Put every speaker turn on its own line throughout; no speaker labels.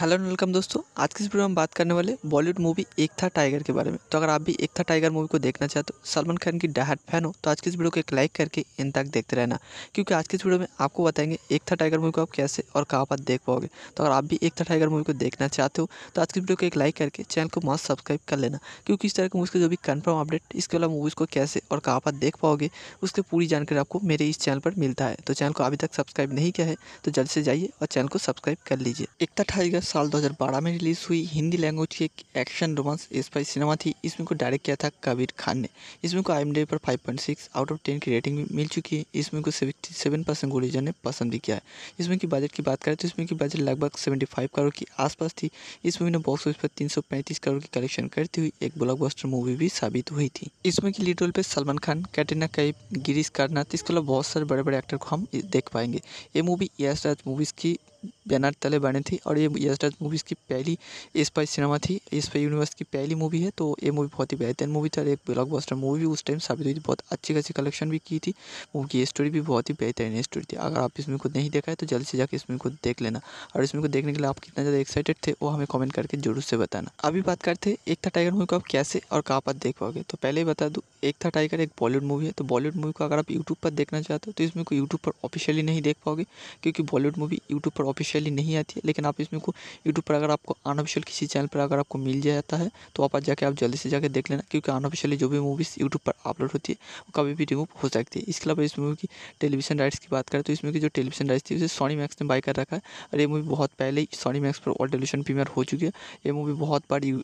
hello and welcome दोस्तों आज के इस वीडियो में हम बात करने वाले बॉलीवुड मूवी एक था टाइगर के बारे में तो अगर आप भी एक था टाइगर मूवी को देखना चाहते हो तो सलमान खान की डहाट फैन हो तो आज की इस वीडियो को एक लाइक करके इन तक देखते रहना क्योंकि आज की इस वीडियो में आपको बताएंगे एक था टाइगर मूवी को आप कैसे और कहाँ पर देख पाओगे तो अगर आप भी एक था टाइगर मूवी को देखना चाहते हो तो आज की वीडियो को एक लाइक करके चैनल को मस्त सब्सक्राइब कर लेना क्योंकि इस तरह की मूवी का जो भी कन्फर्म अपडेट इसके अलावा मूवीज़ को कैसे और कहाँ पर देख पाओगे उसकी पूरी जानकारी आपको मेरे इस चैनल पर मिलता है तो चैनल को अभी तक सब्सक्राइब नहीं किया है तो जल्द से जाइए और चैनल को सब्सक्राइब कर लीजिए एक था टाइगर साल 2012 में रिलीज़ हुई हिंदी लैंग्वेज की एक एक्शन रोमांस स्पाई सिनेमा थी इसमें को डायरेक्ट किया था कबीर खान ने इसमें को आई पर 5.6 आउट ऑफ 10 की रेटिंग भी मिल चुकी है इसमें को को 77 परसेंट गोलीजर ने पसंद भी किया है इसमें की बजट की बात करें तो इसमें की बजट लगभग सेवेंटी करोड़ के आसपास थी इस मूवी ने बॉक्स ऑफिस पर तीन करोड़ की कलेक्शन करती हुई एक ब्लॉक मूवी भी साबित हुई थी इसमें की लीड रोल पर सलमान खान कैटरीना कैब गिरीश कारनाथ इसके अलावा बहुत सारे बड़े बड़े एक्टर को हम देख पाएंगे ये मूवी यश राज मूवीज़ की बैनर तले बने थे और ये यशराज मूवीज़ की पहली इस सिनेमा थी इस पर यूनिवर्स की पहली मूवी है तो ये मूवी बहुत ही बेहतरीन मूवी थी और एक ब्लॉकबस्टर मूवी भी उस टाइम साबित हुई थी बहुत अच्छी खासी कलेक्शन भी की थी मूवी की स्टोरी भी बहुत ही बेहतरीन स्टोरी थी अगर आप इसमें को नहीं देखा है तो जल्द से जाकर इसमें को देख लेना और इसमें को देखने के लिए आप कितना ज़्यादा एक्साइटेड थे वो हमें कॉमेंट करके जरूर से बताना अभी बात करते हैं एक था टाइगर मूवी को आप कैसे और कहाँ पर देख पाओगे तो पहले ही बता दूँ एक था टाइगर एक बॉलीवुड मूवी है तो बॉलीवुड मूवी को अगर आप यूट्यूब पर देखना चाहते हो तो इसमें को यूट्यूब पर ऑफिशियली नहीं देख पाओगे क्योंकि बॉलीवुड मूवी यूट्यूब पर ऑफिशियली नहीं आती है लेकिन आप इसमें को यूट्यूब पर अगर आपको अनऑफिशियल किसी चैनल पर अगर आपको मिल जाता है तो आप जाके आप जल्दी से जाके देख लेना क्योंकि अनऑफिशियली जो भी मूवीज़ यूट्यूब पर अपलोड होती है वो कभी भी रिमूव हो सकती है इसके अलावा इस मूवी की टेलीविजन राइट्स की बात करें तो इसमें की जो टेलीविजन राइट्स थी उसे सोनी मैक्स ने बाई कर रखा है और ये मूवी बहुत पहले ही सोनी मैक्स पर ऑल टेलीविजन प्रीमियर हो चुकी है ये मूवी बहुत बड़ी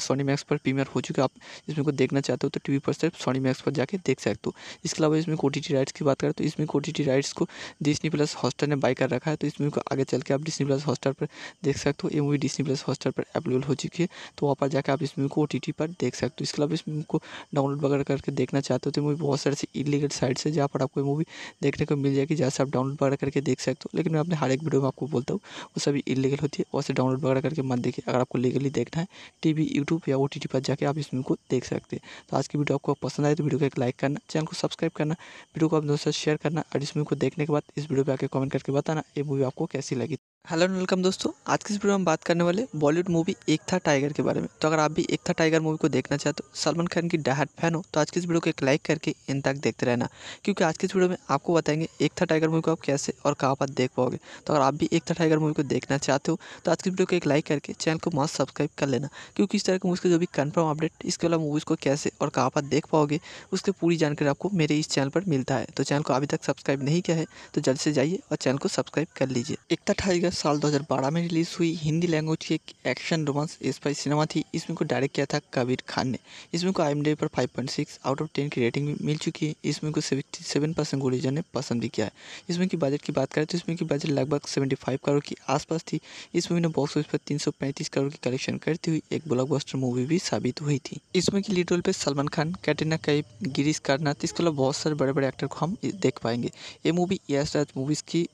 सोनी मैक्स पर प्रीमियर हो चुके आप इसमें को देखना चाहते हो तो टीवी पर सिर्फ सोनी मैक्स पर जाके देख सकते हो इसके अलावा इसमें ओ राइट्स की बात करें तो इसमें ओ राइट्स को डिस्नी प्लस हॉस्टार ने बाई कर रखा है तो इसमें को आगे चल के आप डिस्नी प्लस हॉस्टार पर देख सकते हो ये मूवी डिस्नी प्लस हॉस्टार पर अवेलेबल हो चुकी है तो वहाँ पर जाकर आप इस मूवी को ओ पर देख सकते हो इसके अलावा इस मूव को डाउनलोड वगैरह करके देखना चाहते हो तो मूवी बहुत सारे इलीगल साइट्स है जहाँ पर आपको मूवी देखने को मिल जाएगी जहाँ से आप डाउनलोड वगैरह करके देख सकते हो लेकिन मैं अपने हर एक वीडियो में आपको बोलता हूँ वो सभी इलीगल होती है वैसे डाउनलोड वगैरह करके मत देखिए अगर आपको लीगली देखना है टी भी यूट्यूब या ओ पर जाके आप इस फिल्म को देख सकते हैं तो आज की वीडियो आपको पसंद आए तो वीडियो को एक लाइक करना चैनल को सब्सक्राइब करना वीडियो को अपने दोस्तों से शेयर करना और इस फिल्म को देखने के बाद इस वीडियो पर आकर कमेंट करके बताना ये मूवी आपको कैसी लगी हेलो एंड वेलकम दोस्तों आज की इस वीडियो में हम बात करने वाले बॉलीवुड मूवी एक था टाइगर के बारे में तो अगर आप भी एक था टाइगर मूवी को देखना चाहते हो तो सलमान खान की डहाट फैन हो तो आज की इस वीडियो को एक लाइक करके इन तक देखते रहना क्योंकि आज के इस वीडियो में आपको बताएंगे एक था टाइगर मूवी को आप कैसे और कहाँ पर देख पाओगे तो अगर आप भी एक था टाइगर मूवी को देखना चाहते हो तो आज की वीडियो को एक लाइक करके चैनल को मस्त सब्सक्राइब कर लेना क्योंकि इस तरह की मूवी का जो भी कन्फर्म अपडेट इसके अलावा मूवीज़ को कैसे और कहाँ पर देख पाओगे उसकी पूरी जानकारी आपको मेरे इस चैनल पर मिलता है तो चैनल को अभी तक सब्सक्राइब नहीं किया है तो जल्द से जाइए और चैनल को सब्सक्राइब कर लीजिए एक था टाइगर साल 2012 में रिलीज़ हुई हिंदी लैंग्वेज की एक एक्शन रोमांस स्पाई सिनेमा थी इसमें को डायरेक्ट किया था कबीर खान ने इसमें को आई पर 5.6 आउट ऑफ 10 की रेटिंग भी मिल चुकी है इसमें को को 77 परसेंट गुड़ीजन ने पसंद भी किया है इसमें की बजट की बात करें तो इसमें की बजट लगभग सेवेंटी करोड़ की आसपास थी इस मूवी ने बॉक्स ऑफिस पर तीन करोड़ की कलेक्शन करती हुई एक ब्लॉक मूवी भी साबित हुई थी इसमें की लीड रोल पर सलमान खान कैटरीना कैब गिरीश कारनाथ इसके अलावा बहुत सारे बड़े बड़े एक्टर को हम देख पाएंगे ये मूवी यश राज मूवीज़ की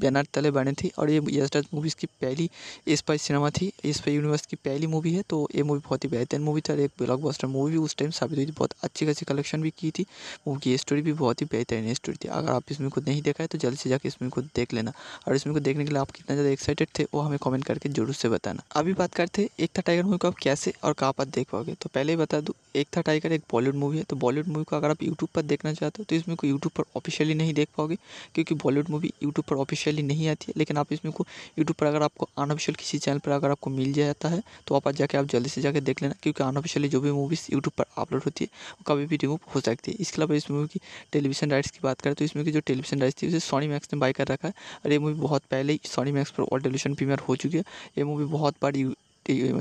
बैनर तले बने थे और ये यशराज मूवीज़ की पहली इस सिनेमा थी इस पर यूनिवर्स की पहली मूवी है तो ये मूवी बहुत ही बेहतरीन मूवी थी और एक ब्लॉकबस्टर मूवी भी उस टाइम साबित हुई थी बहुत अच्छी खासी कलेक्शन भी की थी मूवी की स्टोरी भी बहुत ही बेहतरीन स्टोरी थी अगर आप इसमें को नहीं देखा है तो जल्द से जाकर इसमें को देख लेना और इसमें को देखने के लिए आप कितना ज़्यादा एक्साइटेड थे वो हमें कॉमेंट करके जरूर से बताना अभी बात करते हैं एक था टाइगर मूवी को आप कैसे और कहाँ पर देख पाओगे तो पहले ही बता दूँ एक था टाइगर एक बॉलीवुड मूवी है तो बॉलीवुड मूवी को अगर आप यूट्यूब पर देखना चाहते हो तो इसमें को यूट्यूब पर ऑफिशियली नहीं देख पाओगे क्योंकि बॉलीवुड मूवी यूट्यूब पर ऑफिशियली नहीं आती है लेकिन आप इसमें को यूट्यूब पर अगर आपको अनऑफिशियल किसी चैनल पर अगर आपको मिल जाता है तो आप जाके आप जल्दी से जाकर देख लेना क्योंकि अनऑफिशियली जो भी मूवीज़ यूट्यूब पर अपलोड होती है वो कभी भी रिमूव हो सकती है इसके अलावा इस मूवी की टेलीविजन राइट्स की बात करें तो इसमें की जो टेलीविजन राइट्स थी उसे सोनी मैक्स ने बाई कर रखा है और ये मूवी बहुत पहले ही सोनी मैक्स पर ऑल टेलीविजन प्रीमियर हो चुकी है ये मूवी बहुत बड़ी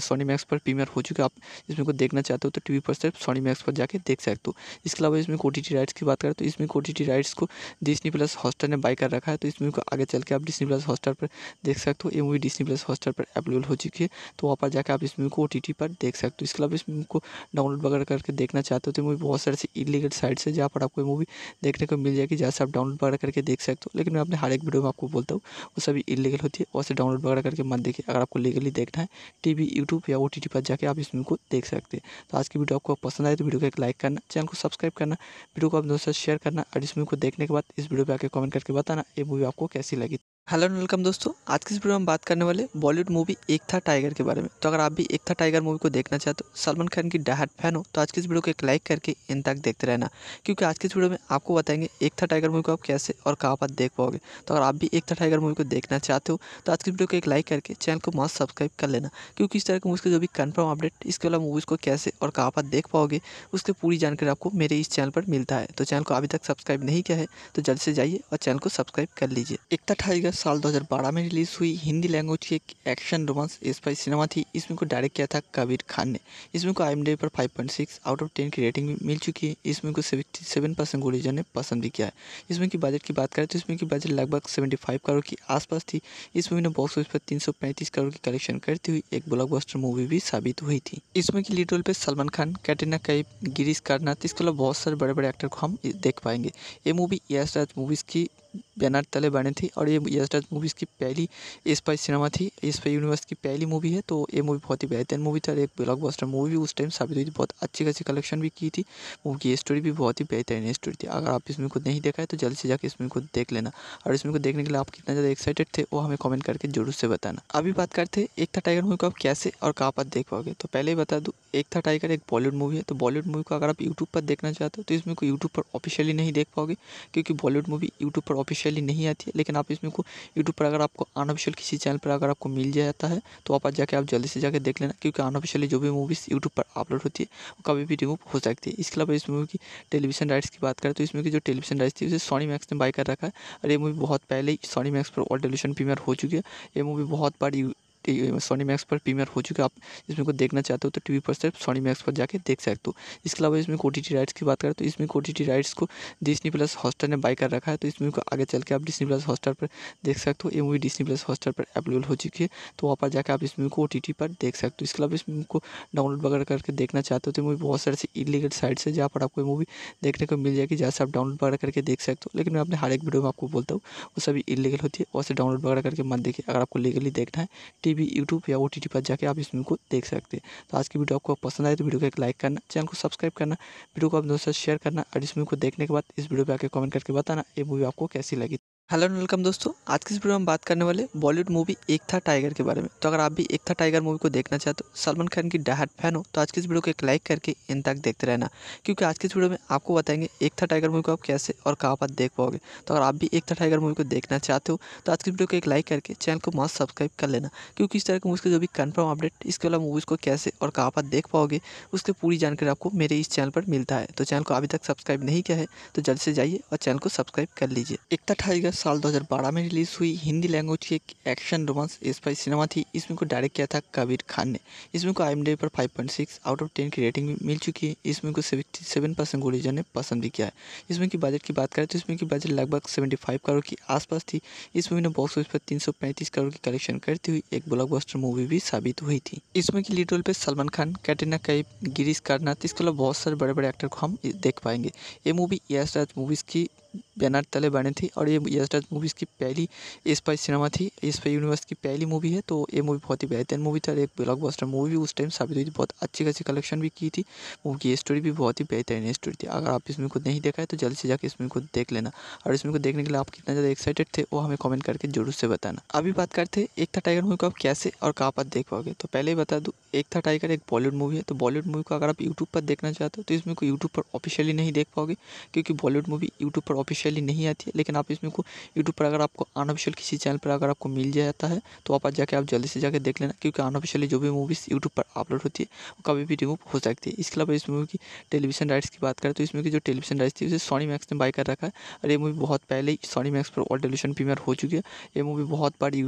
सोनी मैक्स पर प्रीमियर हो चुके आप इसमें को देखना चाहते हो तो टी पर सिर्फ सोनी मैक्स पर जाके देख सकते हो इसके अलावा इसमें ओ राइट्स की बात करें तो इसमें ओ राइट्स को डिस्नी प्लस हॉस्टार ने बाई कर रखा है तो इसमें को आगे चल के आप डिस्नी प्लस हॉस्टार पर देख सकते हो ये मूवी डिस्नी प्लस हॉस्टार पर अवेलेबल हो चुकी है तो वहाँ पर जाकर आप इस मूवी को ओ पर देख सकते हो इसके अलावा इस मूवी को डाउनलोड वगैरह करके देखना चाहते हो तो मूवी बहुत सारे इलीगल साइट्स है जहाँ पर आपको मूवी देखने को मिल जाएगी जहाँ से आप डाउनलोड वगैरह करके देख सकते हो लेकिन मैं अपने हर एक वीडियो में आपको बोलता हूँ वो सभी इलीगल होती है वैसे डाउनलोड वगैरह करके मत देखिए अगर आपको लीगली देखना है टी भी यूट्यूब या ओ पर जाके आप इस मूवी को देख सकते हैं तो आज की वीडियो आपको पसंद आए तो वीडियो को एक लाइक करना चैनल को सब्सक्राइब करना वीडियो को अपने दोस्तों से शेयर करना और इस मूवी को देखने के बाद इस वीडियो पर आकर कमेंट करके बताना ये मूवी आपको कैसी लगी हेलो एंड वेलकम दोस्तों आज के इस वीडियो में हम बात करने वाले बॉलीवुड मूवी एक था टाइगर के बारे में तो अगर आप भी एक था टाइगर मूवी को देखना चाहते हो सलमान खान की डहाट फैन हो तो आज की इस वीडियो को एक लाइक करके इन तक देखते रहना क्योंकि आज की इस वीडियो में आपको बताएंगे एक था टाइगर मूवी को आप कैसे और कहाँ पर देख पाओगे तो अगर आप भी एक था टाइगर मूवी को देखना चाहते हो तो आज की वीडियो को एक लाइक करके चैनल को मास्ट सब्सक्राइब कर लेना क्योंकि इस तरह के मूवी का जो भी कन्फर्म अपडेट इसके अलावा मूवीज़ को कैसे और कहाँ पर देख पाओगे उसकी पूरी जानकारी आपको मेरे इस चैनल पर मिलता है तो चैनल को अभी तक सब्सक्राइब नहीं किया है तो जल्द से जाइए और चैनल को सब्सक्राइब कर लीजिए एक था टाइगर साल 2012 में रिलीज़ हुई हिंदी लैंग्वेज की एक एक्शन रोमांस स्पाई सिनेमा थी इसमें को डायरेक्ट किया था कबीर खान ने इसमें को आई पर 5.6 आउट ऑफ 10 की रेटिंग भी मिल चुकी है इसमें को 77 परसेंट गोलीजर ने पसंद भी किया है इसमें की बजट की बात करें तो इसमें की बजट लगभग सेवेंटी करोड़ के आसपास थी इस मूवी ने बॉक्स ऑफिस पर तीन करोड़ की कलेक्शन करती हुई एक ब्लॉक मूवी भी साबित हुई थी इसमें की लीड रोल पर सलमान खान कैटरीना कैब गिरीश कर्नाथ इसके अलावा बहुत सारे बड़े बड़े एक्टर को हम देख पाएंगे ये मूवी यश राज मूवीज़ की बैनर तले बने थे और ये यशराज मूवीज़ की पहली इस सिनेमा थी इस पर यूनिवर्स की पहली मूवी है तो ये मूवी बहुत ही बेहतरीन मूवी था एक ब्लॉकबस्टर मूवी भी उस टाइम साबित हुई थी बहुत अच्छी खासी कलेक्शन भी की थी मूवी की स्टोरी भी बहुत ही बेहतरीन स्टोरी थी अगर आप इसमें को नहीं देखा है तो जल्द से जाकर इसमें को देख लेना और इसमें को देखने के लिए आप कितना ज़्यादा एक्साइटेड थे वो हमें कॉमेंट करके जरूर से बताना अभी बात करते हैं एक था टाइगर मूवी को आप कैसे और कहाँ पर देख पाओगे तो पहले ही बता दूँ एक था टाइगर एक बॉलीवुड मूवी है तो बॉलीवुड मूवी को अगर आप यूट्यूब पर देखना चाहते हो तो इसमें को यूट्यूब पर ऑफिशियली नहीं देख पाओगे क्योंकि बॉलीवुड मूवी यूट्यूब पर ऑफिशियली नहीं आती है लेकिन आप इसमें को यूट्यूब पर अगर आपको अनऑफिशियल किसी चैनल पर अगर आपको मिल जाता है तो आप जाके आप जल्दी से जाकर देख लेना क्योंकि अनऑफिशियली जो भी मूवीज़ यूट्यूब पर अपलोड होती है वो कभी भी रिमूव हो सकती है इसके अलावा इस मूवी की टेलीविजन राइट्स की बात करें तो इसमें की जो टेलीविजन राइट्स थी उसे सोनी मैक्स ने बाई कर रखा है और ये मूवी बहुत पहले ही सोनी मैक्स पर ऑल टेलीविजन प्रीमियर हो चुकी है ये मूवी बहुत बड़ी सोनी मैक्स पर प्रीमियर हो चुका आप इसमें को देखना चाहते हो तो टी वी पर सिर्फ सोनी मैक्स पर जाके देख सकते हो इसके अलावा इसमें ओ राइट्स की बात करें तो इसमें कोटीटी राइट्स को डिस्नी प्लस हॉस्टर ने बाई कर रखा है तो इसमें को आगे चल के आप डिस्नी प्लस हॉस्टर पर देख सकते हो ये मूवी डिस्नी प्लस हॉस्टर पर अवेलेबल हो चुकी है तो वहाँ पर जाकर आप इस मूवी को ओ पर देख सकते हो इसके अलावा इस मूव को डाउनलोड वगैरह करके देखना चाहते हो तो मूवी बहुत सारे इलीगल साइट्स है जहाँ पर आपको मूवी देखने को मिल जाएगी जहाँ से आप डाउनलोड वगैरह करके देख सकते हो लेकिन मैं अपने हर एक वीडियो में आपको बोलता हूँ वो सभी इलीगल होती है वैसे डाउनलोड वगैरह करके मत देखिए अगर आपको लीगली देखना है टी भी यूट्यूब या ओ पर जाके आप इस वीडियो को देख सकते हैं तो आज की वीडियो आपको पसंद आए तो वीडियो को एक लाइक करना चैनल को सब्सक्राइब करना वीडियो को अपने दोस्तों से शेयर करना और इस वीडियो को देखने के बाद इस वीडियो पर आकर कमेंट करके बताना ये मूवी आपको कैसी लगी हेलो एंड वेलकम दोस्तों आज के इस वीडियो में हम बात करने वाले बॉलीवुड मूवी एक था टाइगर के बारे में तो अगर आप भी एक था टाइगर मूवी को देखना चाहते हो सलमान खान की डहाट फैन हो तो आज की इस वीडियो को एक लाइक करके इन तक देखते रहना क्योंकि आज की इस वीडियो में आपको बताएंगे एक था टाइगर मूवी को आप कैसे और कहाँ पर देख पाओगे तो अगर आप भी एक था टाइगर मूवी को देखना चाहते हो तो आज की वीडियो को एक लाइक करके चैनल को मस्त सब्सक्राइब कर लेना क्योंकि इस तरह की मूवी का जो भी कन्फर्म अपडेट इसके अलावा मूवीज़ को कैसे और कहाँ पर देख पाओगे उसकी पूरी जानकारी आपको मेरे इस चैनल पर मिलता है तो चैनल को अभी तक सब्सक्राइब नहीं किया है तो जल्द से जाइए और चैनल को सब्सक्राइब कर लीजिए एक था टाइगर साल 2012 में रिलीज़ हुई हिंदी लैंग्वेज की एक एक्शन रोमांस स्पाई सिनेमा थी इसमें को डायरेक्ट किया था कबीर खान ने इसमें को आई पर 5.6 आउट ऑफ 10 की रेटिंग भी मिल चुकी है इसमें को 77 परसेंट गोलीजर ने पसंद भी किया है इसमें की बजट की बात करें तो इसमें की बजट लगभग सेवेंटी करोड़ के आसपास थी इस मूवी ने बॉक्स ऑफिस पर तीन करोड़ की कलेक्शन करती हुई एक ब्लॉक मूवी भी साबित हुई थी इसमें की लीड रोल पर सलमान खान कैटरीना कैब गिरीश कर्नाथ इसके अलावा बहुत सारे बड़े बड़े एक्टर को हम देख पाएंगे ये मूवी यश राज मूवीज़ की बैनर तले बने थे और ये यशराज मूवी इसकी पहली इस सिनेमा थी इस पर यूनिवर्स की पहली मूवी है तो ये मूवी बहुत ही बेहतरीन मूवी था एक ब्लॉकबस्टर मूवी भी उस टाइम साबित हुई थी बहुत अच्छी खासी कलेक्शन भी की थी मूवी की स्टोरी भी बहुत ही बेहतरीन स्टोरी थी अगर आप इसमें को नहीं देखा है तो जल्द से जाकर इसमें को देख लेना और इसमें को देखने के लिए आप कितना ज़्यादा एक्साइटेड थे वो हमें कॉमेंट करके जरूर से बताना अभी बात करते हैं एक था टाइगर मूवी को आप कैसे और कहाँ पर देख पाओगे तो पहले ही बता दूँ एक था टाइगर एक बॉलीवुड मूवी है तो बॉलीवुड मूवी को अगर आप यूट्यूब पर देखना चाहते हो तो इसमें को यूट्यूब पर ऑफिशियली नहीं देख पाओगे क्योंकि बॉलीवुड मूवी यूट्यूब पर ऑफिशियली नहीं आती है लेकिन आप इसमें को यूट्यूब पर अगर आपको अनऑफिशियल किसी चैनल पर अगर आपको मिल जाता है तो आप जाके आप जल्दी से जाके देख लेना क्योंकि अनऑफिशियली जो भी मूवीज़ यूट्यूब पर अपलोड होती है वो कभी भी रिमूव हो सकती है इसके अलावा इस मूवी की टेलीविजन राइट्स की बात करें तो इसमें की जो टेलीविजन राइट्स थी उसे सोनी मैक्स ने बाई कर रखा है और ये मूवी बहुत पहले ही सोनी मैक्स पर ऑल टेलीविजन प्रीमियर हो चुकी है ये मूवी बहुत बड़ी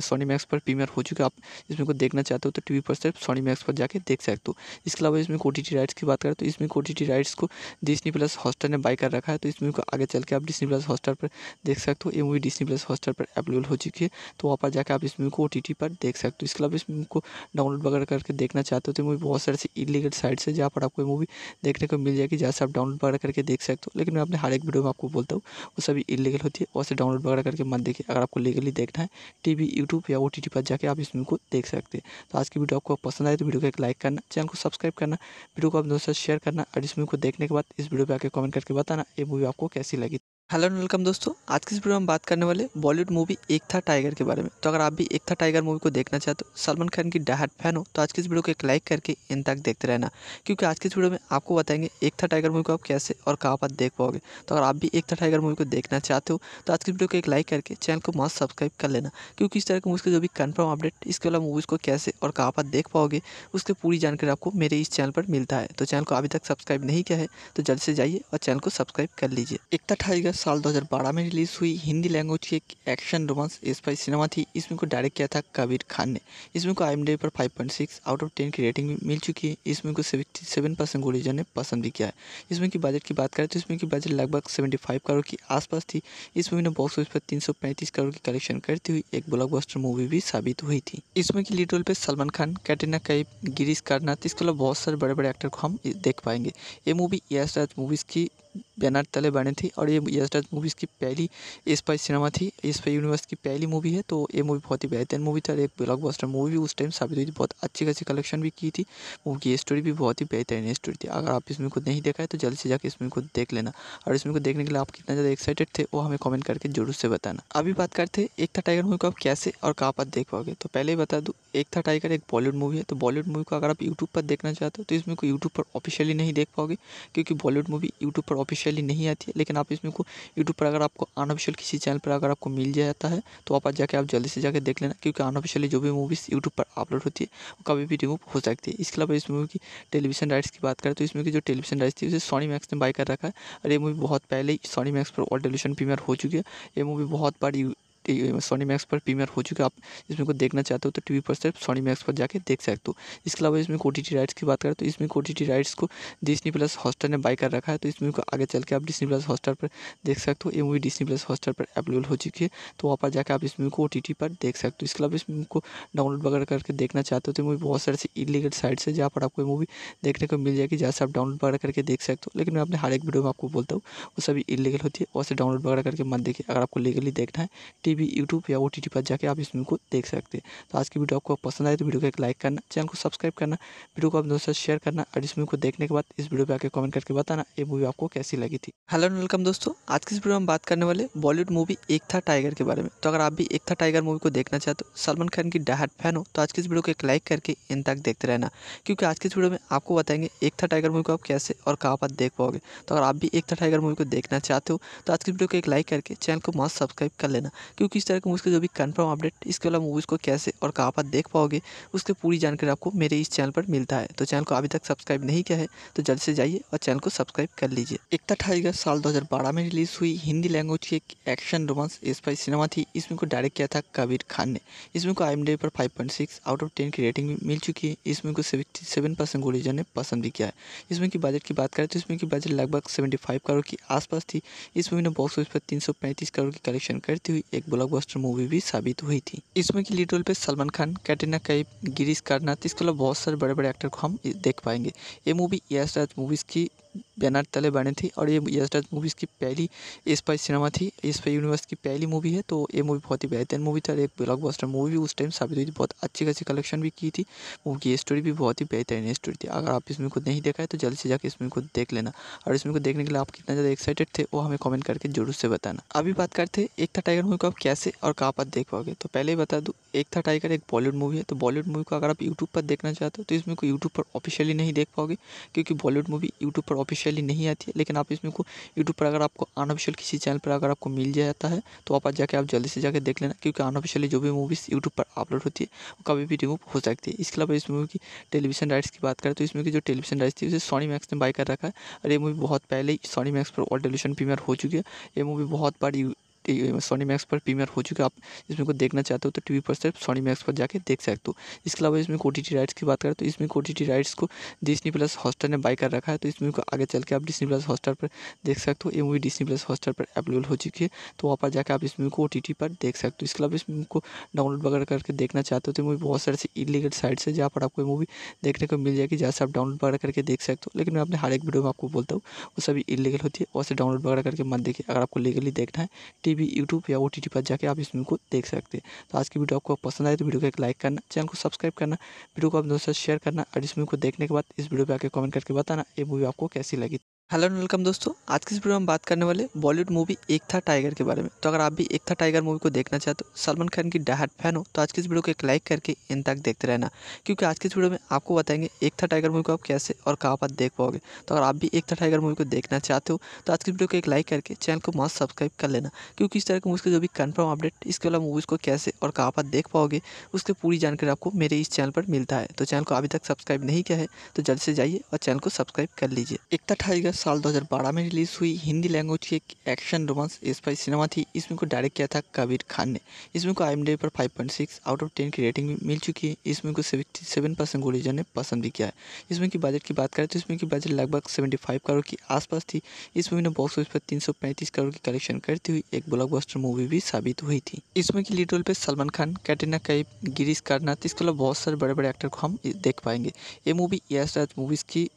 सोनी मैक्स पर प्रीमियर हो चुका आप इसमें को देखना चाहते हो तो टीवी पर सिर्फ सोनी मैक्स पर जाके देख सकते हो इसके अलावा इसमें ओ राइट्स की बात करें तो इसमें टी राइट्स को डिस्नी प्लस हॉस्टर ने बाई कर रखा है तो इसमें को आगे चल के आप डिस्नी प्लस हॉस्टर पर देख सकते हो ये मूवी डिस्नी प्लस हॉस्टर पर अवेलेबल हो चुकी है तो वहाँ पर जाकर आप इस मूवी को ओ पर देख सकते हो इसके अलावा इस मूवी को डाउनलोड वगैरह करके देखना चाहते हो तो मूवी बहुत सारे इलीगल साइट्स है जहाँ पर आपको मूवी देखने को मिल जाएगी जहाँ से आप डाउनलोड वगैरह करके देख सकते हो लेकिन मैं अपने हर एक वीडियो में आपको बोलता हूँ वो सभी इलीगल होती है वैसे डाउनलोड वगैरह करके मत देखिए अगर आपको लीगली देखना है टी वी यूट्यूब या ओ टी टी पर जाकर आप इस वीडियो को देख सकते हैं तो आज की वीडियो आपको पसंद आए तो वीडियो को एक लाइक करना चैनल को सब्सक्राइब करना वीडियो को अपने दोस्तों से शेयर करना और इस वीडियो को देखने के बाद इस वीडियो पर आकर कमेंट करके बताना ये मूवी आपको कैसी लगी हेलो एंड वेलकम दोस्तों आज के इस वीडियो में हम बात करने वाले बॉलीवुड मूवी एक था टाइगर के बारे में तो अगर आप भी एक था टाइगर मूवी को देखना चाहते हो तो सलमान खान की डहाट फैन हो तो आज के इस वीडियो को एक लाइक करके इन तक देखते रहना क्योंकि आज के इस वीडियो में आपको बताएंगे एक था टाइगर मूवी को आप कैसे और कहाँ पर देख पाओगे तो अगर आप भी एक था टाइगर मूवी को देखना चाहते हो तो आज की वीडियो को एक लाइक करके चैनल को मस्त सब्सक्राइब कर लेना क्योंकि इस तरह की मूवी का जो भी कन्फर्म अपडेट इसके अलावा मूवीज़ को कैसे और कहाँ पर देख पाओगे उसकी पूरी जानकारी आपको मेरे इस चैनल पर मिलता है तो चैनल को अभी तक सब्सक्राइब नहीं किया है तो जल्द से जाइए और चैनल को सब्सक्राइब कर लीजिए एक था टाइगर साल 2012 में रिलीज़ हुई हिंदी लैंग्वेज की एक एक्शन रोमांस स्पाई सिनेमा थी इसमें को डायरेक्ट किया था कबीर खान ने इसमें को आई पर 5.6 आउट ऑफ 10 की रेटिंग भी मिल चुकी है इसमें को 77 परसेंट गोलीजर ने पसंद भी किया है इसमें की बजट की बात करें तो इसमें की बजट लगभग सेवेंटी करोड़ के आसपास थी इस मूवी ने बॉक्स ऑफिस पर तीन करोड़ की कलेक्शन करती हुई एक ब्लॉक मूवी भी साबित हुई थी इसमें की लीड रोल पर सलमान खान कैटरीना कैब गिरीश कर्नाथ इसके अलावा बहुत सारे बड़े बड़े एक्टर को हम देख पाएंगे ये मूवी यश राज मूवीज़ की बैनर तले बने थे और ये यशराज मूवी इसकी पहली इस सिनेमा थी इस पर यूनिवर्स की पहली मूवी है तो ये मूवी बहुत ही बेहतरीन मूवी था एक ब्लॉकबस्टर मूवी भी उस टाइम साबित हुई थी बहुत अच्छी खासी कलेक्शन भी की थी मूवी की स्टोरी भी बहुत ही बेहतरीन स्टोरी थी अगर आप इसमें को नहीं देखा है तो जल्द से जाकर इसमें को देख लेना और इसमें को देखने के लिए आप कितना ज़्यादा एक्साइटेड थे वो हमें कॉमेंट करके जरूर से बताना अभी बात करते हैं एक था टाइगर मूवी को आप कैसे और कहाँ पर देख पाओगे तो पहले ही बता दूँ एक था टाइगर एक बॉलीवुड मूवी है तो बॉलीवुड मूवी को अगर आप यूट्यूब पर देखना चाहते हो तो इसमें को यूट्यूब पर ऑफिशियली नहीं देख पाओगे क्योंकि बॉलीवुड मूवी यूट्यूब पर ऑफिशियली नहीं आती है लेकिन आप इसमें को यूट्यूब पर अगर आपको अनऑफिशियल किसी चैनल पर अगर आपको मिल जाता है तो आप जाके आप जल्दी से जाकर देख लेना क्योंकि अनऑफिशियली जो भी मूवीज़ यूट्यूब पर अपलोड होती है वो कभी भी रिमूव हो सकती है इसके अलावा इस मूवी की टेलीविजन राइट्स की बात करें तो इसमें की जो टेलीविजन राइट्स थी उसे सोनी मैक्स ने बाई कर रखा है और ये मूवी बहुत पहले ही सोनी मैक्स पर ऑल टेलीविजन प्रीमियर हो चुकी है ये मूवी बहुत बड़ी सोनी मैक्स पर प्रीमियर हो चुका आप इसमें को देखना चाहते हो तो टीवी पर सिर्फ सोनी मैक्स पर जाके देख सकते हो इसके अलावा इसमें ओ राइट्स की बात करें तो इसमें टी राइट्स को डिस्नी प्लस हॉस्टर ने बाई कर रखा है तो इसमें को आगे चल के आप डिस्नी प्लस हॉस्टर पर देख सकते हो ये मूवी डिस्नी प्लस हॉस्टर पर अवेलेबल हो चुकी है तो वहाँ पर जाकर आप इस मूवी को ओ पर देख सकते हो इसके अलावा इस मूवी को डाउनलोड वगैरह करके देखना चाहते हो तो मूवी बहुत सारे इलीगल साइट्स है जहाँ पर आपको मूवी देखने को मिल जाएगी जहाँ से आप डाउनलोड वगैरह करके देख सकते हो लेकिन मैं अपने हर एक वीडियो में आपको बोलता हूँ वो सभी इलीगल होती है वैसे डाउनलोड वगैरह करके मत देखिए अगर आपको लीगली देखना है टी भी यूट्यूब या ओ पर जाके आप इस वीडियो को देख सकते हैं तो आज की वीडियो आपको पसंद आए तो वीडियो को एक लाइक करना चैनल को सब्सक्राइब करना वीडियो को आप दोस्तों शेयर करना और इस वीडियो को देखने के बाद इस वीडियो पर आकर कमेंट करके बताना ये मूवी आपको कैसी लगी थी हेलो वेलकम दोस्तों आज की इस वीडियो में बात करने वाले बॉलीवुड मूवी एक था टाइगर के बारे में तो अगर आप भी एक था टाइगर मूवी को देखना चाहते हो सलमान खान की डहाट फैन हो तो आज की इस वीडियो को एक लाइक करके इन तक देखते रहना क्योंकि आज की इस वीडियो में आपको बताएंगे एक था टाइगर मूवी को आप कैसे और कहाँ पर देख पाओगे तो अगर आप भी एक था टाइगर मूवी को देखना चाहते हो तो आज की वीडियो को एक लाइक करके चैनल को मास्क सब्सक्राइब कर लेना क्योंकि इस तरह के मूवीज़ का जो भी कन्फर्म अपडेट इसके अलावा मूवीज़ को कैसे और कहाँ पर देख पाओगे उसकी पूरी जानकारी आपको मेरे इस चैनल पर मिलता है तो चैनल को अभी तक सब्सक्राइब नहीं किया है तो जल्द से जाइए और चैनल को सब्सक्राइब कर लीजिए एकता ठाईगर साल दो में रिलीज़ हुई हिंदी लैंग्वेज की एक एक्शन रोमांस स्पाई सिनेमा थी इसमें को डायरेक्ट किया था कबीर खान ने इसमें को आई पर फाइव आउट ऑफ टेन की रेटिंग भी मिल चुकी है इसमें को सेवन परसेंट ने पसंद भी किया है इसमें की बजट की बात करें तो इसमें की बजट लगभग सेवेंटी करोड़ के आसपास थी इस मूवी ने बॉक्स ऑफिस पर तीन करोड़ की कलेक्शन करती हुई एक ब्लॉकबस्टर मूवी भी साबित हुई थी इसमें की लीड रोल पे सलमान खान कैटरीना कैफ गिरीश कार्नाथ इसके अलावा बहुत सारे बड़े बड़े एक्टर को हम देख पाएंगे ये मूवी यश राज मूवीज़ की बैनर तले बने थे और ये यशराज मूवीज़ की पहली इस सिनेमा थी इस पर यूनिवर्स की पहली मूवी है तो ये मूवी बहुत ही बेहतरीन मूवी थी और एक ब्लॉकबस्टर मूवी भी उस टाइम साबित हुई थी बहुत अच्छी खासी कलेक्शन भी की थी मूवी की स्टोरी भी बहुत ही बेहतरीन स्टोरी थी अगर आप इसमें खुद नहीं देखा है तो जल्दी से जाकर इसमें खुद देख लेना और इसमें को देखने के लिए आप कितना ज़्यादा एक्साइटेड थे वो हमें कॉमेंट करके जरूर से बताना अभी बात करते हैं एक था टाइगर मूवी को आप कैसे और कहाँ पर देख पाओगे तो पहले ही बता दूँ एक था टाइगर एक बॉलीवुड मूवी है तो बॉलीवुड मूवी को अगर आप यूट्यूब पर देखना चाहते हो तो इसमें को यूट्यूब पर ऑफिशियली नहीं देख पाओगे क्योंकि बॉलीवुड मूवी यूट्यूब पर ऑफिशियली नहीं आती है लेकिन आप इसमें को यूट्यूब पर अगर आपको अनऑफिशियल किसी चैनल पर अगर आपको मिल जाता है तो आप जाके आप जल्दी से जाकर देख लेना क्योंकि अनऑफिशियली जो भी मूवीज़ यूट्यूब पर अपलोड होती है वो कभी भी रिमूव हो सकती है इसके अलावा इस मूवी की टेलीविजन राइट्स की बात करें तो इसमें की जो टेलीविजन राइट्स थी उसे सोनी मैक्स ने बाई कर रखा है और ये मूवी बहुत पहले ही सोनी मैक्स पर ऑल टेलीविजन प्रीमियर हो चुकी है ये मूवी बहुत बड़ी सोनी मैक्स पर प्रीमियर हो चुका आप इसमें को देखना चाहते हो तो टीवी पर सिर्फ सोनी मैक्स पर जाके देख सकते हो इसके अलावा इसमें ओ राइट्स की बात करें तो इसमें टी राइट्स को डिस्नी प्लस हॉस्टर ने बाई कर रखा है तो इसमें को आगे चल के आप डिस्नी प्लस हॉस्टर पर देख सकते हो ये मूवी डिस्नी प्लस हॉस्टर पर अवेलेबल हो चुकी है तो वहाँ पर जाकर आप इस मूवी को ओ पर देख सकते हो इसके अलावा इस मूवी को डाउनलोड वगैरह करके देखना चाहते हो तो मूवी बहुत सारे इलीगल साइट्स है जहाँ पर आपको मूवी देखने को मिल जाएगी जहाँ से आप डाउनलोड वगैरह करके देख सकते हो लेकिन मैं अपने हर एक वीडियो में आपको बोलता हूँ वो सभी इलीगल होती है वैसे डाउनलोड वगैरह करके मत देखिए अगर आपको लीगली देखना है टी वी यूट्यूब या ओ टी टी पर जाकर आप इस वीडियो को देख सकते हैं तो आज की वीडियो आपको पसंद आए तो वीडियो को एक लाइक करना चैनल को सब्सक्राइब करना वीडियो को अपने दोस्तों से शेयर करना और इस वीडियो को देखने के बाद इस वीडियो पर आकर कमेंट करके बताना ये मूवी आपको कैसी लगी हेलो एंड वेलकम दोस्तों आज के इस वीडियो में हम बात करने वाले बॉलीवुड मूवी एक था टाइगर के बारे में तो अगर आप भी एक था टाइगर मूवी को देखना चाहते हो तो सलमान खान की डहाट फैन हो तो आज की इस वीडियो को एक लाइक करके इन तक देखते रहना क्योंकि आज की इस वीडियो में आपको बताएंगे एक था टाइगर मूवी को आप कैसे और कहाँ पर देख पाओगे तो अगर आप भी एक था टाइगर मूवी को देखना चाहते हो तो आज की वीडियो को एक लाइक करके चैनल को मस्त सब्सक्राइब कर लेना क्योंकि इस तरह की मूवी का जो भी कन्फर्म अपडेट इसके वाला मूवीज़ को कैसे और कहाँ पर देख पाओगे उसकी पूरी जानकारी आपको मेरे इस चैनल पर मिलता है तो चैनल को अभी तक सब्सक्राइब नहीं किया है तो जल्द से जाइए और चैनल को सब्सक्राइब कर लीजिए एक था टाइगर साल 2012 में रिलीज़ हुई हिंदी लैंग्वेज की एक एक्शन रोमांस स्पाई सिनेमा थी इसमें को डायरेक्ट किया था कबीर खान ने इसमें को आई पर 5.6 आउट ऑफ 10 की रेटिंग भी मिल चुकी है इसमें को को 77 परसेंट गोलीजर ने पसंद भी किया है इसमें की बजट की बात करें तो इसमें की बजट लगभग सेवेंटी करोड़ के आसपास थी इस मूवी ने बॉक्स ऑफिस पर तीन करोड़ की कलेक्शन करती हुई एक ब्लॉक मूवी भी साबित हुई थी इसमें की लीड रोल पर सलमान खान कैटरीना कैब गिरीश कारनाथ इसके अलावा बहुत सारे बड़े बड़े एक्टर को हम देख पाएंगे ये मूवी यश राज मूवीज़ की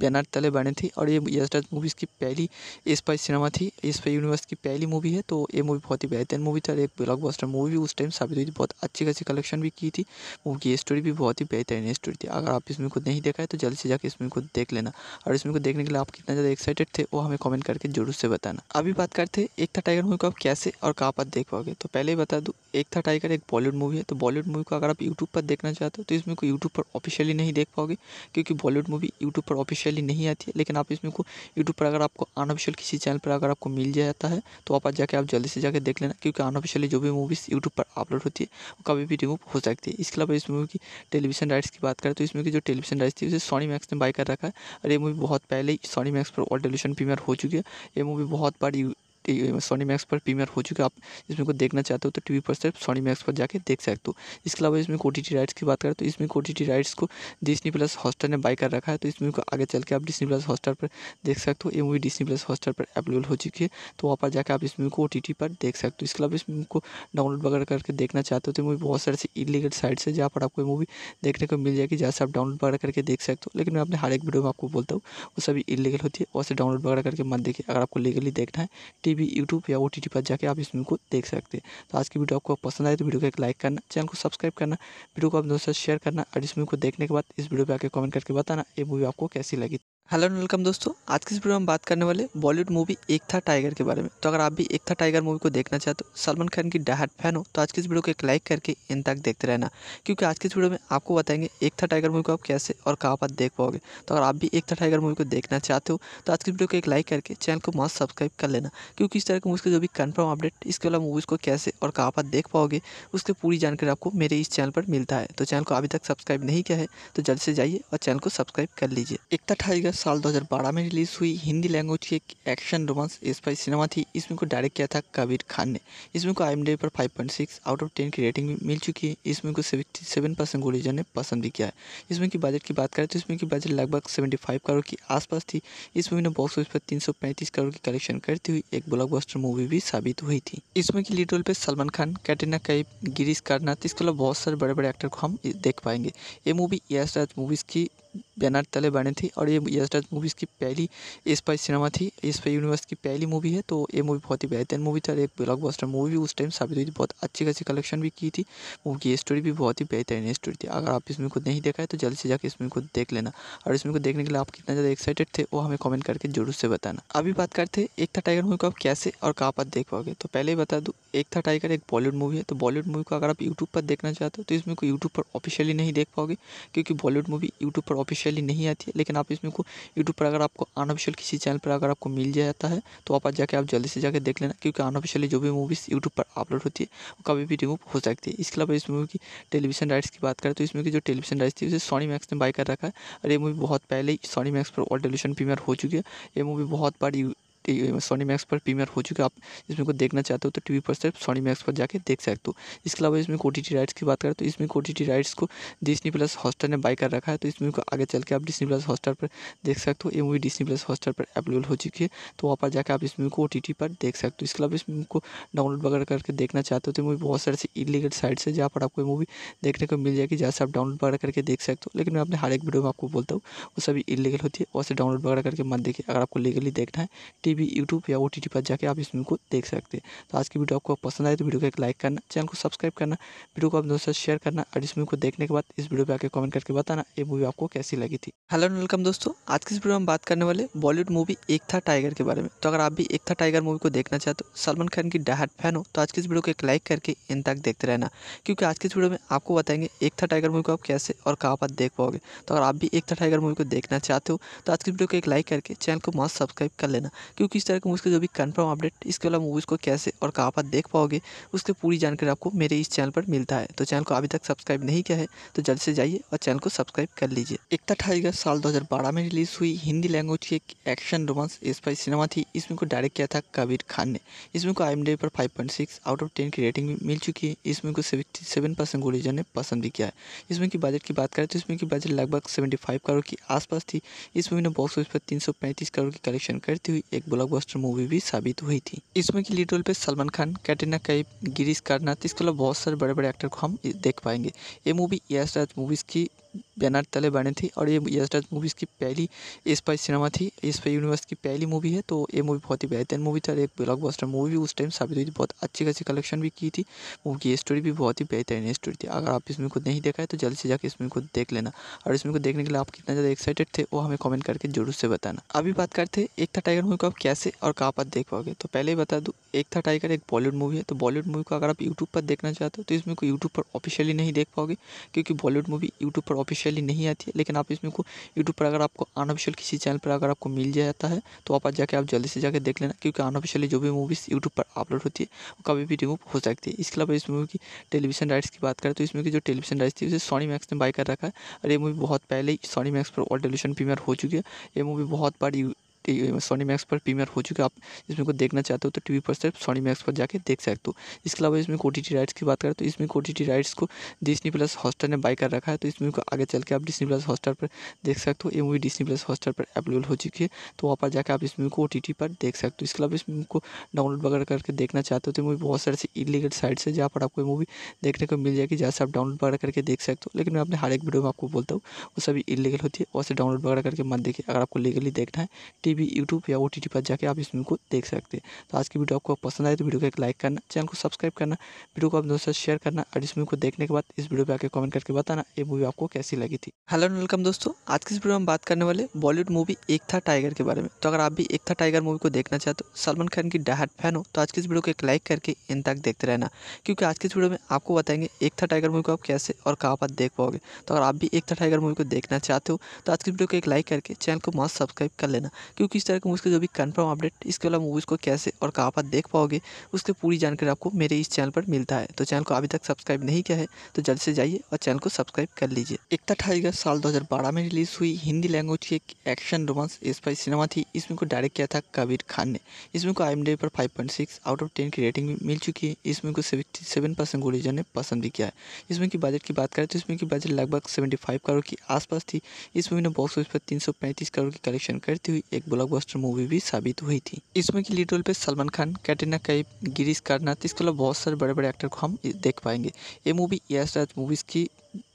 बैनर तले बने थी और ये यशराज मूवीज़ की पहली इस सिनेमा थी इस पर यूनिवर्स की पहली मूवी है तो ये मूवी बहुत ही बेहतरीन मूवी था और एक ब्लॉकबस्टर मूवी भी उस टाइम साबित हुई थी बहुत अच्छी खासी कलेक्शन भी की थी मूवी की स्टोरी भी बहुत ही बेहतरीन स्टोरी थी अगर आप इसमें खुद नहीं देखा है तो जल्द से जाकर इसमें खुद देख लेना और इसमें को देखने के लिए आप कितना ज़्यादा एक्साइटेड थे वो हमें कॉमेंट करके जरूर से बताना अभी बात करते हैं एक था टाइगर मूवी को आप कैसे और कहाँ पर देख पाओगे तो पहले ही बता दूँ एक था टाइगर एक बॉलीवुड मूवी है तो बॉलीवुड मूवी को अगर आप यूट्यूब पर देखना चाहते हो तो इसमें को यूट्यूब पर ऑफिशियली नहीं देख पाओगे क्योंकि बॉलीवुड मूवी यूट्यूब पर ऑफिशियल ऑफिशियली नहीं आती है लेकिन आप इसमें को यूट्यूब पर अगर आपको अनऑफिशियल किसी चैनल पर अगर आपको मिल जाता है तो आप जाके आप जल्दी से जाकर देख लेना क्योंकि अनऑफिशियली जो भी मूवीज़ यूट्यूब पर अपलोड होती है वो कभी भी रिमूव हो सकती है इसके अलावा इस मूवी की टेलीविजन राइट्स की बात करें तो इसमें की जो टेलीविजन राइट्स थी उसे सोनी मैक्स ने बाई कर रखा है और ये मूवी बहुत पहले ही सोनी मैक्स पर और टेलीविजन प्रीमियर हो चुकी है ये मूवी बहुत बड़ी सोनी मैक्स पर प्रीमियर हो चुका आप इसमें को देखना चाहते हो तो टीवी पर सिर्फ सोनी मैक्स पर जाके देख सकते हो इसके अलावा इसमें ओ राइट्स की बात करें तो इसमें कोटीटी राइट्स को डिस्नी प्लस हॉस्टर ने बाई कर रखा है तो इसमें को आगे चल के आप डिस्नी प्लस हॉस्टर पर देख सकते हो ये मूवी डिस्नी प्लस हॉस्टर पर अवेलेबल हो चुकी है तो वहाँ पर जाकर आप इस मूवी को ओ पर देख सकते हो इसके अलावा इस मूवी को डाउनलोड वगैरह करके देखना चाहते हो तो मूवी बहुत सारे इलीगल साइट्स है जहाँ पर आपको मूवी देखने को मिल जाएगी जहाँ से आप डाउनलोड वगैरह करके देख सकते हो लेकिन मैं अपने हर एक वीडियो में आपको बोलता हूँ वो सभी इलीगल होती है वैसे डाउनलोड वगैरह करके मत देखिए अगर आपको लीगली देखना है टी भी यूट्यूब या ओ पर जाके आप इस वीडियो को देख सकते हैं तो आज की वीडियो आपको पसंद आए तो वीडियो को एक लाइक करना चैनल को सब्सक्राइब करना वीडियो को अपने दोस्तों शेयर करना और इस वीडियो को देखने के बाद इस वीडियो पर आकर कमेंट करके बताना ये मूवी आपको कैसी लगी हेलो एंड वेलकम दोस्तों आज के इस वीडियो में हम बात करने वाले बॉलीवुड मूवी एक था टाइगर के बारे में तो अगर आप भी एक था टाइगर मूवी को देखना चाहते हो तो सलमान खान की डहाट फैन हो तो आज की इस वीडियो को एक लाइक करके इन तक देखते रहना क्योंकि आज की इस वीडियो में आपको बताएंगे एक था टाइगर मूवी को आप कैसे और कहाँ पर देख पाओगे तो अगर आप भी एक था टाइगर मूवी को देखना चाहते हो तो आज की वीडियो को एक लाइक करके चैनल को मस्त सब्सक्राइब कर लेना क्योंकि इस तरह की मूवी का जो भी कन्फर्म अपडेट इसके वाला मूवीज़ को कैसे और कहाँ पर देख पाओगे उसकी पूरी जानकारी आपको मेरे इस चैनल पर मिलता है तो चैनल को अभी तक सब्सक्राइब नहीं किया है तो जल्द से जाइए और चैनल को सब्सक्राइब कर लीजिए एक था टाइगर साल 2012 में रिलीज़ हुई हिंदी लैंग्वेज की एक एक्शन रोमांस स्पाई सिनेमा थी इसमें को डायरेक्ट किया था कबीर खान ने इसमें को आई पर 5.6 आउट ऑफ 10 की रेटिंग भी मिल चुकी है इसमें को 77 परसेंट गोलीजर ने पसंद भी किया है इसमें की बजट की बात करें तो इसमें की बजट लगभग सेवेंटी करोड़ के आसपास थी इस मूवी ने बॉक्स ऑफिस पर तीन करोड़ की कलेक्शन करती हुई एक ब्लॉक मूवी भी साबित हुई थी इसमें की लीड रोल पर सलमान खान कैटरीना कैब गिरीश कर्नाथ इसके अलावा बहुत सारे बड़े बड़े एक्टर को हम देख पाएंगे ये मूवी यश राज मूवीज़ की बैनर तले बने थे और ये यशराज मूवीज़ की पहली इस सिनेमा थी इस पर यूनिवर्स की पहली मूवी है तो ये मूवी बहुत ही बेहतरीन मूवी थी और एक ब्लॉकबस्टर मूवी भी उस टाइम साबित हुई थी बहुत अच्छी खासी कलेक्शन भी की थी मूवी की स्टोरी भी बहुत ही बेहतरीन स्टोरी थी अगर आप इसमें खुद नहीं देखा है तो जल्द से जाकर इसमें खुद देख लेना और इसमें को देखने के लिए आप कितना ज़्यादा एक्साइटेड थे वो हमें कॉमेंट करके जरूर से बताना अभी बात करते हैं एक था टाइगर मूवी को आप कैसे और कहाँ पर देख पाओगे तो पहले ही बता दूँ एक था टाइगर एक बॉलीवुड मूवी है तो बॉलीवुड मूवी को अगर आप यूट्यूब पर देखना चाहते हो तो इसमें को यूट्यूब पर ऑफिशियली नहीं देख पाओगे क्योंकि बॉलीवुड मूवी यूट्यूब पर ऑफिशियली नहीं आती है लेकिन आप इसमें को यूट्यूब पर अगर आपको अनऑफिशियल किसी चैनल पर अगर आपको मिल जाता है तो आप जाके आप जल्दी से जाके देख लेना क्योंकि अनऑफिशियली जो भी मूवीज़ यूट्यूब पर अपलोड होती है वो कभी भी रिमूव हो सकती है इसके अलावा इस मूवी की टेलीविजन राइट्स की बात करें तो इसमें की जो टेलीविजन राइट्स थी उसे सोनी मैक्स ने बाई कर रखा है और ये मूवी बहुत पहले ही सोनी मैक्स पर ऑल टेलीविजन प्रीमियर हो चुकी है ये मूवी बहुत बड़ी सोनी मैक्स पर प्रीमियर हो चुके आप इसमें को देखना चाहते हो तो टीवी पर सिर्फ सोनी मैक्स पर जाके देख सकते हो इसके अलावा इसमें ओ राइट्स की बात करें तो इसमें कोटीटी राइट्स को डिस्नी प्लस हॉस्टर ने बाई कर रखा है तो इसमें को आगे चल के आप डिस्नी प्लस हॉस्टर पर देख सकते हो ये मूवी डिस्नी प्लस हॉस्टर पर अवेलेबल हो चुकी है तो वहाँ पर जाकर आप इस मूवी को ओ पर देख सकते हो इसके अलावा इस मूवी को डाउनलोड वगैरह करके देखना चाहते हो तो मूवी बहुत सारे इलीगल साइट्स है जहाँ पर आपको मूवी देखने को मिल जाएगी जहाँ से आप डाउनलोड वगैरह करके देख सकते हो लेकिन मैं अपने हर एक वीडियो में आपको बोलता हूँ वो सभी इलीगल होती है वैसे डाउनलोड वगैरह करके मत देखिए अगर आपको लीगली देखना है टी वी यूट्यूब या ओ टी टी पर जाकर आप इस वीडियो को देख सकते हैं तो आज की वीडियो आपको पसंद आए तो वीडियो को एक लाइक करना चैनल को सब्सक्राइब करना वीडियो को अपने दोस्तों शेयर करना और इस वीडियो को देखने के बाद इस वीडियो पर आकर कमेंट करके बताना ये मूवी आपको कैसी लगी थी हेलो वेलकम दोस्तों आज की इस वीडियो में बात करने वाले बॉलीवुड मूवी एक था टाइगर के बारे में तो अगर आप भी एक था टाइगर मूवी को देखना चाहते हो सलमान खान की डहाट फैन हो तो आज की इस वीडियो को एक लाइक करके इन तक देखते रहना क्योंकि आज की इस वीडियो में आपको बताएंगे एक था टाइगर मूवी को आप कैसे और कहाँ पर देख पाओगे तो अगर आप भी एक था टाइगर मूवी को देखना चाहते हो तो आज की वीडियो को एक लाइक करके चैनल को मस्त सब्सक्राइब कर लेना क्योंकि इस तरह की मूवीज़ का जो भी कन्फर्म अपडेट इसके अलावा मूवीज़ को कैसे और कहाँ पर देख पाओगे उसकी पूरी जानकारी आपको मेरे इस चैनल पर मिलता है तो चैनल को अभी तक सब्सक्राइब नहीं किया है तो जल्द से जाइए और चैनल को सब्सक्राइब कर लीजिए एकता ठाईगर साल दो में रिलीज़ हुई हिंदी लैंग्वेज की एक एक्शन रोमांस स्पाई सिनेमा थी इसमें को डायरेक्ट किया था कबीर खान ने इसमें को आई पर फाइव आउट ऑफ टेन की रेटिंग भी मिल चुकी है इसमें को सेवन परसेंट गुड़ीजन ने पसंद भी किया है इसमें की बजट की बात करें तो इसमें की बजट लगभग सेवेंटी फाइव करोड़ के आसपास थी इस मूवी ने बॉक्स ऑफिस पर तीन सौ पैंतीस करोड़ की कलेक्शन करती हुई एक ब्लॉकबस्टर मूवी भी साबित हुई थी इसमें की लीड रोल पे सलमान खान कैटरीना कैफ गिरीश कर्नाथ इसके अलावा बहुत सारे बड़े बड़े एक्टर को हम देख पाएंगे ये मूवी यश राज मूवीज़ की बैनर तले बने थे और ये यशराज मूवी इसकी पहली इस सिनेमा थी इस पर यूनिवर्स की पहली मूवी है तो ये मूवी बहुत ही बेहतरीन मूवी थी और एक ब्लॉकबस्टर मूवी भी उस टाइम साबित हुई थी बहुत अच्छी खासी कलेक्शन भी की थी मूवी की स्टोरी भी बहुत ही बेहतरीन स्टोरी थी अगर आप इसमें खुद नहीं देखा है तो जल्द से जाकर इसमें खुद देख लेना और इसमें को देखने के लिए आप कितना ज़्यादा एक्साइटेड थे वो हमें कॉमेंट करके जरूर से बताना अभी बात करते हैं एक था टाइगर मूवी को आप कैसे और कहाँ पर देख पाओगे तो पहले ही बता दूँ एक था टाइगर एक बॉलीवुड मूवी है तो बॉलीवुड मूवी को अगर आप यूट्यूब पर देखना चाहते हो तो इसमें को यूट्यूब पर ऑफिशियली नहीं देख पाओगे क्योंकि बॉलीवुड मूवी यूट्यूब पर ऑफिशियली नहीं आती है लेकिन आप इसमें को यूट्यूब पर अगर आपको अनऑफिशियल किसी चैनल पर अगर आपको मिल जाता है तो आप जाके आप जल्दी से जाके देख लेना क्योंकि अनऑफिशियली जो भी मूवीज़ यूट्यूब पर अपलोड होती है वो कभी भी रिमूव हो सकती है इसके अलावा इस मूवी की टेलीविजन राइट्स की बात करें तो इसमें की जो टेलीविजन राइट्स थी उसे सोनी मैक्स ने बाई कर रखा है और ये मूवी बहुत पहले ही सोनी मैक्स पर ऑल टेलीविजन प्रीमियर हो चुकी है ये मूवी बहुत बड़ी सोनी मैक्स पर प्रीमियर हो चुके आप इसमें को देखना चाहते हो तो टीवी पर सिर्फ सोनी मैक्स पर जाके देख सकते हो इसके अलावा इसमें ओ राइट्स की बात करें तो इसमें कोटीटी राइट्स को डिस्नी प्लस हॉस्टर ने बाई कर रखा है तो इसमें को आगे चल के आप डिस्नी प्लस हॉस्टर पर देख सकते हो ये मूवी डिस्नी प्लस हॉस्टर पर अवेलेबल हो चुकी है तो वहाँ पर जाकर आप इस मूवी को ओ पर देख सकते हो इसके अलावा इस मूवी को डाउनलोड वगैरह करके देखना चाहते हो तो मूवी बहुत सारे इलीगल साइट्स है जहाँ पर आपको मूवी देखने को मिल जाएगी जहाँ से आप डाउनलोड वगैरह करके देख सकते हो लेकिन मैं अपने हर एक वीडियो में आपको बोलता हूँ वो सभी इलीगल होती है वैसे डाउनलोड वगैरह करके मत देखिए अगर आपको लीगली देखना है टी भी यूट्यूब या ओ पर जाके आप इस मूवी को देख सकते हैं तो आज की वीडियो आपको पसंद आए तो वीडियो को एक लाइक करना चैनल को सब्सक्राइब करना वीडियो को अपने दोस्तों शेयर करना और इस मूवी को देखने के बाद इस वीडियो पर आकर कमेंट करके बताना ये मूवी आपको कैसी लगी थी हेलो वेलकम दोस्तों आज की इस वीडियो में बात करने वाले बॉलीवुड मूवी एक था टाइगर के बारे में तो अगर आप भी एक था टाइगर मूवी को देखना चाहते हो सलमान खान की डहाट फैन हो तो आज की इस वीडियो को एक लाइक करके इन तक देखते रहना क्योंकि आज की इस वीडियो में आपको बताएंगे एक था टाइगर मूवी को आप कैसे और कहाँ पर देख पाओगे तो अगर आप भी एक था टाइगर मूवी को देखना चाहते हो तो आज की वीडियो को एक लाइक करके चैनल को मास्क सब्सक्राइब कर लेना क्योंकि इस तरह की मूवीज़ का जो भी कन्फर्म अपडेट इसके अलावा मूवीज़ को कैसे और कहाँ पर देख पाओगे उसकी पूरी जानकारी आपको मेरे इस चैनल पर मिलता है तो चैनल को अभी तक सब्सक्राइब नहीं किया है तो जल्द से जाइए और चैनल को सब्सक्राइब कर लीजिए एकता ठाईगर साल दो में रिलीज़ हुई हिंदी लैंग्वेज की एक एक्शन रोमांस स्पाई सिनेमा थी इसमें को डायरेक्ट किया था कबीर खान ने इसमें को आई पर फाइव आउट ऑफ टेन की रेटिंग भी मिल चुकी है इसमें को सेवन परसेंट गुड़ीजन ने पसंद भी किया है इसमें की बजट की बात करें तो इसमें की बजट लगभग सेवेंटी फाइव करोड़ के आसपास थी इस मूवी ने बॉक्स ऑफिस पर तीन सौ पैंतीस करोड़ की कलेक्शन करती हुई एक ब्लॉकबस्टर मूवी भी साबित हुई थी इसमें की लीड रोल पे सलमान खान कैटरीना कैफ गिरीश कर्नाथ इसके अलावा बहुत सारे बड़े बड़े एक्टर को हम देख पाएंगे ये मूवी यश राज मूवीज़ की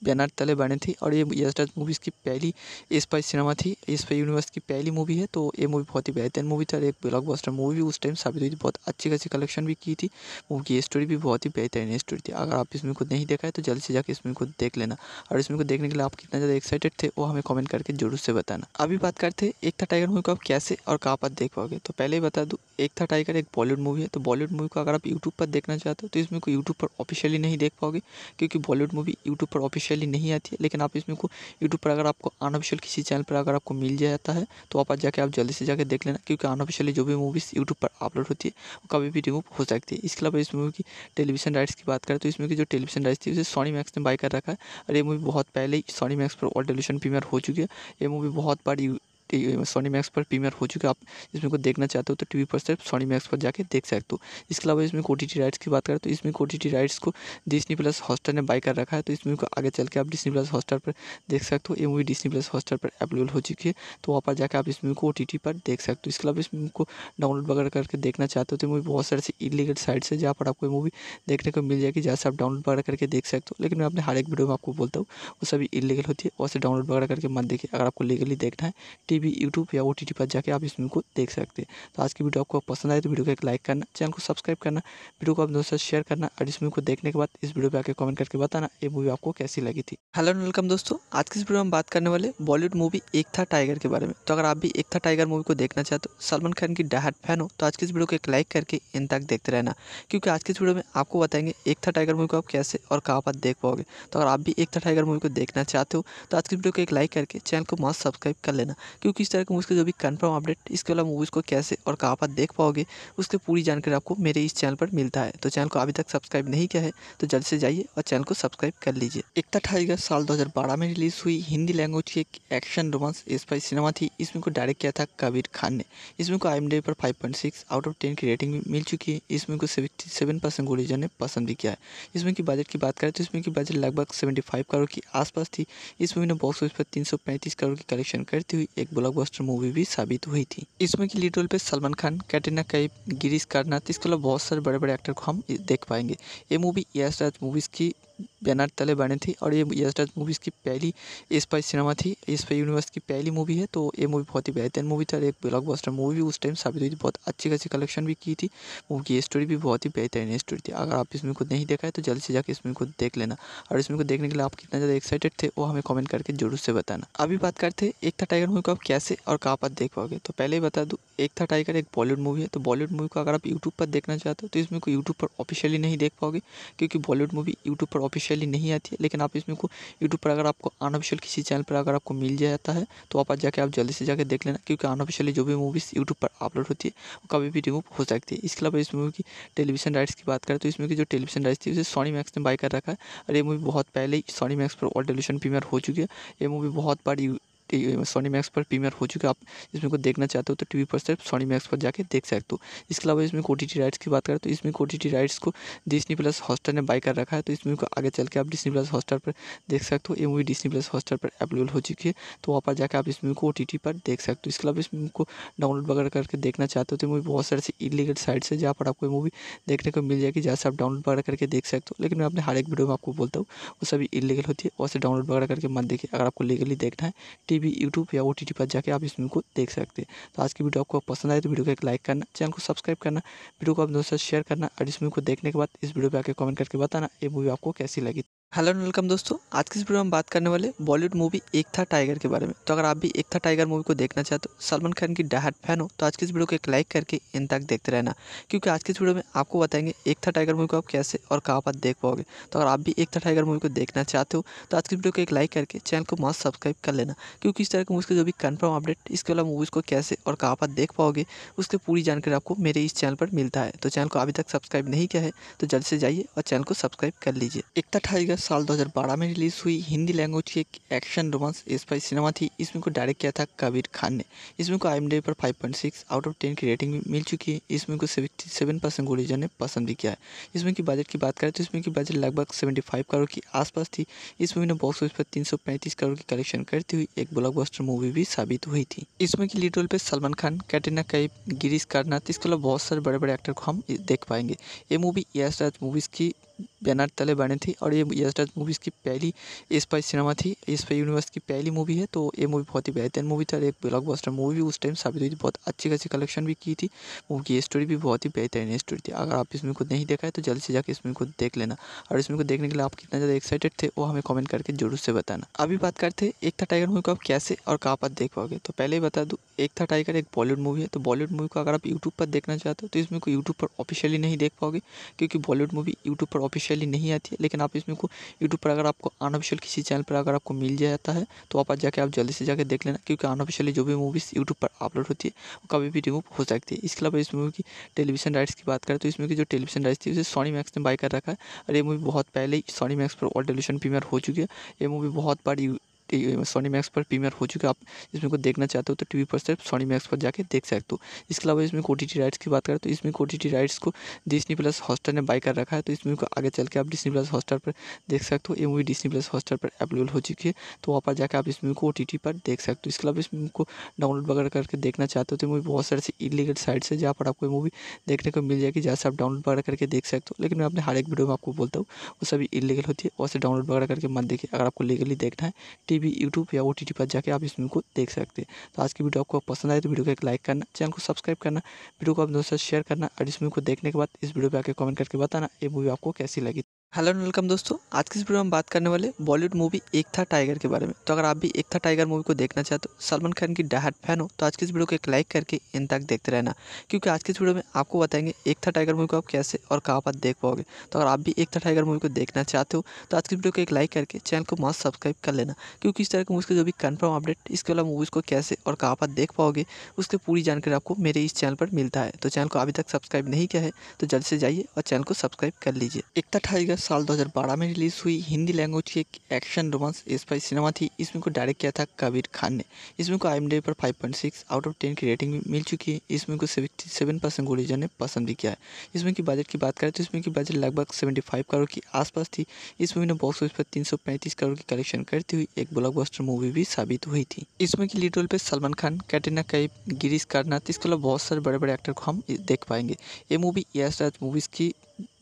बैनर तले बने थे और ये यशराज मूवीज़ की पहली स्पाई सिनेमा थी इस पर यूनिवर्स की पहली मूवी है तो ये मूवी बहुत ही बेहतरीन मूवी थी और एक ब्लॉकबस्टर मूवी भी उस टाइम साबित हुई थी बहुत अच्छी खासी कलेक्शन भी की थी मूवी की स्टोरी भी बहुत ही बेहतरीन स्टोरी थी अगर आप इसमें को नहीं देखा है तो जल्द से जाकर इसमें को देख लेना और इसमें को देखने के लिए आप कितना ज़्यादा एक्साइटेड थे वो हमें कॉमेंट करके जरूर से बताना अभी बात करते हैं एक था टाइगर मूवी को आप कैसे और कहाँ पर देख पाओगे तो पहले ही बता दूँ एक था टाइगर एक बॉलीवुड मूवी है तो बॉलीवुड मूवी को अगर आप यूट्यूब पर देखना चाहते हो तो इसमें को यूट्यूब पर ऑफिशियली नहीं देख पाओगे क्योंकि बॉलीवुड मूवी यूट्यूब पर ऑफिशियली नहीं आती है लेकिन आप इसमें को यूट्यूब पर अगर आपको अनऑफिशियल किसी चैनल पर अगर आपको मिल जाता है तो आप जाके आप जल्दी से जाकर देख लेना क्योंकि अनऑफिशियली जो भी मूवीज़ यूट्यूब पर अपलोड होती है वो कभी भी रिमूव हो सकती है इसके अलावा इस मूवी की टेलीविजन राइट्स की बात करें तो इसमें की जो टेलीविजन राइट्स थी उसे सोनी मैक्स ने बाई कर रखा है और ये मूवी बहुत पहले ही सोनी मैक्स पर ऑल टेलीविजन प्रीमियर हो चुकी है ये मूवी बहुत बड़ी सोनी मैक्स पर प्रीमियर हो चुके आप इसमें को देखना चाहते हो तो टीवी पर सिर्फ सोनी मैक्स पर जाके देख सकते हो इसके अलावा इसमें ओ राइट्स की बात करें तो इसमें ओ राइट्स को डिस्नी प्लस हॉस्टर ने बाय कर रखा है तो इसमें को आगे चल के आप डिस्नी प्लस हॉस्टर पर देख सकते हो ये मूवी डिस्नी प्लस हॉस्टर पर अवेलेबल हो चुकी है तो वहाँ पर जाकर आप इस मूवी को ओ पर देख सकते हो इसके अलावा इस मूवी को डाउनलोड वगैरह करके देखना चाहते हो तो मूवी बहुत सारे इलीगल साइट्स है जहाँ पर आपको मूवी देखने को मिल जाएगी जहाँ से आप डाउनलोड वगैरह करके देख सकते हो लेकिन मैं अपने हर एक वीडियो में आपको बोलता हूँ वो सभी इलीगल होती है वैसे डाउनलोड वगैरह करके मत देखिए अगर आपको लीगली देखना है किसी भी यूट्यूब या ओ पर जाकर आप इस वीडियो को देख सकते हैं तो आज की वीडियो आपको पसंद आए तो वीडियो को एक लाइक करना चैनल को सब्सक्राइब करना वीडियो को आप दोस्तों शेयर करना और इस वीडियो को देखने के बाद इस वीडियो पर आकर कमेंट करके बताना ये मूवी आपको कैसी लगी थी हेलो एंड वेलकम दोस्तों आज की इस वीडियो में बात करने वाले बॉलीवुड मूवी एक था टाइगर के बारे में तो अगर आप भी एक था टाइगर मूवी को देखना चाहते हो सलमान खान की डाहट फैन हो तो आज की इस वीडियो को एक लाइक करके इन तक देखते रहना क्योंकि आज की इस वीडियो में आपको बताएंगे एक था टाइगर मूवी को आप कैसे और कहाँ पर देख पाओगे तो अगर आप भी एक था टाइगर मूवी को देखना चाहते हो तो आज की वीडियो को एक लाइक करके चैनल को मस्त सब्सक्राइब कर लेना क्योंकि इस तरह की मूवीज़ का जो भी कन्फर्म अपडेट इसके अलावा मूवीज़ को कैसे और कहाँ पर देख पाओगे उसकी पूरी जानकारी आपको मेरे इस चैनल पर मिलता है तो चैनल को अभी तक सब्सक्राइब नहीं किया है तो जल्द से जाइए और चैनल को सब्सक्राइब कर लीजिए एकता ठाईगर साल दो में रिलीज़ हुई हिंदी लैंग्वेज की एक एक्शन रोमांस स्पाई सिनेमा थी इसमें को डायरेक्ट किया था कबीर खान ने इसमें को आई पर फाइव आउट ऑफ टेन की रेटिंग भी मिल चुकी है इसमें को सेवेंटी सेवन परसेंट ऑडिजन ने पसंद भी किया है इसमें की बजट की बात करें तो इसमें की बजट लगभग सेवेंटी फाइव करोड़ के आसपास थी इस मूवी ने बॉक्स ऑफिस पर तीन सौ पैंतीस करोड़ की कलेक्शन करती हुई एक ब्लॉकबस्टर मूवी भी साबित हुई थी इसमें की लीड रोल पे सलमान खान कैटरीना कैफ गिरीश कर्नाथ इसके अलावा बहुत सारे बड़े बड़े एक्टर को हम देख पाएंगे ये मूवी यश राज मूवीज़ की बैनर तले बने थे और ये यशराज मूवीज़ की पहली स्पाई सिनेमा थी इस पर यूनिवर्स की पहली मूवी है तो ये मूवी बहुत ही बेहतरीन मूवी थी और एक ब्लॉकबस्टर मूवी भी उस टाइम साबित हुई थी बहुत अच्छी खासी कलेक्शन भी की थी मूवी की स्टोरी भी बहुत ही बेहतरीन स्टोरी थी अगर आप इसमें खुद को नहीं देखा है तो जल्द से जाकर इस मूवी को देख लेना और इसमें को देखने के लिए आप कितना ज़्यादा एक्साइटेड थे वो हमें कॉमेंट करके जरूर से बताना अभी बात करते हैं एक था टाइगर मूवी को आप कैसे और कहाँ पर देख पाओगे तो पहले ही बता दूँ एक था टाइगर एक बॉलीवुड मूवी है तो बॉलीवुड मूवी को अगर आप यूट्यूब पर देखना चाहते हो तो इसमें को यूट्यूब पर ऑफिशियली नहीं देख पाओगे क्योंकि बॉलीवुड मूवी यूट्यूब पर ऑफिशियली नहीं आती है लेकिन आप इसमें को यूट्यूब पर अगर आपको अनऑफिशियल किसी चैनल पर अगर आपको मिल जाता है तो आप जाके आप जल्दी से जाकर देख लेना क्योंकि अनऑफिशियली जो भी मूवीज़ यूट्यूब पर अपलोड होती है वो कभी भी रिमूव हो सकती है इसके अलावा इस मूवी की टेलीविजन राइट्स की बात करें तो इसमें की जो टेलीविजन राइट्स थी उसे सोनी मैक्स ने बाई कर रखा है और ये मूवी बहुत पहले ही सोनी मैक्स पर ऑल टेलीविजन प्रीमियर हो चुकी है ये मूवी बहुत बड़ी सोनी मैक्स पर प्रीमियर हो चुके आप इसमें को देखना चाहते हो तो टीवी पर सिर्फ सोनी मैक्स पर जाके देख सकते हो इसके अलावा इसमें ओ राइट्स की बात करें तो इसमें ओ राइट्स को डिस्नी प्लस हॉस्टर ने बाय कर रखा है तो इसमें को आगे चल के आप डिस्नी प्लस हॉस्टर पर देख सकते हो ये मूवी डिस्नी प्लस हॉस्टर पर अवेलेबल हो चुकी है तो वहाँ पर जाकर आप इस मूवी को ओ पर देख सकते हो इसके अलावा इस मूवी को डाउनलोड वगैरह करके देखना चाहते हो तो मूवी बहुत सारे इलीगल साइट्स है जहाँ पर आपको मूवी देखने को मिल जाएगी जहाँ से आप डाउनलोड वगैरह करके देख सकते हो लेकिन मैं अपने हर एक वीडियो में आपको बोलता हूँ वो सभी इलीगल होती है वहाँ से डाउनलोड वगैरह करके मत देखिए अगर आपको लीगली देखना है टी भी यूट्यूब या ओ पर जाकर आप इस मूवी को देख सकते हैं तो आज की वीडियो आपको पसंद आए तो वीडियो को एक लाइक करना चैनल को सब्सक्राइब करना वीडियो को अपने दोस्तों से शेयर करना और इस मूवी को देखने के बाद इस वीडियो पर आकर कमेंट करके बताना ये मूवी आपको कैसी लगी हेलो एंड वेलकम दोस्तों आज के इस वीडियो में हम बात करने वाले बॉलीवुड मूवी एक था टाइगर के बारे में तो अगर आप भी एक था टाइगर मूवी को देखना चाहते हो सलमान खान की डहाट फैन हो तो आज के इस वीडियो को एक लाइक करके इन तक देखते रहना क्योंकि आज के इस वीडियो में आपको बताएंगे एक था टाइगर मूवी को आप कैसे और कहाँ पर देख पाओगे तो अगर आप भी एक था टाइगर मूवी को देखना चाहते हो तो आज की वीडियो को एक लाइक करके चैनल को मस्त सब्सक्राइब कर लेना क्योंकि इस तरह की मूवी का जो भी कन्फर्म अपडेट इसके वाला मूवीज़ को कैसे और कहाँ पर देख पाओगे उसकी पूरी जानकारी आपको मेरे इस चैनल पर मिलता है तो चैनल को अभी तक सब्सक्राइब नहीं किया है तो जल्द से जाइए और चैनल को सब्सक्राइब कर लीजिए एक था टाइगर साल 2012 में रिलीज़ हुई हिंदी लैंग्वेज की एक एक्शन रोमांस स्पाई सिनेमा थी इसमें को डायरेक्ट किया था कबीर खान ने इसमें को आई पर 5.6 आउट ऑफ 10 की रेटिंग भी मिल चुकी है इसमें को को 77 परसेंट गुड़ीजन ने पसंद भी किया है इसमें की बजट की बात करें तो इसमें की बजट लगभग सेवेंटी करोड़ के आसपास थी इस मूवी ने बॉक्स ऑफिस पर तीन करोड़ की कलेक्शन करती हुई एक ब्लॉक मूवी भी साबित हुई थी इसमें की लीड रोल पर सलमान खान कैटरीना कैब गिरीश कर्नाथ इसके अलावा बहुत सारे बड़े बड़े एक्टर को हम देख पाएंगे ये मूवी यश राज मूवीज़ की बैनर तले बने थे और ये यशराज मूवीज़ की पहली इस सिनेमा थी इस पर यूनिवर्स की पहली मूवी है तो ये मूवी बहुत ही बेहतरीन मूवी था एक ब्लॉकबस्टर मूवी भी उस टाइम साबित हुई थी बहुत अच्छी खासी कलेक्शन भी की थी मूवी की स्टोरी भी बहुत ही बेहतरीन स्टोरी थी अगर आप इस मूवी को नहीं देखा है तो जल्द से जाकर इस मूवी को देख लेना और इस मूवी को देखने के लिए आप कितना ज़्यादा एक्साइटेड थे वो हमें कॉमेंट करके जरूर से बताना अभी बात करते हैं एक था टाइगर मूवी को आप कैसे और कहाँ पर देख पाओगे तो पहले ही बता दूँ एक था टाइगर एक बॉलीवुड मूवी है तो बॉलीवुड मूवी को अगर आप यूट्यूब पर देखना चाहते हो तो इसमें को यूट्यूब पर ऑफिशियली नहीं देख पाओगे क्योंकि बॉलीवुड मूवी यूट्यूब पर ऑफिशियल ऑफिशियली नहीं आती है लेकिन आप इसमें को यूट्यूब पर अगर आपको अनऑफिशियल किसी चैनल पर अगर आपको मिल जाता है तो आप जाके आप जल्दी से जाकर देख लेना क्योंकि अनऑफिशियली जो भी मूवीज़ यूट्यूब पर अपलोड होती है वो कभी भी रिमूव हो सकती है इसके अलावा इस मूवी की टेलीविजन राइट्स की बात करें तो इसमें की जो टेलीविजन राइट्स थी उसे सोनी मैक्स ने बाई कर रखा है और ये मूवी बहुत पहले ही सोनी मैक्स पर ऑल टेलीविजन प्रीमियर हो चुकी है ये मूवी बहुत बड़ी सोनी मैक्स पर प्रीमियर हो चुके आप इसमें को देखना चाहते हो तो टीवी पर सिर्फ सोनी मैक्स पर जाके देख सकते हो इसके अलावा इसमें ओ राइट्स की बात करें तो इसमें टी राइट्स को डिस्नी प्लस हॉस्टर ने बाय कर रखा है तो इसमें को आगे चल के आप डिस्नी प्लस हॉस्टर पर देख सकते हो ये मूवी डिस्नी प्लस हॉस्टर पर अवेलेबल हो चुकी है तो वहाँ पर जाकर आप इस मूवी को ओ पर देख सकते हो इसके अलावा इस मूवी को डाउनलोड वगैरह करके देखना चाहते हो तो मूवी बहुत सारे इलीगल साइट्स है जहाँ पर आपको मूवी देखने को मिल जाएगी जहाँ से आप डाउनलोड वगैरह करके देख सकते हो लेकिन मैं अपने हर एक वीडियो में आपको बोलता हूँ वो सभी इलीगल होती है वैसे डाउनलोड वगैरह करके मत देखिए अगर आपको लीगली देखना है किसी भी यूट्यूब या ओ पर जाके आप इस फिल्म को देख सकते हैं तो आज की वीडियो आपको पसंद आए तो वीडियो को एक लाइक करना चैनल को सब्सक्राइब करना वीडियो को अपने दोस्तों शेयर करना और इस फिल्म को देखने के बाद इस वीडियो पर आकर कमेंट करके बताना ये मूवी आपको कैसी लगी हेलो एंड वेलकम दोस्तों आज के इस वीडियो में हम बात करने वाले बॉलीवुड मूवी एक था टाइगर के बारे में तो अगर आप भी एक था टाइगर मूवी को देखना चाहते हो तो सलमान खान की डाहट फैन हो तो आज के इस वीडियो को एक लाइक करके इन तक देखते रहना क्योंकि आज के इस वीडियो में आपको बताएंगे एक था टाइगर मूवी को आप कैसे और कहाँ पर देख पाओगे तो अगर आप भी एक था टाइगर मूवी को देखना चाहते हो तो आज की वीडियो को एक लाइक करके चैनल को मस्त सब्सक्राइब कर लेना क्योंकि इस तरह के मूवी का जो भी कन्फर्म अपडेट इसके वाला मूवीज़ को कैसे और कहाँ पर देख पाओगे उसकी पूरी जानकारी आपको मेरे इस चैनल पर मिलता है तो चैनल को अभी तक सब्सक्राइब नहीं किया है तो जल्द से जाइए और चैनल को सब्सक्राइब कर लीजिए एक था टाइगर साल 2012 में रिलीज़ हुई हिंदी लैंग्वेज की एक एक्शन रोमांस स्पाई सिनेमा थी इसमें को डायरेक्ट किया था कबीर खान ने इसमें को आई पर 5.6 आउट ऑफ 10 की रेटिंग भी मिल चुकी है इसमें को सेवेंटी सेवन परसेंट गुड़ीजन ने पसंद भी किया है इसमें की बजट की बात करें तो इसमें की बजट लगभग सेवेंटी करोड़ के आसपास थी इस मूवी ने बॉक्स ऑफिस पर तीन करोड़ की कलेक्शन करती हुई एक ब्लॉक मूवी भी साबित हुई थी इसमें की लीड रोल पर सलमान खान कैटरीना कैब गिरीश करनाथ इसके अलावा बहुत सारे बड़े बड़े एक्टर को हम देख पाएंगे ये मूवी यश राज मूवीज़ की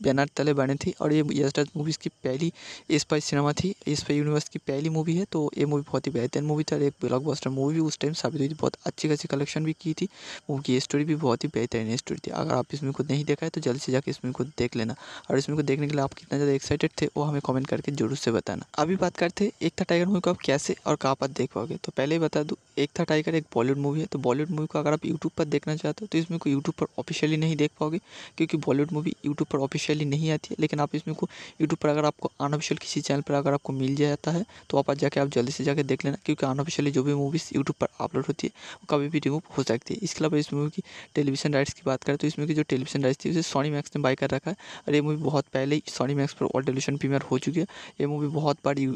बैनर तले बने थे और ये यशराज मूवीज़ मूवी इसकी पहली स्पाई सिनेमा थी इस पर यूनिवर्स की पहली मूवी है तो ये मूवी बहुत ही बेहतरीन मूवी थी और एक ब्लॉकबस्टर मूवी भी उस टाइम साबित हुई थी बहुत अच्छी खासी कलेक्शन भी की थी मूवी की स्टोरी भी बहुत ही बेहतरीन स्टोरी थी अगर आप इस मूवी को नहीं देखा है तो जल्द से जाकर इस मूवी को देख लेना और इस मूवी को देखने के लिए आप कितना ज़्यादा एक्साइटेड थे वो हमें कॉमेंट करके जरूर से बताना अभी बात करते हैं एक था टाइगर मूवी को आप कैसे और कहाँ पर देख पाओगे तो पहले ही बता दूँ एक था टाइगर एक बॉलीवुड मूवी है तो बॉलीवुड मूवी को अगर आप यूट्यूब पर देखना चाहते हो तो इसमें को यूट्यूब पर ऑफिशियली नहीं देख पाओगे क्योंकि बॉलीवुड मूवी यूट्यूब पर ऑफिशियली नहीं आती है लेकिन आप इसमें को यूट्यूब पर अगर आपको अनऑफिशियल किसी चैनल पर अगर आपको मिल जाता है तो आप जाके आप जल्दी से जाके देख लेना क्योंकि अनऑफिशियली जो भी मूवीज़ यूट्यूब पर अपलोड होती है वो कभी भी रिमूव हो सकती है इसके अलावा इस मूवी की टेलीविजन राइट्स की बात करें तो इसमें की जो टेलीविजन राइट्स थी उसे सोनी मैक्स ने बाई कर रखा है और ये मूवी बहुत पहले ही सोनी मैक्स पर ऑल टेलीविजन प्रीमियर हो चुकी है ये मूवी बहुत बड़ी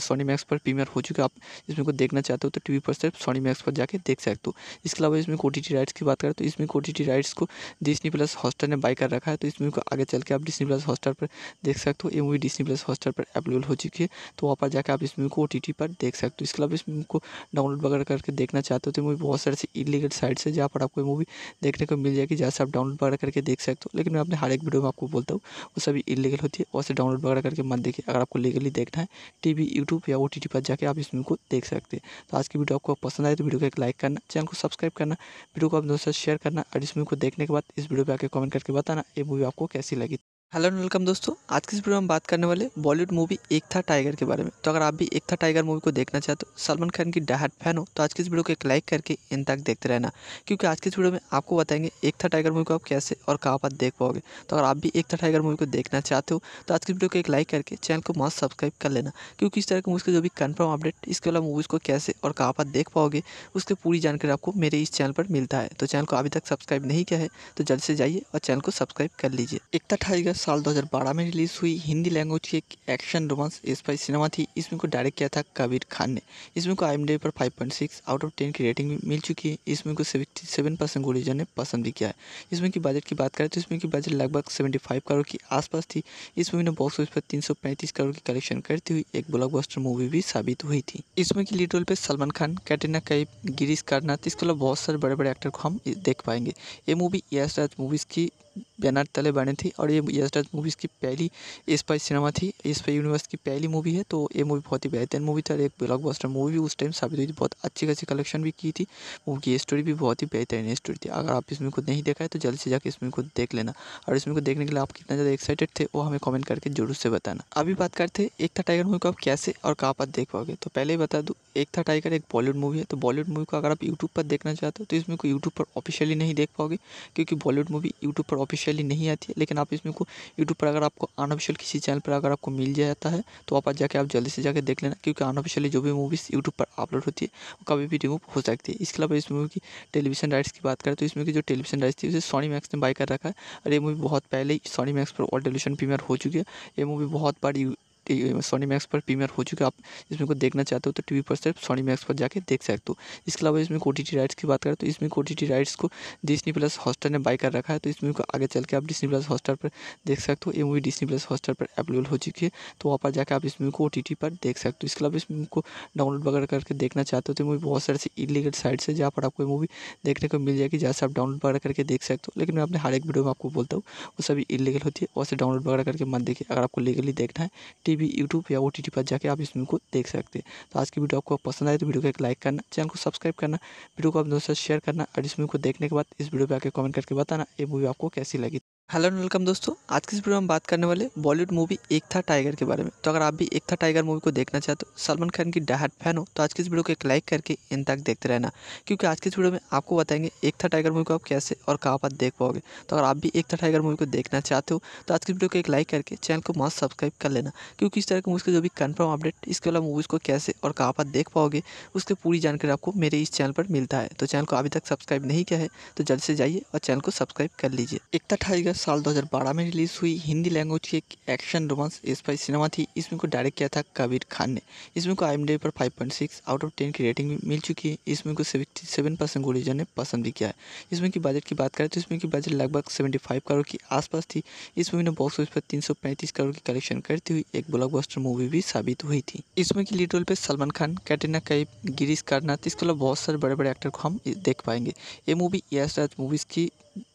सोनी मैक्स पर प्रीमियर हो चुके आप इसमें को देखना चाहते हो तो टीवी पर सिर्फ सोनी मैक्स पर जाके देख सकते हो इसके अलावा इसमें ओ राइट्स की बात करें तो इसमें ओ राइट्स को डिस्नी प्लस हॉस्टल ने बाई कर रखा है तो इसमें को आगे चल के आप डिस्नी प्लस हॉस्टल पर देख सकते हो ये मूवी डिस्नी प्लस हॉस्टल पर अवेलेबल हो चुकी है तो वहाँ पर जाकर आप इस मूवी को ओ पर देख सकते हो इसके अलावा इस मूवी को डाउनलोड वगैरह करके देखना चाहते हो तो मूवी बहुत सारे इलीगल साइट्स है जहाँ पर आपको मूवी देखने को मिल जाएगी जहाँ से आप डाउनलोड वगैरह करके देख सकते हो लेकिन मैं अपने हर एक वीडियो में आपको बोलता हूँ वो सभी इलीगल होती है वैसे डाउनलोड वगैरह करके मत देखिए अगर आपको लीगली देखना है टी भी यूट्यूब या ओ पर जाकर आप इस मूवी को देख सकते हैं तो आज की वीडियो आपको पसंद आए तो वीडियो को एक लाइक करना चैनल को सब्सक्राइब करना वीडियो को अपने दोस्तों से शेयर करना और इस मूवी को देखने के बाद इस वीडियो पर आकर कमेंट करके बताना ये मूवी आपको कैसी लगी हेलो एंड वेलकम दोस्तों आज की इस वीडियो में हम बात करने वाले बॉलीवुड मूवी एक था टाइगर के बारे में तो अगर आप भी एक था टाइगर मूवी को देखना चाहते हो तो सलमान खान की डहाट फैन हो तो आज की इस वीडियो को एक लाइक करके इन तक देखते रहना क्योंकि आज के इस वीडियो में आपको बताएंगे एक था टाइगर मूवी को आप कैसे और कहाँ पर देख पाओगे तो अगर आप भी एक था टाइगर मूवी को देखना चाहते हो तो आज की वीडियो को एक लाइक करके चैनल को मास्क सब्सक्राइब कर लेना क्योंकि इस तरह की मूवी जो भी कन्फर्म अपडेट इसके अलावा मूवीज़ को कैसे और कहाँ पर देख पाओगे उसकी पूरी जानकारी आपको मेरे इस चैनल पर मिलता है तो चैनल को अभी तक सब्सक्राइब नहीं किया है तो जल्द से जाइए और चैनल को सब्सक्राइब कर लीजिए एक था टाइगर साल 2012 में रिलीज़ हुई हिंदी लैंग्वेज की एक एक्शन रोमांस स्पाई सिनेमा थी इसमें को डायरेक्ट किया था कबीर खान ने इसमें को आई पर 5.6 आउट ऑफ 10 की रेटिंग भी मिल चुकी है इसमें को को 77 परसेंट गुड़ीजन ने पसंद भी किया है इसमें की बजट की बात करें तो इसमें की बजट लगभग सेवेंटी करोड़ के आसपास थी इस मूवी ने बॉक्स ऑफिस पर तीन करोड़ की कलेक्शन करती हुई एक ब्लॉक मूवी भी साबित हुई थी इसमें की लीड रोल पर सलमान खान कैटरीना कैफ गिरीश कर्नाथ इसके अलावा बहुत सारे बड़े बड़े एक्टर को हम देख पाएंगे ये मूवी यश राज मूवीज़ की बैनर तले बने थी और ये राज मूवीज़ की पहली इस पर सिनेमा थी इस पर यूनिवर्स की पहली मूवी है तो ये मूवी बहुत ही बेहतरीन मूवी थी और एक ब्लॉकबस्टर मूवी भी उस टाइम साबित हुई थी बहुत अच्छी खासी कलेक्शन भी की थी मूवी की स्टोरी भी बहुत ही बेहतरीन स्टोरी थी अगर आप इस मूवी को नहीं देखा है तो जल्द से जाकर इस मूवी को देख लेना और इस मूवी को देखने के लिए आप कितना ज़्यादा एक्साइटेड थे वो हमें कॉमेंट करके जरूर से बताना अभी बात करते हैं एक था टाइगर मूवी को आप कैसे और कहाँ पर देख पाओगे तो पहले ही बता दूँ एक था टाइगर एक बॉलीवुड मूवी है तो बॉलीवुड मूवी को अगर आप यूट्यूब पर देखना चाहते हो तो इसमें को यूट्यूब पर ऑफिशियली नहीं देख पाओगे क्योंकि बॉलीवुड मूवी यूट्यूब पर ऑफिशियली नहीं आती है लेकिन आप इसमें को यूट्यूब पर अगर आपको अनऑफिशियल किसी चैनल पर अगर आपको मिल जाता है तो आप जाके आप जल्दी से जाके देख लेना क्योंकि अनऑफिशियली जो भी मूवीज़ यूट्यूब पर अपलोड होती है वो कभी भी रिमूव हो सकती है इसके अलावा इस मूवी की टेलीविजन राइट्स की बात करें तो इसमें की जो टेलीविजन राइट्स थी उसे सोनी मैक्स ने बाई कर रखा है और ये मूवी बहुत पहले ही सोनी मैक्स पर ऑल टेलीविजन प्रीमियर हो चुकी है ये मूवी बहुत बड़ी सोनी मैक्स पर प्रीमियर हो चुका आप इसमें को देखना चाहते हो तो टी पर सिर्फ सोनी मैक्स पर जाके देख सकते हो इसके अलावा इसमें ओ राइट्स की बात करें तो इसमें टी राइट्स को डिस्नी प्लस हॉस्टर ने बाई कर रखा है तो इसमें को आगे चल के आप डिस्नी प्लस हॉस्टर पर देख सकते हो ये मूवी डिस्नी प्लस हॉस्टर पर अवेलेबल हो चुकी है तो वहाँ पर जाकर आप इस मूवी को ओ पर देख सकते हो इसके अलावा इस मूवी को डाउनलोड वगैरह करके देखना चाहते हो तो मूवी बहुत सारे इलीगल साइट्स है जहाँ पर आपको मूवी देखने को मिल जाएगी जहाँ से आप डाउनलोड वगैरह करके देख सकते हो लेकिन मैं अपने हर एक वीडियो में आपको बोलता हूँ वो सभी इलीगल होती है वैसे डाउनलोड वगैरह करके मत देखिए अगर आपको लीगली देखना है टी भी यूट्यूब या ओ पर जाके आप इस वीडियो को देख सकते हैं तो आज की वीडियो आपको पसंद आए तो वीडियो को एक लाइक करना चैनल को सब्सक्राइब करना वीडियो को अपने दोस्तों से शेयर करना और इस वीडियो को देखने के बाद इस वीडियो पर आकर कमेंट करके बताना ये मूवी आपको कैसी लगी हेलो एंड वेलकम दोस्तों आज के इस वीडियो में हम बात करने वाले बॉलीवुड मूवी एक था टाइगर के बारे में तो अगर आप भी एक था टाइगर मूवी को देखना चाहते हो तो सलमान खान की डहाट फैन हो तो आज की इस वीडियो को एक लाइक करके इन तक देखते रहना क्योंकि आज के इस वीडियो में आपको बताएंगे एक था टाइगर मूवी को आप कैसे और कहाँ पर देख पाओगे तो अगर आप भी एक था टाइगर मूवी को देखना चाहते हो तो आज की वीडियो को एक लाइक करके चैनल को मास्क सब्सक्राइब कर लेना क्योंकि इस तरह की मूवी जो भी कन्फर्म अपडेट इसके वाला मूवीज़ को कैसे और कहाँ पर देख पाओगे उसकी पूरी जानकारी आपको मेरे इस चैनल पर मिलता है तो चैनल को अभी तक सब्सक्राइब नहीं किया है तो जल्द से जाइए और चैनल को सब्सक्राइब कर लीजिए एक था टाइगर साल 2012 में रिलीज़ हुई हिंदी लैंग्वेज की एक एक्शन रोमांस स्पाई सिनेमा थी इसमें को डायरेक्ट किया था कबीर खान ने इसमें को आई पर 5.6 आउट ऑफ 10 की रेटिंग भी मिल चुकी है इसमें को 77 परसेंट गोलीजर ने पसंद भी किया है इसमें की बजट की बात करें तो इसमें की बजट लगभग सेवेंटी करोड़ के आसपास थी इस मूवी ने बॉक्स ऑफिस पर तीन करोड़ की कलेक्शन करती हुई एक ब्लॉक मूवी भी साबित हुई थी इसमें की लीड रोल पर सलमान खान कैटरीना कैफ गिरीश कर्नाथ इसके अलावा बहुत सारे बड़े बड़े एक्टर को हम देख पाएंगे ये मूवी यश राज मूवीज़ की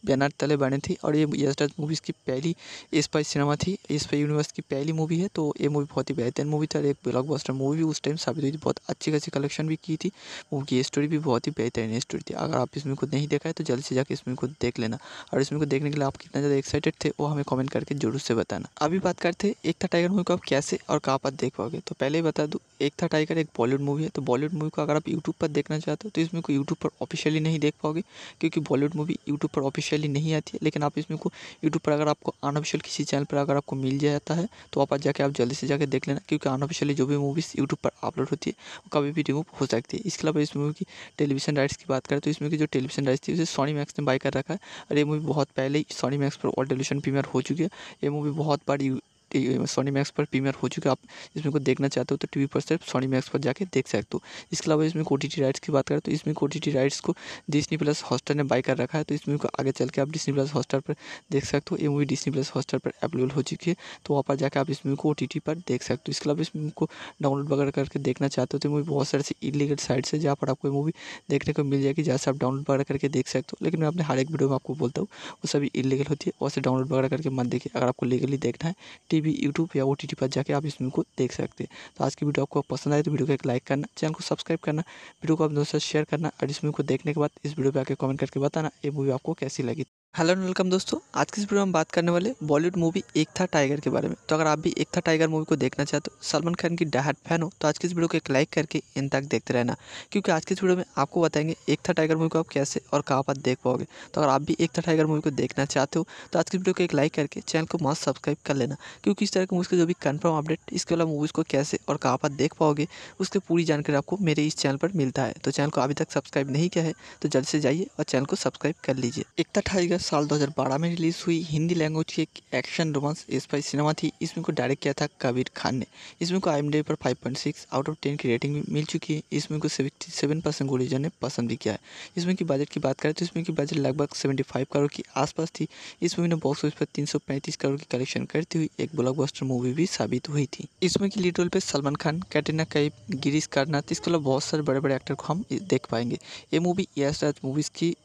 बैनर तले बने थे और ये राज मूवीज़ की पहली इस पर सिनेमा थी इस पर यूनिवर्स की पहली मूवी है तो ये मूवी बहुत ही बेहतरीन मूवी था एक ब्लॉकबस्टर मूवी भी उस टाइम साबित हुई थी बहुत अच्छी खासी कलेक्शन भी की थी मूवी की स्टोरी भी बहुत ही बेहतरीन स्टोरी थी अगर आप इस मूवी को नहीं देखा है तो जल्द से जाकर इस मूवी को देख लेना और इस मूवी को देखने के लिए आप कितना ज़्यादा एक्साइटेड थे वो हमें कॉमेंट करके जरूर से बताना अभी बात करते हैं एक था टाइगर मूवी को आप कैसे और कहाँ पर देख पाओगे तो पहले ही बता दूँ एक था टाइगर एक बॉलीवुड मूवी है तो बॉलीवुड मूवी को अगर आप यूट्यूब पर देखना चाहते हो तो इसमें को यूट्यूब पर ऑफिशियली नहीं देख पाओगे क्योंकि बॉलीवुड मूवी यूट्यूब पर ऑफिशियली नहीं आती है लेकिन आप इसमें को यूट्यूब पर अगर आपको अनऑफिशियल किसी चैनल पर अगर आपको मिल जाता है तो आप जाके आप जल्दी से जाकर देख लेना क्योंकि अनऑफिशियली जो भी मूवीज़ यूट्यूब पर अपलोड होती है वो कभी भी रिमूव हो सकती है इसके अलावा इस मूवी की टेलीविजन राइट्स की बात करें तो इसमें की जो टेलीविजन राइट्स थी उसे सोनी मैक्स ने बाई कर रखा है और ये मूवी बहुत पहले ही सोनी मैक्स पर ऑल टेलीविजन प्रीमियर हो चुकी है ये मूवी बहुत बार सोनी मैक्स पर प्रीमियर हो चुके आप इसमें को देखना चाहते हो तो टीवी पर सिर्फ सोनी मैक्स पर जाके देख सकते हो इसके अलावा इसमें टी राइट्स की बात करें तो इसमें टी राइट्स को डिस्नी प्लस हॉस्टर ने बाई कर रखा है तो इसमें को आगे चल के आप डिस्नी प्लस हॉस्टर पर देख सकते हो ये मूवी डिस्नी प्लस हॉस्टर पर अवेलेबल हो चुकी है तो वहाँ पर जाकर आप इस मूवी को ओ पर देख सकते हो इसके अलावा इस मूवी को डाउनलोड वगैरह करके देखना चाहते हो तो मूवी बहुत सारे से इलीगल साइट्स है जहाँ पर आपको मूवी देखने को मिल जाएगी जहाँ से आप डाउनलोड वगैरह करके देख सकते हो लेकिन मैं अपने हर एक वीडियो में आपको बोलता हूँ वो सभी इलीगल होती है वैसे डाउनलोड वगैरह करके मत देखिए अगर आपको लीगली देखना है टी भी यूट्यूब या ओ पर जाके आप इस वीडियो को देख सकते हैं तो आज की वीडियो आपको पसंद आए तो वीडियो को एक लाइक करना चैनल को सब्सक्राइब करना वीडियो को अपने दोस्तों से शेयर करना और इस वीडियो को देखने के बाद इस वीडियो पर आकर कमेंट करके बताना ये मूवी आपको कैसी लगी हेलो एंड वेलकम दोस्तों आज के इस वीडियो में हम बात करने वाले बॉलीवुड मूवी एक था टाइगर के बारे में तो अगर आप भी एक था टाइगर मूवी को देखना चाहते हो सलमान खान की डहाट फैन हो तो आज के इस वीडियो को एक लाइक करके इन तक देखते रहना क्योंकि आज के इस वीडियो में आपको बताएंगे एक था टाइगर मूवी को आप कैसे और कहाँ पर देख पाओगे तो अगर आप भी एक था टाइगर मूवी को देखना चाहते हो तो आज की वीडियो को एक लाइक करके चैनल को मास्क सब्सक्राइब कर लेना क्योंकि इस तरह की मूवी जो भी कन्फर्म अपडेट इसके वाला मूवीज़ को कैसे और कहाँ पर देख पाओगे उसकी पूरी जानकारी आपको मेरे इस चैनल पर मिलता है तो चैनल को अभी तक सब्सक्राइब नहीं किया है तो जल्द से जाइए और चैनल को सब्सक्राइब कर लीजिए एक था टाइगर साल 2012 में रिलीज़ हुई हिंदी लैंग्वेज की एक एक्शन रोमांस स्पाई सिनेमा थी इसमें को डायरेक्ट किया था कबीर खान ने इसमें को आई पर 5.6 आउट ऑफ 10 की रेटिंग भी मिल चुकी है इसमें को 77 परसेंट गोलीजर ने पसंद भी किया है इसमें की बजट की बात करें तो इसमें की बजट लगभग सेवेंटी करोड़ के आसपास थी इस मूवी ने बॉक्स ऑफिस पर तीन करोड़ की कलेक्शन करती हुई एक ब्लॉक मूवी भी साबित हुई थी इसमें की लीड रोल पर सलमान खान कैटरीना कैफ गिरीश कर्नाथ इसके अलावा बहुत सारे बड़े बड़े एक्टर को हम देख पाएंगे ये मूवी यश राज मूवीज़ की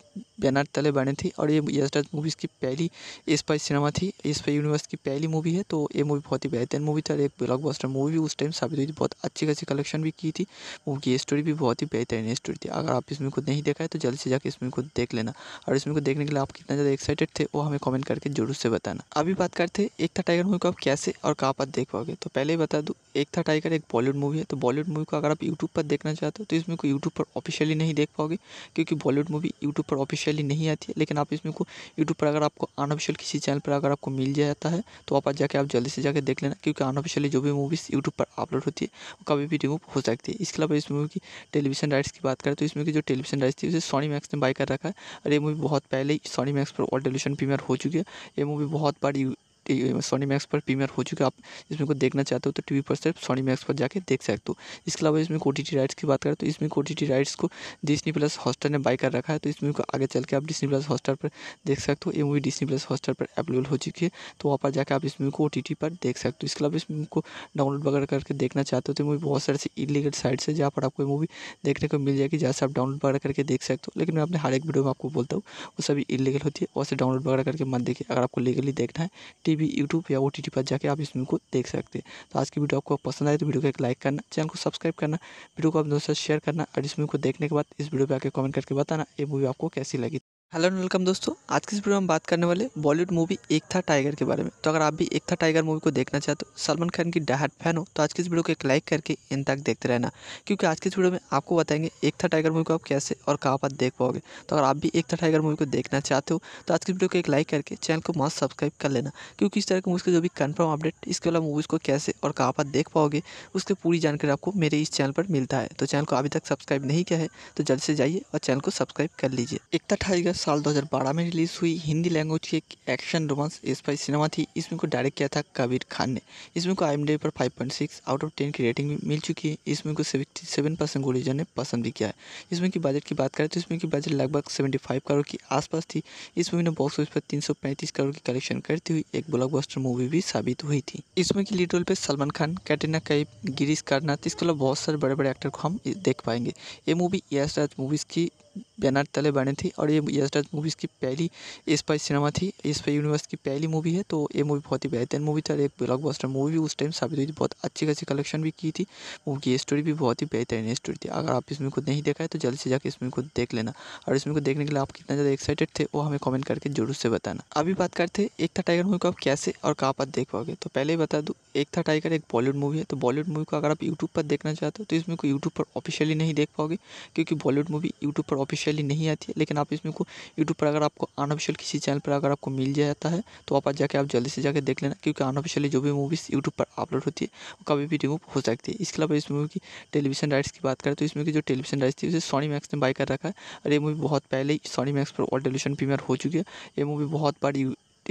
बैनर तले बने थे और ये यशराज मूवीज़ की पहली इस पर सिनेमा थी इस पर यूनिवर्स की पहली मूवी है तो ये मूवी बहुत ही बेहतरीन मूवी थी और एक ब्लॉकबस्टर मूवी भी उस टाइम साबित हुई थी बहुत अच्छी खासी कलेक्शन भी की थी मूवी की स्टोरी भी बहुत ही बेहतरीन स्टोरी थी अगर आप इसमें खुद को नहीं देखा है तो जल्द से जाकर इसमें खुद को देख लेना और इसमें को देखने के लिए आप कितना ज़्यादा एक्साइटेड थे वो हमें कॉमेंट करके जरूर से बताना अभी बात करते एक था टाइगर मूवी को आप कैसे और कहाँ पर देख पाओगे तो पहले ही बता दूँ एक था टाइगर एक बॉलीवुड मूवी है तो बॉलीवुड मूवी को अगर आप यूट्यूब पर देखना चाहते हो तो इसमें को यूट्यूब पर ऑफिशियली नहीं देख पाओगे क्योंकि बॉलीवुड मूवी यूट्यूब पर ऑफिशियली नहीं आती है लेकिन आप इसमें को यूट्यूब पर अगर आपको अनऑफिशियल किसी चैनल पर अगर आपको मिल जाता है तो आप जाकर आप जल्दी से जाकर देख लेना क्योंकि अनऑफिशियली जो भी मूवीज़ यूट्यूब पर अपलोड होती है वो कभी भी रिमूव हो सकती है इसके अलावा इस मूवी की टेलीविजन राइट्स की बात करें तो इसमें की जो टेलीविजन राइट्स थी उसे सोनी मैक्स ने बाई कर रखा है और ये मूवी बहुत पहले ही सोनी मैक्स पर और टेलीविजन प्रीमियर हो चुकी है ये मूवी बहुत बार सोनी मैक्स पर प्रीमियर हो चुका आप इसमें को देखना चाहते हो तो टीवी पर सिर्फ सोनी मैक्स पर जाके देख सकते हो इसके अलावा इसमें ओ राइट्स की बात करें तो इसमें टी राइट्स को डिस्नी प्लस हॉस्टर ने बाई कर रखा है तो इसमें को आगे चल के आप डिस्नी प्लस हॉस्टर पर देख सकते हो ये मूवी डिस्नी प्लस हॉस्टर पर अवेलेबल हो चुकी है तो वहाँ पर जाकर आप इस मूवी को ओ पर देख सकते हो इसके अलावा इस मूवी को डाउनलोड वगैरह करके देखना चाहते हो तो मूवी बहुत सारे इलीगल साइट्स है जहाँ पर आपको मूवी देखने को मिल जाएगी जहाँ से आप डाउनलोड वगैरह करके देख सकते हो लेकिन मैं अपने हर एक वीडियो में आपको बोलता हूँ वो सभी इलीगल होती है वैसे डाउनलोड वगैरह करके मत देखिए अगर आपको लीगली देखना है टी भी यूट्यूब या ओ पर जाकर आप इस वीडियो को देख सकते हैं तो आज की वीडियो आपको पसंद आए तो वीडियो को एक लाइक करना चैनल को सब्सक्राइब करना वीडियो को अपने दोस्तों से शेयर करना और इस वीडियो को देखने के बाद इस वीडियो पर आकर कमेंट करके बताना ये मूवी आपको कैसी लगी हेलो एंड वेलकम दोस्तों आज की इस वीडियो में हम बात करने वाले बॉलीवुड मूवी एक था टाइगर के बारे में तो अगर आप भी एक था टाइगर मूवी को देखना चाहते हो सलमान खान की डहाट फैन हो तो आज के इस वीडियो को एक लाइक करके इन तक देखते रहना क्योंकि आज के इस वीडियो में आपको बताएंगे एक था टाइगर मूवी को आप कैसे और कहाँ पर देख पाओगे तो अगर आप भी एक था टाइगर मूवी को देखना चाहते हो तो आज की वीडियो को एक लाइक करके चैनल को मस्त सब्सक्राइब कर लेना क्योंकि इस तरह की मूवी जो भी कन्फर्म अपडेट इसके वाला मूवीज़ को कैसे और कहाँ पर देख पाओगे उसकी पूरी जानकारी आपको मेरे इस चैनल पर मिलता है तो चैनल को अभी तक सब्सक्राइब नहीं किया है तो जल्द से जाइए और चैनल को सब्सक्राइब कर लीजिए एक था टाइगर साल 2012 में रिलीज़ हुई हिंदी लैंग्वेज की एक एक्शन रोमांस स्पाई सिनेमा थी इसमें को डायरेक्ट किया था कबीर खान ने इसमें को आई पर 5.6 आउट ऑफ 10 की रेटिंग भी मिल चुकी है इसमें को को 77 परसेंट गोलीजर ने पसंद भी किया है इसमें की बजट की बात करें तो इसमें की बजट लगभग सेवेंटी करोड़ के आसपास थी इस मूवी ने बॉक्स ऑफिस पर तीन करोड़ की कलेक्शन करती हुई एक ब्लॉक मूवी भी साबित हुई थी इसमें की लीड रोल पर सलमान खान कैटरीना कैफ गिरीश कर्नाथ इसके अलावा बहुत सारे बड़े बड़े एक्टर को हम देख पाएंगे ये मूवी यश राज मूवीज़ की बैनर तले बने थे और ये यशराज मूवीज़ की पहली इस पर सिनेमा थी इस पर यूनिवर्स की पहली मूवी है तो ये मूवी बहुत ही बेहतरीन मूवी थी और एक ब्लॉकबस्टर मूवी भी उस टाइम साबित हुई थी बहुत अच्छी खासी कलेक्शन भी की थी मूवी की स्टोरी भी बहुत ही बेहतरीन स्टोरी थी अगर आप इसमें खुद को नहीं देखा है तो जल्द से जाकर इस मूवी को देख लेना और इसमें को देखने के लिए आप कितना ज़्यादा एक्साइटेड थे वो हमें कॉमेंट करके जरूर से बताना अभी बात करते हैं एक था टाइगर मूवी को आप कैसे और कहाँ पर देख पाओगे तो पहले ही बता दूँ एक था टाइगर एक बॉलीवुड मूवी है तो बॉलीवुड मूवी को अगर आप यूट्यूब पर देखना चाहते हो तो इसमें को यूट्यूब पर ऑफिशियली नहीं देख पाओगे क्योंकि बॉलीवुड मूवी यूट्यूब पर ऑफिशियली नहीं आती है लेकिन आप इसमें को यूट्यूब पर अगर आपको अनऑफिशियल किसी चैनल पर अगर आपको मिल जाता है तो आप जाके आप जल्दी से जाकर देख लेना क्योंकि अनऑफिशियली जो भी मूवीज़ यूट्यूब पर अपलोड होती है वो कभी भी रिमूव हो सकती है इसके अलावा इस मूवी की टेलीविजन राइट्स की बात करें तो इसमें की जो टेलीविजन राइट्स थी उसे सोनी मैक्स ने बाई कर रखा है और ये मूवी बहुत पहले ही सोनी मैक्स पर ऑल टेलीविजन प्रीमियर हो चुकी है ये मूवी बहुत बार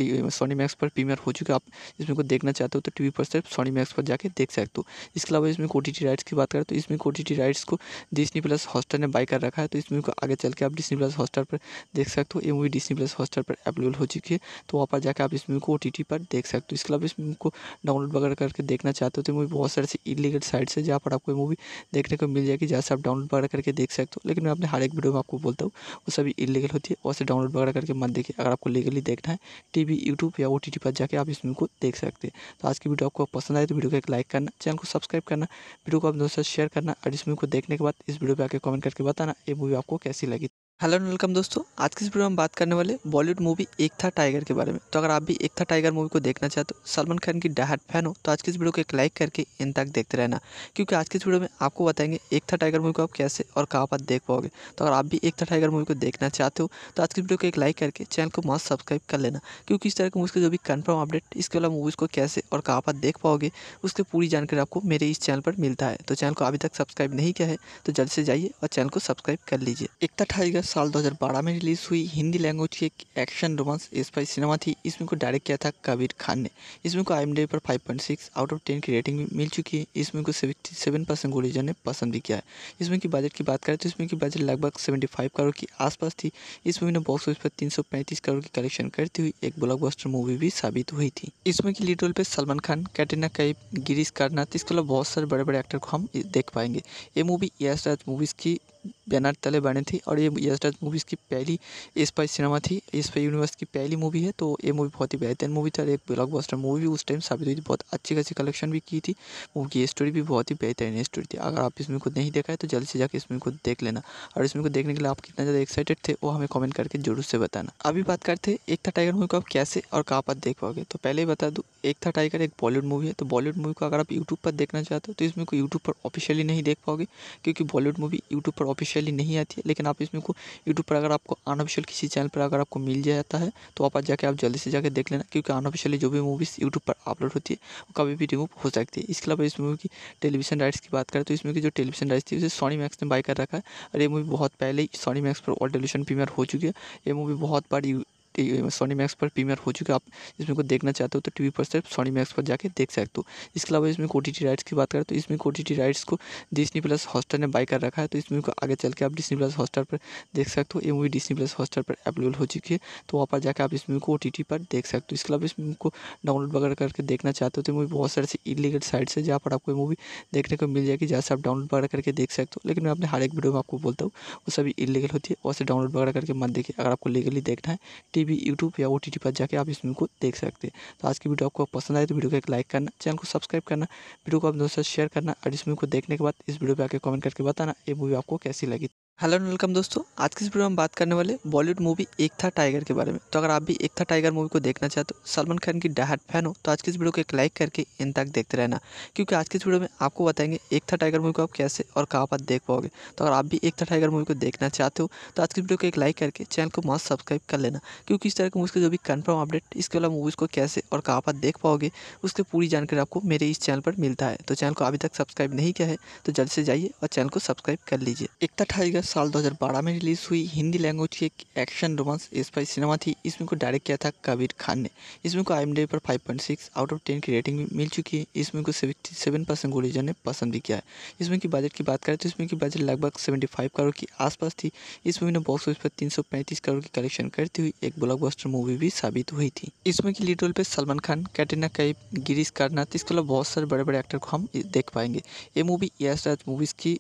सोनी मैक्स पर प्रीमियर हो चुका आप इसमें को देखना चाहते हो तो टीवी पर सिर्फ सोनी मैक्स पर जाके देख सकते हो इसके अलावा इसमें ओ राइट्स की बात करें तो इसमें टी राइट्स को डिस्नी प्लस हॉस्टर ने बाई कर रखा है तो इसमें को आगे चल के आप डिस्नी प्लस हॉस्टर पर देख सकते हो ये मूवी डिस्नी प्लस हॉस्टर पर अवेलेबल हो चुकी है तो वहाँ पर जाकर आप इस मूवी को ओ पर देख सकते हो इसके अलावा इस मूवी को डाउनलोड वगैरह करके देखना चाहते हो तो मूवी बहुत सारे इलीगल साइट्स है जहाँ पर आपको मूवी देखने को मिल जाएगी जहाँ से आप डाउनलोड वगैरह करके देख सकते हो लेकिन मैं अपने हर एक वीडियो में आपको बोलता हूँ वो सभी इलीगल होती है वैसे डाउनलोड वगैरह करके मत देखिए अगर आपको लीगली देखना है टी भी यूट्यूब या ओ पर जाके आप इस फिल्म को देख सकते हैं तो आज की वीडियो आपको पसंद आए तो वीडियो को एक लाइक करना चैनल को सब्सक्राइब करना वीडियो को अपने दोस्तों से शेयर करना और इस फिल्म को देखने के बाद इस वीडियो पर आकर कमेंट करके बताना ये मूवी आपको कैसी लगी हेलो एंड वेलकम दोस्तों आज के इस वीडियो में हम बात करने वाले बॉलीवुड मूवी एक था टाइगर के बारे में तो अगर आप भी एक था टाइगर मूवी को देखना चाहते हो सलमान खान की डहाट फैन हो तो आज के इस वीडियो को एक लाइक करके इन तक देखते रहना क्योंकि आज के इस वीडियो में आपको बताएंगे एक था टाइगर मूवी को आप कैसे और कहाँ पर देख पाओगे तो अगर आप भी एक था टाइगर मूवी को देखना चाहते हो तो आज की वीडियो को एक लाइक करके चैनल को मस्त सब्सक्राइब कर लेना क्योंकि इस तरह की मूवी जो भी कन्फर्म अपडेट इसके अलावा मूवीज़ को कैसे और कहाँ पर देख पाओगे उसकी पूरी जानकारी आपको मेरे इस चैनल पर मिलता है तो चैनल को अभी तक सब्सक्राइब नहीं किया है तो जल्द से जाइए और चैनल को सब्सक्राइब कर लीजिए एक था टाइगर साल 2012 में रिलीज़ हुई हिंदी लैंग्वेज की एक एक्शन रोमांस स्पाई सिनेमा थी इसमें को डायरेक्ट किया था कबीर खान ने इसमें को आई पर 5.6 आउट ऑफ 10 की रेटिंग भी मिल चुकी है इसमें को को 77 परसेंट गोलीजर ने पसंद भी किया है इसमें की बजट की बात करें तो इसमें की बजट लगभग सेवेंटी करोड़ के आसपास थी इस मूवी ने बॉक्स ऑफिस पर तीन करोड़ की कलेक्शन करती हुई एक ब्लॉक मूवी भी साबित हुई थी इसमें की लीड रोल पर सलमान खान कैटरीना कैप गिरीश कर्नाथ इसके अलावा बहुत सारे बड़े बड़े एक्टर को हम देख पाएंगे ये मूवी यश राज मूवीज़ की बैनर तले बने थे और ये यशराज मूवीज़ की पहली इस पर सिनेमा थी इस पर यूनिवर्स की पहली मूवी है तो ये मूवी बहुत ही बेहतरीन मूवी थी और एक ब्लॉकबस्टर मूवी भी उस टाइम साबित हुई थी बहुत अच्छी खासी कलेक्शन भी की थी मूवी की स्टोरी भी बहुत ही बेहतरीन स्टोरी थी अगर आप इसमें खुद को नहीं देखा है तो जल्द से जाकर इस मूवी को देख लेना और इसमें को देखने के लिए आप कितना ज़्यादा एक्साइटेड थे वो हमें कॉमेंट करके जरूर से बताना अभी बात करते हैं एक था टाइगर मूवी को आप कैसे और कहाँ पर देख पाओगे तो पहले ही बता दूँ एक था टाइगर एक बॉलीवुड मूवी है तो बॉलीवुड मूवी को अगर आप यूट्यूब पर देखना चाहते हो तो इसमें को यूट्यूब पर ऑफिशियली नहीं देख पाओगे क्योंकि बॉलीवुड मूवी यूट्यूब पर ऑफिशियली नहीं आती है लेकिन आप इसमें को यूट्यूब पर अगर आपको अनऑफिशियल किसी चैनल पर अगर आपको मिल जाता है तो आप जाके आप जल्दी से जाके देख लेना क्योंकि अनऑफिशियली जो भी मूवीज़ यूट्यूब पर अपलोड होती है वो कभी भी रिमूव हो सकती है इसके अलावा इस मूवी की टेलीविजन राइट्स की बात करें तो इसमें की जो टेलीविजन राइट्स थी उसे सोनी मैक्स ने बाई कर रखा है और ये मूवी बहुत पहले ही सोनी मैक्स पर ऑल टेलीविजन प्रीमियर हो चुकी है ये मूवी बहुत बार सोनी मैक्स पर प्रीमियर हो चुके आप इसमें को देखना चाहते हो तो टीवी पर सिर्फ सोनी मैक्स पर जाके देख सकते हो इसके अलावा इसमें ओ राइट्स की बात करें तो इसमें टी राइट्स को डिस्नी प्लस हॉस्टर ने बाई कर रखा है तो इसमें को आगे चल के आप डिस्नी प्लस हॉस्टर पर देख सकते हो ये मूवी डिस्नी प्लस हॉस्टर पर अवेलेबल हो चुकी है तो वहाँ पर जाकर आप इस मूवी को ओ पर देख सकते हो इसके अलावा इस मूव को डाउनलोड वगैरह करके देखना चाहते हो तो मूवी बहुत सारे इलीगल साइट्स है जहाँ पर आपको मूवी देखने को मिल जाएगी जहाँ से आप डाउनलोड वगैरह करके देख सकते हो लेकिन मैं अपने हर एक वीडियो में आपको बोलता हूँ वो सभी इलीगल होती है वैसे डाउनलोड वगैरह करके मत देखिए अगर आपको लीगली देखना है टी भी यूट्यूब या ओ पर जाके आप इस फिल्म को देख सकते हैं तो आज की वीडियो आपको पसंद आए तो वीडियो को एक लाइक करना चैनल को सब्सक्राइब करना वीडियो को अपने दोस्तों से शेयर करना और इस फिल्म को देखने के बाद इस वीडियो पर आकर कमेंट करके बताना ये मूवी आपको कैसी लगी हेलो एंड वेलकम दोस्तों आज के इस वीडियो में हम बात करने वाले बॉलीवुड मूवी एक था टाइगर के बारे में तो अगर आप भी एक था टाइगर मूवी को देखना चाहते हो तो सलमान खान की डहाट फैन हो तो आज की इस वीडियो को एक लाइक करके इन तक देखते रहना क्योंकि आज के इस वीडियो में आपको बताएंगे एक था टाइगर मूवी को आप कैसे और कहाँ पर देख पाओगे तो अगर आप भी एक था टाइगर मूवी को देखना चाहते हो तो आज की वीडियो को एक लाइक करके चैनल को मस्त सब्सक्राइब कर लेना क्योंकि इस तरह की मूवी का जो भी कन्फर्म अपडेट इसके अलावा मूवीज़ को कैसे और कहाँ पर देख पाओगे उसकी पूरी जानकारी आपको मेरे इस चैनल पर मिलता है तो चैनल को अभी तक सब्सक्राइब नहीं किया है तो जल्द से जाइए और चैनल को सब्सक्राइब कर लीजिए एक था टाइगर साल 2012 में रिलीज़ हुई हिंदी लैंग्वेज की एक एक्शन रोमांस स्पाई सिनेमा थी इसमें को डायरेक्ट किया था कबीर खान ने इसमें को आई पर 5.6 आउट ऑफ 10 की रेटिंग भी मिल चुकी है इसमें को को 77 परसेंट गोलीजर ने पसंद भी किया है इसमें की बजट की बात करें तो इसमें की बजट लगभग सेवेंटी करोड़ के आसपास थी इस मूवी ने बॉक्स ऑफिस पर तीन करोड़ की कलेक्शन करती हुई एक ब्लॉक मूवी भी साबित हुई थी इसमें की लीड रोल पर सलमान खान कैटरीना कैप गिरीश करनाथ इसके अलावा बहुत सारे बड़े बड़े एक्टर को हम देख पाएंगे ये मूवी यश राज मूवीज़ की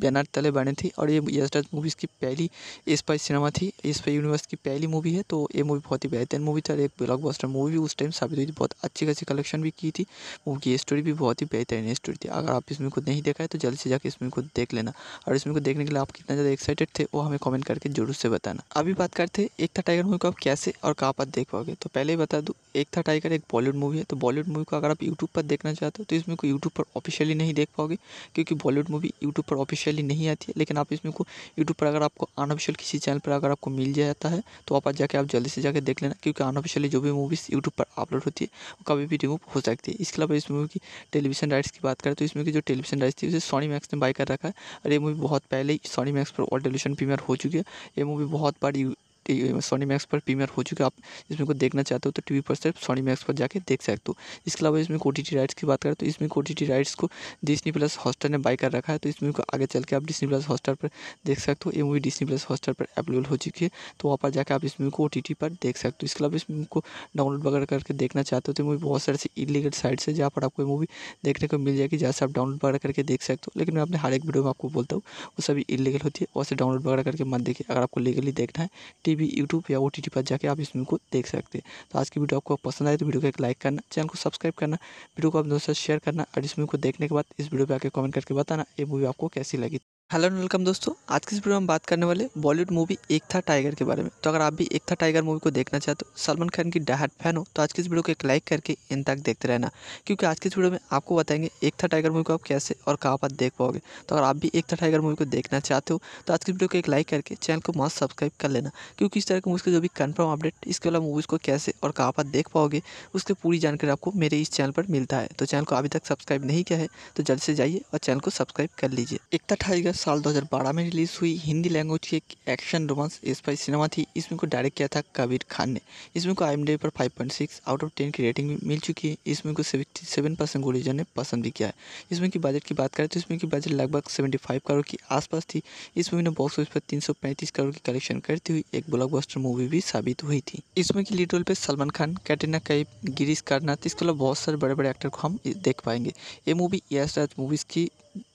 बैनर तले बने थे और ये यशराज मूवीज़ की पहली इस सिनेमा थी इस पर यूनिवर्स की पहली मूवी है तो ये मूवी बहुत ही बेहतरीन मूवी था और एक ब्लॉकबस्टर मूवी भी उस टाइम साबित हुई थी बहुत अच्छी खासी कलेक्शन भी की थी मूवी की स्टोरी भी बहुत ही बेहतरीन स्टोरी थी अगर आप इसमें को नहीं देखा है तो जल्द से जाकर इसमें को देख लेना और इसमें को देखने के लिए आप कितना ज़्यादा एक्साइटेड थे वो हमें कॉमेंट करके जरूर से बताना अभी बात करते हैं एक था टाइगर मूवी को आप कैसे और कहाँ पर देख पाओगे तो पहले ही बता दूँ एक था टाइगर एक बॉलीवुड मूवी है तो बॉलीवुड मूवी को अगर आप यूट्यूब पर देखना चाहते हो तो इसमें को यूट्यूब पर ऑफिशियली नहीं देख पाओगे क्योंकि बॉलीवुड मूवी यूट्यूब पर ऑफिशियल ऑफिशियली नहीं आती है लेकिन आप इसमें को यूट्यूब पर अगर आपको अनऑफिशियल किसी चैनल पर अगर आपको मिल जाता है तो आप जाके आप जल्दी से जाकर देख लेना क्योंकि अनऑफिशियली जो भी मूवीज़ यूट्यूब पर अपलोड होती है वो कभी भी रिमूव हो सकती है इसके अलावा इस मूवी की टेलीविजन राइट्स की बात करें तो इसमें की जो टेलीविजन राइट्स थी उसे सोनी मैक्स ने बाई कर रखा है और ये मूवी बहुत पहले ही सोनी मैक्स पर और टेलीविजन प्रीमियर हो चुकी है ये मूवी बहुत बड़ी सोनी मैक्स पर प्रीमियर हो चुके आप इसमें को देखना चाहते हो तो टीवी पर सिर्फ सोनी मैक्स पर जाके देख सकते हो इसके अलावा इसमें कोटीटी राइट्स की बात करें तो इसमें कोटीटी राइट्स को डिस्नी प्लस हॉस्टर ने बाई कर रखा है तो इसमें को आगे चल के आप डिस्नी प्लस हॉस्टर पर देख सकते हो ये मूवी डिस्नी प्लस हॉस्टर पर अवेलेबल हो चुकी है तो वहाँ पर जाकर आप इस मूवी को ओ पर देख सकते हो इसके अलावा इस मूवी को डाउनलोड वगैरह करके देखना चाहते हो तो मूवी बहुत सारे इलीगल साइट्स है जहाँ पर आपको मूवी देखने को मिल जाएगी जहाँ से आप डाउनलोड वगैरह करके देख सकते हो लेकिन मैं अपने हर एक वीडियो में आपको बोलता हूँ वो सभी इलीगल होती है वैसे डाउनलोड वगैरह करके मत देखिए अगर आपको लीगली देखना है टी भी यूट्यूब या ओ पर जाके आप इस मूवी को देख सकते हैं तो आज की वीडियो आपको पसंद आए तो वीडियो को एक लाइक करना चैनल को सब्सक्राइब करना वीडियो को अपने दोस्तों से शेयर करना और इस मूवी को देखने के बाद इस वीडियो पर आकर कमेंट करके बताना ये मूवी आपको कैसी लगी हेलो एंड वेलकम दोस्तों आज के इस वीडियो में हम बात करने वाले बॉलीवुड मूवी एक था टाइगर के बारे में तो अगर आप भी एक था टाइगर मूवी को देखना चाहते हो तो सलमान खान की डहाट फैन हो तो आज की इस वीडियो को एक लाइक करके इन तक देखते रहना क्योंकि आज के इस वीडियो में आपको बताएंगे एक था टाइगर मूवी को आप कैसे और कहाँ पर देख पाओगे तो अगर आप भी एक था टाइगर मूवी को देखना चाहते हो तो आज की वीडियो को एक लाइक करके चैनल को मस्त सब्सक्राइब कर लेना क्योंकि इस तरह की मूवी का जो भी कन्फर्म अपडेट इसके अलावा मूवीज़ को कैसे और कहाँ पर देख पाओगे उसकी पूरी जानकारी आपको मेरे इस चैनल पर मिलता है तो चैनल को अभी तक सब्सक्राइब नहीं किया है तो जल्द से जाइए और चैनल को सब्सक्राइब कर लीजिए एक था टाइगर साल 2012 में रिलीज़ हुई हिंदी लैंग्वेज की एक एक्शन रोमांस स्पाई सिनेमा थी इसमें को डायरेक्ट किया था कबीर खान ने इसमें को आई पर 5.6 आउट ऑफ 10 की रेटिंग भी मिल चुकी है इसमें को 77 परसेंट गोलीजर ने पसंद भी किया है इसमें की बजट की बात करें तो इसमें की बजट लगभग सेवेंटी करोड़ के आसपास थी इस मूवी ने बॉक्स ऑफिस पर तीन करोड़ की कलेक्शन करती हुई एक ब्लॉक मूवी भी साबित हुई थी इसमें की लीड रोल पर सलमान खान कैटरीना कैप गिरीश कर्नाथ इसके अलावा बहुत सारे बड़े बड़े एक्टर को हम देख पाएंगे ये मूवी यश राज मूवीज़ की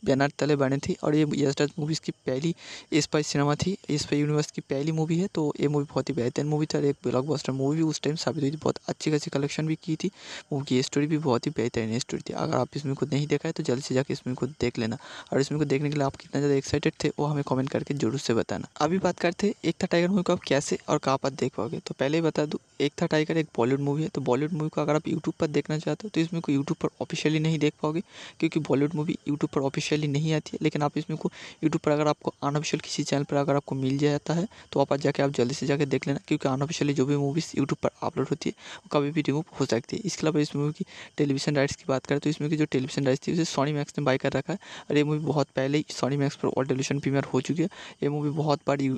बैनर तले बने थे और ये यशराज मूवीज़ की पहली इस सिनेमा थी इस पर यूनिवर्स की पहली मूवी है तो ये मूवी बहुत ही बेहतरीन मूवी थी और एक ब्लॉकबस्टर मूवी भी उस टाइम साबित हुई थी बहुत अच्छी खासी कलेक्शन भी की थी मूवी की स्टोरी भी बहुत ही बेहतरीन स्टोरी थी अगर आप इसमें को नहीं देखा है तो जल्द से जाकर इसमें को देख लेना और इसमें को देखने के लिए आप कितना ज़्यादा एक्साइटेड थे वो हमें कॉमेंट करके जरूर से बताना अभी बात करते हैं एक था टाइगर मूवी को आप कैसे और कहाँ पर देख पाओगे तो पहले ही बता दूँ एक था टाइगर एक बॉलीवुड मूवी है तो बॉलीवुड मूवी को अगर आप यूट्यूब पर देखना चाहते हो तो इसमें को यूट्यूब पर ऑफिशियली नहीं देख पाओगे क्योंकि बॉलीवुड मूवी यूट्यूब पर ऑफिशियली नहीं आती है लेकिन आप इसमें को यूट्यूब पर अगर आपको अनऑफिशियल किसी चैनल पर अगर आपको मिल जाता है तो आप जाके आप जल्दी से जाकर देख लेना क्योंकि अनऑफिशियली जो भी मूवीज़ यूट्यूब पर अपलोड होती है वो कभी भी रिमूव हो सकती है इसके अलावा इस मूवी की टेलीविजन राइट्स की बात करें तो इसमें की जो टेलीविजन राइट्स थी उसे सोनी मैक्स ने बाई कर रखा है और ये मूवी बहुत पहले ही सोनी मैक्स पर ऑल टेलीविजन प्रीमियर हो चुकी है ये मूवी बहुत बड़ी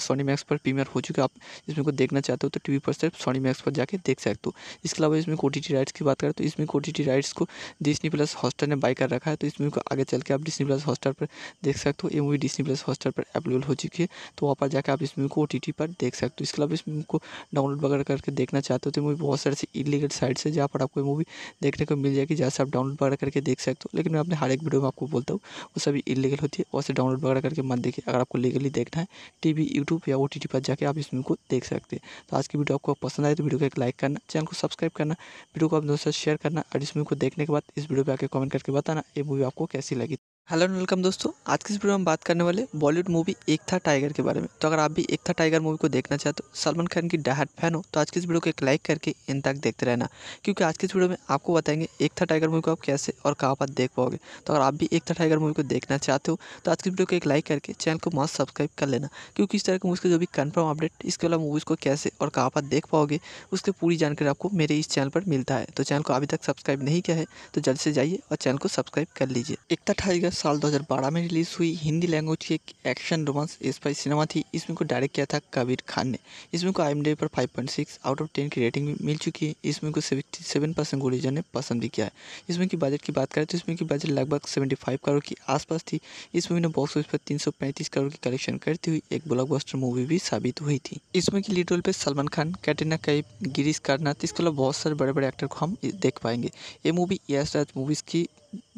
सोनी मैक्स पर प्रीमियर हो चुके आप इसमें को देखना चाहते हो तो टी वी पर सिर्फ सोनी मैक्स पर जाके देख सकते हो इसके अलावा इसमें ओ राइट्स की बात करें तो इसमें ओ राइट्स को डिस्नी प्लस हॉस्टार ने बाई कर रखा है तो इसमें को आगे चल के आप डिस्नी प्लस हॉस्टार पर देख सकते हो ये मूवी डिस्नी प्लस हॉस्टार पर अवेलेबल हो चुकी है तो वहाँ पर जाकर आप इस मूवी को ओ पर देख सकते हो इसके अलावा इस मूवी को डाउनलोड वगैरह करके देखना चाहते हो तो मूवी बहुत सारे इलीगल साइट्स है जहाँ पर आपको मूवी देखने को मिल जाएगी जहाँ से आप डाउनलोड वगैरह करके देख सकते हो लेकिन मैं अपने हर एक वीडियो में आपको बोलता हूँ वो सभी इलीगल होती है वैसे डाउनलोड वगैरह करके मत देखिए अगर आपको लीगली देखना है टी भी यूट्यूब या ओ पर जाके आप इस वीडियो को देख सकते हैं तो आज की वीडियो आपको पसंद आए तो वीडियो को एक लाइक करना चैनल को सब्सक्राइब करना वीडियो को अपने दोस्तों से शेयर करना और इस वीडियो को देखने के बाद इस वीडियो पर आकर कमेंट करके बताना ये मूवी आपको कैसी लगी हेलो एंड वेलकम दोस्तों आज के इस वीडियो में हम बात करने वाले बॉलीवुड मूवी एक था टाइगर के बारे में तो अगर आप भी एक था टाइगर मूवी को देखना चाहते हो सलमान खान की डहाट फैन हो तो आज की इस वीडियो को एक लाइक करके इन तक देखते रहना क्योंकि आज की इस वीडियो में आपको बताएंगे एक था टाइगर मूवी को आप कैसे और कहाँ पर देख पाओगे तो अगर आप भी एक था टाइगर मूवी को देखना चाहते हो तो आज की वीडियो को एक लाइक करके चैनल को मस्त सब्सक्राइब कर लेना क्योंकि इस तरह के मूवी का जो भी कन्फर्म अपडेट इसके अलावा मूवीज़ को कैसे और कहाँ पर देख पाओगे उसकी पूरी जानकारी आपको मेरे इस चैनल पर मिलता है तो चैनल को अभी तक सब्सक्राइब नहीं किया है तो जल्द से जाइए और चैनल को सब्सक्राइब कर लीजिए एक था टाइगर साल 2012 में रिलीज़ हुई हिंदी लैंग्वेज की एक एक्शन रोमांस स्पाई सिनेमा थी इसमें को डायरेक्ट किया था कबीर खान ने इसमें को आई पर 5.6 आउट ऑफ 10 की रेटिंग भी मिल चुकी है इसमें को 77 परसेंट गुड़ीजन ने पसंद भी किया है इसमें की बजट की बात करें तो इसमें की बजट लगभग सेवेंटी करोड़ की आसपास थी इस मूवी ने बॉक्स ऑफिस पर तीन करोड़ की कलेक्शन करती हुई एक ब्लॉक मूवी भी साबित हुई थी इसमें की लीड रोल पर सलमान खान कैटरीना कैब गिरीश कारनाथ इसके अलावा बहुत सारे बड़े बड़े एक्टर को हम देख पाएंगे ये मूवी यश राज मूवीज़ की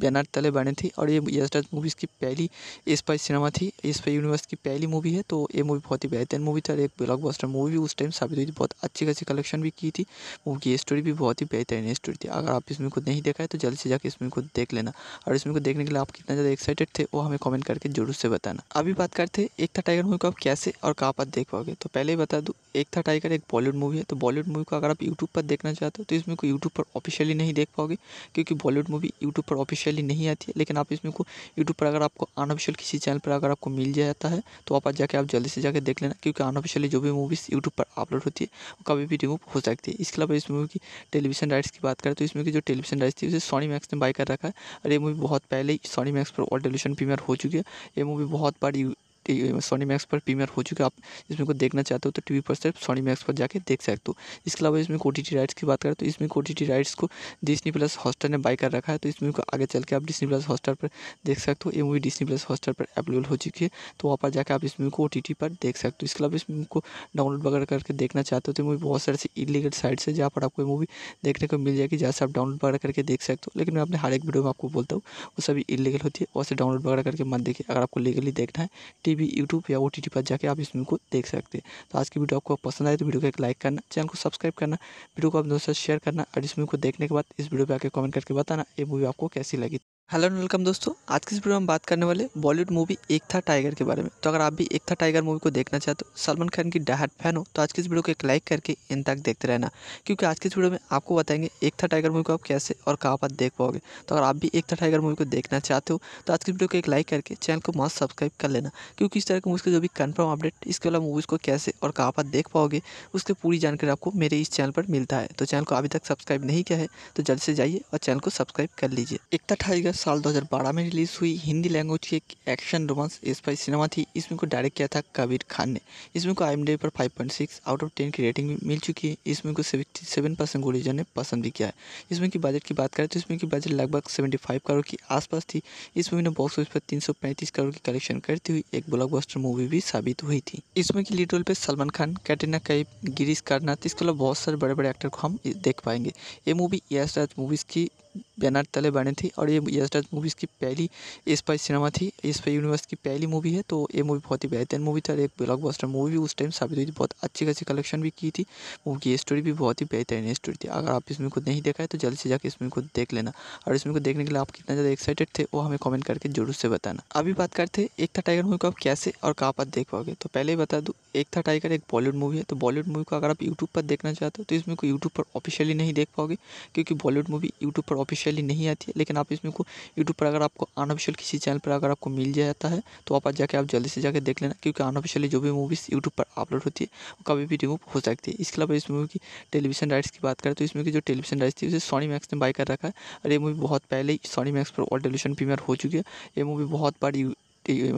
बैनर तले बने थे और ये यशराज मूवीज़ की पहली इस सिनेमा थी इस पर यूनिवर्स की पहली मूवी है तो ये मूवी बहुत ही बेहतरीन मूवी था एक ब्लॉकबस्टर मूवी भी उस टाइम साबित हुई थी बहुत अच्छी खासी कलेक्शन भी की थी मूवी की स्टोरी भी बहुत ही बेहतरीन स्टोरी थी अगर आप इसमें को नहीं देखा है तो जल्द से जाकर इसमें को देख लेना और इसमें को देखने के लिए आप कितना ज़्यादा एक्साइटेड थे वो हमें कॉमेंट करके जरूर से बताना अभी बात करते हैं एक था टाइगर मूवी को आप कैसे और कहाँ पर देख पाओगे तो पहले ही बता दूँ एक था टाइगर एक बॉलीवुड मूवी है तो बॉलीवुड मूवी को अगर आप यूट्यूब पर देखना चाहते हो तो इसमें को यूट्यूब पर ऑफिशियली नहीं देख पाओगे क्योंकि बॉलीवुड मूवी यूट्यूब पर ऑफिशियली नहीं आती है लेकिन आप इसमें को यूट्यूब पर अगर आपको अनऑफिशियल किसी चैनल पर अगर आपको मिल जाता है तो आप जाके आप जल्दी से जाकर देख लेना क्योंकि अनऑफिशियली जो भी मूवीज़ यूट्यूब पर अपलोड होती है वो कभी भी रिमूव हो सकती है इसके अलावा इस मूवी की टेलीविजन राइट्स की बात करें तो इसमें की जो टेलीविजन राइट्स थी उसे सोनी मैक्स ने बाई कर रखा है और ये मूवी बहुत पहले ही सोनी मैक्स पर ऑल टेलीविजन प्रीमियर हो चुकी है ये मूवी बहुत बड़ी सोनी मैक्स पर प्रीमियर हो चुके आप इसमें को देखना चाहते हो तो टी वी पर सिर्फ सोनी मैक्स पर जाके देख सकते हो इसके अलावा इसमें ओ राइट्स की बात करें तो इसमें ओ राइट्स को डिस्नी प्लस हॉस्टर ने बाई कर रखा है तो इसमें को आगे चल के आप डिस्नी प्लस हॉस्टर पर देख सकते हो ये मूवी डिस्नी प्लस हॉस्टर पर अवेलेबल हो चुकी है तो वहाँ पर जाकर आप इस मूवी को ओ पर देख सकते हो इसके अलावा इस मूवी को डाउनलोड वगैरह करके देखना चाहते हो तो मूवी बहुत सारे इलीगल साइट्स है जहाँ पर आपको मूवी देखने को मिल जाएगी जहाँ से आप डाउनलोड वगैरह करके देख सकते हो लेकिन मैं अपने हर एक वीडियो में आपको बोलता हूँ वो सभी इलीगल होती है वैसे डाउनलोड वगैरह करके मत देखिए अगर आपको लीगली देखना है टी भी यूट्यूब या ओ पर जाके आप इस वीडियो को देख सकते हैं तो आज की वीडियो आपको पसंद आए तो वीडियो को एक लाइक करना चैनल को सब्सक्राइब करना वीडियो को अपने दोस्तों से शेयर करना और इस वीडियो को देखने के बाद इस वीडियो पर आकर कमेंट करके बताना ये मूवी आपको कैसी लगी हेलो एंड वेलकम दोस्तों आज के इस वीडियो में हम बात करने वाले बॉलीवुड मूवी एक था टाइगर के बारे में तो अगर आप भी एक था टाइगर मूवी को देखना चाहते हो सलमान खान की डहाट फैन हो तो आज की इस वीडियो को एक लाइक करके इन तक देखते रहना क्योंकि आज की इस वीडियो में आपको बताएंगे एक था टाइगर मूवी को आप कैसे और कहाँ पर देख पाओगे तो अगर आप भी एक था टाइगर मूवी को देखना चाहते हो तो आज की वीडियो को एक लाइक करके चैनल को मस्त सब्सक्राइब कर लेना क्योंकि इस तरह की मूवी का जो भी कन्फर्म अपडेट इसके अलावा मूवीज़ को कैसे और कहाँ पर देख पाओगे उसकी पूरी जानकारी आपको मेरे इस चैनल पर मिलता है तो चैनल को अभी तक सब्सक्राइब नहीं किया है तो जल्द से जाइए और चैनल को सब्सक्राइब कर लीजिए एक था टाइगर साल 2012 में रिलीज़ हुई हिंदी लैंग्वेज की एक एक्शन रोमांस स्पाई सिनेमा थी इसमें को डायरेक्ट किया था कबीर खान ने इसमें को आई पर 5.6 आउट ऑफ 10 की रेटिंग भी मिल चुकी है इसमें को 77 परसेंट गोलीजर ने पसंद भी किया है इसमें की बजट की बात करें तो इसमें की बजट लगभग सेवेंटी करोड़ के आसपास थी इस मूवी ने बॉक्स ऑफिस पर तीन करोड़ की कलेक्शन करती हुई एक ब्लॉक मूवी भी साबित हुई थी इसमें की लीड रोल पर सलमान खान कैटरीना कैब गिरीश कर्नाथ इसके अलावा बहुत सारे बड़े बड़े एक्टर को हम देख पाएंगे ये मूवी यश राज मूवीज़ की बैनर तले बने थे और ये यशराज मूवी इसकी पहली इस सिनेमा थी इस पर यूनिवर्स की पहली मूवी है तो ये मूवी बहुत ही बेहतरीन मूवी था एक ब्लॉकबस्टर मूवी भी उस टाइम साबित हुई थी बहुत अच्छी खासी कलेक्शन भी की थी मूवी की स्टोरी भी बहुत ही बेहतरीन स्टोरी थी अगर आप इसमें को नहीं देखा है तो जल्द से जाकर इसमें को देख लेना और इसमें को देखने के लिए आप कितना ज़्यादा एक्साइटेड थे वो हमें कॉमेंट करके जरूर से बताना अभी बात करते हैं एक था टाइगर मूवी को आप कैसे और कहाँ पर देख पाओगे तो पहले ही बता दूँ एक था टाइगर एक बॉलीवुड मूवी है तो बॉलीवुड मूवी को अगर आप यूट्यूब पर देखना चाहते हो तो इसमें को यूट्यूब पर ऑफिशियली नहीं देख पाओगे क्योंकि बॉलीवुड मूवी यूट्यूब पर ऑफिशियली नहीं आती है लेकिन आप इसमें को यूट्यूब पर अगर आपको अनऑफिशियल किसी चैनल पर अगर आपको मिल जाता है तो आप जाके आप जल्दी से जाके देख लेना क्योंकि अनऑफिशियली जो भी मूवीज़ यूट्यूब पर अपलोड होती है वो कभी भी रिमूव हो सकती है इसके अलावा इस मूवी की टेलीविजन राइट्स की बात करें तो इसमें की जो टेलीविजन राइट्स थी उसे सोनी मैक्स ने बाई कर रखा है और ये मूवी बहुत पहले ही सोनी मैक्स पर ऑल टेलीविजन प्रीमियर हो चुकी है ये मूवी बहुत बड़ी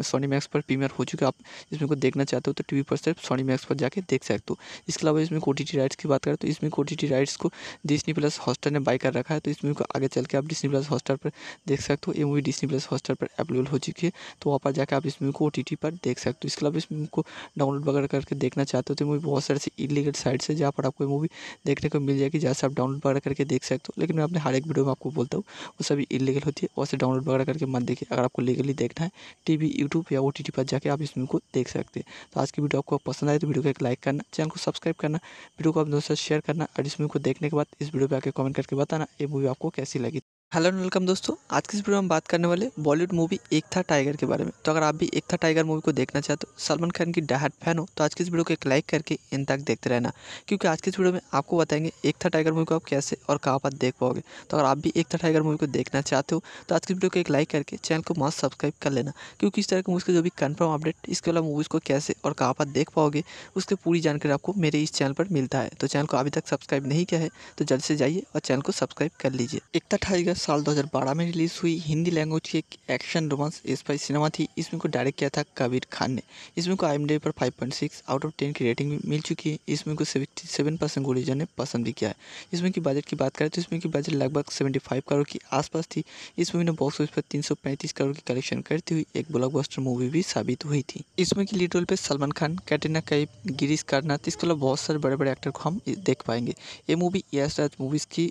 सोनी मैक्स पर प्रीमियर हो चुका आप इसमें को देखना चाहते हो तो टी वी पर सिर्फ सोनी मैक्स पर जाके देख सकते हो इसके अलावा इसमें ओ राइट्स की बात करें तो इसमें टी राइट्स को डिस्नी प्लस हॉस्टर ने बाई कर रखा है तो इसमें को आगे चल के आप डिस्नी प्लस हॉस्टर पर देख सकते हो ये मूवी डिस्नी प्लस हॉस्टर पर अवेलेबल हो चुकी है तो वहाँ पर जाकर आप इस मूवी को ओ पर देख सकते हो इसके अलावा इस मूवी को डाउनलोड वगैरह करके देखना चाहते हो तो मूवी बहुत सारे इलीगल साइट्स है जहाँ पर आपको मूवी देखने को मिल जाएगी जहाँ से आप डाउनलोड वगैरह करके देख सकते हो लेकिन मैं अपने हर एक वीडियो में आपको बोलता हूँ वो सभी इलीगल होती है वैसे डाउनलोड वगैरह करके मत देखिए अगर आपको लीगली देखना है टी वी यूट्यूब या ओ टी टी पर जाकर आप इस वीडियो को देख सकते हैं तो आज की वीडियो आपको पसंद आए तो वीडियो को एक लाइक करना चैनल को सब्सक्राइब करना वीडियो को अपने दोस्तों से शेयर करना और इस वीडियो को देखने के बाद इस वीडियो पर आकर कमेंट करके बताना ये मूवी आपको कैसी लगी हेलो एंड वेलकम दोस्तों आज के इस वीडियो में हम बात करने वाले बॉलीवुड मूवी एक था टाइगर के बारे में तो अगर आप भी एक था टाइगर मूवी को देखना चाहते हो तो सलमान खान की डहाट फैन हो तो आज की इस वीडियो को एक लाइक करके इन तक देखते रहना क्योंकि आज की इस वीडियो में आपको बताएंगे एक था टाइगर मूवी को आप कैसे और कहाँ पर देख पाओगे तो अगर आप भी एक था टाइगर मूवी को देखना चाहते हो तो आज की वीडियो को एक लाइक करके चैनल को मस्त सब्सक्राइब कर लेना क्योंकि इस तरह की मूवी का जो भी कन्फर्म अपडेट इसके अलावा मूवीज़ को कैसे और कहाँ पर देख पाओगे उसकी पूरी जानकारी आपको मेरे इस चैनल पर मिलता है तो चैनल को अभी तक सब्सक्राइब नहीं किया है तो जल्द से जाइए और चैनल को सब्सक्राइब कर लीजिए एक था टाइगर साल 2012 में रिलीज़ हुई हिंदी लैंग्वेज की एक एक्शन रोमांस स्पाई सिनेमा थी इसमें को डायरेक्ट किया था कबीर खान ने इसमें को आई पर 5.6 आउट ऑफ 10 की रेटिंग भी मिल चुकी है इसमें को 77 परसेंट गोलीजर ने पसंद भी किया है इसमें की बजट की बात करें तो इसमें की बजट लगभग सेवेंटी करोड़ के आसपास थी इस मूवी ने बॉक्स ऑफिस पर तीन करोड़ की कलेक्शन करती हुई एक ब्लॉक मूवी भी साबित हुई थी इसमें की लीड रोल पर सलमान खान कैटरीना कैब गिरीश कर्नाथ इसके अलावा बहुत सारे बड़े बड़े एक्टर को हम देख पाएंगे ये मूवी यश राज मूवीज़ की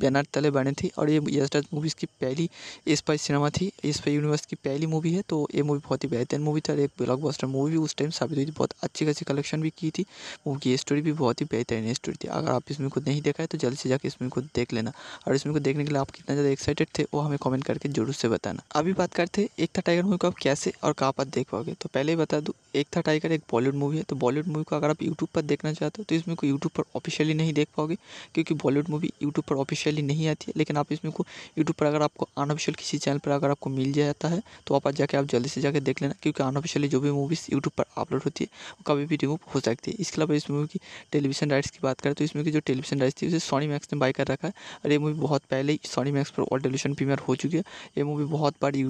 बैनर तले बने थे और ये यशराज मूवी इसकी पहली इस सिनेमा थी इस पर यूनिवर्स की पहली मूवी है तो ये मूवी बहुत ही बेहतरीन मूवी था एक ब्लॉकबस्टर मूवी भी उस टाइम साबित हुई थी बहुत अच्छी खासी कलेक्शन भी की थी मूवी की स्टोरी भी बहुत ही बेहतरीन स्टोरी थी अगर आप इसमें को नहीं देखा है तो जल्द से जाकर इसमें को देख लेना और इसमें को देखने के लिए आप कितना ज़्यादा एक्साइटेड थे वो हमें कॉमेंट करके जरूर से बताना अभी बात करते हैं एक था टाइगर मूवी को आप कैसे और कहाँ पर देख पाओगे तो पहले ही बता दूँ एक था टाइगर एक बॉलीवुड मूवी है तो बॉलीवुड मूवी को अगर आप यूट्यूब पर देखना चाहते हो तो इसमें को यूट्यूब पर ऑफिशियली नहीं देख पाओगे क्योंकि बॉलीवुड मूवी यूट्यूब पर ऑफिशियली नहीं आती है लेकिन आप इसमें को यूट्यूब पर अगर आपको अनऑफिशियल किसी चैनल पर अगर आपको मिल जाता है तो आप जाके आप जल्दी से जाकर देख लेना क्योंकि अनऑफिशियली जो भी मूवीज़ यूट्यूब पर अपलोड होती है वो कभी भी रिमूव हो सकती है इसके अलावा इस मूवी की टेलीविजन राइट्स की बात करें तो इसमें की जो टेलीविजन राइट्स थी उसे सोनी मैक्स ने बाई कर रखा है और ये मूवी बहुत पहले ही सोनी मैक्स पर ऑल टेलीविजन प्रीमियर हो चुकी है ये मूवी बहुत बड़ी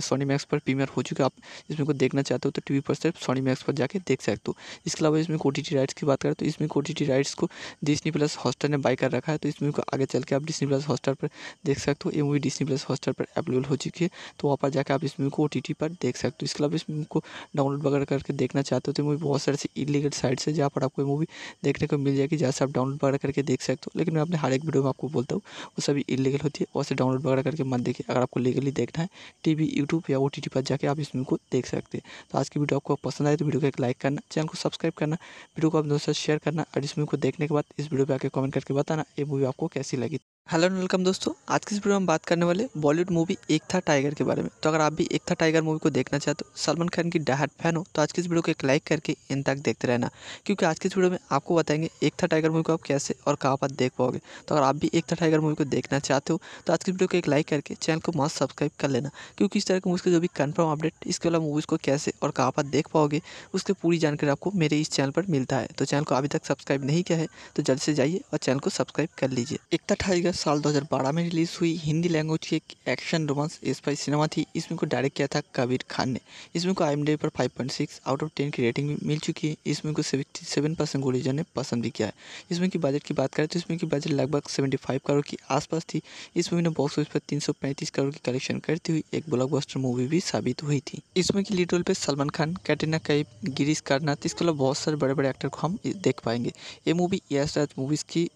सोनी मैक्स पर प्रीमियर हो चुका आप इसमें को देखना चाहते हो तो टीवी पर सिर्फ सोनी मैक्स पर जाके देख सकते हो इसके अलावा इसमें ओ राइट्स की बात करें तो इसमें टी राइट्स को डिस्नी प्लस हॉस्टर ने बाई कर रखा है तो इसमें को आगे चल के आप डिस्नी प्लस हॉस्टर पर देख सकते हो ये मूवी डिस्नी प्लस हॉस्टर पर अवेलेबल हो चुकी है तो वहाँ पर जाकर आप इस मूवी को ओ पर देख सकते हो इसके अलावा इस मूवी को डाउनलोड वगैरह करके देखना चाहते हो तो मूवी बहुत सारे इलीगल साइट्स है जहाँ पर आपको मूवी देखने को मिल जाएगी जहाँ से आप डाउनलोड वगैरह करके देख सकते हो लेकिन मैं अपने हर एक वीडियो में आपको बोलता हूँ वो सभी इलीगल होती है वैसे डाउनलोड वगैरह करके मत देखिए अगर आपको लीगली देखना है टी भी यूट्यूब या ओ पर जाके आप इस वीडियो को देख सकते हैं तो आज की वीडियो आपको पसंद आए तो वीडियो को एक लाइक करना चैनल को सब्सक्राइब करना वीडियो को अपने दोस्तों से शेयर करना और इस वीडियो को देखने के बाद इस वीडियो पर आकर कमेंट करके बताना ये मूवी आपको कैसी लगी हेलो एंड वेलकम दोस्तों आज के इस वीडियो में हम बात करने वाले बॉलीवुड मूवी एक था टाइगर के बारे में तो अगर आप भी एक था टाइगर मूवी को देखना चाहते हो तो सलमान खान की डहाट फैन हो तो आज की इस वीडियो को एक लाइक करके इन तक देखते रहना क्योंकि आज की इस वीडियो में आपको बताएंगे एक था टाइगर मूवी को आप कैसे और कहाँ पर देख पाओगे तो अगर आप भी एक था टाइगर मूवी को देखना चाहते हो तो आज की वीडियो को एक लाइक करके चैनल को मस्त सब्सक्राइब कर लेना क्योंकि इस तरह की मूवी का जो भी कन्फर्म अपडेट इसके अलावा मूवीज़ को कैसे और कहाँ पर देख पाओगे उसकी पूरी जानकारी आपको मेरे इस चैनल पर मिलता है तो चैनल को अभी तक सब्सक्राइब नहीं किया है तो जल्द से जाइए और चैनल को सब्सक्राइब कर लीजिए एक था टाइगर साल 2012 में रिलीज़ हुई हिंदी लैंग्वेज की एक एक्शन रोमांस स्पाई सिनेमा थी इसमें को डायरेक्ट किया था कबीर खान ने इसमें को आई पर 5.6 आउट ऑफ 10 की रेटिंग भी मिल चुकी है इसमें को को 77 परसेंट गोलीजर ने पसंद भी किया है इसमें की बजट की बात करें तो इसमें की बजट लगभग सेवेंटी करोड़ के आसपास थी इस मूवी ने बॉक्स ऑफिस पर तीन करोड़ की कलेक्शन करती हुई एक ब्लॉक मूवी भी साबित हुई थी इसमें की लीड रोल पर सलमान खान कैटरीना कैब गिरीश कर्नाथ इसके अलावा बहुत सारे बड़े बड़े एक्टर को हम देख पाएंगे ये मूवी यश राज मूवीज़ की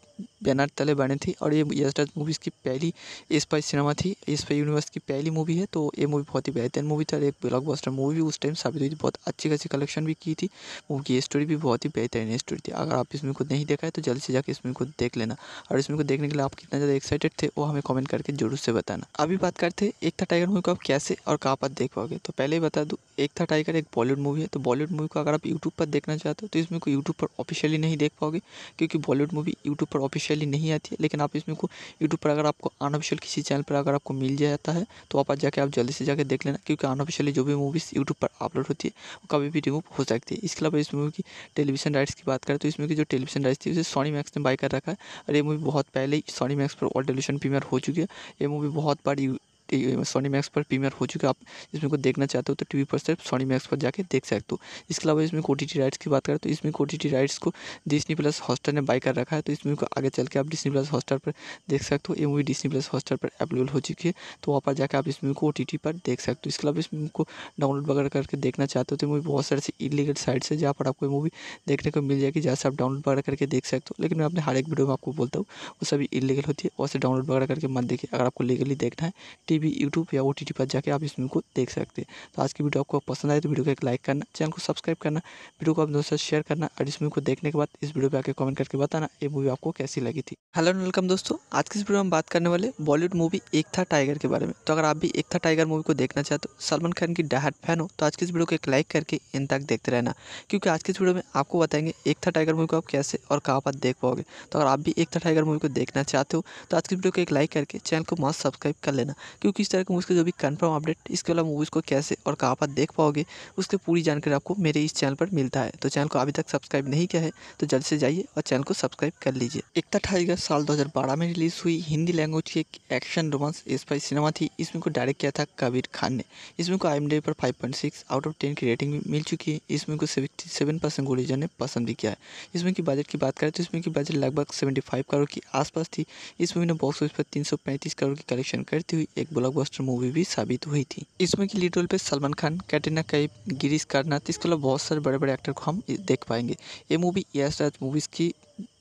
बैनर तले बने थे और ये यशराज मूवीज़ की पहली इस सिनेमा थी इस पर यूनिवर्स की पहली मूवी है तो ये मूवी बहुत ही बेहतरीन मूवी थी और एक ब्लॉकबस्टर मूवी भी उस टाइम साबित हुई थी बहुत अच्छी खासी कलेक्शन भी की थी मूवी की स्टोरी भी बहुत ही बेहतरीन स्टोरी थी अगर आप इसमें को नहीं देखा है तो जल्द से जाकर इसमें को देख लेना और इसमें को देखने के लिए आप कितना ज़्यादा एक्साइटेड थे वो हमें कॉमेंट करके जरूर से बताना अभी बात करते हैं एक था टाइगर मूवी को आप कैसे और कहाँ पर देख पाओगे तो पहले ही बता दूँ एक था टाइगर एक बॉलीवुड मूवी है तो बॉलीवुड मूवी को अगर आप यूट्यूब पर देखना चाहते हो तो इसमें को यूट्यूब पर ऑफिशियली नहीं देख पाओगे क्योंकि बॉलीवुड मूवी यूट्यूब पर ऑफिशियली नहीं आती है लेकिन आप इसमें को यूट्यूब पर अगर आपको अनऑफिशियल किसी चैनल पर अगर आपको मिल जाता है तो आप जाके आप जल्दी से जाकर देख लेना क्योंकि अनऑफिशियली जो भी मूवीज़ यूट्यूब पर अपलोड होती है वो कभी भी रिमूव हो सकती है इसके अलावा इस मूवी की टेलीविजन राइट्स की बात करें तो इसमें की जो टेलीविजन राइट्स थी उसे सोनी मैक्स ने बाई कर रखा है और ये मूवी बहुत पहले ही सोनी मैक्स पर ऑल टेलीविजन प्रीमियर हो चुकी है ये मूवी बहुत बड़ी सोनी मैक्स पर प्रीमियर हो चुका आप इसमें को देखना चाहते हो तो टीवी पर सिर्फ सोनी मैक्स पर जाके देख सकते हो इसके अलावा इसमें ओ राइट्स की बात करें तो इसमें टी राइट्स को डिस्नी प्लस हॉस्टर ने बाई कर रखा है तो इसमें को आगे चल के आप डिस्नी प्लस हॉस्टर पर देख सकते हो ये मूवी डिस्नी प्लस हॉस्टर पर अवेलेबल हो चुकी है तो वहाँ पर जाकर आप इस मूवी को ओ पर देख सकते हो इसके अलावा इस मूव को डाउनलोड वगैरह करके देखना चाहते हो तो मूवी बहुत सारे इलीगल साइट्स है जहाँ पर आपको मूवी देखने को मिल जाएगी जहाँ से आप डाउनलोड वगैरह करके देख सकते हो लेकिन मैं अपने हर एक वीडियो में आपको बोलता हूँ वो सभी इलीगल होती है वैसे डाउनलोड वगैरह करके मत देखिए अगर आपको लीगली देखना है टी वी यूट्यूब या ओ टी टी पर जाकर आप इस वीडियो को देख सकते हैं तो आज की वीडियो आपको पसंद आए तो वीडियो को एक लाइक करना चैनल को सब्सक्राइब करना वीडियो को अपने दोस्तों शेयर करना और इस मूवी को देखने के बाद इस वीडियो पर आकर कमेंट करके बताना ये मूवी आपको कैसी लगी थी हेलो एंड वेलकम दोस्तों आज की इस वीडियो में बात करने वाले बॉलीवुड मूवी एक था टाइगर के बारे में तो अगर आप भी एक था टाइगर मूवी को देखना चाहते हो सलमान खान की डहाट फैन हो तो आज की इस वीडियो को एक लाइक करके इन तक देखते रहना क्योंकि आज की इस वीडियो में आपको बताएंगे एक था टाइगर मूवी को आप कैसे और कहाँ पर देख पाओगे तो अगर आप भी एक था टाइगर मूवी को देखना चाहते हो तो आज की वीडियो को एक लाइक करके चैनल को मस्त सब्सक्राइब कर लेना क्योंकि इस तरह के मूवीज़ का जो भी कन्फर्म अपडेट इसके अलावा मूवीज़ को कैसे और कहाँ पर देख पाओगे उसकी पूरी जानकारी आपको मेरे इस चैनल पर मिलता है तो चैनल को अभी तक सब्सक्राइब नहीं किया है तो जल्द से जाइए और चैनल को सब्सक्राइब कर लीजिए एकता ठाईगर साल दो में रिलीज़ हुई हिंदी लैंग्वेज की एक एक्शन रोमांस स्पाई सिनेमा थी इसमें को डायरेक्ट किया था कबीर खान ने इसमें को आई पर फाइव आउट ऑफ टेन की रेटिंग भी मिल चुकी है इसमें को सेवन परसेंट ने पसंद भी किया है इसमें की बजट की बात करें तो इसमें की बजट लगभग सेवेंटी करोड़ के आसपास थी इस मूवी ने बॉक्स ऑफिस पर तीन करोड़ की कलेक्शन करती हुई एक ब्लॉकबस्टर मूवी भी साबित हुई थी इसमें की लीड रोल पे सलमान खान कैटरीना कैफ गिरीश कर्नाथ इसके अलावा बहुत सारे बड़े बड़े एक्टर को हम देख पाएंगे ये मूवी यश राज मूवीज़ की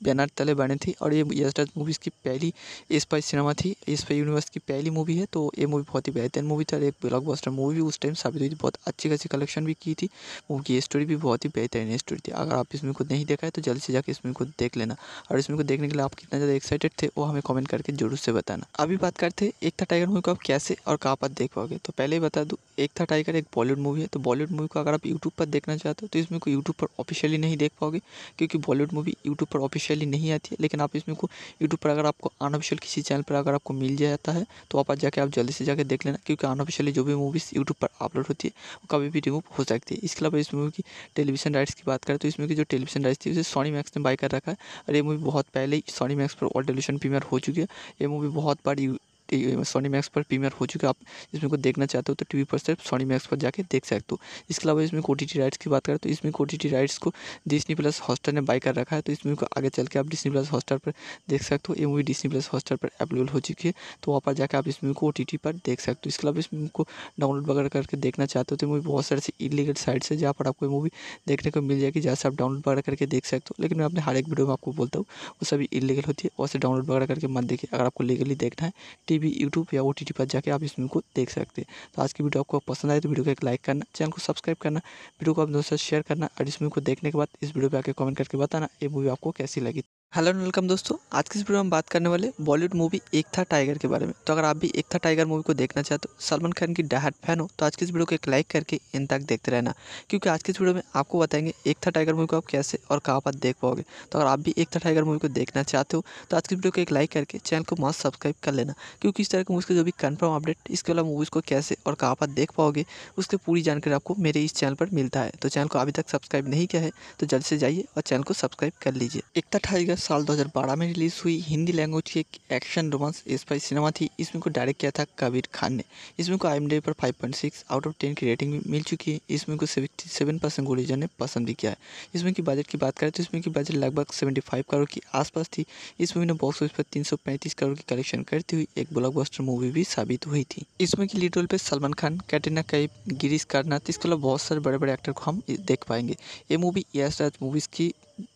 बैनर तले बने थे और ये यशराज मूवीज़ की पहली इस पर सिनेमा थी इस पर यूनिवर्स की पहली मूवी है तो ये मूवी बहुत ही बेहतरीन मूवी थी और एक ब्लॉकबस्टर मूवी भी उस टाइम साबित हुई थी बहुत अच्छी खासी कलेक्शन भी की थी मूवी की स्टोरी भी बहुत ही बेहतरीन स्टोरी थी अगर आप इसमें खुद नहीं देखा है तो जल्दी से जाकर इसमें खुद देख लेना और इसमें को देखने के लिए आप कितना ज़्यादा एक्साइटेड थे वो हमें कॉमेंट करके जरूर से बताना अभी बात करते हैं एक था टाइगर मूवी को आप कैसे और कहाँ पर देख पाओगे तो पहले ही बता दूँ एक था टाइगर एक बॉलीवुड मूवी है तो बॉलीवुड मूवी को अगर आप यूट्यूब पर देखना चाहते हो तो इसमें को यूट्यूब पर ऑफिशियली नहीं देख पाओगे क्योंकि बॉलीवुड मूवी यूट्यूब पर ऑफिशियली नहीं आती है लेकिन आप इसमें को यूट्यूब पर अगर आपको अनऑफिशियल किसी चैनल पर अगर आपको मिल जाता है तो आप जाके आप जल्दी से जाकर देख लेना क्योंकि अनऑफिशियली जो भी मूवीज़ यूट्यूब पर अपलोड होती है वो कभी भी रिमूव हो सकती है इसके अलावा इस मूवी की टेलीविजन राइट्स की बात करें तो इसमें की जो टेलीविजन राइट्स थी उसे सोनी मैक्स ने बाई कर रखा है और ये मूवी बहुत पहले ही सोनी मैक्स पर ऑल टेलीविजन प्रीमियर हो चुकी है ये मूवी बहुत बड़ी सोनी मैक्स पर प्रीमियर हो चुका आप इसमें को देखना चाहते हो तो टीवी पर सिर्फ सोनी मैक्स पर जाके देख सकते हो इसके अलावा इसमें ओ राइट्स की बात करें तो इसमें कोटीटी राइट्स को डिस्नी प्लस हॉस्टर ने बाई कर रखा है तो इसमें को आगे चल के आप डिस्नी प्लस हॉस्टर पर देख सकते हो ये मूवी डिस्नी प्लस हॉस्टर पर अवेलेबल हो चुकी है तो वहाँ पर जाकर आप इस मूवी को ओ पर देख सकते हो इसके अलावा इस मूवी को डाउनलोड वगैरह करके देखना चाहते हो तो मूवी बहुत सारे इलीगल साइट्स है जहाँ पर आपको मूवी देखने को मिल जाएगी जहाँ से आप डाउनलोड वगैरह करके देख सकते हो लेकिन मैं अपने हर एक वीडियो में आपको बोलता हूँ वो सभी इलीगल होती है वैसे डाउनलोड वगैरह करके मत देखिए अगर आपको लीगली देखना है टी भी यूट्यूब या ओ पर जाके आप इस वीडियो को देख सकते हैं तो आज की वीडियो आपको पसंद आए तो वीडियो को एक लाइक करना चैनल को सब्सक्राइब करना वीडियो को अपने दोस्तों शेयर करना और इस वीडियो को देखने के बाद इस वीडियो पर आकर कमेंट करके बताना ये मूवी आपको कैसी लगी हेलो एंड वेलकम दोस्तों आज के इस वीडियो में हम बात करने वाले बॉलीवुड मूवी एक था टाइगर के बारे में तो अगर आप भी एक था टाइगर मूवी को देखना चाहते हो सलमान खान की डहाट फैन हो तो आज की इस वीडियो को एक लाइक करके इन तक देखते रहना क्योंकि आज की इस वीडियो में आपको बताएंगे एक था टाइगर मूवी को आप कैसे और कहाँ पर देख पाओगे तो अगर आप भी एक था टाइगर मूवी को देखना चाहते हो तो आज की वीडियो को एक लाइक करके चैनल को मस्त सब्सक्राइब कर लेना क्योंकि इस तरह की मूवी का जो भी कन्फर्म अपडेट इसके वाला मूवीज़ को कैसे और कहाँ पर देख पाओगे उसकी पूरी जानकारी आपको मेरे इस चैनल पर मिलता है तो चैनल को अभी तक सब्सक्राइब नहीं किया है तो जल्द से जाइए और चैनल को सब्सक्राइब कर लीजिए एक था टाइगर साल 2012 में रिलीज़ हुई हिंदी लैंग्वेज की एक एक्शन रोमांस स्पाई सिनेमा थी इसमें को डायरेक्ट किया था कबीर खान ने इसमें को आई पर 5.6 आउट ऑफ 10 की रेटिंग भी मिल चुकी है इसमें को 77 परसेंट गोलीजर ने पसंद भी किया है इसमें की बजट की बात करें तो इसमें की बजट लगभग सेवेंटी करोड़ के आसपास थी इस मूवी ने बॉक्स ऑफिस पर तीन करोड़ की कलेक्शन करती हुई एक ब्लॉक मूवी भी साबित हुई थी इसमें की लीड रोल पर सलमान खान कैटरीना कैब गिरीश कर्नाथ इसके अलावा बहुत सारे बड़े बड़े एक्टर को हम देख पाएंगे ये मूवी यश राज मूवीज़ की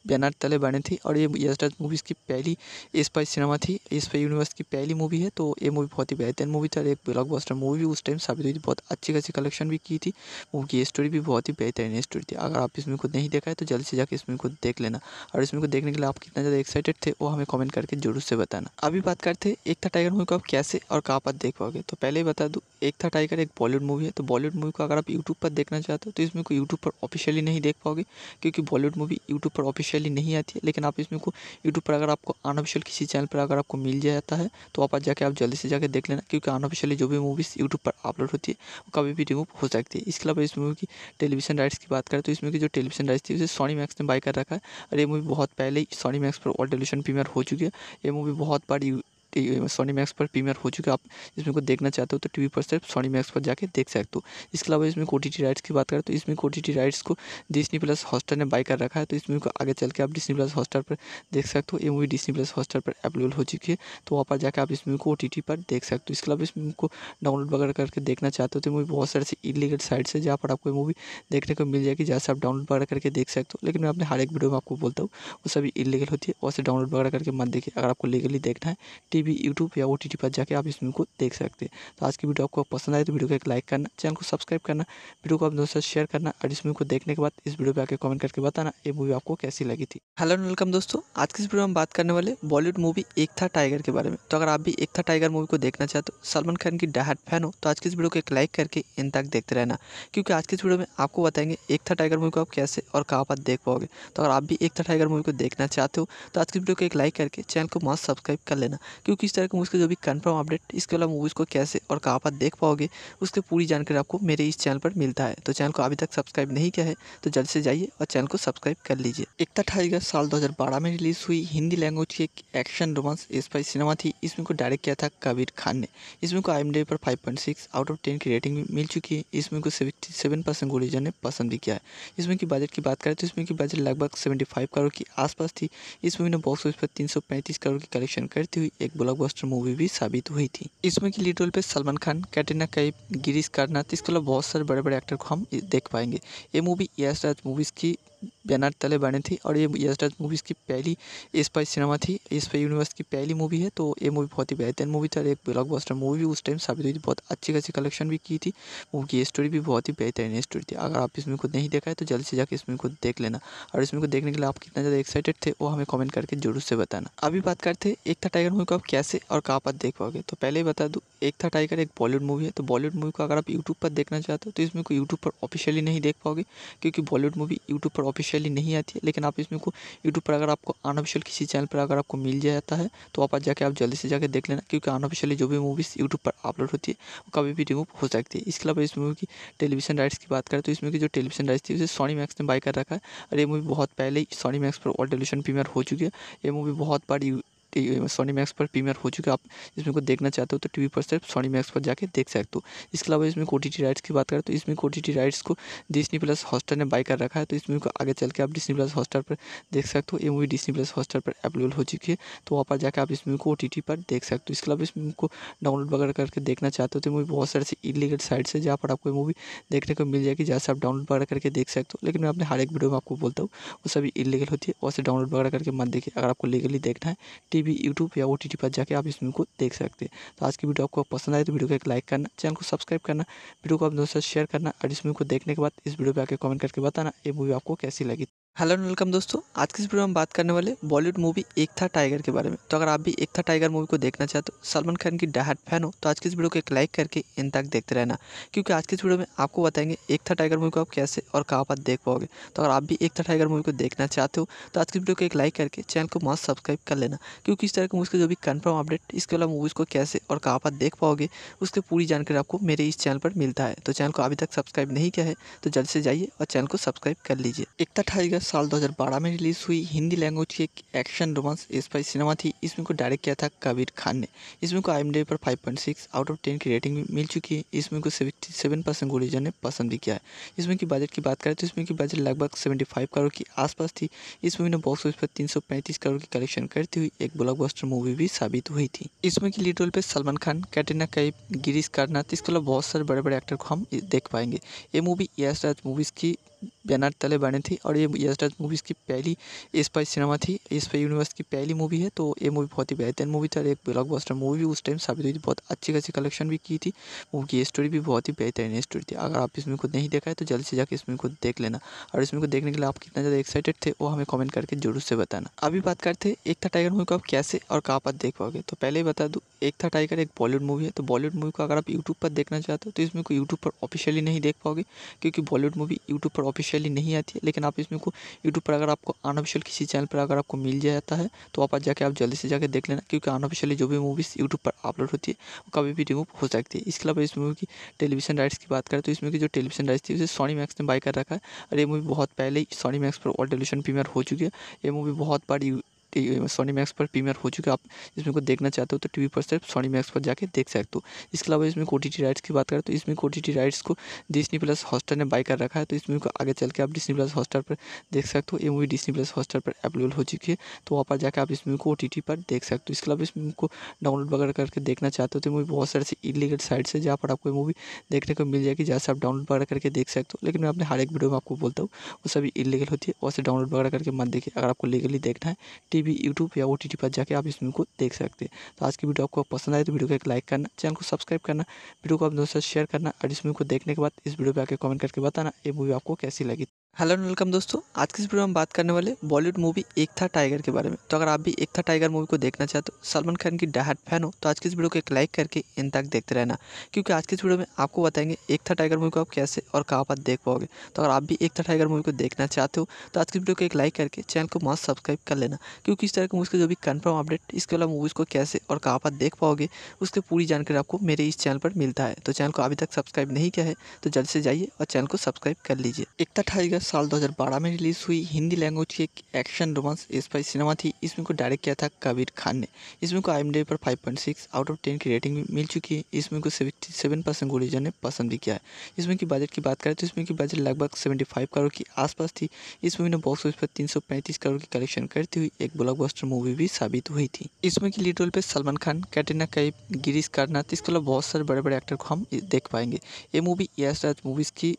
बैनर तले बने थे और ये यशराज मूवीज की पहली इस सिनेमा थी इस पर यूनिवर्स की पहली मूवी है तो ये मूवी बहुत ही बेहतरीन मूवी थी और एक ब्लॉकबस्टर मूवी भी उस टाइम साबित हुई थी बहुत अच्छी खासी कलेक्शन भी की थी मूवी की स्टोरी भी बहुत ही बेहतरीन स्टोरी थी अगर आप इसमें खुद नहीं देखा है तो जल्द से जाकर इसमें खुद देख लेना और इसमें को देखने के लिए आप कितना ज़्यादा एक्साइटेड थे वो हमें कॉमेंट करके जरूर से बताना अभी बात करते हैं एक था टाइगर मूवी को आप कैसे और कहाँ पर देख पाओगे तो पहले ही बता दूँ एक था टाइगर एक बॉलीवुड मूवी है तो बॉलीवुड मूवी को अगर आप यूट्यूब पर देखना चाहते हो तो इसमें को यूट्यूब पर ऑफिशियली नहीं देख पाओगे क्योंकि बॉलीवुड मूवी यूट्यूब पर ऑफिशियली नहीं आती है लेकिन आप इसमें को यूट्यूब पर अगर आपको अनऑफिशियल किसी चैनल पर अगर आपको मिल जाता है तो आप जाके आप जल्दी से जाके देख लेना क्योंकि अनऑफिशियली जो भी मूवीज़ यूट्यूब पर अपलोड होती है वो कभी भी रिमूव हो सकती है इसके अलावा इस मूवी की टेलीविजन राइट्स की बात करें तो इसमें की जो टेलीविजन राइट्स थी उसे सोनी मैक्स ने बाई कर रखा है और ये मूवी बहुत पहले ही सोनी मैक्स पर ऑल टेलीविजन प्रीमियर हो चुकी है ये मूवी बहुत बड़ी सोनी मैक्स पर प्रीमियर हो चुका आप इसमें को देखना चाहते हो तो टीवी पर सिर्फ सोनी मैक्स पर जाके देख सकते हो इसके अलावा इसमें ओ राइट्स की बात करें तो इसमें कोटीटी राइट्स को डिस्नी प्लस हॉस्टर ने बाई कर रखा है तो इसमें को आगे चल के आप डिस्नी प्लस हॉस्टर पर देख सकते हो ये मूवी डिस्नी प्लस हॉस्टर पर अवेलेबल हो चुकी है तो वहाँ पर जाकर आप इस मूवी को ओ पर देख सकते हो इसके अलावा इस मूवी को डाउनलोड वगैरह करके देखना चाहते हो तो मूवी बहुत सारे इलीगल साइट्स है जहाँ पर आपको मूवी देखने को मिल जाएगी जहाँ से आप डाउनलोड वगैरह करके देख सकते हो लेकिन मैं अपने हर एक वीडियो में आपको बोलता हूँ वो सभी इलीगल होती है वैसे डाउनलोड वगैरह करके मत देखिए अगर आपको लीगली देखना है टी वी यूट्यूब या ओ टी टी पर जाकर आप इस वीडियो को देख सकते हैं तो आज की वीडियो आपको पसंद आए तो वीडियो को एक लाइक करना चैनल को सब्सक्राइब करना वीडियो को अपने दोस्तों शेयर करना और इस वीडियो को देखने के बाद इस वीडियो पर आकर कमेंट करके बताना ये मूवी आपको कैसी लगी थी हेलो वेलकम दोस्तों आज की इस वीडियो में बात करने वाले बॉलीवुड मूवी एक था टाइगर के बारे में तो अगर आप भी एक था टाइगर मूवी को देखना चाहते हो सलमान खान की डहाट फैन हो तो आज की इस वीडियो को एक लाइक करके इन तक देखते रहना क्योंकि आज की इस वीडियो में आपको बताएंगे एक था टाइगर मूवी को आप कैसे और कहाँ पर देख पाओगे तो अगर आप भी एक था टाइगर मूवी को देखना चाहते हो तो आज की वीडियो को एक लाइक करके चैनल को मस्त सब्सक्राइब कर लेना क्योंकि इस तरह मूवीज़ का जो भी कन्फर्म अपडेट इसके अलावा मूवीज़ को कैसे और कहाँ पर देख पाओगे उसकी पूरी जानकारी आपको मेरे इस चैनल पर मिलता है तो चैनल को अभी तक सब्सक्राइब नहीं किया है तो जल्द से जाइए और चैनल को सब्सक्राइब कर लीजिए एकता ठाईगर साल दो में रिलीज़ हुई हिंदी लैंग्वेज की एक एक्शन रोमांस स्पाई सिनेमा थी इसमें को डायरेक्ट किया था कबीर खान ने इसमें को आई पर फाइव आउट ऑफ टेन की रेटिंग भी मिल चुकी है इसमें को सेवन परसेंट गुड़ीजन ने पसंद भी किया है इसमें की बजट की बात करें तो इसमें की बजट लगभग सेवेंटी फाइव करोड़ के आसपास थी इस मूवी ने बॉक्स ऑफिस पर तीन सौ पैंतीस करोड़ की कलेक्शन करती हुई एक ब्लॉकबस्टर मूवी भी साबित हुई थी इसमें की लीड रोल पे सलमान खान कैटरीना कैफ गिरीश कर्नाथ इसके अलावा बहुत सारे बड़े बड़े एक्टर को हम देख पाएंगे ये मूवी यश राज मूवीज़ की बैनर तले बने थे और ये यशराज मूवी इसकी पहली इस सिनेमा थी इस पर यूनिवर्स की पहली मूवी है तो ये मूवी बहुत ही बेहतरीन मूवी थी और एक ब्लॉकबस्टर मूवी भी उस टाइम साबित हुई थी बहुत अच्छी खासी कलेक्शन भी की थी मूवी की स्टोरी भी बहुत ही बेहतरीन स्टोरी थी अगर आप इसमें खुद नहीं देखा है तो जल्द से जाकर इसमें खुद देख लेना और इसमें को देखने के लिए आप कितना ज़्यादा एक्साइटेड थे वो हमें कॉमेंट करके जरूर से बताना अभी बात करते हैं एक था टाइगर मूवी को आप कैसे और कहाँ पर देख पाओगे तो पहले ही बता दूँ एक था टाइगर एक बॉलीवुड मूवी है तो बॉलीवुड मूवी को अगर आप यूट्यूब पर देखना चाहते हो तो इसमें को यूट्यूब पर ऑफिशियली नहीं देख पाओगे क्योंकि बॉलीवुड मूवी यूट्यूब पर ऑफिशियली नहीं आती है लेकिन आप इसमें को यूट्यूब पर अगर आपको अनऑफिशियल किसी चैनल पर अगर आपको मिल जाता है तो आप जाके आप जल्दी से जाके देख लेना क्योंकि अनऑफिशियली जो भी मूवीज़ यूट्यूब पर अपलोड होती है वो कभी भी रिमूव हो सकती है इसके अलावा इस मूवी की टेलीविजन राइट्स की बात करें तो इसमें की जो टेलीविजन राइट्स थी उसे सोनी मैक्स ने बाई कर रखा है और ये मूवी बहुत पहले ही सोनी मैक्स पर ऑल टेलीविजन प्रीमियर हो चुकी है ये मूवी बहुत बड़ी सोनी मैक्स पर प्रीमियर हो चुके आप इसमें को देखना चाहते हो तो टीवी पर सिर्फ सोनी मैक्स पर जाके देख सकते हो इसके अलावा इसमें ओ राइट्स की बात करें तो इसमें ओ राइट्स को डिस्नी प्लस हॉस्टर ने बाई कर रखा है तो इसमें को आगे चल के आप डिस्नी प्लस हॉस्टर पर देख सकते हो ये मूवी डिस्नी प्लस हॉस्टर पर अवेलेबल हो चुकी है तो वहाँ पर जाकर आप इस मूवी को ओ पर देख सकते हो इसके अलावा इस मूवी को डाउनलोड वगैरह करके देखना चाहते हो तो मूवी बहुत सारे इलीगल साइट्स है जहाँ पर आपको मूवी देखने को मिल जाएगी जहाँ से आप डाउनलोड वगैरह करके देख सकते हो लेकिन मैं अपने हर एक वीडियो में आपको बोलता हूँ वो सभी इलीगल होती है वहाँ से डाउनलोड वगैरह करके मत देखिए अगर आपको लीगली देखना है टी भी यूट्यूब या ओ पर जाके आप इस मूवी को देख सकते हैं तो आज की वीडियो आपको पसंद आए तो वीडियो को एक लाइक करना चैनल को सब्सक्राइब करना वीडियो को अपने दोस्तों शेयर करना और इस मूवी को देखने के बाद इस वीडियो पर आकर कमेंट करके बताना ये मूवी आपको कैसी लगी हेलो एंड वेलकम दोस्तों आज के इस वीडियो में हम बात करने वाले बॉलीवुड मूवी एक था टाइगर के बारे में तो अगर आप भी एक था टाइगर मूवी को देखना चाहते हो तो सलमान खान की डहाट फैन हो तो आज की इस वीडियो को एक लाइक करके इन तक देखते रहना क्योंकि आज की इस वीडियो में आपको बताएंगे एक था टाइगर मूवी को आप कैसे और कहाँ पर देख पाओगे तो अगर आप भी एक था टाइगर मूवी को देखना चाहते हो तो आज की वीडियो को एक लाइक करके चैनल को मस्त सब्सक्राइब कर लेना क्योंकि इस तरह की मूवी का जो भी कन्फर्म अपडेट इसके वाला मूवीज़ को कैसे और कहाँ पर देख पाओगे उसकी पूरी जानकारी आपको मेरे इस चैनल पर मिलता है तो चैनल को अभी तक सब्सक्राइब नहीं किया है तो जल्द से जाइए और चैनल को सब्सक्राइब कर लीजिए एक था टाइगर साल 2012 में रिलीज़ हुई हिंदी लैंग्वेज की एक एक्शन रोमांस स्पाई सिनेमा थी इसमें को डायरेक्ट किया था कबीर खान ने इसमें को आई पर 5.6 आउट ऑफ 10 की रेटिंग भी मिल चुकी है इसमें फिल्म को 77 परसेंट गोलीजर ने पसंद भी किया है इसमें की बजट की बात करें तो इसमें की बजट लगभग सेवेंटी करोड़ के आसपास थी इस मूवी ने बॉक्स ऑफिस पर तीन करोड़ की कलेक्शन करती हुई एक ब्लॉक मूवी भी साबित हुई थी इसमें की लीड रोल पर सलमान खान कैटरीना कैब गिरीश कर्नाथ इसके अलावा बहुत सारे बड़े बड़े एक्टर को हम देख पाएंगे ये मूवी यश राज मूवीज़ की बैनर तले बने थे और ये यशराज मूवी इसकी पहली इस सिनेमा थी इस पर यूनिवर्स की पहली मूवी है तो ये मूवी बहुत ही बेहतरीन मूवी थी और एक ब्लॉकबस्टर मूवी भी उस टाइम साबित हुई थी बहुत अच्छी खासी कलेक्शन भी की थी मूवी की स्टोरी भी बहुत ही बेहतरीन स्टोरी थी अगर आप इसमें को नहीं देखा है तो जल्द से जाकर इसमें को देख लेना और इसमें को देखने के लिए आप कितना ज़्यादा एक्साइटेड थे वो हमें कॉमेंट करके जरूर से बताना अभी बात करते हैं एक था टाइगर मूवी को आप कैसे और कहाँ पर देख पाओगे तो पहले ही बता दूँ एक था टाइगर एक बॉलीवुड मूवी है तो बॉलीवुड मूवी को अगर आप यूट्यूब पर देखना चाहते हो तो इसमें को यूट्यूब पर ऑफिशियली नहीं देख पाओगे क्योंकि बॉलीवुड मूवी यूट्यूब पर ऑफिशियली नहीं आती है लेकिन आप इसमें को यूट्यूब पर अगर आपको अनऑफिशियल किसी चैनल पर अगर आपको मिल जाता है तो आप जाके आप जल्दी से जाकर देख लेना क्योंकि अनऑफिशियली जो भी मूवीज़ यूट्यूब पर अपलोड होती है वो कभी भी रिमूव हो सकती है इसके अलावा इस मूवी की टेलीविजन राइट्स की बात करें तो इसमें की जो टेलीविजन राइट्स थी उसे सोनी मैक्स ने बाई कर रखा है और ये मूवी बहुत पहले ही सोनी मैक्स पर ऑल टेलीविजन प्रीमियर हो चुकी है ये मूवी बहुत बड़ी सोनी मैक्स पर प्रीमियर हो चुके आप इसमें को देखना चाहते हो तो टीवी पर सिर्फ सोनी मैक्स पर जाके देख सकते हो इसके अलावा इसमें ओ राइट्स की बात करें तो इसमें ओ राइट्स को डिस्नी प्लस हॉस्टर ने बाय कर रखा है तो इसमें को आगे चल के आप डिस्नी प्लस हॉस्टर पर देख सकते हो ये मूवी डिस्नी प्लस हॉस्टर पर अवेलेबल हो चुकी है तो वहाँ पर जाकर आप इस मूवी को ओ पर देख सकते हो इसके अलावा इस मूवी को डाउनलोड वगैरह करके देखना चाहते हो तो मूवी बहुत सारे इलीगल साइट्स है जहाँ पर आपको मूवी देखने को मिल जाएगी जहाँ से आप डाउनलोड वगैरह करके देख सकते हो लेकिन मैं अपने हर एक वीडियो में आपको बोलता हूँ वो सभी इलीगल होती है वैसे डाउनलोड वगैरह करके मत देखिए अगर आपको लीगली देखना है किसी भी यूट्यूब या ओ पर जाकर आप इस वीडियो को देख सकते हैं तो आज की वीडियो आपको पसंद आए तो वीडियो को एक लाइक करना चैनल को सब्सक्राइब करना वीडियो को अपने दोस्तों से शेयर करना और इस वीडियो को देखने के बाद इस वीडियो पर आकर कमेंट करके बताना ये मूवी आपको कैसी लगी हेलो एंड वेलकम दोस्तों आज के इस वीडियो में हम बात करने वाले बॉलीवुड मूवी एक था टाइगर के बारे में तो अगर आप भी एक था टाइगर मूवी को देखना चाहते हो सलमान खान की डहाट फैन हो तो आज की इस वीडियो को एक लाइक करके इन तक देखते रहना क्योंकि आज की इस वीडियो में आपको बताएंगे एक था टाइगर मूवी को आप कैसे और कहाँ पर देख पाओगे तो अगर आप भी एक था टाइगर मूवी को देखना चाहते हो तो आज की वीडियो को एक लाइक करके चैनल को मस्त सब्सक्राइब कर लेना क्योंकि इस तरह की मूवी का जो भी कन्फर्म अपडेट इसके वाला मूवीज़ को कैसे और कहाँ पर देख पाओगे उसकी पूरी जानकारी आपको मेरे इस चैनल पर मिलता है तो चैनल को अभी तक सब्सक्राइब नहीं किया है तो जल्द से जाइए और चैनल को सब्सक्राइब कर लीजिए एक था टाइगर पिक्चर साल 2012 में रिलीज़ हुई हिंदी लैंग्वेज की एक एक्शन रोमांस स्पाई सिनेमा थी इसमें को डायरेक्ट किया था कबीर खान ने इसमें को आई पर 5.6 आउट ऑफ 10 की रेटिंग भी मिल चुकी है इसमें को 77 परसेंट गुड़ीजन ने पसंद भी किया है इसमें की बजट की बात करें तो इसमें की बजट लगभग सेवेंटी करोड़ की आसपास थी इस मूवी ने बॉक्स ऑफिस पर तीन करोड़ की कलेक्शन करती हुई एक ब्लॉक मूवी भी साबित हुई थी इसमें की लीड रोल पर सलमान खान कैटरीना कैब गिरीश कर्नाथ इसके अलावा बहुत सारे बड़े बड़े एक्टर को हम देख पाएंगे ये मूवी यश राज मूवीज़ की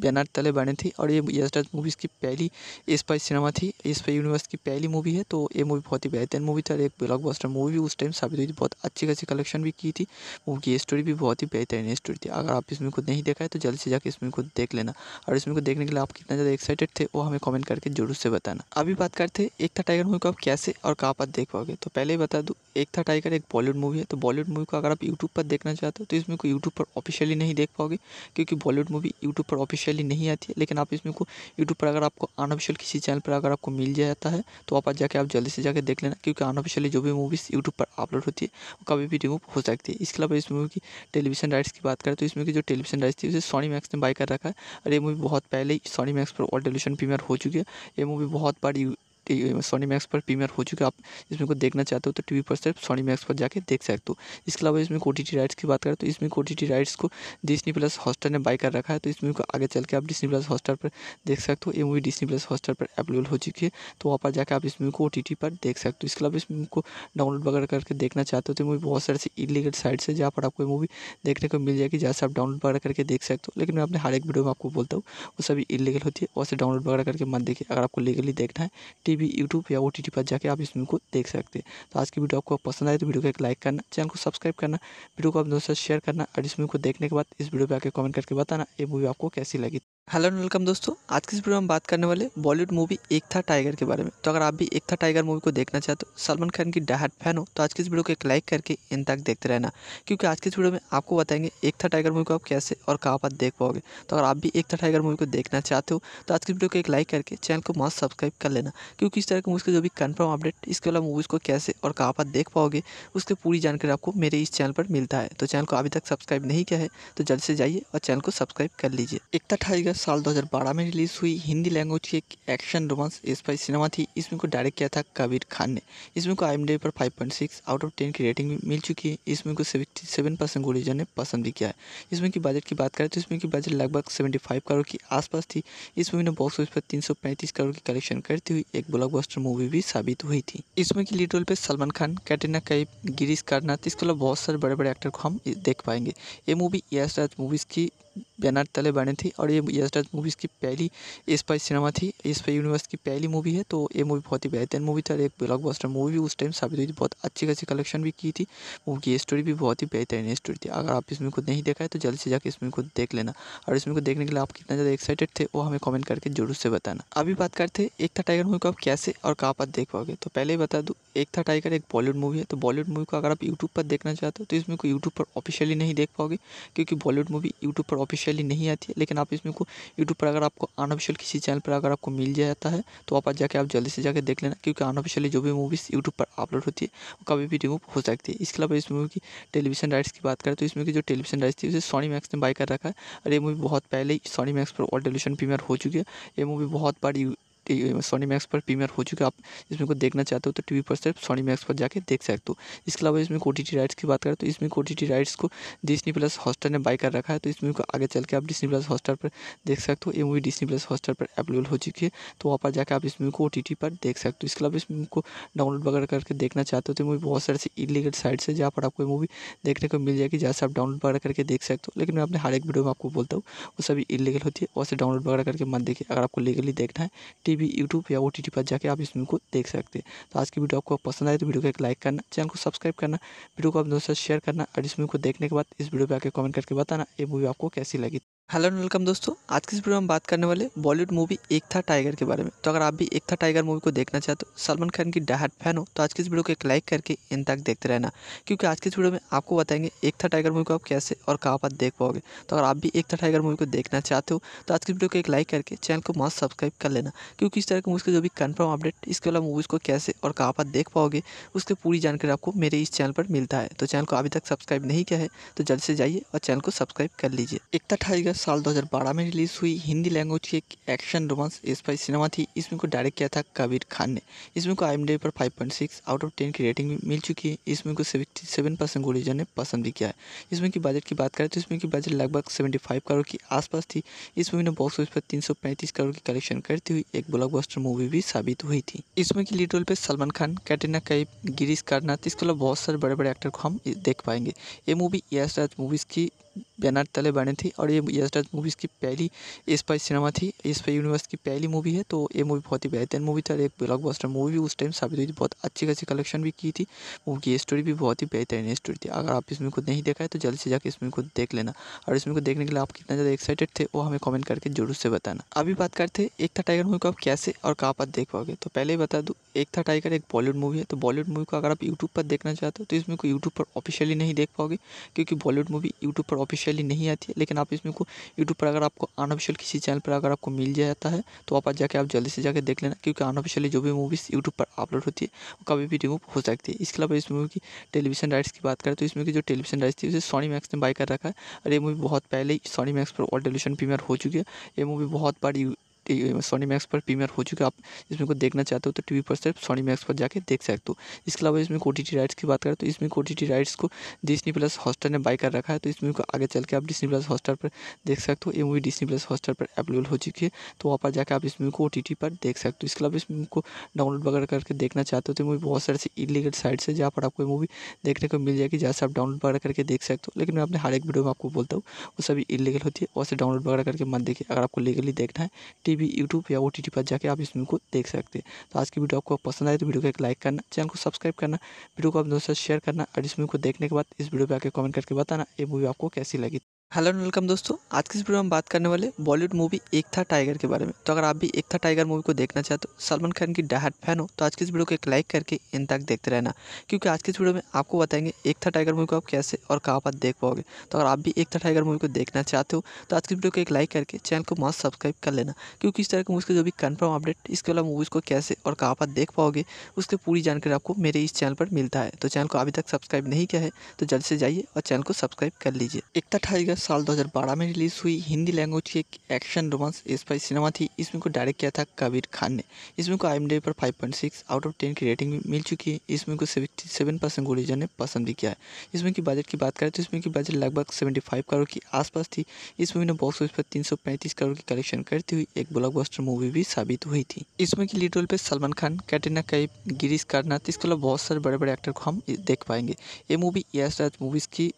बैनर तले बने थे और ये यशराज मूवीज़ की पहली स्पाई सिनेमा थी इस पर यूनिवर्स की पहली मूवी है तो ये मूवी बहुत ही बेहतरीन मूवी थी और एक ब्लॉकबस्टर मूवी भी उस टाइम साबित हुई थी बहुत अच्छी खासी कलेक्शन भी की थी मूवी की स्टोरी भी बहुत ही बेहतरीन स्टोरी थी अगर आप इसमें को नहीं देखा है तो जल्द से जाकर इसमें को देख लेना और इसमें को देखने के लिए आप कितना ज़्यादा एक्साइटेड थे वो हमें कॉमेंट करके जरूर से बताना अभी बात करते एक था टाइगर मूवी को आप कैसे और कहाँ पर देख पाओगे तो पहले ही बता दूँ एक था टाइगर एक बॉलीवुड मूवी है तो बॉलीवुड मूवी को अगर आप यूट्यूब पर देखना चाहते हो तो इसमें को यूट्यूब पर ऑफिशियली नहीं देख पाओगे क्योंकि बॉलीवुड मूवी यूट्यूब पर ऑफिशियली नहीं आती है लेकिन आप इसमें को यूट्यूब पर अगर आपको अनऑफिशियल किसी चैनल पर अगर आपको मिल जाता है तो आप जाकर आप जल्दी से जाकर देख लेना क्योंकि अनऑफिशियली जो भी मूवीज़ यूट्यूब पर अपलोड होती है वो कभी भी रिमूव हो सकती है इसके अलावा इस मूवी की टेलीविजन राइट्स की बात करें तो इसमें की जो टेलीविजन राइट्स थी उसे सोनी मैक्स ने बाई कर रखा है और ये मूवी बहुत पहले ही सोनी मैक्स पर ऑल टेलीविजन प्रीमियर हो चुकी है ये मूवी बहुत बड़ी सोनी मैक्स पर प्रीमियर हो चुके आप इसमें को देखना चाहते हो तो टीवी पर सिर्फ सोनी मैक्स पर जाके देख सकते हो इसके अलावा इसमें ओ राइट्स की बात करें तो इसमें ओ राइट्स को डिस्नी प्लस हॉस्टल ने बाय कर रखा है तो इसमें को आगे चल के आप डिस्नी प्लस हॉस्टल पर देख सकते हो ये मूवी डिस्नी प्लस हॉस्टल पर अवेलेबल हो चुकी है तो वहाँ पर जाकर आप इस मूवी को ओ पर देख सकते हो इसके अलावा इस मूवी को डाउनलोड वगैरह करके देखना चाहते हो तो मूवी बहुत सारे इलीगल साइट्स है जहाँ पर आपको मूवी देखने को मिल जाएगी जहाँ से आप डाउनलोड वगैरह करके देख सकते हो लेकिन मैं अपने हर एक वीडियो में आपको बोलता हूँ वो सभी इलीगल होती है वहाँ से डाउनलोड वगैरह करके मत देखिए अगर आपको लीगली देखना है टी भी यूट्यूब या ओ पर जाकर आप इस मूवी को देख सकते हैं तो आज की वीडियो आपको पसंद आए तो वीडियो को एक लाइक करना चैनल को सब्सक्राइब करना वीडियो को अपने दोस्तों से शेयर करना और इस मूवी को देखने के बाद इस वीडियो पर आकर कमेंट करके बताना ये मूवी आपको कैसी लगी हेलो एंड वेलकम दोस्तों आज के इस वीडियो में हम बात करने वाले बॉलीवुड मूवी एक था टाइगर के बारे में तो अगर आप भी एक था टाइगर मूवी को देखना चाहते हो सलमान खान की डहाट फैन हो तो आज के इस वीडियो को एक लाइक करके इन तक देखते रहना क्योंकि आज के इस वीडियो में आपको बताएंगे एक था टाइगर मूवी को आप कैसे और कहाँ पर देख पाओगे तो अगर आप भी एक था टाइगर मूवी को देखना चाहते हो तो आज की वीडियो को एक लाइक करके चैनल को मस्त सब्सक्राइब कर लेना क्योंकि इस तरह की मुझके जो भी कन्फर्म अपडेट इसके वाला मूवीज़ को कैसे और कहाँ पर देख पाओगे उसकी पूरी जानकारी आपको मेरे इस चैनल पर मिलता है तो चैनल को अभी तक सब्सक्राइब नहीं किया है तो जल्द से जाइए और चैनल को सब्सक्राइब कर लीजिए एक था टाइगर साल 2012 में रिलीज़ हुई हिंदी लैंग्वेज की एक एक्शन रोमांस स्पाई सिनेमा थी इसमें को डायरेक्ट किया था कबीर खान ने इसमें को आई पर 5.6 आउट ऑफ 10 की रेटिंग भी मिल चुकी है इसमें को को 77 परसेंट गुड़ीजन ने पसंद भी किया है इसमें की बजट की बात करें तो इसमें की बजट लगभग सेवेंटी करोड़ की आसपास थी इस मूवी ने बॉक्स ऑफिस पर तीन करोड़ की कलेक्शन करती हुई एक ब्लॉक मूवी भी साबित हुई थी इसमें की लीड रोल पर सलमान खान कैटरीना कैब गिरीश करनाथ इसके अलावा बहुत सारे बड़े बड़े एक्टर को हम देख पाएंगे ये मूवी यश राज मूवीज़ की बैनर तले बने थी और ये यशराज मूवी की पहली इस सिनेमा थी इस पर यूनिवर्स की पहली मूवी है तो ये मूवी बहुत ही बेहतरीन मूवी था और एक ब्लॉकबस्टर मूवी भी उस टाइम साबित हुई थी बहुत अच्छी खासी कलेक्शन भी की थी मूवी की स्टोरी भी बहुत ही बेहतरीन स्टोरी थी अगर आप इस मूवी को नहीं देखा है तो जल्द से जाकर इस मूवी को देख लेना और इस मूवी को देखने के लिए आप कितना ज़्यादा एक्साइटेड थे वो हमें कॉमेंट करके जरूर से बताना अभी बात करते हैं एक था टाइगर मूवी को आप कैसे और कहाँ पर देख पाओगे तो पहले ही बता दूँ एक था टाइगर एक बॉलीवुड मूवी है तो बॉलीवुड मूवी को अगर आप यूट्यूब पर देखना चाहते हो तो इसमें को यूट्यूब पर ऑफिशियली नहीं देख पाओगे क्योंकि बॉलीवुड मूवी यूट्यूब पर ऑफिशियल ऑफिशियली नहीं आती है लेकिन आप इसमें को यूट्यूब पर अगर आपको अनऑफिशियल किसी चैनल पर अगर आपको मिल जाता है तो आप जाके आप जल्दी से जाकर देख लेना क्योंकि अनऑफिशियली जो भी मूवीज़ यूट्यूब पर अपलोड होती है वो कभी भी रिमूव हो सकती है इसके अलावा इस मूवी की टेलीविजन राइट्स की बात करें तो इसमें की जो टेलीविजन राइट्स थी उसे सोनी मैक्स ने बाई कर रखा है और ये मूवी बहुत पहले ही सोनी मैक्स पर ऑल टेलीविजन प्रीमियर हो चुकी है ये मूवी बहुत बड़ी सोनी मैक्स पर प्रीमियर हो चुके आप इसमें को देखना चाहते हो तो टीवी पर सिर्फ सोनी मैक्स पर जाके देख सकते हो इसके अलावा इसमें ओ राइट्स की बात करें तो इसमें टी राइट्स को डिस्नी प्लस हॉस्टर ने बाय कर रखा है तो इसमें को आगे चल के आप डिस्नी प्लस हॉस्टर पर देख सकते हो ये मूवी डिस्नी प्लस हॉस्टर पर अवेलेबल हो चुकी है तो वहाँ पर जाकर आप इस मूवी को ओ पर देख सकते हो इसके अलावा इस मूवी को डाउनलोड वगैरह करके देखना चाहते हो तो मूवी बहुत सारे इलीगल साइट्स है जहाँ पर आपको मूवी देखने को मिल जाएगी जहाँ से आप डाउनलोड वगैरह करके देख सकते हो लेकिन मैं अपने हर एक वीडियो में आपको बोलता हूँ वो सभी इलीगल होती है वैसे डाउनलोड वगैरह करके मत देखिए अगर आपको लीगली देखना है किसी भी यूट्यूब या ओ पर जाकर आप इस फिल्म को देख सकते हैं तो आज की वीडियो आपको पसंद आए तो वीडियो को एक लाइक करना चैनल को सब्सक्राइब करना वीडियो को अपने दोस्तों शेयर करना और इस फिल्म को देखने के बाद इस वीडियो पर आकर कमेंट करके बताना ये मूवी आपको कैसी लगी हेलो एंड वेलकम दोस्तों आज के इस वीडियो में हम बात करने वाले बॉलीवुड मूवी एक था टाइगर के बारे में तो अगर आप भी एक था टाइगर मूवी को देखना चाहते हो तो सलमान खान की डाहट फैन हो तो आज के इस वीडियो को एक लाइक करके इन तक देखते रहना क्योंकि आज की इस वीडियो में आपको बताएंगे एक था टाइगर मूवी को आप कैसे और कहाँ पर देख पाओगे तो अगर आप भी एक था टाइगर मूवी को देखना चाहते हो तो आज की वीडियो को एक लाइक करके चैनल को मस्त सब्सक्राइब कर लेना क्योंकि इस तरह की मूवी का जो भी कन्फर्म अपडेट इसके वाला मूवीज़ को कैसे और कहाँ पर देख पाओगे उसकी पूरी जानकारी आपको मेरे इस चैनल पर मिलता है तो चैनल को अभी तक सब्सक्राइब नहीं किया है तो जल्द से जाइए और चैनल को सब्सक्राइब कर लीजिए एक था टाइगर फिल्म साल 2012 में रिलीज़ हुई हिंदी लैंग्वेज की एक एक्शन रोमांस स्पाई सिनेमा थी इसमें को डायरेक्ट किया था कबीर खान ने इसमें को आई पर 5.6 आउट ऑफ 10 की रेटिंग भी मिल चुकी है इसमें फिल्म को 77 परसेंट गुड़ीजन ने पसंद भी किया है इसमें की बजट की बात करें तो इसमें की बजट लगभग सेवेंटी करोड़ की आसपास थी इस मूवी ने बॉक्स ऑफिस पर तीन करोड़ की कलेक्शन करती हुई एक ब्लॉक मूवी भी साबित हुई थी इसमें की लीड रोल पर सलमान खान कैटरीना कैब गिरीश करनाथ इसके अलावा बहुत सारे बड़े बड़े एक्टर को हम देख पाएंगे ये मूवी यश राज मूवीज़ की बैनर तले बने थे और ये यशराज मूवीज़ मूवी इसकी पहली स्पाई सिनेमा थी इस पर यूनिवर्स की पहली मूवी है तो ये मूवी बहुत ही बेहतरीन मूवी थी और एक ब्लॉकबस्टर मूवी भी उस टाइम साबित हुई थी बहुत अच्छी खासी कलेक्शन भी की थी मूवी की स्टोरी भी बहुत ही बेहतरीन स्टोरी थी अगर आप इस मूवी को नहीं देखा है तो जल्द से जाकर इस मूवी को देख लेना और इस मूवी को देखने के लिए आप कितना ज़्यादा एक्साइटेड थे वो हमें कॉमेंट करके जरूर से बताना अभी बात करते हैं एक था टाइगर मूवी को आप कैसे और कहाँ पर देख पाओगे तो पहले ही बता दूँ एक था टाइगर एक बॉलीवुड मूवी है तो बॉलीवुड मूवी को अगर आप यूट्यूब पर देखना चाहते हो तो इसमें को यूट्यूब पर ऑफिशियली नहीं देख पाओगे क्योंकि बॉलीवुड मूवी यूट्यूब पर ऑफिशियली नहीं आती है लेकिन आप इसमें को यूट्यूब पर अगर आपको अनऑफिशियल किसी चैनल पर अगर आपको मिल जाता है तो आप जाके आप जल्दी से जाके देख लेना क्योंकि अनऑफिशियली जो भी मूवीज़ यूट्यूब पर अपलोड होती है वो कभी भी रिमूव हो सकती है इसके अलावा इस मूवी की टेलीविजन राइट्स की बात करें तो इसमें की जो टेलीविजन राइट्स थी उसे सोनी मैक्स ने बाई कर रखा है और ये मूवी बहुत पहले ही सोनी मैक्स पर ऑल टेलीविजन प्रीमियर हो चुकी है ये मूवी बहुत बड़ी सोनी मैक्स पर प्रीमियर हो चुके आप इसमें को देखना चाहते हो तो टीवी पर सिर्फ सोनी मैक्स पर जाके देख सकते हो इसके अलावा इसमें ओ राइट्स की बात करें तो इसमें ओ राइट्स को डिस्नी प्लस हॉस्टर ने बाय कर रखा है तो इसमें को आगे चल के आप डिस्नी प्लस हॉस्टर पर देख सकते हो ये मूवी डिस्नी प्लस हॉस्टर पर अवेलेबल हो चुकी है तो वहाँ पर जाकर आप इस मूवी को ओ पर देख सकते हो इसके अलावा इस मूवी को डाउनलोड वगैरह करके देखना चाहते हो तो मूवी बहुत सारे इलीगल साइट्स है जहाँ पर आपको मूवी देखने को मिल जाएगी जहाँ से आप डाउनलोड वगैरह करके देख सकते हो लेकिन मैं अपने हर एक वीडियो में आपको बोलता हूँ वो सभी इलीगल होती है वैसे डाउनलोड वगैरह करके मत देखिए अगर आपको लीगली देखना है टी भी यूट्यूब या ओ पर जाकर आप इस मूवी को देख सकते हैं तो आज की वीडियो आपको पसंद आए तो वीडियो को एक लाइक करना चैनल को सब्सक्राइब करना वीडियो को अपने दोस्तों से शेयर करना और इस मूवी को देखने के बाद इस वीडियो पर आकर कमेंट करके बताना ये मूवी आपको कैसी लगी हेलो एंड वेलकम दोस्तों आज के इस वीडियो में हम बात करने वाले बॉलीवुड मूवी एक था टाइगर के बारे में तो अगर आप भी एक था टाइगर मूवी को देखना चाहते हो तो सलमान खान की डहाट फैन हो तो आज की इस वीडियो को एक लाइक करके इन तक देखते रहना क्योंकि आज के इस वीडियो में आपको बताएंगे एक था टाइगर मूवी को आप कैसे और कहाँ पर देख पाओगे तो अगर आप भी एक था टाइगर मूवी को देखना चाहते हो तो आज की वीडियो को एक लाइक करके चैनल को मास्क सब्सक्राइब कर लेना क्योंकि इस तरह की मूवी जो भी कन्फर्म अपडेट इसके वाला मूवीज़ को कैसे और कहाँ पर देख पाओगे उसकी पूरी जानकारी आपको मेरे इस चैनल पर मिलता है तो चैनल को अभी तक सब्सक्राइब नहीं किया है तो जल्द से जाइए और चैनल को सब्सक्राइब कर लीजिए एक था टाइगर साल 2012 में रिलीज़ हुई हिंदी लैंग्वेज की एक एक्शन रोमांस स्पाई सिनेमा थी इसमें को डायरेक्ट किया था कबीर खान ने इसमें को आई पर 5.6 आउट ऑफ 10 की रेटिंग भी मिल चुकी है इसमें को को 77 परसेंट गुड़ीजन ने पसंद भी किया है इसमें की बजट की बात करें तो इसमें की बजट लगभग सेवेंटी करोड़ के आसपास थी इस मूवी ने बॉक्स ऑफिस पर तीन करोड़ की कलेक्शन करती हुई एक ब्लॉक मूवी भी साबित हुई थी इसमें की लीड रोल पर सलमान खान कैटरीना कैब गिरीश कर्नाथ इसके अलावा बहुत सारे बड़े बड़े एक्टर को हम देख पाएंगे ये मूवी यश राज मूवीज़ की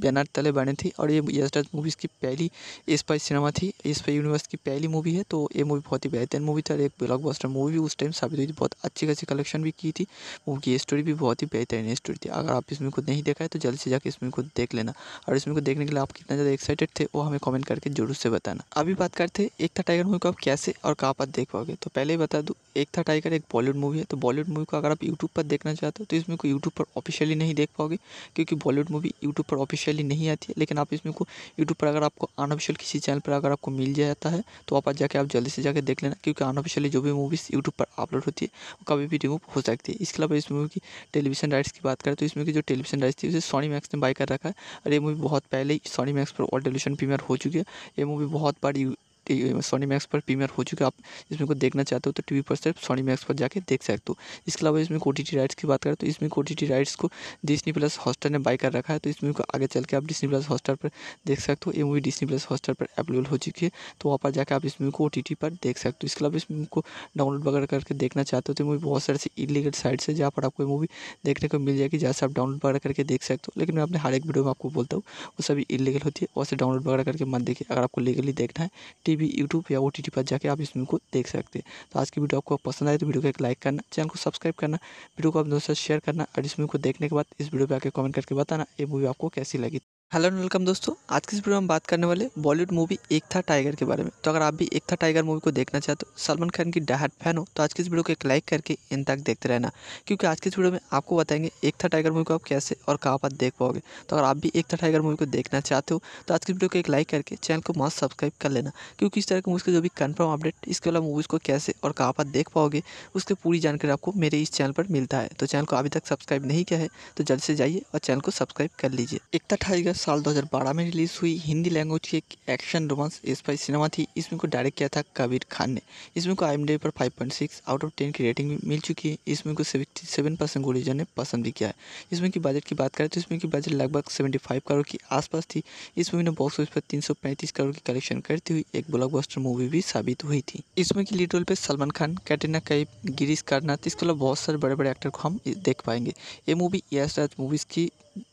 बैनर तले बने थी और ये राज मूवीज़ की पहली इस पर सिनेमा थी इस पर यूनिवर्स की पहली मूवी है तो ये मूवी बहुत ही बेहतरीन मूवी था और एक ब्लॉकबस्टर मूवी भी उस टाइम साबित हुई थी बहुत अच्छी खासी कलेक्शन भी की थी मूवी की स्टोरी भी बहुत ही बेहतरीन स्टोरी थी अगर आप इस मूवी को नहीं देखा है तो जल्द से जाकर इस मूवी को देख लेना और इस मूवी को देखने के लिए आप कितना ज़्यादा एक्साइटेड थे वो हमें कॉमेंट करके जरूर से बताना अभी बात करते हैं एक था टाइगर मूवी को आप कैसे और कहाँ पर देख पाओगे तो पहले ही बता दूँ एक था टाइगर एक बॉलीवुड मूवी है तो बॉलीवुड मूवी को अगर आप यूट्यूब पर देखना चाहते हो तो इसमें को यूट्यूब पर ऑफिशियली नहीं देख पाओगे क्योंकि बॉलीवुड मूवी यूट्यूब पर ऑफिशियली नहीं आती है लेकिन आप इसमें को यूट्यूब पर अगर आपको अनऑफिशियल किसी चैनल पर अगर आपको मिल जाता है तो आप जाके आप जल्दी से जाके देख लेना क्योंकि अनऑफिशियली जो भी मूवीज़ यूट्यूब पर अपलोड होती है वो कभी भी रिमूव हो सकती है इसके अलावा इस मूवी की टेलीविजन राइट्स की बात करें तो इसमें की जो टेलीविजन राइट्स थी उसे सोनी मैक्स ने बाई कर रखा है और ये मूवी बहुत पहले ही सोनी मैक्स पर ऑल टेलीविजन प्रीमियर हो चुकी है ये मूवी बहुत बार सोनी मैक्स पर प्रीमियर हो चुका आप इसमें को देखना चाहते हो तो टी पर सिर्फ सोनी मैक्स पर जाके देख सकते हो इसके अलावा इसमें ओ राइट्स की बात करें तो इसमें कोटी राइट्स को डिस्नी प्लस हॉस्टर ने बाई कर रखा है तो इसमें को आगे चल के आप डिस्नी प्लस हॉस्टर पर देख सकते हो ये मूवी डिस्नी प्लस हॉस्टर पर अवेलेबल हो चुकी है तो वहाँ पर जाकर आप इस मूवी को ओ पर देख सकते हो इसके अलावा इस मूवी को डाउनलोड वगैरह करके देखना चाहते हो तो मूवी बहुत सारे इलीगल साइट्स है जहाँ पर आपको मूवी देखने को मिल जाएगी जहाँ से आप डाउनलोड वगैरह करके देख सकते हो लेकिन मैं अपने हर एक वीडियो में आपको बोलता हूँ वो सभी इलीगल होती है वैसे डाउनलोड वगैरह करके मत देखिए अगर आपको लीगली देखना है टी भी यूट्यूब या ओ पर जाके आप इस वीडियो को देख सकते हैं तो आज की वीडियो आपको पसंद आए तो वीडियो को एक लाइक करना चैनल को सब्सक्राइब करना वीडियो को अपने दोस्तों से शेयर करना और इस वीडियो को देखने के बाद इस वीडियो पर आकर कमेंट करके बताना ये मूवी आपको कैसी लगी हेलो एंड वेलकम दोस्तों आज के इस वीडियो में हम बात करने वाले बॉलीवुड मूवी एक था टाइगर के बारे में तो अगर आप भी एक था टाइगर मूवी को देखना चाहते हो तो सलमान खान की डहाट फैन हो तो आज की इस वीडियो को एक लाइक करके इन तक देखते रहना क्योंकि आज के इस वीडियो में आपको बताएंगे एक था टाइगर मूवी को आप कैसे और कहाँ पर देख पाओगे तो अगर आप भी एक था टाइगर मूवी को देखना चाहते हो तो आज की वीडियो को एक लाइक करके चैनल को मास्क सब्सक्राइब कर लेना क्योंकि इस तरह की मूवी जो भी कन्फर्म अपडेट इसके वाला मूवीज़ को कैसे और कहाँ पर देख पाओगे उसकी पूरी जानकारी आपको मेरे इस चैनल पर मिलता है तो चैनल को अभी तक सब्सक्राइब नहीं किया है तो जल्द से जाइए और चैनल को सब्सक्राइब कर लीजिए एक था टाइगर साल 2012 में रिलीज़ हुई हिंदी लैंग्वेज की एक एक्शन रोमांस स्पाई सिनेमा थी इसमें को डायरेक्ट किया था कबीर खान ने इसमें को आई पर 5.6 आउट ऑफ 10 की रेटिंग भी मिल चुकी है इसमें को 77 परसेंट गोलीजर ने पसंद भी किया है इसमें की बजट की बात करें तो इसमें की बजट लगभग सेवेंटी करोड़ के आसपास थी इस मूवी ने बॉक्स ऑफिस पर तीन करोड़ की कलेक्शन करती हुई एक ब्लॉक मूवी भी साबित हुई थी इसमें की लीड रोल पर सलमान खान कैटरीना कैफ गिरीश कर्नाथ इसके अलावा बहुत सारे बड़े बड़े एक्टर को हम देख पाएंगे ये मूवी यश राज मूवीज़ की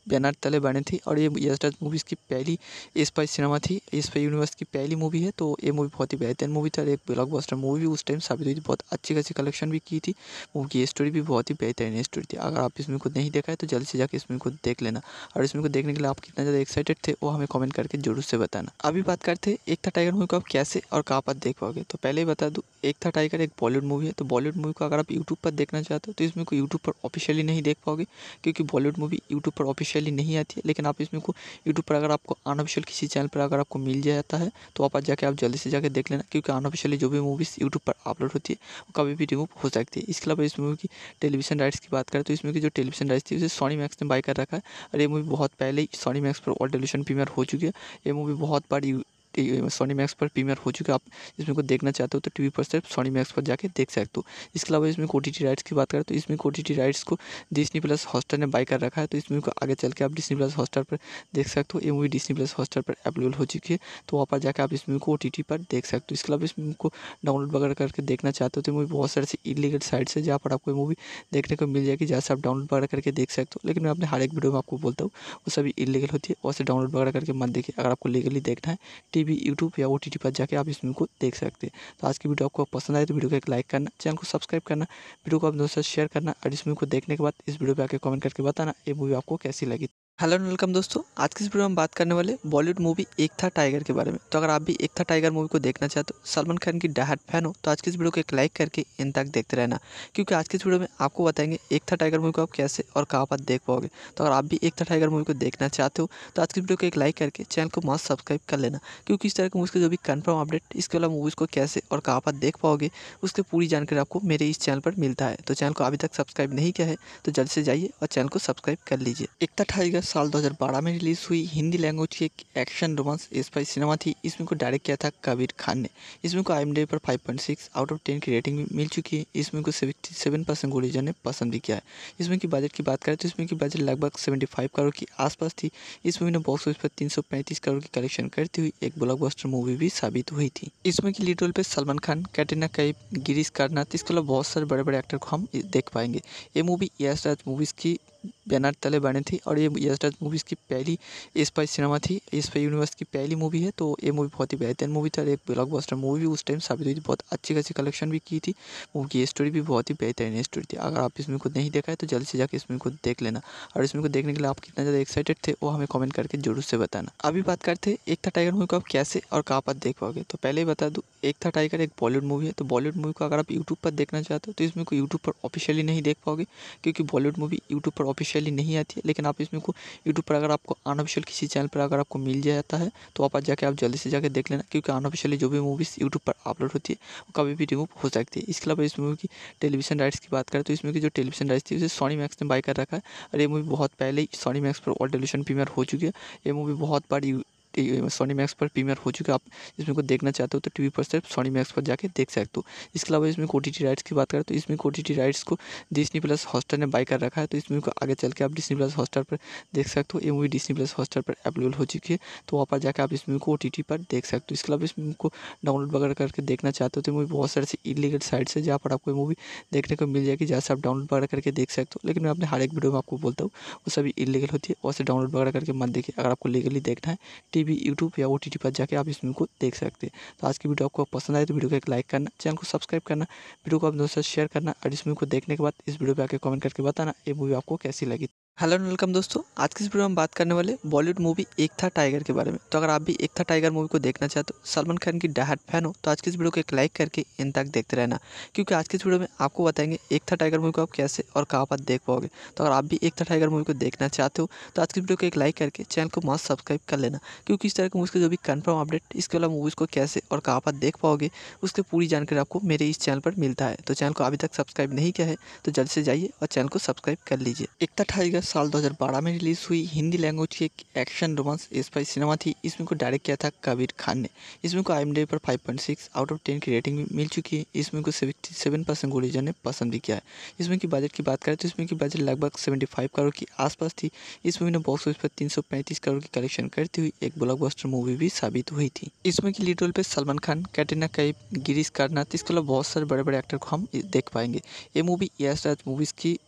बैनर तले बने थे और ये राज मूवीज़ की पहली इस पर सिनेमा थी इस पर यूनिवर्स की पहली मूवी है तो ये मूवी बहुत ही बेहतरीन मूवी था एक ब्लॉकबस्टर मूवी भी उस टाइम साबित हुई थी बहुत अच्छी खासी कलेक्शन भी की थी मूवी की स्टोरी भी बहुत ही बेहतरीन स्टोरी थी अगर आप इस मूवी को नहीं देखा है तो जल्द से जाकर इस मूवी को देख लेना और इस मूवी को देखने के लिए आप कितना ज़्यादा एक्साइटेड थे वो हमें कॉमेंट करके जरूर से बताना अभी बात करते हैं एक था टाइगर मूवी को आप कैसे और कहाँ पर देख पाओगे तो पहले ही बता दूँ एक था टाइगर एक बॉलीवुड मूवी है तो बॉलीवुड मूवी को अगर आप यूट्यूब पर देखना चाहते हो तो इसमें को यूट्यूब पर ऑफिशियली नहीं देख पाओगे क्योंकि बॉलीवुड मूवी यूट्यूब पर ऑफिशियली नहीं आती है लेकिन आप इसमें को यूट्यूब पर अगर आपको अनऑफिशियल किसी चैनल पर अगर आपको मिल जाता है तो आप जाके आप जल्दी से जाके देख लेना क्योंकि अनऑफिशियली जो भी मूवीज़ यूट्यूब पर अपलोड होती है वो कभी भी रिमूव हो सकती है इसके अलावा इस मूवी की टेलीविजन राइट्स की बात करें तो इसमें की जो टेलीविजन राइट्स थी उसे सोनी मैक्स ने बाई कर रखा है और ये मूवी बहुत पहले ही सोनी मैक्स पर ऑल टेलीविजन प्रीमियर हो चुकी है ये मूवी बहुत बार सोनी मैक्स पर प्रीमियर हो चुके आप इसमें को देखना चाहते हो तो टीवी पर सिर्फ सोनी मैक्स पर जाके देख सकते हो इसके अलावा इसमें टी राइट्स की बात करें तो इसमें टी राइट्स को डिस्नी प्लस हॉस्टर ने बाई कर रखा है तो इसमें को आगे चल के आप डिस्नी प्लस हॉस्टर पर देख सकते हो ये मूवी डिस्नी प्लस हॉस्टर पर अवेलेबल हो चुकी है तो वहाँ पर जाकर आप इस मूवी को ओ पर देख सकते हो इसके अलावा इस मूवी को डाउनलोड वगैरह करके देखना चाहते हो तो मूवी बहुत सारे से इलीगल साइट्स है जहाँ पर आपको मूवी देखने को मिल जाएगी जहाँ से आप डाउनलोड वगैरह करके देख सकते हो लेकिन मैं अपने हर एक वीडियो में आपको बोलता हूँ वो सभी इलीगल होती है वैसे डाउनलोड वगैरह करके मत देखिए अगर आपको लीगली देखना है टी भी यूट्यूब या ओ पर जाके आप इस वीडियो को देख सकते हैं तो आज की वीडियो आपको पसंद आए तो वीडियो को एक लाइक करना चैनल को सब्सक्राइब करना वीडियो को अपने दोस्तों शेयर करना और इस वीडियो को देखने के बाद इस वीडियो पर आकर कमेंट करके बताना ये मूवी आपको कैसी लगी हेलो एंड वेलकम दोस्तों आज के इस वीडियो में हम बात करने वाले बॉलीवुड मूवी एक था टाइगर के बारे में तो अगर आप भी एक था टाइगर मूवी को देखना चाहते हो तो सलमान खान की डहाट फैन हो तो आज की इस वीडियो को एक लाइक करके इन तक देखते रहना क्योंकि आज के इस वीडियो में आपको बताएंगे एक था टाइगर मूवी को आप कैसे और कहाँ पर देख पाओगे तो अगर आप भी एक था टाइगर मूवी को देखना चाहते हो तो आज की वीडियो को एक लाइक करके चैनल को मास्क सब्सक्राइब कर लेना क्योंकि इस तरह की मूवी जो भी कन्फर्म अपडेट इसके वाला मूवीज़ को कैसे और कहाँ पर देख पाओगे उसकी पूरी जानकारी आपको मेरे इस चैनल पर मिलता है तो चैनल को अभी तक सब्सक्राइब नहीं किया है तो जल्द से जाइए और चैनल को सब्सक्राइब कर लीजिए एक था टाइगर साल 2012 में रिलीज़ हुई हिंदी लैंग्वेज की एक एक्शन रोमांस स्पाई सिनेमा थी इसमें को डायरेक्ट किया था कबीर खान ने इसमें को आई पर 5.6 आउट ऑफ 10 की रेटिंग भी मिल चुकी है इसमें को 77 परसेंट गोलीजर ने पसंद भी किया है इसमें की बजट की बात करें तो इसमें की बजट लगभग सेवेंटी करोड़ के आसपास थी इस मूवी ने बॉक्स ऑफिस पर तीन करोड़ की कलेक्शन करती हुई एक ब्लॉक मूवी भी साबित हुई थी इसमें की लीड रोल पर सलमान खान कैटरीना कैफ गिरीश कर्नाथ इसके अलावा बहुत सारे बड़े बड़े एक्टर को हम देख पाएंगे ये मूवी यश राज मूवीज़ की बैनर तले बने थे और ये यस्टर्स मूवीज़ की पहली इस पर सिनेमा थी इस पर यूनिवर्स की पहली मूवी है तो ये मूवी बहुत ही बेहतरीन मूवी था और एक ब्लॉकबस्टर मूवी भी उस टाइम साबित हुई थी बहुत अच्छी खासी कलेक्शन भी की थी मूवी की स्टोरी भी बहुत ही बेहतरीन स्टोरी थी अगर आप इसमें खुद को नहीं देखा है तो जल्द से जाकर इसमें खुद को देख लेना और इसमें को देखने के लिए आप कितना ज़्यादा एक्साइटेड थे वो हमें कॉमेंट करके जरूर से बताना अभी बात करते एक था टाइगर मूवी को आप कैसे और कहाँ पर देख पाओगे तो पहले ही बता दूँ एक था टाइगर एक बॉलीवुड मूवी है तो बॉलीवुड मूवी को अगर आप यूट्यूब पर देखना चाहते हो तो इसमें को यूट्यूब पर ऑफिशियली नहीं देख पाओगे क्योंकि बॉलीवुड मूवी यूट्यूब पर ऑफिशियली नहीं आती है लेकिन आप इसमें को यूट्यूब पर अगर आपको अनऑफिशियल किसी चैनल पर अगर आपको मिल जाता है तो आप जाकर आप जल्दी से जाकर देख लेना क्योंकि अनऑफिशियली जो भी मूवीज़ यूट्यूब पर अपलोड होती है वो कभी भी रिमूव हो सकती है इसके अलावा इस मूवी की टेलीविजन राइट्स की बात करें तो इसमें की जो टेलीविजन राइट्स थी उसे सोनी मैक्स ने बाई कर रखा है और ये मूवी बहुत पहले ही सोनी मैक्स पर और टेलीविजन प्रीमियर हो चुकी है ये मूवी बहुत बार सोनी मैक्स पर प्रीमियर हो चुका आप इसमें को देखना चाहते हो तो टीवी पर सिर्फ सोनी मैक्स पर जाके देख सकते हो इसके अलावा इसमें ओ राइट्स की बात करें तो इसमें टी राइट्स को डिस्नी प्लस हॉस्टर ने बाई कर रखा है तो इसमें को आगे चल के आप डिस्नी प्लस हॉस्टर पर देख सकते हो ये मूवी डिस्नी प्लस हॉस्टर पर अवेलेबल हो चुकी है तो वहाँ पर जाकर आप इस मूवी को ओ पर देख सकते हो इसके अलावा इस मूवी को डाउनलोड वगैरह करके देखना चाहते हो तो मूवी बहुत सारे इलीगल साइट्स है जहाँ पर आपको मूवी देखने को मिल जाएगी जहाँ से आप डाउनलोड वगैरह करके देख सकते हो लेकिन मैं अपने हर एक वीडियो में आपको बोलता हूँ वो सभी इलीगल होती है वैसे डाउनलोड वगैरह करके मत देखिए अगर आपको लीगली देखना है टी भी यूट्यूब या ओ पर जाके आप इस वीडियो को देख सकते हैं तो आज की वीडियो आपको पसंद आए तो वीडियो को एक लाइक करना चैनल को सब्सक्राइब करना वीडियो को आप दोस्तों शेयर करना और इस वीडियो को देखने के बाद इस वीडियो पर आकर कमेंट करके बताना ये मूवी आपको कैसी लगी हेलो एंड वेलकम दोस्तों आज के इस वीडियो में हम बात करने वाले बॉलीवुड मूवी एक था टाइगर के बारे में तो अगर आप भी एक था टाइगर मूवी को देखना चाहते हो सलमान खान की डहाट फैन हो तो आज की इस वीडियो को एक लाइक करके इन तक देखते रहना क्योंकि आज के इस वीडियो में आपको बताएंगे एक था टाइगर मूवी को आप कैसे और कहाँ पर देख पाओगे तो अगर आप भी एक था टाइगर मूवी को देखना चाहते हो तो आज की वीडियो को एक लाइक करके चैनल को मास्क सब्सक्राइब कर लेना क्योंकि इस तरह की मूवी जो भी कन्फर्म अपडेट इसके वाला मूवीज़ को कैसे और कहाँ पर देख पाओगे उसकी पूरी जानकारी आपको मेरे इस चैनल पर मिलता है तो चैनल को अभी तक सब्सक्राइब नहीं किया है तो जल्द से जाइए और चैनल को सब्सक्राइब कर लीजिए एक था टाइगर साल 2012 में रिलीज़ हुई हिंदी लैंग्वेज की एक एक्शन रोमांस स्पाई सिनेमा थी इसमें को डायरेक्ट किया था कबीर खान ने इसमें को आई पर 5.6 आउट ऑफ 10 की रेटिंग भी मिल चुकी है इसमें को 77 परसेंट गोलीजर ने पसंद भी किया है इसमें की बजट की बात करें तो इसमें की बजट लगभग सेवेंटी करोड़ के आसपास थी इस मूवी ने बॉक्स ऑफिस पर तीन करोड़ की कलेक्शन करती हुई एक ब्लॉक मूवी भी साबित हुई थी इसमें की लीड रोल पर सलमान खान कैटरीना कैफ गिरीश कर्नाथ इसके अलावा बहुत सारे बड़े बड़े एक्टर को हम देख पाएंगे ये मूवी यश राज मूवीज़ की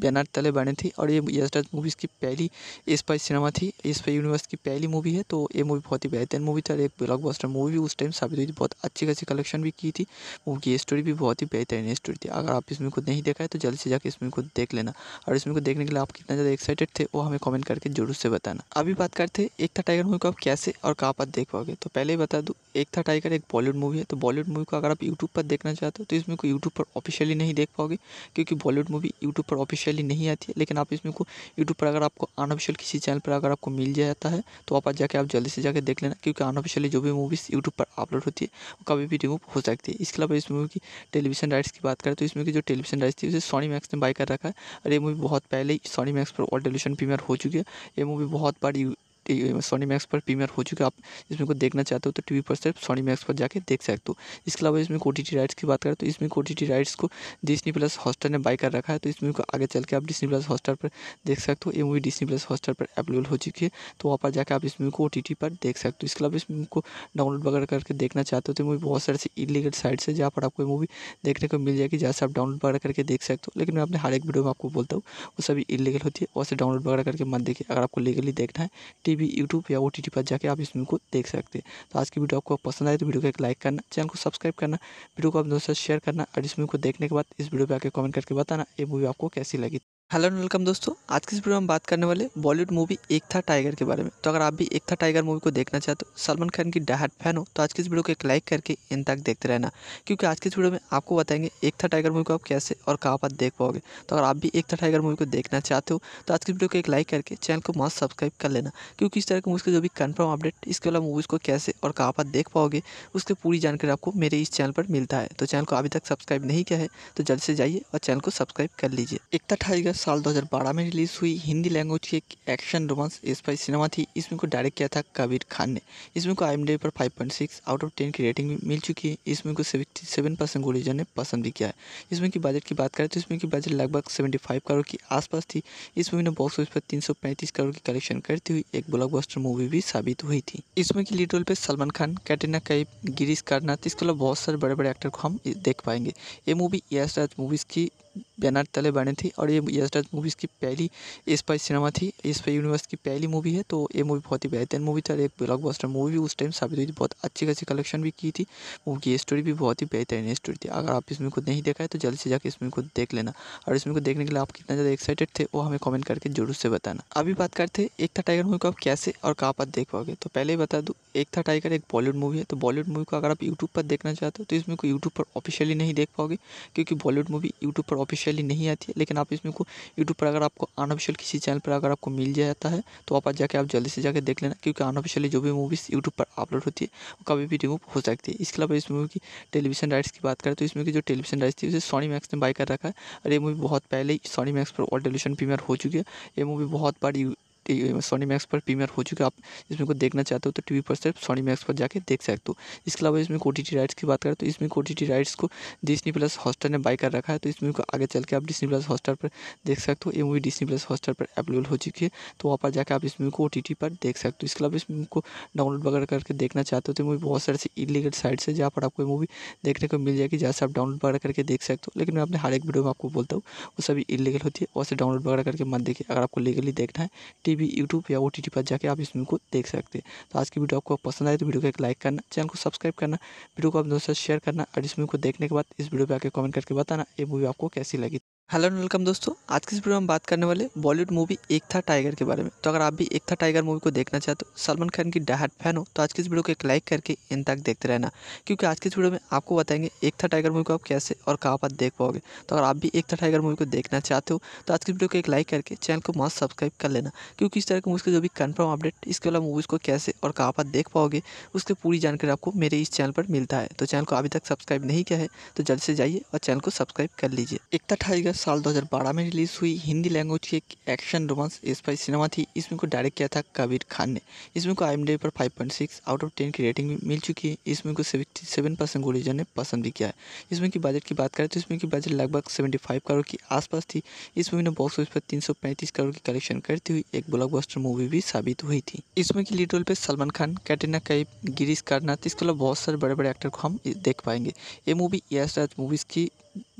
बैनर तले बने थी और ये यशराज मूवीज़ की पहली इस पर सिनेमा थी इस पर यूनिवर्स की पहली मूवी है तो ये मूवी बहुत ही बेहतरीन मूवी थी और एक ब्लॉकबस्टर मूवी भी उस टाइम साबित हुई थी बहुत अच्छी खासी कलेक्शन भी की थी मूवी की स्टोरी भी बहुत ही बेहतरीन स्टोरी थी अगर आप इसमें खुद को नहीं देखा है तो जल्द से जाकर इस मूवी को देख लेना और इसमें को देखने के लिए आप कितना ज़्यादा एक्साइटेड थे वो हमें कॉमेंट करके जरूर से बताना अभी बात करते हैं एक था टाइगर मूवी को आप कैसे और कहाँ पर देख पाओगे तो पहले ही बता दूँ एक था टाइगर एक बॉलीवुड मूवी है तो बॉलीवुड मूवी को अगर आप यूट्यूब पर देखना चाहते हो तो इसमें को यूट्यूब पर ऑफिशियली नहीं देख पाओगे क्योंकि बॉलीवुड मूवी यूट्यूब पर ऑफिशियली नहीं आती है लेकिन आप इसमें को यूट्यूब पर अगर आपको अनऑफिशियल किसी चैनल पर अगर आपको मिल जाता है तो आप जाके आप जल्दी से जाके देख लेना क्योंकि अनऑफिशियली जो भी मूवीज़ यूट्यूब पर अपलोड होती है वो कभी भी रिमूव हो सकती है इसके अलावा इस मूवी की टेलीविजन राइट्स की बात करें तो इसमें की जो टेलीविजन राइट्स थी उसे सोनी मैक्स ने बाई कर रखा है और ये मूवी बहुत पहले ही सोनी मैक्स पर ऑल टेलीविजन प्रीमियर हो चुकी है ये मूवी बहुत बार सोनी मैक्स पर प्रीमियर हो चुके आप इसमें को देखना चाहते हो तो टीवी पर सिर्फ सोनी मैक्स पर जाके देख सकते हो इसके अलावा इसमें ओ राइट्स की बात करें तो इसमें टी राइट्स को डिस्नी प्लस हॉस्टर ने बाई कर रखा है तो इसमें को आगे चल के आप डिस्नी प्लस हॉस्टर पर देख सकते हो ये मूवी डिस्नी प्लस हॉस्टर पर अवेलेबल हो चुकी है तो वहाँ पर जाकर आप इस मूवी को ओ पर देख सकते हो इसके अलावा इस मूवी को डाउनलोड वगैरह करके देखना चाहते हो तो मूवी बहुत सारे से इलीगल साइट्स है जहाँ पर आपको मूवी देखने को मिल जाएगी जहाँ से आप डाउनलोड वगैरह करके देख सकते हो लेकिन मैं अपने हर एक वीडियो में आपको बोलता हूँ वो सभी इलीगल होती है वैसे डाउनलोड वगैरह करके मत देखिए अगर आपको लीगली देखना है टी भी यूट्यूब या ओ पर जाके आप इस वीडियो को देख सकते हैं तो आज की वीडियो आपको पसंद आए तो वीडियो को एक लाइक करना चैनल को सब्सक्राइब करना वीडियो को आप दोस्तों शेयर करना और इस वीडियो को देखने के बाद इस वीडियो पर आकर कमेंट करके बताना ये मूवी आपको कैसी लगी हेलो एंड वेलकम दोस्तों आज के इस वीडियो में हम बात करने वाले बॉलीवुड मूवी एक था टाइगर के बारे में तो अगर आप भी एक था टाइगर मूवी को देखना चाहते हो तो सलमान खान की डहाट फैन हो तो आज की इस वीडियो को एक लाइक करके इन तक देखते रहना क्योंकि आज के इस वीडियो में आपको बताएंगे एक था टाइगर मूवी को आप कैसे और कहाँ पर देख पाओगे तो अगर आप भी एक था टाइगर मूवी को देखना चाहते हो तो आज की वीडियो को एक लाइक करके चैनल को मस्त सब्सक्राइब कर लेना क्योंकि इस तरह की मूवी जो भी कन्फर्म अपडेट इसके अलावा मूवीज़ को कैसे और कहाँ पर देख पाओगे उसकी पूरी जानकारी आपको मेरे इस चैनल पर मिलता है तो चैनल को अभी तक सब्सक्राइब नहीं किया है तो जल्द से जाइए और चैनल को सब्सक्राइब कर लीजिए एक था टाइगर साल 2012 में रिलीज़ हुई हिंदी लैंग्वेज की एक एक्शन रोमांस स्पाई सिनेमा थी इसमें को डायरेक्ट किया था कबीर खान ने इसमें को आई पर 5.6 आउट ऑफ 10 की रेटिंग भी मिल चुकी है इसमें को को 77 परसेंट गोलीजर ने पसंद भी किया है इसमें की बजट की बात करें तो इसमें की बजट लगभग सेवेंटी करोड़ के आसपास थी इस मूवी ने बॉक्स ऑफिस पर तीन करोड़ की कलेक्शन करती हुई एक ब्लॉक मूवी भी साबित हुई थी इसमें की लीड रोल पर सलमान खान कैटरीना कैब गिरीश कर्नाथ इसके अलावा बहुत सारे बड़े बड़े एक्टर को हम देख पाएंगे ये मूवी यश राज मूवीज़ की बैनर तले बने थे और ये यशराज मूवीज़ की पहली इस पर सिनेमा थी इस पर यूनिवर्स की पहली मूवी है तो ये मूवी बहुत ही बेहतरीन मूवी थी और एक ब्लॉकबस्टर मूवी भी उस टाइम साबित हुई थी बहुत अच्छी खासी कलेक्शन भी की थी मूवी की स्टोरी भी बहुत ही बेहतरीन स्टोरी थी अगर आप इसमें खुद को नहीं देखा है तो जल्द से जाकर इस मूवी को देख लेना और इसमें को देखने के लिए आप कितना ज़्यादा एक्साइटेड थे वो हमें कॉमेंट करके जरूर से बताना अभी बात करते हैं एक था टाइगर मूवी को आप कैसे और कहाँ पर देख पाओगे तो पहले ही बता दूँ एक था टाइगर एक बॉलीवुड मूवी है तो बॉलीवुड मूवी को अगर आप यूट्यूब पर देखना चाहते हो तो इसमें को यूट्यूब पर ऑफिशियली नहीं देख पाओगे क्योंकि बॉलीवुड मूवी यूट्यूब पर ऑफिशियली नहीं आती है लेकिन आप इसमें को यूट्यूब पर अगर आपको अनऑफिशियल किसी चैनल पर अगर आपको मिल जाता है तो आप जाके आप जल्दी से जाके देख लेना क्योंकि अनऑफिशियली जो भी मूवीज़ यूट्यूब पर अपलोड होती है वो कभी भी रिमूव हो सकती है इसके अलावा इस मूवी की टेलीविजन राइट्स की बात करें तो इसमें की जो टेलीविजन राइट्स थी उसे सोनी मैक्स ने बाई कर रखा है और ये मूवी बहुत पहले ही सोनी मैक्स पर ऑल टेलीविजन प्रीमियर हो चुकी है ये मूवी बहुत बार सोनी मैक्स पर प्रीमियर हो चुके आप इसमें को देखना चाहते हो तो टीवी पर सिर्फ सोनी मैक्स पर जाके देख सकते हो इसके अलावा इसमें ओ राइट्स की बात करें तो इसमें टी राइट्स को डिस्नी प्लस हॉस्टर ने बाई कर रखा है तो इसमें को आगे चल के आप डिस्नी प्लस हॉस्टर पर देख सकते हो ये मूवी डिस्नी प्लस हॉस्टर पर अवेलेबल हो चुकी है तो वहाँ पर जाकर आप इस मूवी को ओ पर देख सकते हो इसके अलावा इस मूव को डाउनलोड वगैरह करके देखना चाहते हो तो मूवी बहुत सारे इलीगल साइट्स है जहाँ पर आपको मूवी देखने को मिल जाएगी जहाँ से आप डाउनलोड वगैरह करके देख सकते हो लेकिन मैं अपने हर एक वीडियो में आपको बोलता हूँ वो सभी इलीगल होती है वैसे डाउनलोड वगैरह करके मत देखिए अगर आपको लीगली देखना है टी भी यूट्यूब या ओ पर जाके आप इस फिल्म को देख सकते हैं तो आज की वीडियो आपको पसंद आए तो वीडियो को एक लाइक करना चैनल को सब्सक्राइब करना वीडियो को अपने दोस्तों से शेयर करना और इस फिल्म को देखने के बाद इस वीडियो पर आकर कमेंट करके बताना ये मूवी आपको कैसी लगी हेलो एंड वेलकम दोस्तों आज के इस वीडियो में हम बात करने वाले बॉलीवुड मूवी एक था टाइगर के बारे में तो अगर आप भी एक था टाइगर मूवी को देखना चाहते हो तो सलमान खान की डहाट फैन हो तो आज के इस वीडियो को एक लाइक करके इन तक देखते रहना क्योंकि आज के इस वीडियो में आपको बताएंगे एक था टाइगर मूवी को आप कैसे और कहाँ पर देख पाओगे तो अगर आप भी एक था टाइगर मूवी को देखना चाहते हो तो आज की वीडियो को एक लाइक करके चैनल को मस्त सब्सक्राइब कर लेना क्योंकि इस तरह की मूवी का जो भी कन्फर्म अपडेट इसके अलावा मूवीज़ को कैसे और कहाँ पर देख पाओगे उसकी पूरी जानकारी आपको मेरे इस चैनल पर मिलता है तो चैनल को अभी तक सब्सक्राइब नहीं किया है तो जल्द से जाइए और चैनल को सब्सक्राइब कर लीजिए एक था टाइगर साल 2012 में रिलीज़ हुई हिंदी लैंग्वेज की एक एक्शन रोमांस स्पाई सिनेमा थी इसमें को डायरेक्ट किया था कबीर खान ने इसमें को आई पर 5.6 आउट ऑफ 10 की रेटिंग भी मिल चुकी है इसमें को को 77 परसेंट गोलीजर ने पसंद भी किया है इसमें की बजट की बात करें तो इसमें की बजट लगभग सेवेंटी करोड़ के आसपास थी इस मूवी ने बॉक्स ऑफिस पर तीन करोड़ की कलेक्शन करती हुई एक ब्लॉक मूवी भी साबित हुई थी इसमें की लीड रोल पर सलमान खान कैटरीना कैब गिरीश करनाथ इसके अलावा बहुत सारे बड़े बड़े एक्टर को हम देख पाएंगे ये मूवी यश राज मूवीज़ की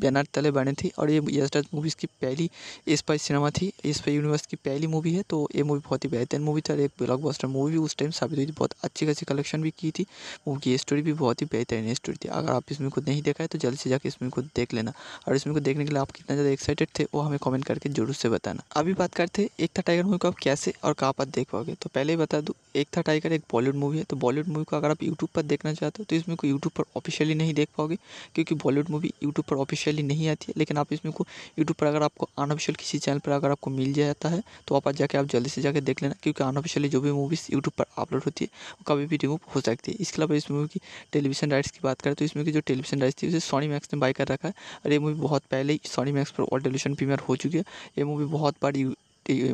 बैनर तले बने थे और ये यशराज मूवीज़ की पहली इस सिनेमा थी इस पर यूनिवर्स की पहली मूवी है तो ये मूवी बहुत ही बेहतरीन मूवी था और एक ब्लॉकबस्टर मूवी भी उस टाइम साबित हुई थी बहुत अच्छी खासी कलेक्शन भी की थी मूवी की स्टोरी भी बहुत ही बेहतरीन स्टोरी थी अगर आप इसमें को नहीं देखा है तो जल्द से जाकर इसमें को देख लेना और इसमें को देखने के लिए आप कितना ज़्यादा एक्साइटेड थे वो हमें कॉमेंट करके जरूर से बताना अभी बात करते हैं एक था टाइगर मूवी को आप कैसे और कहाँ पर देख पाओगे तो पहले ही बता दूँ एक था टाइगर एक बॉलीवुड मूवी है तो बॉलीवुड मूवी को अगर आप यूट्यूब पर देखना चाहते हो तो इसमें को यूट्यूब पर ऑफिशियली नहीं देख पाओगे क्योंकि बॉलीवुड मूवी यूट्यूब पर ऑफिशियल ऑफिशियली नहीं आती है लेकिन आप इसमें को यूट्यूब पर अगर आपको अनऑफिशियल किसी चैनल पर अगर आपको मिल जाता है तो आप जाके आप जल्दी से जाकर देख लेना क्योंकि अनऑफिशियली जो भी मूवीज़ यूट्यूब पर अपलोड होती है वो कभी भी रिमूव हो सकती है इसके अलावा इस मूवी की टेलीविजन राइट्स की बात करें तो इसमें की जो टेलीविजन राइट्स थी उसे सोनी मैक्स ने बाई कर रखा है और ये मूवी बहुत पहले ही सोनी मैक्स पर और टेलीविजन प्रीमियर हो चुकी है ये मूवी बहुत बड़ी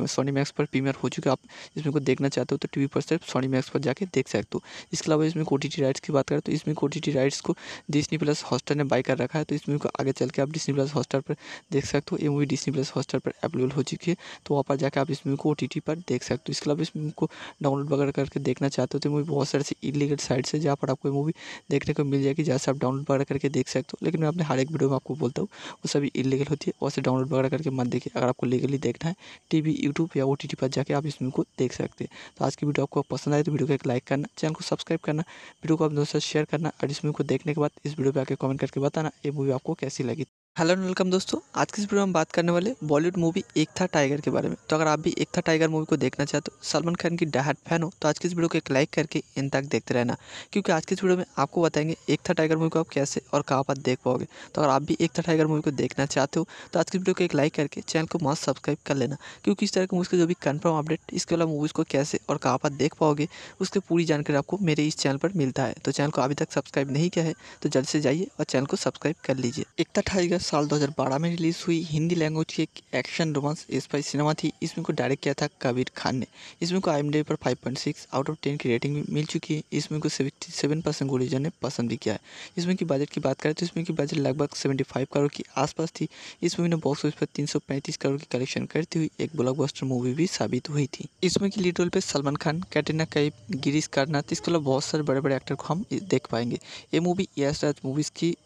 सोनी मैक्स पर प्रीमियर हो चुके आप इसमें को देखना चाहते हो तो टीवी पर सिर्फ सोनी मैक्स पर जाके देख सकते हो इसके अलावा इसमें ओ राइट्स की बात करें तो इसमें ओ राइट्स को डिस्नी प्लस हॉस्टार ने बाई कर रखा है तो इसमें को आगे चल के आप डिस्नी प्लस हॉस्टार पर देख सकते हो ये मूवी डिस्नी प्लस हॉस्टार पर अवेलेबल हो चुकी है तो वहाँ पर जाकर आप इस मूवी को ओ पर देख सकते हो इसके अलावा इस मूव को डाउनलोड वगैरह करके देखना चाहते हो तो मूवी बहुत सारे इलीगल साइट्स है जहाँ पर आपको मूवी देखने को मिल जाएगी जहाँ से आप डाउनलोड वगैरह करके देख सकते हो लेकिन मैं अपने हर एक वीडियो में आपको बोलता हूँ वो सभी इलीगल होती है वैसे डाउनलोड वगैरह करके मत देखिए अगर आपको लीगली देखना है टी भी यूट्यूब या ओ पर जाके आप इस फिल्म को देख सकते हैं तो आज की वीडियो आपको पसंद आए तो वीडियो को एक लाइक करना चैनल को सब्सक्राइब करना वीडियो को अपने दोस्तों से शेयर करना और इस फिल्म को देखने के बाद इस वीडियो पर आकर कमेंट करके बताना ये मूवी आपको कैसी लगी हेलो एंड वेलकम दोस्तों आज के इस वीडियो में हम बात करने वाले बॉलीवुड मूवी एक था टाइगर के बारे में तो अगर आप भी एक था टाइगर मूवी को देखना चाहते हो तो सलमान खान की डहाट फैन हो तो आज की इस वीडियो को एक लाइक करके इन तक देखते रहना क्योंकि आज की इस वीडियो में आपको बताएंगे एक था टाइगर मूवी को आप कैसे और कहाँ पर देख पाओगे तो अगर आप भी एक था टाइगर मूवी को देखना चाहते हो तो आज की वीडियो को एक लाइक करके चैनल को मस्त सब्सक्राइब कर लेना क्योंकि इस तरह की मूवी का जो भी कन्फर्म अपडेट इसके अलावा मूवीज़ को कैसे और कहाँ पर देख पाओगे उसकी पूरी जानकारी आपको मेरे इस चैनल पर मिलता है तो चैनल को अभी तक सब्सक्राइब नहीं किया है तो जल्द से जाइए और चैनल को सब्सक्राइब कर लीजिए एक था टाइगर साल 2012 में रिलीज़ हुई हिंदी लैंग्वेज की एक एक्शन रोमांस स्पाई सिनेमा थी इसमें को डायरेक्ट किया था कबीर खान ने इसमें को आई पर 5.6 आउट ऑफ 10 की रेटिंग भी मिल चुकी है इसमें को 77 परसेंट गोलीजर ने पसंद भी किया है इसमें की बजट की बात करें तो इसमें की बजट लगभग सेवेंटी करोड़ की आसपास थी इस मूवी ने बॉक्स ऑफिस पर तीन करोड़ की कलेक्शन करती हुई एक ब्लॉक मूवी भी साबित हुई थी इसमें की लीड रोल पर सलमान खान कैटरीना कैब गिरीश कारनाथ इसके अलावा बहुत सारे बड़े बड़े एक्टर को हम देख पाएंगे ये मूवी यश राज मूवीज़ की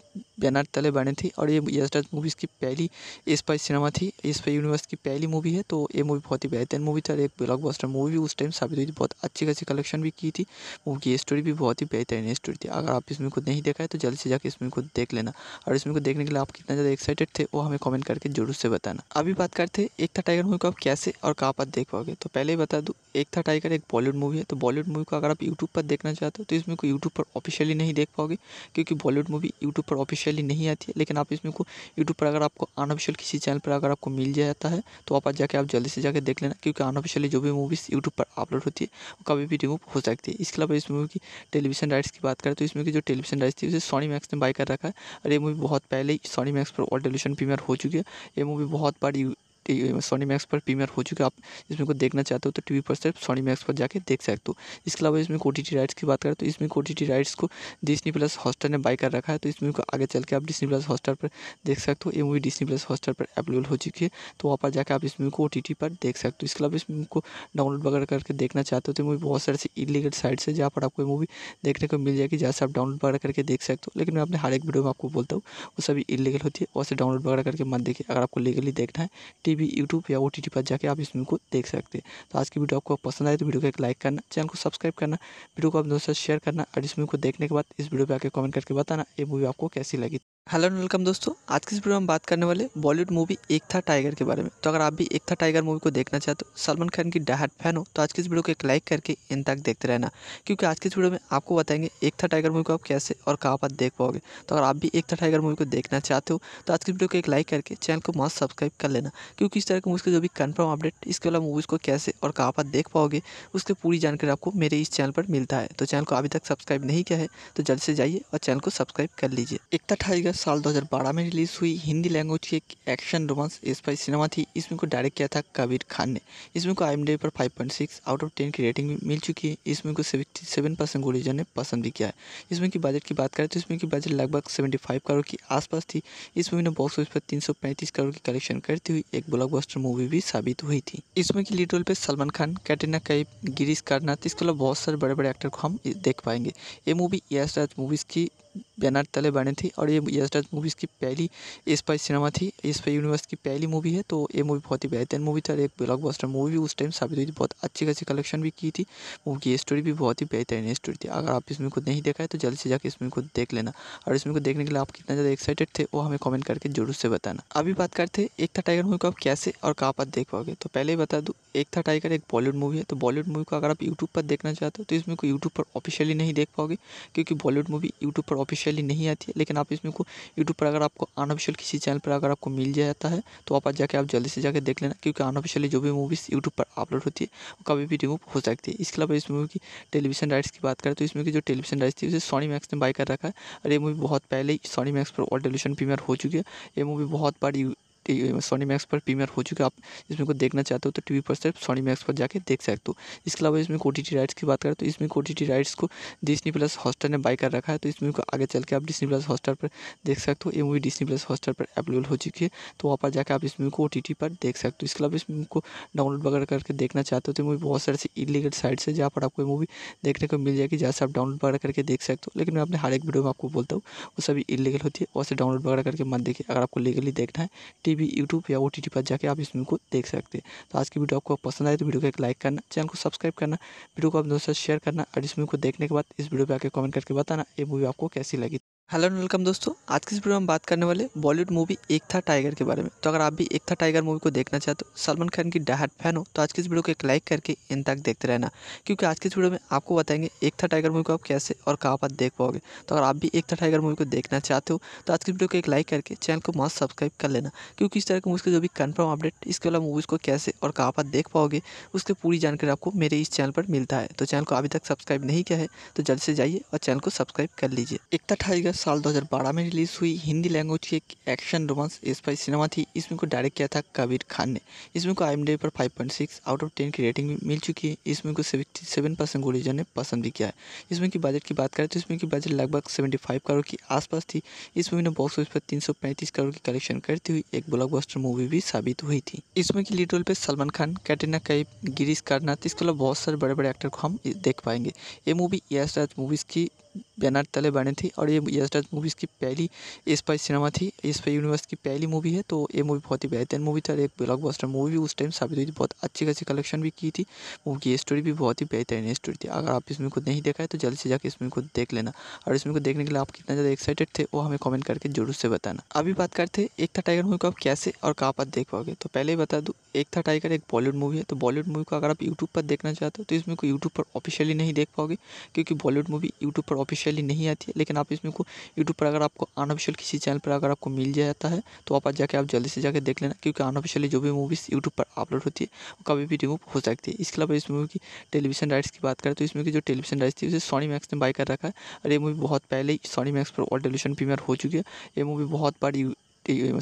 बैनर तले बने थे और ये यशराज मूवीज़ की पहली इस सिनेमा थी इस पर यूनिवर्स की पहली मूवी है तो ये मूवी बहुत ही बेहतरीन मूवी थी और एक ब्लॉकबस्टर मूवी भी उस टाइम साबित हुई थी बहुत अच्छी खासी कलेक्शन भी की थी मूवी की स्टोरी भी बहुत ही बेहतरीन स्टोरी थी अगर आप इसमें को नहीं देखा है तो जल्द से जाकर इसमें को देख लेना और इसमें को देखने के लिए आप कितना ज़्यादा एक्साइटेड थे वो हमें कॉमेंट करके जरूर से बताना अभी बात करते हैं एक था टाइगर मूवी को आप कैसे और कहाँ पर देख पाओगे तो पहले ही बता दूँ एक था टाइगर एक बॉलीवुड मूवी है तो बॉलीवुड मूवी को अगर आप यूट्यूब पर देखना चाहते हो तो इसमें को यूट्यूब पर ऑफिशियली नहीं देख पाओगे क्योंकि बॉलीवुड मूवी यूट्यूब पर ऑफिशियली नहीं आती है लेकिन आप इसमें को यूट्यूब पर अगर आपको अनऑफिशियल किसी चैनल पर अगर आपको मिल जाता है तो आप जाके आप जल्दी से जाके देख लेना क्योंकि अनऑफिशियली जो भी मूवीज़ यूट्यूब पर अपलोड होती है वो कभी भी रिमूव हो सकती है इसके अलावा इस मूवी की टेलीविजन राइट्स की बात करें तो इसमें की जो टेलीविजन राइट्स थी उसे सोनी मैक्स ने बाई कर रखा है और ये मूवी बहुत पहले ही सोनी मैक्स पर ऑल टेलीविजन प्रीमियर हो चुकी है ये मूवी बहुत बड़ी सोनी मैक्स पर प्रीमियर हो चुके आप इसमें को देखना चाहते हो तो टी पर सिर्फ सोनी मैक्स पर जाके देख सकते हो इसके अलावा इसमें ओ राइट्स की बात करें तो इसमें ओ राइट्स को डिस्नी प्लस हॉस्टार ने बाई कर रखा है तो इसमें को आगे चल के आप डिस्नी प्लस हॉस्टार पर देख सकते हो ये मूवी डिस्नी प्लस हॉस्टार पर अवेलेबल हो चुकी है तो वहाँ पर जाकर आप इस मूवी को ओ पर देख सकते हो इसके अलावा इस मूव को डाउनलोड वगैरह करके देखना चाहते हो तो मूवी बहुत सारे इलीगल साइट्स है जहाँ पर आपको मूवी देखने को मिल जाएगी जहाँ से आप डाउनलोड वगैरह करके देख सकते हो लेकिन मैं अपने हर एक वीडियो में आपको बोलता हूँ वो सभी इलीगल होती है वैसे डाउनलोड वगैरह करके मत देखिए अगर आपको लीगली देखना है टी भी यूट्यूब या ओ पर जाके आप इस मूवी को देख सकते हैं तो आज की वीडियो आपको पसंद आए तो वीडियो को एक लाइक करना चैनल को सब्सक्राइब करना वीडियो को अपने दोस्तों से शेयर करना और इस मूवी को देखने के बाद इस वीडियो पर आकर कमेंट करके बताना ये मूवी आपको कैसी लगी हेलो एंड वेलकम दोस्तों आज की इस वीडियो में हम बात करने वाले बॉलीवुड मूवी एक था टाइगर के बारे में तो अगर आप भी एक था टाइगर मूवी को देखना चाहते हो सलमान खान की डहाट फैन हो तो आज की इस वीडियो को एक लाइक करके इन तक देखते रहना क्योंकि आज की इस वीडियो में आपको बताएंगे एक था टाइगर मूवी को आप कैसे और कहाँ पर देख पाओगे तो अगर आप भी एक था टाइगर मूवी को देखना चाहते हो तो आज की वीडियो को एक लाइक करके चैनल को मास्क सब्सक्राइब कर लेना क्योंकि इस तरह की मूवी का जो भी कन्फर्म अपडेट इसके अलावा मूवीज़ को कैसे और कहाँ पर देख पाओगे उसकी पूरी जानकारी आपको मेरे इस चैनल पर मिलता है तो चैनल को अभी तक सब्सक्राइब नहीं किया है तो जल्द से जाइए और चैनल को सब्सक्राइब कर लीजिए एक था टाइगर साल 2012 में रिलीज़ हुई हिंदी लैंग्वेज की एक एक्शन रोमांस स्पाई सिनेमा थी इसमें को डायरेक्ट किया था कबीर खान ने इसमें को आई पर 5.6 आउट ऑफ 10 की रेटिंग भी मिल चुकी है इसमें को को 77 परसेंट गुड़ीजन ने पसंद भी किया है इसमें की बजट की बात करें तो इसमें की बजट लगभग सेवेंटी करोड़ की आसपास थी इस मूवी ने बॉक्स ऑफिस पर तीन करोड़ की कलेक्शन करती हुई एक ब्लॉक मूवी भी साबित हुई थी इसमें की लीड रोल पर सलमान खान कैटरीना कैब गिरीश कारनाथ इसके अलावा बहुत सारे बड़े बड़े एक्टर को हम देख पाएंगे ये मूवी यश राज मूवीज़ की बैनर तले बने थे और ये यशराज मूवीज़ की पहली इस सिनेमा थी इस पर यूनिवर्स की पहली मूवी है तो ये मूवी बहुत ही बेहतरीन मूवी था एक ब्लॉकबस्टर मूवी भी उस टाइम साबित हुई थी बहुत अच्छी खासी कलेक्शन भी की थी मूवी की स्टोरी भी बहुत ही बेहतरीन स्टोरी थी अगर आप इसमें को नहीं देखा है तो जल्द से जाकर इसमें को देख लेना और इसमें को देखने के लिए आप कितना ज़्यादा एक्साइटेड थे वो हमें कॉमेंट करके जरूर से बताना अभी बात करते हैं एक था टाइगर मूवी को आप कैसे और कहाँ पर देख पाओगे तो पहले ही बता दूँ एक था टाइगर एक बॉलीवुड मूवी है तो बॉलीवुड मूवी को अगर आप यूट्यूब पर देखना चाहते हो तो इसमें को यूट्यूब पर ऑफिशियली नहीं देख पाओगे क्योंकि बॉलीवुड मूवी यूट्यूब पर ऑफिशियली नहीं आती है लेकिन आप इसमें को यूट्यूब पर अगर आपको अनऑफिशियल किसी चैनल पर अगर आपको मिल जाता है तो आप जाके आप जल्दी से जाकर देख लेना क्योंकि अनऑफिशियली जो भी मूवीज़ यूट्यूब पर अपलोड होती है वो कभी भी रिमूव हो सकती है इसके अलावा इस मूवी की टेलीविजन राइट्स की बात करें तो इसमें की जो टेलीविजन राइट्स थी उसे सोनी मैक्स ने बाई कर रखा है और ये मूवी बहुत पहले ही सोनी मैक्स पर ऑल टेलीविजन प्रीमियर हो चुकी है ये मूवी बहुत बड़ी सोनी मैक्स पर प्रीमियर हो चुके आप इसमें को देखना चाहते हो तो टी पर सिर्फ सोनी मैक्स पर जाके देख सकते हो इसके अलावा इसमें ओ राइट्स की बात करें तो इसमें ओ राइट्स को डिस्नी प्लस हॉस्टार ने बाई कर रखा है तो इसमें को आगे चल के आप डिस्नी प्लस हॉस्टार पर देख सकते हो ये मूवी डिस्नी प्लस हॉस्टार पर अवेलेबल हो चुकी है तो वहाँ पर जाकर आप इस मूवी को ओ पर देख सकते हो इसके अलावा इस मूवी को डाउनलोड वगैरह करके देखना चाहते हो तो मूवी बहुत सारे इलीगल साइट्स है जहाँ पर आपको मूवी देखने को मिल जाएगी जहाँ से आप डाउनलोड वगैरह करके देख सकते हो लेकिन मैं अपने हर एक वीडियो में आपको बोलता हूँ वो सभी इलीगल होती है वैसे डाउनलोड वगैरह करके मत देखिए अगर आपको लीगली देखना है टी भी यूट्यूब या ओ पर जाके आप इस वीडियो को देख सकते हैं तो आज की वीडियो आपको पसंद आए तो वीडियो को एक लाइक करना चैनल को सब्सक्राइब करना वीडियो को अपने दोस्तों से शेयर करना और इस वीडियो को देखने के बाद इस वीडियो पर आकर कमेंट करके बताना ये मूवी आपको कैसी लगी हेलो एंड वेलकम दोस्तों आज के इस वीडियो में हम बात करने वाले बॉलीवुड मूवी एक था टाइगर के बारे में तो अगर आप भी एक था टाइगर मूवी को देखना चाहते हो तो सलमान खान की डहाट फैन हो तो आज की इस वीडियो को एक लाइक करके इन तक देखते रहना क्योंकि आज की इस वीडियो में आपको बताएंगे एक था टाइगर मूवी को आप कैसे और कहाँ पर देख पाओगे तो अगर आप भी एक था टाइगर मूवी को देखना चाहते हो तो आज की वीडियो को एक लाइक करके चैनल को मस्त सब्सक्राइब कर लेना क्योंकि इस तरह की मूवी का जो भी कन्फर्म अपडेट इसके अलावा मूवीज़ को कैसे और कहाँ पर देख पाओगे उसकी पूरी जानकारी आपको मेरे इस चैनल पर मिलता है तो चैनल को अभी तक सब्सक्राइब नहीं किया है तो जल्द से जाइए और चैनल को सब्सक्राइब कर लीजिए एक था टाइगर साल 2012 में रिलीज़ हुई हिंदी लैंग्वेज की एक एक्शन रोमांस स्पाई सिनेमा थी इसमें को डायरेक्ट किया था कबीर खान ने इसमें को आई पर 5.6 आउट ऑफ 10 की रेटिंग भी मिल चुकी है इसमें को को 77 परसेंट गोलीजर ने पसंद भी किया है इसमें की बजट की बात करें तो इसमें की बजट लगभग सेवेंटी करोड़ के आसपास थी इस मूवी ने बॉक्स ऑफिस पर तीन करोड़ की कलेक्शन करती हुई एक ब्लॉक मूवी भी साबित हुई थी इसमें की लीड रोल पर सलमान खान कैटरीना कैब गिरीश कर्नाथ इसके अलावा बहुत सारे बड़े बड़े एक्टर को हम देख पाएंगे ये मूवी यश राज मूवीज़ की बैनर तले बने थे और ये यशराज मूवी इसकी पहली इस सिनेमा थी इस पर यूनिवर्स की पहली मूवी है तो ये मूवी बहुत ही बेहतरीन मूवी था एक ब्लॉकबस्टर मूवी भी उस टाइम साबित हुई थी बहुत अच्छी खासी कलेक्शन भी की थी मूवी की स्टोरी भी बहुत ही बेहतरीन स्टोरी थी अगर आप इसमें को नहीं देखा है तो जल्द से जाकर इसमें को देख लेना और इसमें को देखने के लिए आप कितना ज़्यादा एक्साइटेड थे वो हमें कॉमेंट करके जरूर से बताना अभी बात करते हैं एक था टाइगर मूवी को आप कैसे और कहाँ पर देख पाओगे तो पहले ही बता दूँ एक था टाइगर एक बॉलीवुड मूवी है तो बॉलीवुड मूवी को अगर आप यूट्यूब पर देखना चाहते हो तो इसमें को यूट्यूब पर ऑफिशियली नहीं देख पाओगे क्योंकि बॉलीवुड मूवी यूट्यूब पर ऑफिशियली नहीं आती है लेकिन आप इसमें को यूट्यूब पर अगर आपको अनऑफिशियल किसी चैनल पर अगर आपको मिल जाता है तो आप जाके आप जल्दी से जाके देख लेना क्योंकि अनऑफिशियली जो भी मूवीज़ यूट्यूब पर अपलोड होती है वो कभी भी रिमूव हो सकती है इसके अलावा इस मूवी की टेलीविजन राइट्स की बात करें तो इसमें की जो टेलीविजन राइट्स थी उसे सोनी मैक्स ने बाई कर रखा है और ये मूवी बहुत पहले ही सोनी मैक्स पर ऑल टेलीविजन प्रीमियर हो चुकी है ये मूवी बहुत बड़ी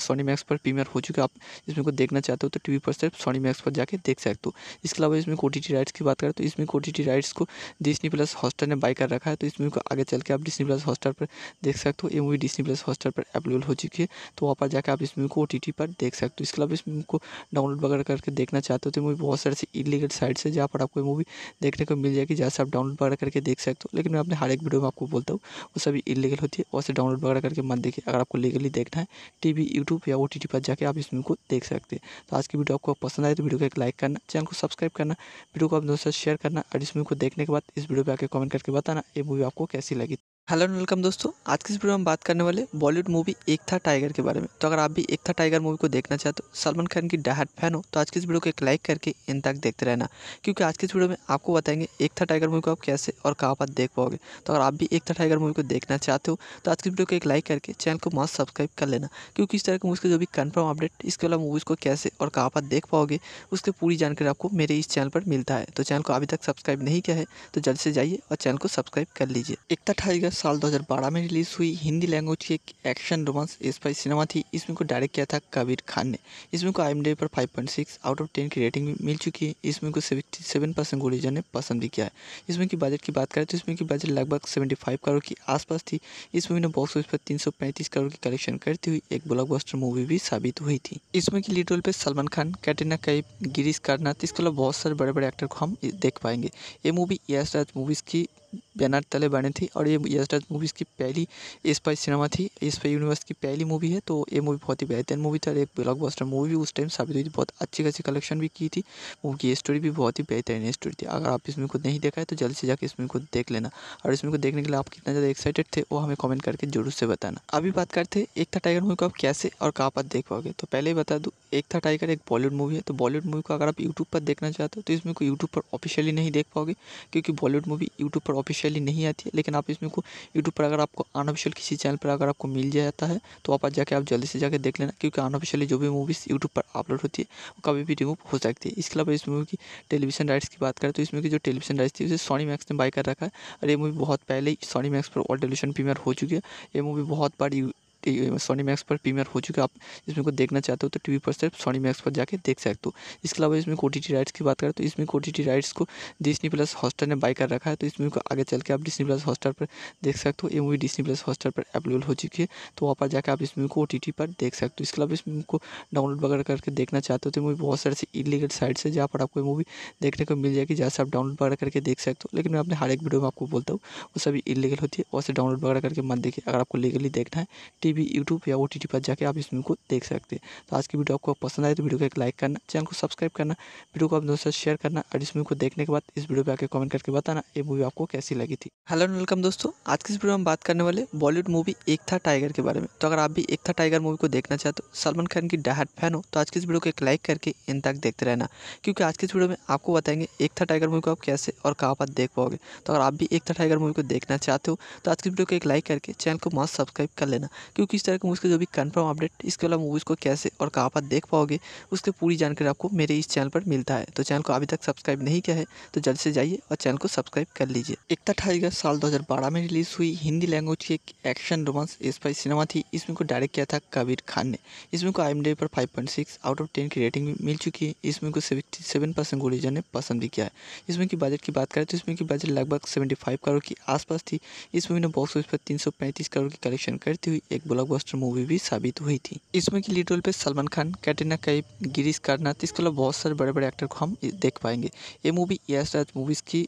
सोनी मैक्स पर प्रीमियर हो चुका आप इसमें को देखना चाहते हो तो टी पर सिर्फ सोनी मैक्स पर जाके देख सकते हो इसके अलावा इसमें ओ राइट्स की बात करें तो इसमें ओ राइट्स को डिस्नी प्लस हॉस्टल ने बाई कर रखा है तो इसमें को आगे चल के आप डिस्नी प्लस हॉस्टल पर देख सकते हो ये मूवी डिस्नी प्लस हॉस्टल पर अवेलेबल हो चुकी है तो वहाँ पर जाकर आप इस मूवी को ओ पर देख सकते हो इसके अलावा इस मूवी को डाउनलोड वगैरह करके देखना चाहते हो तो मूवी बहुत सारे इलीगल साइट्स है जहाँ पर आपको मूवी देखने को मिल जाएगी जहाँ से आप डाउनलोड वगैरह करके देख सकते हो लेकिन मैं अपने हर एक वीडियो में आपको बोलता हूँ वो सभी इलीगल होती है वैसे डाउनलोड वगैरह करके मत देखिए अगर आपको लीगली देखना है टी भी यूट्यूब या ओ पर जाके आप इस वीडियो को देख सकते हैं तो आज की वीडियो आपको पसंद आए तो वीडियो को एक लाइक करना चैनल को सब्सक्राइब करना वीडियो को अपने दोस्तों से शेयर करना और इस वीडियो को देखने के बाद इस वीडियो पर आकर कमेंट करके बताना ये मूवी आपको कैसी लगी हेलो एंड वेलकम दोस्तों आज के इस वीडियो में हम बात करने वाले बॉलीवुड मूवी एक था टाइगर के बारे में तो अगर आप भी एक था टाइगर मूवी को देखना चाहते हो तो सलमान खान की डहाट फैन हो तो आज की इस वीडियो को एक लाइक करके इन तक देखते रहना क्योंकि आज की इस वीडियो में आपको बताएंगे एक था टाइगर मूवी को आप कैसे और कहाँ पर देख पाओगे तो अगर आप भी एक था टाइगर मूवी को देखना चाहते हो तो आज की वीडियो को एक लाइक करके चैनल को मस्त सब्सक्राइब कर लेना क्योंकि इस तरह की मूवी का जो भी कन्फर्म अपडेट इसके वाला मूवीज़ को कैसे और कहाँ पर देख पाओगे उसकी पूरी जानकारी आपको मेरे इस चैनल पर मिलता है तो चैनल को अभी तक सब्सक्राइब नहीं किया है तो जल्द से जाइए और चैनल को सब्सक्राइब कर लीजिए एक था टाइगर साल 2012 में रिलीज़ हुई हिंदी लैंग्वेज की एक एक्शन रोमांस स्पाई सिनेमा थी इसमें को डायरेक्ट किया था कबीर खान ने इसमें को आई पर 5.6 आउट ऑफ 10 की रेटिंग भी मिल चुकी है इसमें को को 77 परसेंट गोलीजर ने पसंद भी किया है इसमें की बजट की बात करें तो इसमें की बजट लगभग सेवेंटी करोड़ के आसपास थी इस मूवी ने बॉक्स ऑफिस पर तीन करोड़ की कलेक्शन करती हुई एक ब्लॉक मूवी भी साबित हुई थी इसमें की लीड रोल पर सलमान खान कैटरीना कैब गिरीश कर्नाथ इसके अलावा बहुत सारे बड़े बड़े एक्टर को हम देख पाएंगे ये मूवी यश राज मूवीज़ की बैनर तले बने थे और ये यशराज मूवी इसकी पहली इस सिनेमा थी इस पर यूनिवर्स की पहली मूवी है तो ये मूवी बहुत ही बेहतरीन मूवी था एक ब्लॉकबस्टर मूवी भी उस टाइम साबित हुई थी बहुत अच्छी खासी कलेक्शन भी की थी मूवी की स्टोरी भी बहुत ही बेहतरीन स्टोरी थी अगर आप इसमें को नहीं देखा है तो जल्द से जाकर इसमें को देख लेना और इसमें को देखने के लिए आप कितना ज़्यादा एक्साइटेड थे वो हमें कॉमेंट करके जरूर से बताना अभी बात करते हैं एक था टाइगर मूवी को आप कैसे और कहाँ पर देख पाओगे तो पहले ही बता दूँ एक था टाइगर एक बॉलीवुड मूवी है तो बॉलीवुड मूवी को अगर आप यूट्यूब पर देखना चाहते हो तो इसमें को यूट्यूब पर ऑफिशियली नहीं देख पाओगे क्योंकि बॉलीवुड मूवी यूट्यूब पर ऑफिशियली नहीं आती है लेकिन आप इसमें को यूट्यूब पर अगर आपको अनऑफिशियल किसी चैनल पर अगर आपको मिल जाता है तो आप जाके आप जल्दी से जाकर देख लेना क्योंकि अनऑफिशियली जो भी मूवीज़ यूट्यूब पर अपलोड होती है वो कभी भी रिमूव हो सकती है इसके अलावा इस मूवी की टेलीविजन राइट्स की बात करें तो इसमें की जो टेलीविजन राइट्स थी उसे सोनी मैक्स ने बाई कर रखा है और ये मूवी बहुत पहले ही सोनी मैक्स पर ऑल टेलीविजन प्रीमियर हो चुकी है ये मूवी बहुत बड़ी सोनी मैक्स पर प्रीमियर हो चुका आप इसमें को देखना चाहते हो तो टीवी पर सिर्फ सोनी मैक्स पर जाके देख सकते हो इसके अलावा इसमें ओ राइट्स की बात करें तो इसमें टी राइट्स को डिस्नी प्लस हॉस्टर ने बाई कर रखा है तो इसमें को आगे चल के आप डिस्नी प्लस हॉस्टर पर देख सकते हो ये मूवी डिस्नी प्लस हॉस्टर पर अवेलेबल हो चुकी है तो वहाँ पर जाकर आप इस मूवी को ओ पर देख सकते हो इसके अलावा इस मूव को डाउनलोड वगैरह करके देखना चाहते हो तो मूवी बहुत सारे इलीगल साइट्स है जहाँ पर आपको मूवी देखने को मिल जाएगी जहाँ से आप डाउनलोड वगैरह करके देख सकते हो लेकिन मैं अपने हर एक वीडियो में आपको बोलता हूँ वो सभी इलीगल होती है वैसे डाउनलोड वगैरह करके मत देखिए अगर आपको लीगली देखना है टी भी यूट्यूब या ओ पर जाके आप इस वीडियो को देख सकते हैं तो आज की वीडियो आपको पसंद आए तो वीडियो को एक लाइक करना चैनल को सब्सक्राइब करना वीडियो को अपने दोस्तों शेयर करना और इस वीडियो को देखने के बाद इस वीडियो पर आकर कमेंट करके बताना ये मूवी आपको कैसी लगी थी हेलो वेलकम दोस्तों आज की इस वीडियो में बात करने वाले बॉलीवुड मूवी एक था टाइगर के बारे में तो अगर आप भी एक था टाइगर मूवी को देखना चाहते हो सलमान खान की डहाट फैन हो तो आज की इस वीडियो को एक लाइक करके इन तक देखते रहना क्योंकि आज की इस वीडियो में आपको बताएंगे एक था टाइगर मूवी को आप कैसे और कहाँ पर देख पाओगे तो अगर आप भी एक था टाइगर मूवी को देखना चाहते हो तो आज की वीडियो को एक लाइक करके चैनल को मास्क सब्सक्राइब कर लेना क्योंकि इस तरह के मूवीज़ का जो भी कन्फर्म अपडेट इसके अलावा मूवीज़ को कैसे और कहाँ पर देख पाओगे उसकी पूरी जानकारी आपको मेरे इस चैनल पर मिलता है तो चैनल को अभी तक सब्सक्राइब नहीं किया है तो जल्द से जाइए और चैनल को सब्सक्राइब कर लीजिए एकता ठाईगर साल दो में रिलीज़ हुई हिंदी लैंग्वेज की एक एक्शन रोमांस स्पाई सिनेमा थी इसमें को डायरेक्ट किया था कबीर खान ने इसमें को आई पर फाइव आउट ऑफ टेन की रेटिंग भी मिल चुकी है इसमें को सेवन परसेंट ने पसंद भी किया है इसमें की बजट की बात करें तो इसमें की बजट लगभग सेवेंटी करोड़ के आसपास थी इस मूवी ने बॉक्स ऑफिस पर तीन करोड़ की कलेक्शन करती हुई एक ब्लॉकबस्टर मूवी भी साबित हुई थी इसमें की लीड रोल पे सलमान खान कैटरीना कैफ गिरीश कार्नाथ इसके अलावा बहुत सारे बड़े बड़े एक्टर को हम देख पाएंगे ये मूवी यश राज मूवीज़ की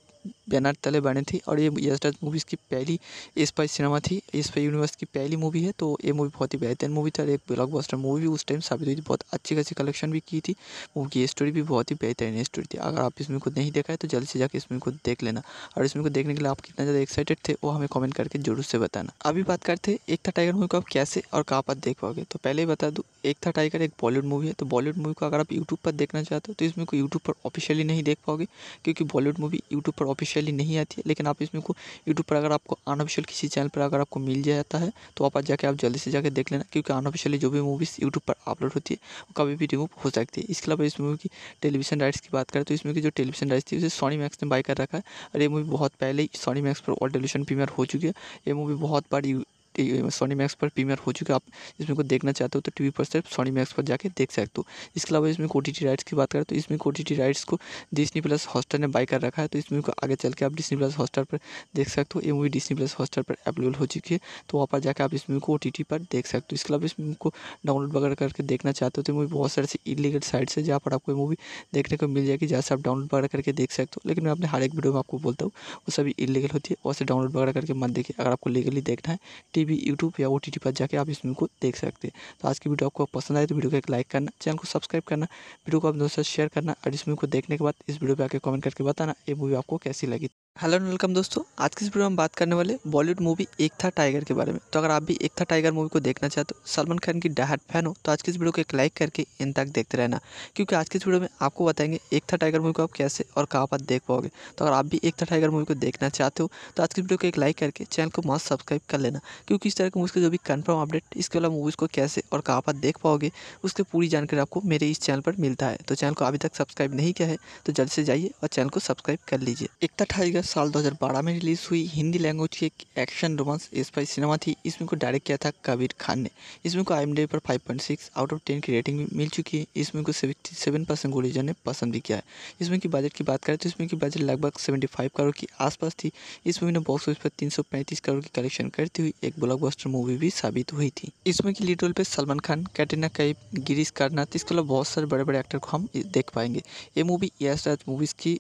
बैनर तले बने थे और ये यशराज मूवीज की पहली इस सिनेमा थी इस पर यूनिवर्स की पहली मूवी है तो ये मूवी बहुत ही बेहतरीन मूवी थी और एक ब्लॉकबस्टर मूवी भी उस टाइम साबित हुई थी बहुत अच्छी खासी कलेक्शन भी की थी मूवी की स्टोरी भी बहुत ही बेहतरीन स्टोरी थी अगर आप इसमें को नहीं देखा है तो जल्द से जाकर इसमें को देख लेना और इसमें को देखने के लिए आप कितना ज़्यादा एक्साइटेड थे वो हमें कॉमेंट करके जरूर से बताना अभी बात करते हैं एक था टाइगर मूवी को आप कैसे और कहाँ पर देख पाओगे तो पहले ही बता दूँ एक था टाइगर एक बॉलीवुड मूवी है तो बॉलीवुड मूवी को अगर आप यूट्यूब पर देखना चाहते हो तो इसमें को यूट्यूब पर ऑफिशियली नहीं देख पाओगे क्योंकि बॉलीवुड मूवी यूट्यूब पर ऑफिशियली नहीं आती है लेकिन आप इसमें को यूट्यूब पर अगर आपको अनऑफिशियल किसी चैनल पर अगर आपको मिल जाता है तो आप जाके आप जल्दी से जाकर देख लेना क्योंकि अनऑफिशियली जो भी मूवीज़ यूट्यूब पर अपलोड होती है वो कभी भी रिमूव हो सकती है इसके अलावा इस मूवी की टेलीविजन राइट्स की बात करें तो इसमें की जो टेलीविजन राइट्स थी उसे सोनी मैक्स ने बाई कर रखा है और ये मूवी बहुत पहले ही सोनी मैक्स पर ऑल टेलीविजन प्रीमियर हो चुकी है ये मूवी बहुत बड़ी सोनी मैक्स पर प्रीमियर हो चुका आप इसमें को देखना चाहते हो तो टीवी पर सिर्फ सोनी मैक्स पर जाके देख सकते हो इसके अलावा इसमें ओ राइट्स की बात करें तो इसमें टी राइट्स को डिस्नी प्लस हॉस्टर ने बाई कर रखा है तो इसमें को आगे चल के आप डिस्नी प्लस हॉस्टर पर देख सकते हो ये मूवी डिस्नी प्लस हॉस्टर पर अवेलेबल हो चुकी है तो वहाँ पर जाकर आप इस मूवी को ओ पर देख सकते हो इसके अलावा इस मूव को डाउनलोड वगैरह करके देखना चाहते हो तो मूवी बहुत सारे इलीगल साइट्स है जहाँ पर आपको मूवी देखने को मिल जाएगी जहाँ से आप डाउनलोड वगैरह करके देख सकते हो लेकिन मैं अपने हर एक वीडियो में आपको बोलता हूँ वो सभी इलीगल होती है वैसे डाउनलोड वगैरह करके मत देखिए अगर आपको लीगली देखना है टी वी यूट्यूब या ओ टी टी पर जाकर आप इस वीडियो को देख सकते हैं तो आज की वीडियो आपको पसंद आए तो वीडियो को एक लाइक करना चैनल को सब्सक्राइब करना वीडियो को अपने दोस्तों से शेयर करना और इस वीडियो को देखने के बाद इस वीडियो पर आकर कमेंट करके बताना ये मूवी आपको कैसी लगी हेलो एंड वेलकम दोस्तों आज के इस वीडियो में हम बात करने वाले बॉलीवुड मूवी एक था टाइगर के बारे में तो अगर आप भी एक था टाइगर मूवी को देखना चाहते हो तो सलमान खान की डहाट फैन हो तो आज की इस वीडियो को एक लाइक करके इन तक देखते रहना क्योंकि आज की इस वीडियो में आपको बताएंगे एक था टाइगर मूवी को आप कैसे और कहाँ पर देख पाओगे तो अगर आप भी एक था टाइगर मूवी को देखना चाहते हो तो आज की वीडियो को एक लाइक करके चैनल को मस्त सब्सक्राइब कर लेना क्योंकि इस तरह की मूवी का जो भी कन्फर्म अपडेट इसके वाला मूवीज़ को कैसे और कहाँ पर देख पाओगे उसकी पूरी जानकारी आपको मेरे इस चैनल पर मिलता है तो चैनल को अभी तक सब्सक्राइब नहीं किया है तो जल्द से जाइए और चैनल को सब्सक्राइब कर लीजिए एक था टाइगर पिक्चर साल 2012 में रिलीज़ हुई हिंदी लैंग्वेज की एक एक्शन रोमांस स्पाई सिनेमा थी इसमें को डायरेक्ट किया था कबीर खान ने इसमें को आई पर 5.6 आउट ऑफ 10 की रेटिंग भी मिल चुकी है इसमें फिल्म को 77 परसेंट गुड़ीजन ने पसंद भी किया है इसमें की बजट की बात करें तो इसमें की बजट लगभग सेवेंटी करोड़ की आसपास थी इस मूवी ने बॉक्स ऑफिस पर तीन करोड़ की कलेक्शन करती हुई एक ब्लॉक मूवी भी साबित हुई थी इसमें की लीड रोल पर सलमान खान कैटरीना कैब गिरीश कारनाथ इसके अलावा बहुत सारे बड़े बड़े एक्टर को हम देख पाएंगे ये मूवी यश राज मूवीज़ की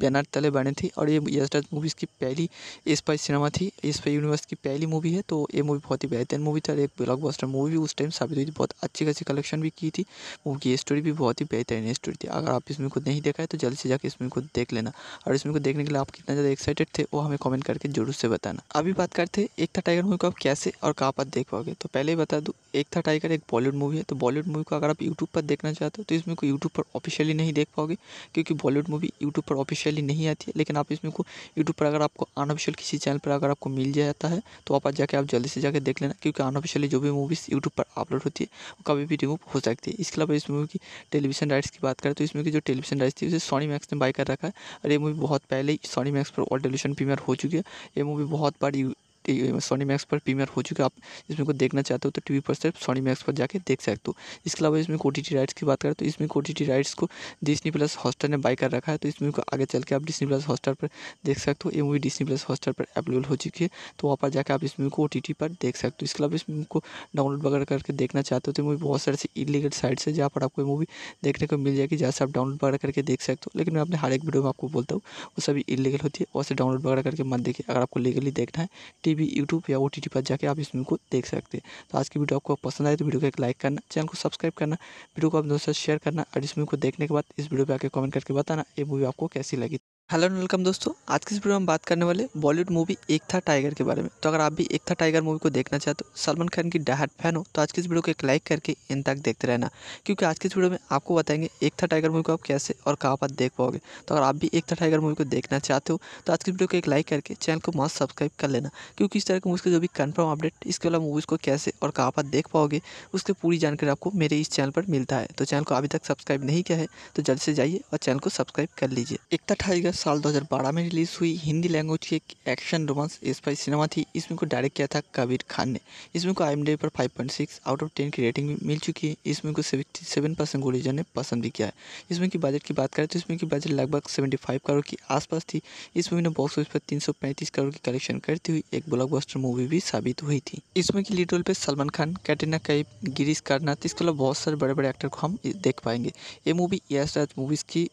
बैनर तले बने थे और ये यशराज मूवीज़ की पहली इस सिनेमा थी इस पर यूनिवर्स की पहली मूवी है तो ये मूवी बहुत ही बेहतरीन मूवी थी और एक ब्लॉकबस्टर मूवी भी उस टाइम साबित हुई थी बहुत अच्छी खासी कलेक्शन भी की थी मूवी की स्टोरी भी बहुत ही बेहतरीन स्टोरी थी अगर आप इसमें खुद नहीं देखा है तो जल्दी से जाकर इसमें खुद देख लेना और इसमें को देखने के लिए आप कितना ज़्यादा एक्साइटेड थे वो हमें कॉमेंट करके जरूर से बताना अभी बात करते हैं एक था टाइगर मूवी को आप कैसे और कहाँ पर देख पाओगे तो पहले ही बता दूँ एक था टाइगर एक बॉलीवुड मूवी है तो बॉलीवुड मूवी को अगर आप यूट्यूब पर देखना चाहते हो तो इसमें को यूट्यूब पर ऑफिशियली नहीं देख पाओगे क्योंकि बॉलीवुड मूवी यूट्यूब पर ऑफिशियली नहीं आती है लेकिन आप इसमें को यूट्यूब पर अगर आपको अनऑफिशियल किसी चैनल पर अगर आपको मिल जाता है तो आप जाके आप जल्दी से जाकर देख लेना क्योंकि अनऑफिशियली जो भी मूवीज़ यूट्यूब पर अपलोड होती है वो कभी भी रिमूव हो सकती है इसके अलावा इस मूवी की टेलीविजन राइट्स की बात करें तो इसमें की जो टेलीविजन राइट्स थी उसे सोनी मैक्स ने बाई कर रखा है और ये मूवी बहुत पहले ही सोनी मैक्स पर ऑल टेलीविजन प्रीमियर हो चुकी है ये मूवी बहुत बड़ी सोनी मैक्स पर प्रीमियर हो चुका आप इसमें को देखना चाहते हो तो टीवी पर सिर्फ सोनी मैक्स पर जाके देख सकते हो इसके अलावा इसमें ओ राइट्स की बात करें तो इसमें कोटीटी राइट्स को डिस्नी प्लस हॉस्टर ने बाई कर रखा है तो इसमें को आगे चल के आप डिस्नी प्लस हॉस्टर पर देख सकते हो ये मूवी डिस्नी प्लस हॉस्टर पर अवेलेबल हो चुकी है तो वहाँ पर जाकर आप इस मूवी को ओ पर देख सकते हो इसके अलावा इस मूवी को डाउनलोड वगैरह करके देखना चाहते हो तो मूवी बहुत सारे इलीगल साइट्स है जहाँ पर आपको मूवी देखने को मिल जाएगी जहाँ से आप डाउनलोड वगैरह करके देख सकते हो लेकिन मैं अपने हर एक वीडियो में आपको बोलता हूँ वो सभी इलीगल होती है वैसे डाउनलोड वगैरह करके मत देखिए अगर आपको लीगली देखना है टी भी यूट्यूब या ओ पर जाके आप इस वीडियो को देख सकते हैं तो आज की वीडियो आपको पसंद आए तो वीडियो को एक लाइक करना चैनल को सब्सक्राइब करना वीडियो को अपने दोस्तों शेयर करना और इस वीडियो को देखने के बाद इस वीडियो पर आकर कमेंट करके बताना ये मूवी आपको कैसी लगी हेलो एंड वेलकम दोस्तों आज के इस वीडियो में हम बात करने वाले बॉलीवुड मूवी एक था टाइगर के बारे में तो अगर आप भी एक था टाइगर मूवी को देखना चाहते हो तो सलमान खान की डहाट फैन हो तो आज की इस वीडियो को एक लाइक करके इन तक देखते रहना क्योंकि आज की इस वीडियो में आपको बताएंगे एक था टाइगर मूवी को आप कैसे और कहाँ पर देख पाओगे तो अगर आप भी एक था टाइगर मूवी को देखना चाहते हो तो आज की वीडियो को एक लाइक करके चैनल को मस्त सब्सक्राइब कर लेना क्योंकि इस तरह की मूवी का जो भी कन्फर्म अपडेट इसके वाला मूवीज़ को कैसे और कहाँ पर देख पाओगे उसकी पूरी जानकारी आपको मेरे इस चैनल पर मिलता है तो चैनल को अभी तक सब्सक्राइब नहीं किया है तो जल्द से जाइए और चैनल को सब्सक्राइब कर लीजिए एक था टाइगर साल 2012 में रिलीज़ हुई हिंदी लैंग्वेज की एक एक्शन रोमांस स्पाई सिनेमा थी इसमें को डायरेक्ट किया था कबीर खान ने इसमें को आई पर 5.6 आउट ऑफ 10 की रेटिंग भी मिल चुकी है इसमें को 77 परसेंट गोलीजर ने पसंद भी किया है इसमें की बजट की बात करें तो इसमें की बजट लगभग सेवेंटी करोड़ के आसपास थी इस मूवी ने बॉक्स ऑफिस पर तीन करोड़ की कलेक्शन करती हुई एक ब्लॉक मूवी भी साबित हुई थी इसमें की लीड रोल पर सलमान खान कैटरीना कैब गिरीश कर्नाथ इसके अलावा बहुत सारे बड़े बड़े एक्टर को हम देख पाएंगे ये मूवी यश राज मूवीज़ की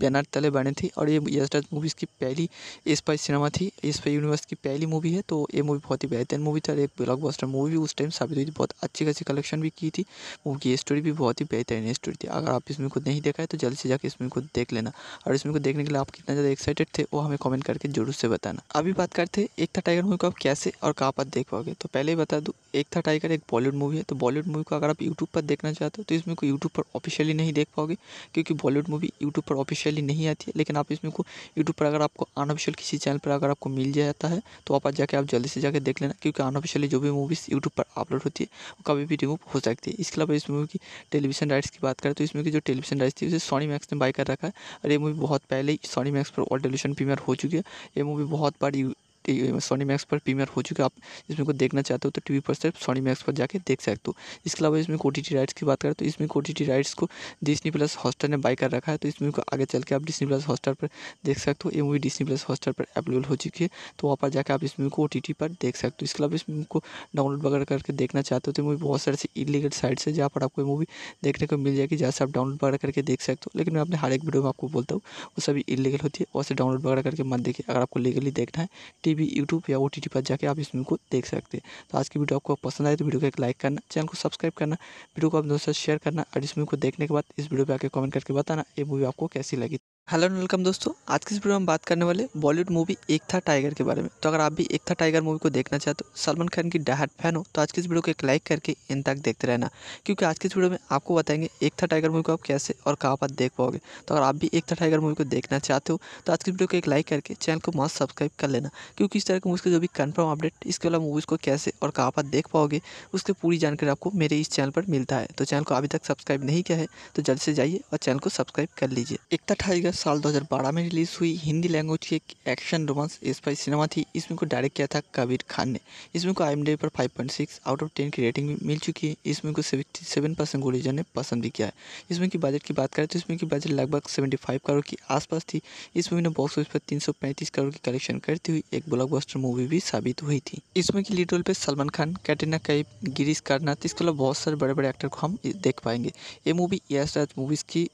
बैनर तले बने थे और ये यशराज मूवीज़ की पहली इस सिनेमा थी इस पर यूनिवर्स की पहली मूवी है तो ये मूवी बहुत ही बेहतरीन मूवी थी और एक ब्लॉकबस्टर मूवी भी उस टाइम साबित हुई थी बहुत अच्छी खासी कलेक्शन भी की थी मूवी की स्टोरी भी बहुत ही बेहतरीन स्टोरी थी अगर आप इसमें खुद नहीं देखा है तो जल्द से जाकर इसमें खुद देख लेना और इसमें को देखने के लिए आप कितना ज़्यादा एक्साइटेड थे वो हमें कॉमेंट करके जरूर से बताना अभी बात करते हैं एक था टाइगर मूवी को आप कैसे और कहाँ पर देख पाओगे तो पहले ही बता दूँ एक था टाइगर एक बॉलीवुड मूवी है तो बॉलीवुड मूवी को अगर आप यूट्यूब पर देखना चाहते हो तो इसमें को यूट्यूब पर ऑफिशियली नहीं देख पाओगे क्योंकि बॉलीवुड मूवी यूट्यूब पर ऑफिशियली नहीं आती है लेकिन आप इसमें को यूट्यूब पर अगर आपको अनऑफिशियल किसी चैनल पर अगर आपको मिल जाता है तो आप जाके आप जल्दी से जाके देख लेना क्योंकि अनऑफिशियली जो भी मूवीज़ यूट्यूब पर अपलोड होती है वो कभी भी रिमूव हो सकती है इसके अलावा इस मूवी की टेलीविजन राइट्स की बात करें तो इसमें की जो टेलीविजन राइट्स थी उसे सोनी मैक्स ने बाई कर रखा है और ये मूवी बहुत पहले ही सोनी मैक्स पर ऑल टेलीविजन प्रीमियर हो चुकी है ये मूवी बहुत बड़ी सोनी मैक्स पर प्रीमियर हो चुका आप इसमें को देखना चाहते हो तो टीवी पर सिर्फ सोनी मैक्स पर जाके देख सकते हो इसके अलावा इसमें ओ राइट्स की बात करें तो इसमें कोटीटी राइट्स को डिस्नी प्लस हॉस्टर ने बाई कर रखा है तो इसमें को आगे चल के आप डिस्नी प्लस हॉस्टर पर देख सकते हो ये मूवी डिस्नी प्लस हॉस्टर पर अवेलेबल हो चुकी है तो वहाँ पर जाकर आप इस मूवी को ओ पर देख सकते हो इसके अलावा इस मूवी को डाउनलोड वगैरह करके देखना चाहते हो तो मूवी बहुत सारे इलीगल साइट्स है जहाँ पर आपको मूवी देखने को मिल जाएगी जहाँ से आप डाउनलोड वगैरह करके देख सकते हो लेकिन मैं अपने हर एक वीडियो में आपको बोलता हूँ वो सभी इलीगल होती है वैसे डाउनलोड वगैरह करके मत देखिए अगर आपको लीगली देखना है टी वी यूट्यूब या ओ टी टी पर जाकर आप इस वीडियो को देख सकते हैं तो आज की वीडियो आपको पसंद आए तो वीडियो को एक लाइक करना चैनल को सब्सक्राइब करना वीडियो को अपने दोस्तों से शेयर करना और इस मूवी को देखने के बाद इस वीडियो पर आकर कमेंट करके बताना ये मूवी आपको कैसी लगी हेलो एंड वेलकम दोस्तों आज के इस वीडियो में हम बात करने वाले बॉलीवुड मूवी एक था टाइगर के बारे में तो अगर आप भी एक था टाइगर मूवी को देखना चाहते हो तो सलमान खान की डहाट फैन हो तो आज की इस वीडियो को एक लाइक करके इन तक देखते रहना क्योंकि आज की इस वीडियो में आपको बताएंगे एक था टाइगर मूवी को आप कैसे और कहाँ पर देख पाओगे तो अगर आप भी एक था टाइगर मूवी को देखना चाहते हो तो आज की वीडियो को एक लाइक करके चैनल को मस्त सब्सक्राइब कर लेना क्योंकि इस तरह की मूवी का जो भी कन्फर्म अपडेट इसके वाला मूवीज़ को कैसे और कहाँ पर देख पाओगे उसकी पूरी जानकारी आपको मेरे इस चैनल पर मिलता है तो चैनल को अभी तक सब्सक्राइब नहीं किया है तो जल्द से जाइए और चैनल को सब्सक्राइब कर लीजिए एक था टाइगर साल 2012 में रिलीज़ हुई हिंदी लैंग्वेज की एक एक्शन रोमांस स्पाई सिनेमा थी इसमें को डायरेक्ट किया था कबीर खान ने इसमें को आई पर 5.6 आउट ऑफ 10 की रेटिंग भी मिल चुकी है इसमें को को 77 परसेंट गोलीजर ने पसंद भी किया है इसमें की बजट की बात करें तो इसमें की बजट लगभग सेवेंटी करोड़ के आसपास थी इस मूवी ने बॉक्स ऑफिस पर तीन करोड़ की कलेक्शन करती हुई एक ब्लॉक मूवी भी साबित हुई थी इसमें की लीड रोल पर सलमान खान कैटरीना कैब गिरीश कारनाथ इसके अलावा बहुत सारे बड़े बड़े एक्टर को हम देख पाएंगे ये मूवी यश राज मूवीज़ की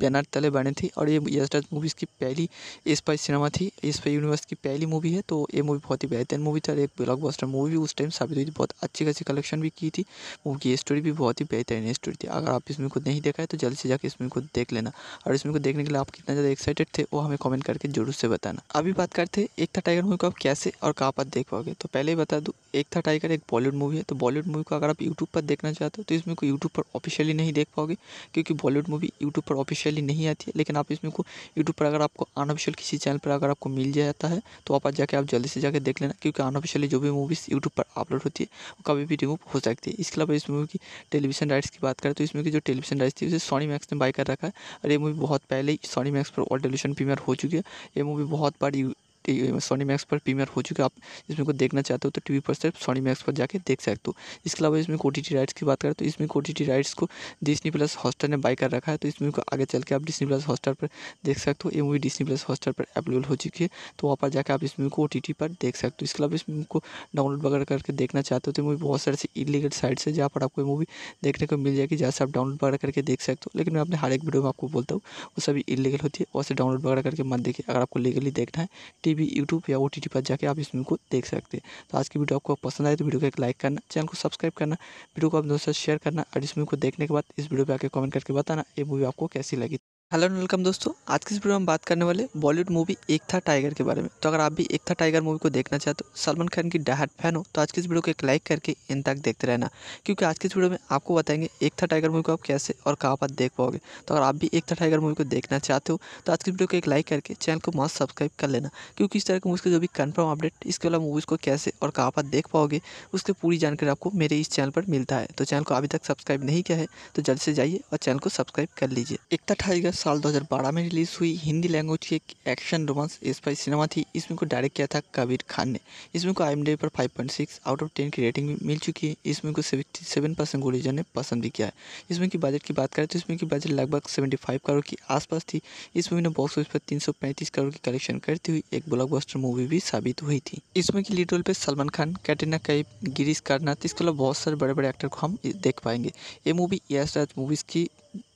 बैनर तले बने थे और ये यशराज मूवी इसकी पहली इस सिनेमा थी इस पर यूनिवर्स की पहली मूवी है तो ये मूवी बहुत ही बेहतरीन मूवी थी और एक ब्लॉकबस्टर मूवी भी उस टाइम साबित हुई थी बहुत अच्छी खासी कलेक्शन भी की थी मूवी की स्टोरी भी बहुत ही बेहतरीन स्टोरी थी अगर आप इसमें खुद नहीं देखा है तो जल्द से जाकर इसमें खुद देख लेना और इसमें को देखने के लिए आप कितना ज़्यादा एक्साइटेड थे वो हमें कॉमेंट करके जरूर से बताना अभी बात करते हैं एक था टाइगर मूवी को आप कैसे और कहाँ पर देख पाओगे तो पहले ही बता दूँ एक था टाइगर एक बॉलीवुड मूवी है तो बॉलीवुड मूवी को अगर आप यूट्यूब पर देखना चाहते हो तो इसमें को यूट्यूब पर ऑफिशियली नहीं देख पाओगे क्योंकि बॉलीवुड मूवी यूट्यूब पर ऑफिशियली नहीं आती है लेकिन आप इसमें को यूट्यूब पर अगर आपको अनऑफिशियल किसी चैनल पर अगर आपको मिल जाता है तो आप जाके आप जल्दी से जाके देख लेना क्योंकि अनऑफिशियली जो भी मूवीज़ यूट्यूब पर अपलोड होती है वो कभी भी रिमूव हो सकती है इसके अलावा इस मूवी की टेलीविजन राइट्स की बात करें तो इसमें की जो टेलीविजन राइट्स थी उसे सोनी मैक्स ने बाई कर रखा है और ये मूवी बहुत पहले ही सोनी मैक्स पर ऑल टेलीविजन प्रीमियर हो चुकी है ये मूवी बहुत बड़ी सोनी मैक्स पर प्रीमियर हो चुके आप इसमें को देखना चाहते हो तो टीवी पर सिर्फ सोनी मैक्स पर जाके देख सकते हो इसके अलावा इसमें ओ राइट्स की बात करें तो इसमें कोटीटी राइट्स को डिस्नी प्लस हॉस्टर ने बाई कर रखा है तो इसमें को आगे चल के आप डिस्नी प्लस हॉस्टर पर देख सकते हो ये मूवी डिस्नी प्लस हॉस्टर पर अवेलेबल हो चुकी है तो वहाँ पर जाकर आप इस मूवी को ओ पर देख सकते हो इसके अलावा इस मूवी को डाउनलोड वगैरह करके देखना चाहते हो तो मूवी बहुत सारे इलीगल साइट्स है जहाँ पर आपको मूवी देखने को मिल जाएगी जहाँ से आप डाउनलोड वगैरह करके देख सकते हो लेकिन मैं अपने हर एक वीडियो में आपको बोलता हूँ वो सभी इलीगल होती है वैसे डाउनलोड वगैरह करके मत देखिए अगर आपको लीगली देखना है टी भी यूट्यूब या ओ पर जाके आप इस मूवी को देख सकते हैं तो आज की वीडियो आपको पसंद आए तो वीडियो को एक लाइक करना चैनल को सब्सक्राइब करना वीडियो को अपने दोस्तों शेयर करना और इस मूवी को देखने के बाद इस वीडियो पर आकर कमेंट करके बताना ये मूवी आपको कैसी लगी हेलो एंड वेलकम दोस्तों आज के इस वीडियो में हम बात करने वाले बॉलीवुड मूवी एक था टाइगर के बारे में तो अगर आप भी एक था टाइगर मूवी को देखना चाहते हो तो सलमान खान की डहाट फैन हो तो आज की इस वीडियो को एक लाइक करके इन तक देखते रहना क्योंकि आज की इस वीडियो में आपको बताएंगे एक था टाइगर मूवी को आप कैसे और कहाँ पर देख पाओगे तो अगर आप भी एक था टाइगर मूवी को देखना चाहते हो तो आज की वीडियो को एक लाइक करके चैनल को मस्त सब्सक्राइब कर लेना क्योंकि इस तरह की मूवी का जो भी कन्फर्म अपडेट इसके वाला मूवीज़ को कैसे और कहाँ पर देख पाओगे उसकी पूरी जानकारी आपको मेरे इस चैनल पर मिलता है तो चैनल को अभी तक सब्सक्राइब नहीं किया है तो जल्द से जाइए और चैनल को सब्सक्राइब कर लीजिए एक था टाइगर साल 2012 में रिलीज़ हुई हिंदी लैंग्वेज की एक एक्शन रोमांस स्पाई सिनेमा थी इसमें को डायरेक्ट किया था कबीर खान ने इसमें को आई पर 5.6 आउट ऑफ 10 की रेटिंग भी मिल चुकी है इसमें फिल्म को 77 परसेंट गोलीजर ने पसंद भी किया है इसमें की बजट की बात करें तो इसमें की बजट लगभग सेवेंटी करोड़ के आसपास थी इस मूवी ने बॉक्स ऑफिस पर तीन करोड़ की कलेक्शन करती हुई एक ब्लॉक मूवी भी साबित हुई थी इसमें की लीड रोल पर सलमान खान कैटरीना कैब गिरीश कर्नाथ इसके अलावा बहुत सारे बड़े बड़े एक्टर को हम देख पाएंगे ये मूवी यश राज मूवीज़ की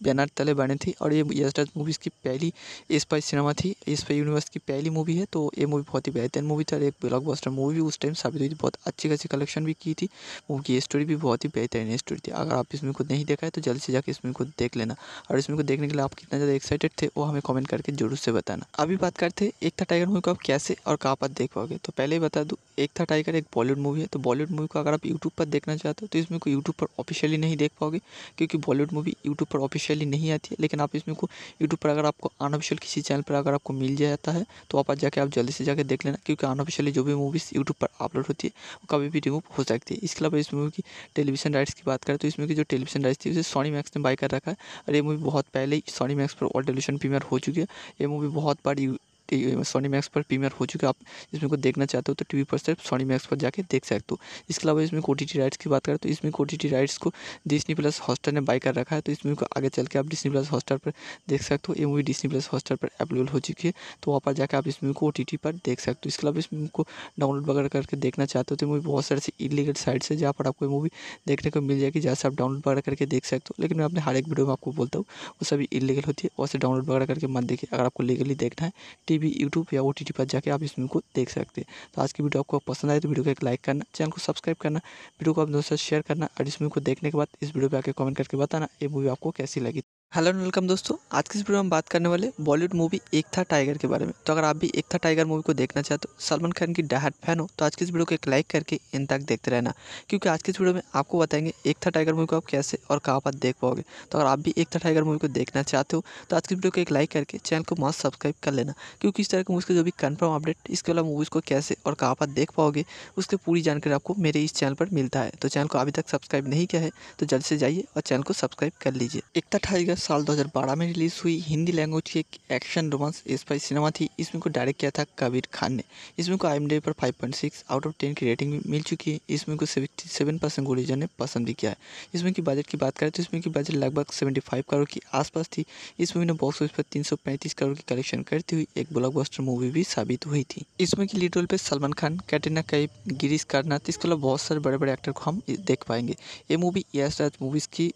बैनर तले बने थे और ये यशराज मूवी इसकी पहली इस सिनेमा थी इस पर यूनिवर्स की पहली मूवी है तो ये मूवी बहुत ही बेहतरीन मूवी थी और एक ब्लॉकबस्टर मूवी भी उस टाइम साबित हुई थी बहुत अच्छी खासी कलेक्शन भी की थी मूवी की स्टोरी भी बहुत ही बेहतरीन स्टोरी थी अगर आप इसमें को नहीं देखा है तो जल्द से जाकर इसमें को देख लेना और इसमें को देखने के लिए आप कितना ज़्यादा एक्साइटेड थे वो हमें कॉमेंट करके जरूर से बताना अभी बात करते हैं एक था टाइगर मूवी को आप कैसे और कहाँ पर देख पाओगे तो पहले ही बता दूँ एक था टाइगर एक बॉलीवुड मूवी है तो बॉलीवुड मूवी को अगर आप यूट्यूब पर देखना चाहते हो तो इसमें को यूट्यूब पर ऑफिशियली नहीं देख पाओगे क्योंकि बॉलीवुड मूवी यूट्यूब पर ऑफिशियली नहीं आती है लेकिन आप इसमें को यूट्यूब पर अगर आपको अनऑफिशियल किसी चैनल पर अगर आपको मिल जाता है तो आप जाके आप जल्दी से जाकर देख लेना क्योंकि अनऑफिशियली जो भी मूवीज़ यूट्यूब पर अपलोड होती है वो कभी भी रिमूव हो सकती है इसके अलावा इस मूवी की टेलीविजन राइट्स की बात करें तो इसमें की जो टेलीविजन राइट्स थी उसे सोनी मैक्स ने बाई कर रखा है और ये मूवी बहुत पहले ही सोनी मैक्स पर ऑल टेलीविजन प्रीमियर हो चुकी है ये मूवी बहुत बड़ी सोनी मैक्स पर प्रीमियर हो चुके आप इसमें को देखना चाहते हो तो टीवी पर सिर्फ सोनी मैक्स पर जाके देख सकते हो इसके अलावा इसमें ओ राइट्स की बात करें तो इसमें कोटीटी राइट्स को डिस्नी प्लस हॉस्टर ने बाय कर रखा है तो इसमें को आगे चल के आप डिस्नी प्लस हॉस्टर पर देख सकते हो ये मूवी डिस्नी प्लस हॉस्टर पर अवेलेबल हो चुकी है तो वहाँ पर जाकर आप इस मूवी को ओ पर देख सकते हो इसके अलावा इस मूवी को डाउनलोड वगैरह करके देखना चाहते हो तो मूवी बहुत सारे इलीगल साइट्स है जहाँ पर आपको मूवी देखने को मिल जाएगी जहाँ से आप डाउनलोड वगैरह करके देख सकते हो लेकिन मैं अपने हर एक वीडियो में आपको बोलता हूँ वो सभी इलीगल होती है वैसे डाउनलोड वगैरह करके मत देखिए अगर आपको लीगली देखना है टी भी यूट्यूब या ओ पर जाकर आप इस फिल्म को देख सकते हैं तो आज की वीडियो आपको पसंद आए तो वीडियो को एक लाइक करना चैनल को सब्सक्राइब करना वीडियो को अपने दोस्तों से शेयर करना और इस फिल्म को देखने के बाद इस वीडियो पर आकर कमेंट करके बताना ये मूवी आपको कैसी लगी हेलो एंड वेलकम दोस्तों आज के इस वीडियो में बात करने वाले बॉलीवुड मूवी एक था टाइगर के बारे में तो अगर आप भी एक था टाइगर मूवी को देखना चाहते हो सलमान खान की डहाट फैन हो तो आज की इस वीडियो को एक लाइक करके इन तक देखते रहना क्योंकि आज के इस वीडियो में आपको बताएंगे एक था टाइगर मूवी को आप कैसे और कहाँ पर देख पाओगे तो अगर आप भी एक था टाइगर मूवी को देखना चाहते हो तो आज की वीडियो को एक लाइक करके चैनल को मस्त सब्सक्राइब कर लेना क्योंकि इस तरह की मूवी का जो भी कन्फर्म अपडेट इसके वाला मूवीज़ को कैसे और कहाँ पर देख पाओगे उसकी पूरी जानकारी आपको मेरे इस चैनल पर मिलता है तो चैनल को अभी तक सब्सक्राइब नहीं किया है तो जल्द से जाइए और चैनल को सब्सक्राइब कर लीजिए एक था टाइगर साल 2012 में रिलीज़ हुई हिंदी लैंग्वेज की एक एक्शन रोमांस स्पाई सिनेमा थी इसमें को डायरेक्ट किया था कबीर खान ने इसमें को आई पर 5.6 आउट ऑफ 10 की रेटिंग भी मिल चुकी है इसमें फिल्म को 77 परसेंट गोलीजर ने पसंद भी किया है इसमें की बजट की बात करें तो इसमें की बजट लगभग सेवेंटी करोड़ की आसपास थी इस मूवी ने बॉक्स ऑफिस पर तीन करोड़ की कलेक्शन करती हुई एक ब्लॉक मूवी भी साबित हुई थी इसमें की लीड रोल पर सलमान खान कैटरीना कैब गिरीश करनाथ इसके अलावा बहुत सारे बड़े बड़े एक्टर को हम देख पाएंगे ये मूवी यश राज मूवीज़ की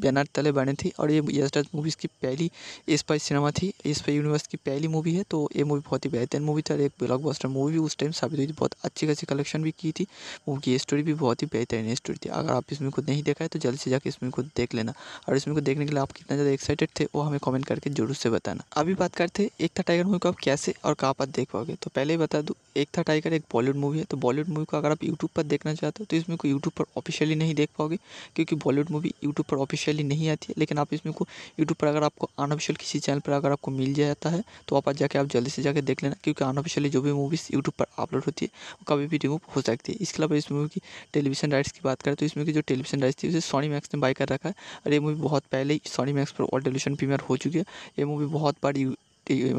बैनर तले बने थे और ये यशराज मूवीज़ की पहली स्पाई सिनेमा थी इस पर यूनिवर्स की पहली मूवी है तो ये मूवी बहुत ही बेहतरीन मूवी थी और एक ब्लॉकबस्टर मूवी भी उस टाइम साबित हुई थी बहुत अच्छी खासी कलेक्शन भी की थी मूवी की स्टोरी भी बहुत ही बेहतरीन स्टोरी थी अगर आप इसमें को नहीं देखा है तो जल्द से जाकर इसमें को देख लेना और इसमें को देखने के लिए आप कितना ज़्यादा एक्साइटेड थे वो हमें कॉमेंट करके जरूर से बताना अभी बात करते एक था टाइगर मूवी को आप कैसे और कहाँ पर देख पाओगे तो पहले ही बता दूँ एक था टाइगर एक बॉलीवुड मूवी है तो बॉलीवुड मूवी को अगर आप यूट्यूब पर देखना चाहते हो तो इसमें को यूट्यूब पर ऑफिशियली नहीं देख पाओगे क्योंकि बॉलीवुड मूवी यूट्यूब पर ऑफिशियली नहीं आती है लेकिन आप इसमें को यूट्यूब पर अगर आपको अनऑफिशियल किसी चैनल पर अगर आपको मिल जाता है तो आप जाकर आप जल्दी से जाकर देख लेना क्योंकि अनऑफिशियली जो भी मूवीज़ यूट्यूब पर अपलोड होती है वो कभी भी रिमूव हो सकती है इसके अलावा इस मूवी की टेलीविजन राइट्स की बात करें तो इसमें की जो टेलीविजन राइट्स थी उसे सोनी मैक्स ने बाई कर रखा है और ये मूवी बहुत पहले ही सोनी मैक्स पर ऑल टेलीविजन प्रीमियर हो चुकी है ये मूवी बहुत बड़ी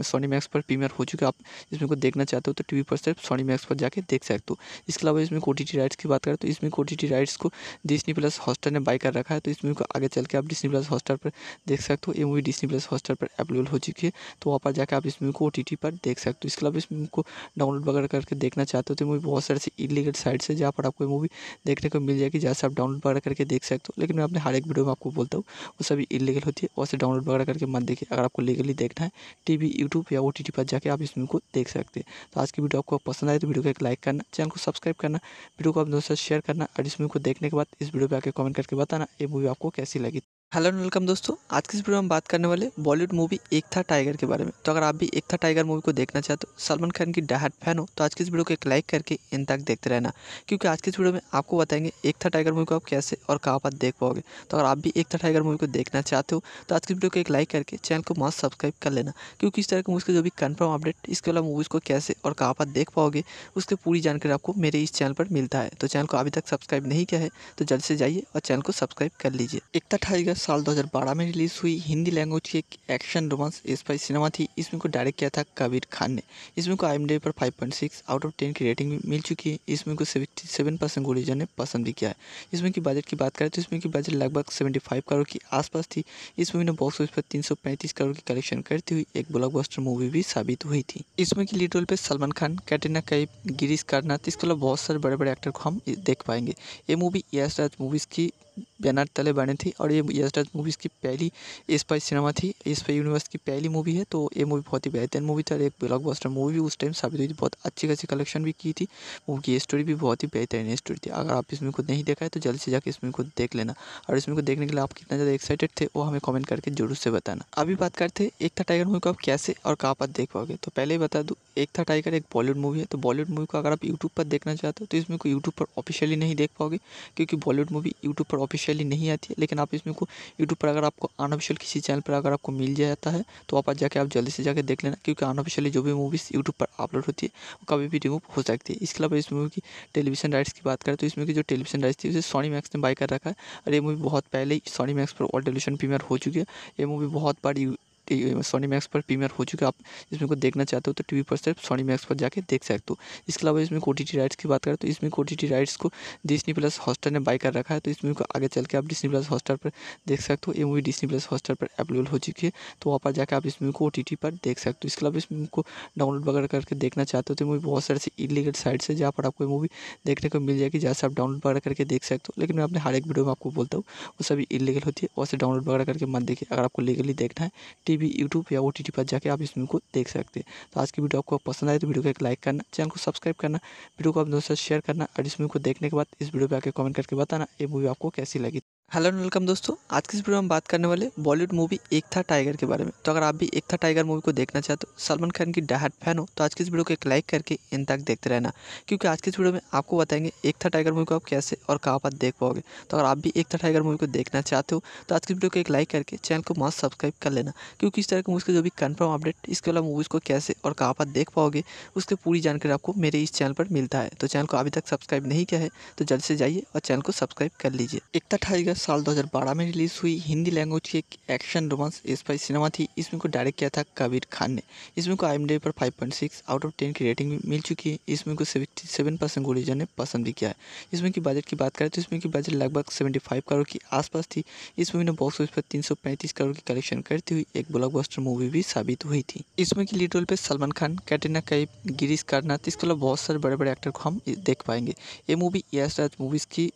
सोनी मैक्स पर प्रीमियर हो चुका आप इसमें को देखना चाहते हो तो टीवी पर सिर्फ सोनी मैक्स पर जाके देख सकते हो इसके अलावा इसमें ओ राइट्स की बात करें तो इसमें ओ राइट्स को डिस्नी प्लस हॉस्टार ने बाय कर रखा है तो इसमें को आगे चल के आप डिस्नी प्लस हॉस्टार पर देख सकते हो ये मूवी डिस्नी प्लस हॉस्टार पर अवेलेबल हो चुकी है तो वहाँ पर जाकर आप इस मूवी को ओ पर देख सकते हो इसके अलावा इस मूवी को डाउनलोड वगैरह करके देखना चाहते हो तो मूवी बहुत सारे इलीगल साइट्स है जहाँ पर आपको मूवी देखने को मिल जाएगी जहाँ से आप डाउनलोड वगैरह करके देख सकते हो लेकिन मैं अपने हर एक वीडियो में आपको बोलता हूँ वो सभी इलीगल होती है वहाँ से डाउनलोड वगैरह करके मत देखिए अगर आपको लीगली देखना है टी भी यूट्यूब या ओ पर जाकर आप इस मूवी को देख सकते हैं तो आज की वीडियो आपको पसंद आए तो वीडियो को एक लाइक करना चैनल को सब्सक्राइब करना वीडियो को अपने दोस्तों शेयर करना और इस मूवी को देखने के बाद इस वीडियो पर आकर कमेंट करके बताना ये मूवी आपको कैसी लगी हेलो एंड वेलकम दोस्तों आज के इस वीडियो में हम बात करने वाले बॉलीवुड मूवी एक था टाइगर के बारे में तो अगर आप भी एक था टाइगर मूवी को देखना चाहते हो सलमान खान की डहाट फैन हो तो आज के इस वीडियो को एक लाइक करके इन तक देखते रहना क्योंकि आज के इस वीडियो में आपको बताएंगे एक था टाइगर मूवी को आप कैसे और कहाँ पर देख पाओगे तो अगर आप भी एक था टाइगर मूवी को देखना चाहते हो तो आज की वीडियो को एक लाइक करके चैनल को मस्त सब्सक्राइब कर लेना क्योंकि इस तरह की मूवी का जो भी कन्फर्म अपडेट इसके वाला मूवीज़ को कैसे और कहाँ पर देख पाओगे उसकी पूरी जानकारी आपको मेरे इस चैनल पर मिलता है तो चैनल को अभी तक सब्सक्राइब नहीं किया है तो जल्द से जाइए और चैनल को सब्सक्राइब कर लीजिए एक था टाइगर साल 2012 में रिलीज़ हुई हिंदी लैंग्वेज की एक एक्शन रोमांस स्पाई सिनेमा थी इसमें को डायरेक्ट किया था कबीर खान ने इसमें को आई पर 5.6 आउट ऑफ 10 की रेटिंग भी मिल चुकी है इसमें फिल्म को 77 परसेंट गुड़ीजन ने पसंद भी किया है इसमें की बजट की बात करें तो इसमें की बजट लगभग सेवेंटी करोड़ के आसपास थी इस मूवी ने बॉक्स ऑफिस पर तीन करोड़ की कलेक्शन करती हुई एक ब्लॉक मूवी भी साबित हुई थी इसमें की लीड रोल पर सलमान खान कैटरीना कैब गिरीश कर्नाथ इसके अलावा बहुत सारे बड़े बड़े एक्टर को हम देख पाएंगे ये मूवी यश राज मूवीज़ की बैनर तले बने थे और ये यशराज मूवीज़ की पहली स्पाई सिनेमा थी इस पर यूनिवर्स की पहली मूवी है तो ये मूवी बहुत ही बेहतरीन मूवी थी और एक ब्लॉकबस्टर मूवी भी उस टाइम साबित हुई थी बहुत अच्छी खासी कलेक्शन भी की थी मूवी की स्टोरी भी बहुत ही बेहतरीन स्टोरी थी अगर आप इसमें खुद को नहीं देखा है तो जल्द से जाकर इस मूवी को देख लेना और इसमें को देखने के लिए आप कितना ज़्यादा एक्साइटेड थे वो हमें कॉमेंट करके जरूर से बताना अभी बात करते हैं एक था टाइगर मूवी को आप कैसे और कहाँ पर देख पाओगे तो पहले ही बता दूँ एक था टाइगर एक बॉलीवुड मूवी है तो बॉलीवुड मूवी को अगर आप यूट्यूब पर देखना चाहते हो तो इसमें को यूट्यूब पर ऑफिशियली नहीं देख पाओगे क्योंकि बॉलीवुड मूवी यूट्यूब पर ऑफिशियली नहीं आती है लेकिन आप इसमें को यूट्यूब पर अगर आपको अनऑफिशियल किसी चैनल पर अगर आपको मिल जाता है तो आप जाके आप जल्दी से जाकर देख लेना क्योंकि अनऑफिशियली जो भी मूवीज़ यूट्यूब पर अपलोड होती है वो कभी भी रिमूव हो सकती है इसके अलावा इस मूवी की टेलीविजन राइट्स की बात करें तो इसमें की जो टेलीविजन राइट्स थी उसे सोनी मैक्स ने बाई कर रखा है और ये मूवी बहुत पहले ही सोनी मैक्स पर ऑल टेलीविजन प्रीमियर हो चुकी है ये मूवी बहुत बड़ी सोनी मैक्स पर प्रीमियर हो चुके आप इसमें को देखना चाहते हो तो टीवी पर सिर्फ सोनी मैक्स पर जाके देख सकते हो इसके अलावा इसमें ओ राइट्स की बात करें तो इसमें टी राइट्स को डिस्नी प्लस हॉस्टर ने बाय कर रखा है तो इसमें को आगे चल के आप डिस्नी प्लस हॉस्टर पर देख सकते हो ये मूवी डिस्नी प्लस हॉस्टर पर अवेलेबल हो चुकी है तो वहाँ पर जाकर आप इस मूवी को ओ पर देख सकते हो इसके अलावा इस मूवी को डाउनलोड वगैरह करके देखना चाहते हो तो मूवी बहुत सारे इलीगल साइट्स है जहाँ पर आपको मूवी देखने को मिल जाएगी जहाँ से आप डाउनलोड वगैरह करके देख सकते हो लेकिन मैं अपने हर एक वीडियो में आपको बोलता हूँ वो सभी इलीगल होती है वैसे डाउनलोड वगैरह करके मत देखिए अगर आपको लीगली देखना है किसी भी यूट्यूब या ओ पर जाकर आप इस फिल्म को देख सकते हैं तो आज की वीडियो आपको पसंद आए तो वीडियो को एक लाइक करना चैनल को सब्सक्राइब करना वीडियो को अपने दोस्तों से शेयर करना और इस मूवी को देखने के बाद इस वीडियो पर आकर कमेंट करके बताना ये मूवी आपको कैसी लगी हेलो एंड वेलकम दोस्तों आज के इस वीडियो में हम बात करने वाले बॉलीवुड मूवी एक था टाइगर के बारे में तो अगर आप भी एक था टाइगर मूवी को देखना चाहते हो सलमान खान की डाहट फैन हो तो आज के इस वीडियो को एक लाइक करके इन तक देखते रहना क्योंकि आज के इस वीडियो में आपको बताएंगे एक था टाइगर मूवी को आप कैसे और कहाँ पर देख पाओगे तो अगर आप भी एक था टाइगर मूवी को देखना चाहते हो तो आज की वीडियो को एक लाइक करके चैनल को मस्त सब्सक्राइब कर लेना क्योंकि इस तरह की मूवी का जो भी कन्फर्म अपडेट इसके वाला मूवीज़ को कैसे और कहाँ पर देख पाओगे उसकी पूरी जानकारी आपको मेरे इस चैनल पर मिलता है तो चैनल को अभी तक सब्सक्राइब नहीं किया है तो जल्द से जाइए और चैनल को सब्सक्राइब कर लीजिए एक था टाइगर फिल्म साल 2012 में रिलीज़ हुई हिंदी लैंग्वेज की एक एक्शन रोमांस स्पाई सिनेमा थी इसमें को डायरेक्ट किया था कबीर खान ने इसमें को आई पर 5.6 आउट ऑफ 10 की रेटिंग भी मिल चुकी है इसमें को 77 परसेंट गुड़ीजन ने पसंद भी किया है इस की बजट की बात करें तो इसमें की बजट लगभग सेवेंटी करोड़ की आसपास थी इस मूवी ने बॉक्स ऑफिस पर तीन करोड़ की कलेक्शन करती हुई एक ब्लॉक मूवी भी साबित हुई थी इसमें की लीड रोल पर सलमान खान कैटरीना कैब गिरीश करनाथ इसके अलावा बहुत सारे बड़े बड़े एक्टर को हम देख पाएंगे ये मूवी यश राज मूवीज़ की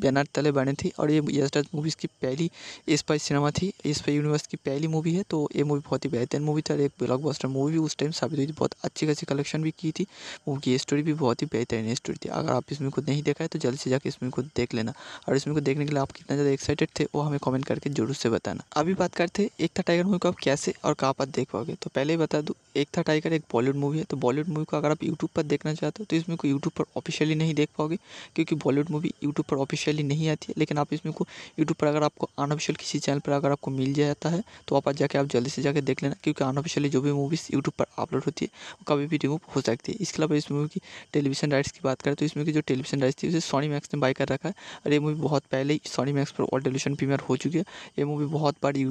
बैनर तले बने थे और ये यशराज मूवीज़ की पहली स्पाई सिनेमा थी इस पर यूनिवर्स की पहली मूवी है तो ये मूवी बहुत ही बेहतरीन मूवी थी और एक ब्लॉकबस्टर मूवी भी उस टाइम साबित हुई थी बहुत अच्छी खासी कलेक्शन भी की थी मूवी की स्टोरी भी बहुत ही बेहतरीन स्टोरी थी अगर आप इस मूवी को नहीं देखा है तो जल्द से जाकर इस मूवी को देख लेना और इस मूवी को देखने के लिए आप कितना ज़्यादा एक्साइटेड थे वो हमें कॉमेंट करके जरूर से बताना अभी बात करते हैं एक था टाइगर मूवी को आप कैसे और कहाँ पर देख पाओगे तो पहले ही बता दूँ एक था टाइगर एक बॉलीवुड मूवी है तो बॉलीवुड मूवी को अगर आप यूट्यूब पर देखना चाहते हो तो इसमें को यूट्यूब पर ऑफिशियली नहीं देख पाओगे क्योंकि बॉलीवुड मूवी यूट्यूब पर ऑफिशियली नहीं आती है लेकिन आप इसमें को यूट्यूब पर अगर आपको अनऑफिशियल किसी चैनल पर अगर आपको मिल जाता है तो आप जाके आप जल्दी से जाके देख लेना क्योंकि अनऑफिशियली जो भी मूवीज़ यूट्यूब पर अपलोड होती है वो कभी भी रिमूव हो सकती है इसके अलावा इस मूवी की टेलीविजन राइट्स की बात करें तो इसमें की जो टेलीविजन राइट्स थी उसे सोनी मैक्स ने बाई कर रखा है और ये मूवी बहुत पहले ही सोनी मैक्स पर ऑल टेलीविजन प्रीमियर हो चुकी है ये मूवी बहुत बड़ी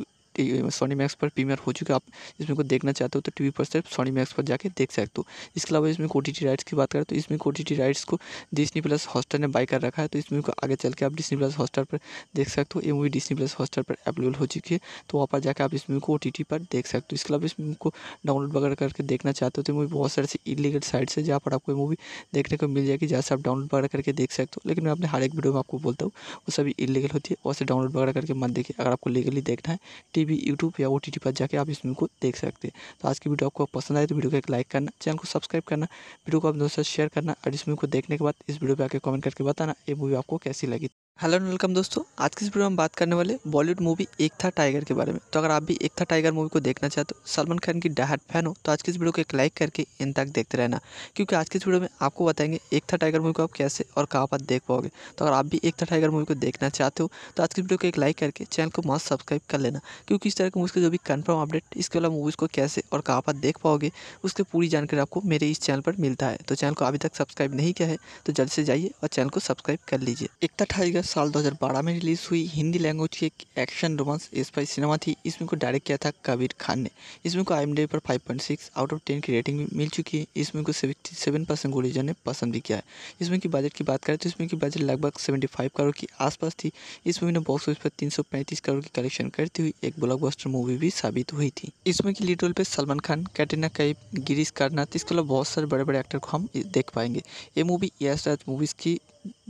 सोनी मैक्स पर प्रीमियर हो चुके आप इसमें को देखना चाहते हो तो टीवी पर सिर्फ सोनी मैक्स पर जाके देख सकते हो इसके अलावा इसमें ओ राइट्स की बात करें तो इसमें ओ राइट्स को डिस्नी प्लस हॉस्टल ने बाई कर रखा है तो इसमें को आगे चल के आप डिस्नी प्लस हॉस्टल पर देख सकते हो ये मूवी डिस्नी प्लस हॉस्टल पर अवेलेबल हो चुकी है तो वहाँ पर जाकर आप इस मूवी को ओ पर देख सकते हो इसके अलावा इस मूवी को डाउनलोड वगैरह करके देखना चाहते हो तो मूवी बहुत सारे इलीगल साइट्स है जहाँ पर आपको मूवी देखने को मिल जाएगी जहाँ से आप डाउनलोड वगैरह करके देख सकते हो लेकिन मैं अपने हर एक वीडियो में आपको बोलता हूँ वो सभी इलीगल होती है वैसे डाउनलोड वगैरह करके मत देखिए अगर आपको लीगली देखना है टी भी यूट्यूब या ओ पर जाकर आप इस मूवी को देख सकते हैं तो आज की वीडियो आपको पसंद आए तो वीडियो को एक लाइक करना चैनल को सब्सक्राइब करना वीडियो को अपने दोस्तों से शेयर करना और इस मूवी को देखने के बाद इस वीडियो पर आकर कमेंट करके बताना ये मूवी आपको कैसी लगी हेलो एंड वेलकम दोस्तों आज के इस वीडियो में हम बात करने वाले बॉलीवुड मूवी एक था टाइगर के बारे में तो अगर आप भी एक था टाइगर मूवी को देखना चाहते हो तो सलमान खान की डहाट फैन हो तो आज की इस वीडियो को एक लाइक करके इन तक देखते रहना क्योंकि आज के इस वीडियो में आपको बताएंगे एक था टाइगर मूवी को आप कैसे और कहाँ पर देख पाओगे तो अगर आप भी एक था टाइगर मूवी को देखना चाहते हो तो आज की वीडियो को एक लाइक करके चैनल को मस्त सब्सक्राइब कर लेना क्योंकि इस तरह की मूवी का जो भी कन्फर्म अपडेट इसके वाला मूवीज़ को कैसे और कहाँ पर देख पाओगे उसकी पूरी जानकारी आपको मेरे इस चैनल पर मिलता है तो चैनल को अभी तक सब्सक्राइब नहीं किया है तो जल्द से जाइए और चैनल को सब्सक्राइब कर लीजिए एक था टाइगर साल 2012 में रिलीज़ हुई हिंदी लैंग्वेज की एक एक्शन रोमांस स्पाई सिनेमा थी इसमें को डायरेक्ट किया था कबीर खान ने इसमें को आई पर 5.6 आउट ऑफ 10 की रेटिंग भी मिल चुकी है इसमें को को 77 परसेंट गुड़ीजन ने पसंद भी किया है इस की बजट की बात करें तो इसमें की बजट लगभग सेवेंटी करोड़ के आसपास थी इस मूवी ने बॉक्स ऑफिस पर तीन करोड़ की कलेक्शन करती हुई एक ब्लॉक मूवी भी साबित हुई थी इसमें की लीड रोल पर सलमान खान कैटरीना कैब गिरीश करनाथ इसके अलावा बहुत सारे बड़े बड़े एक्टर को हम देख पाएंगे ये मूवी यश राज मूवीज़ की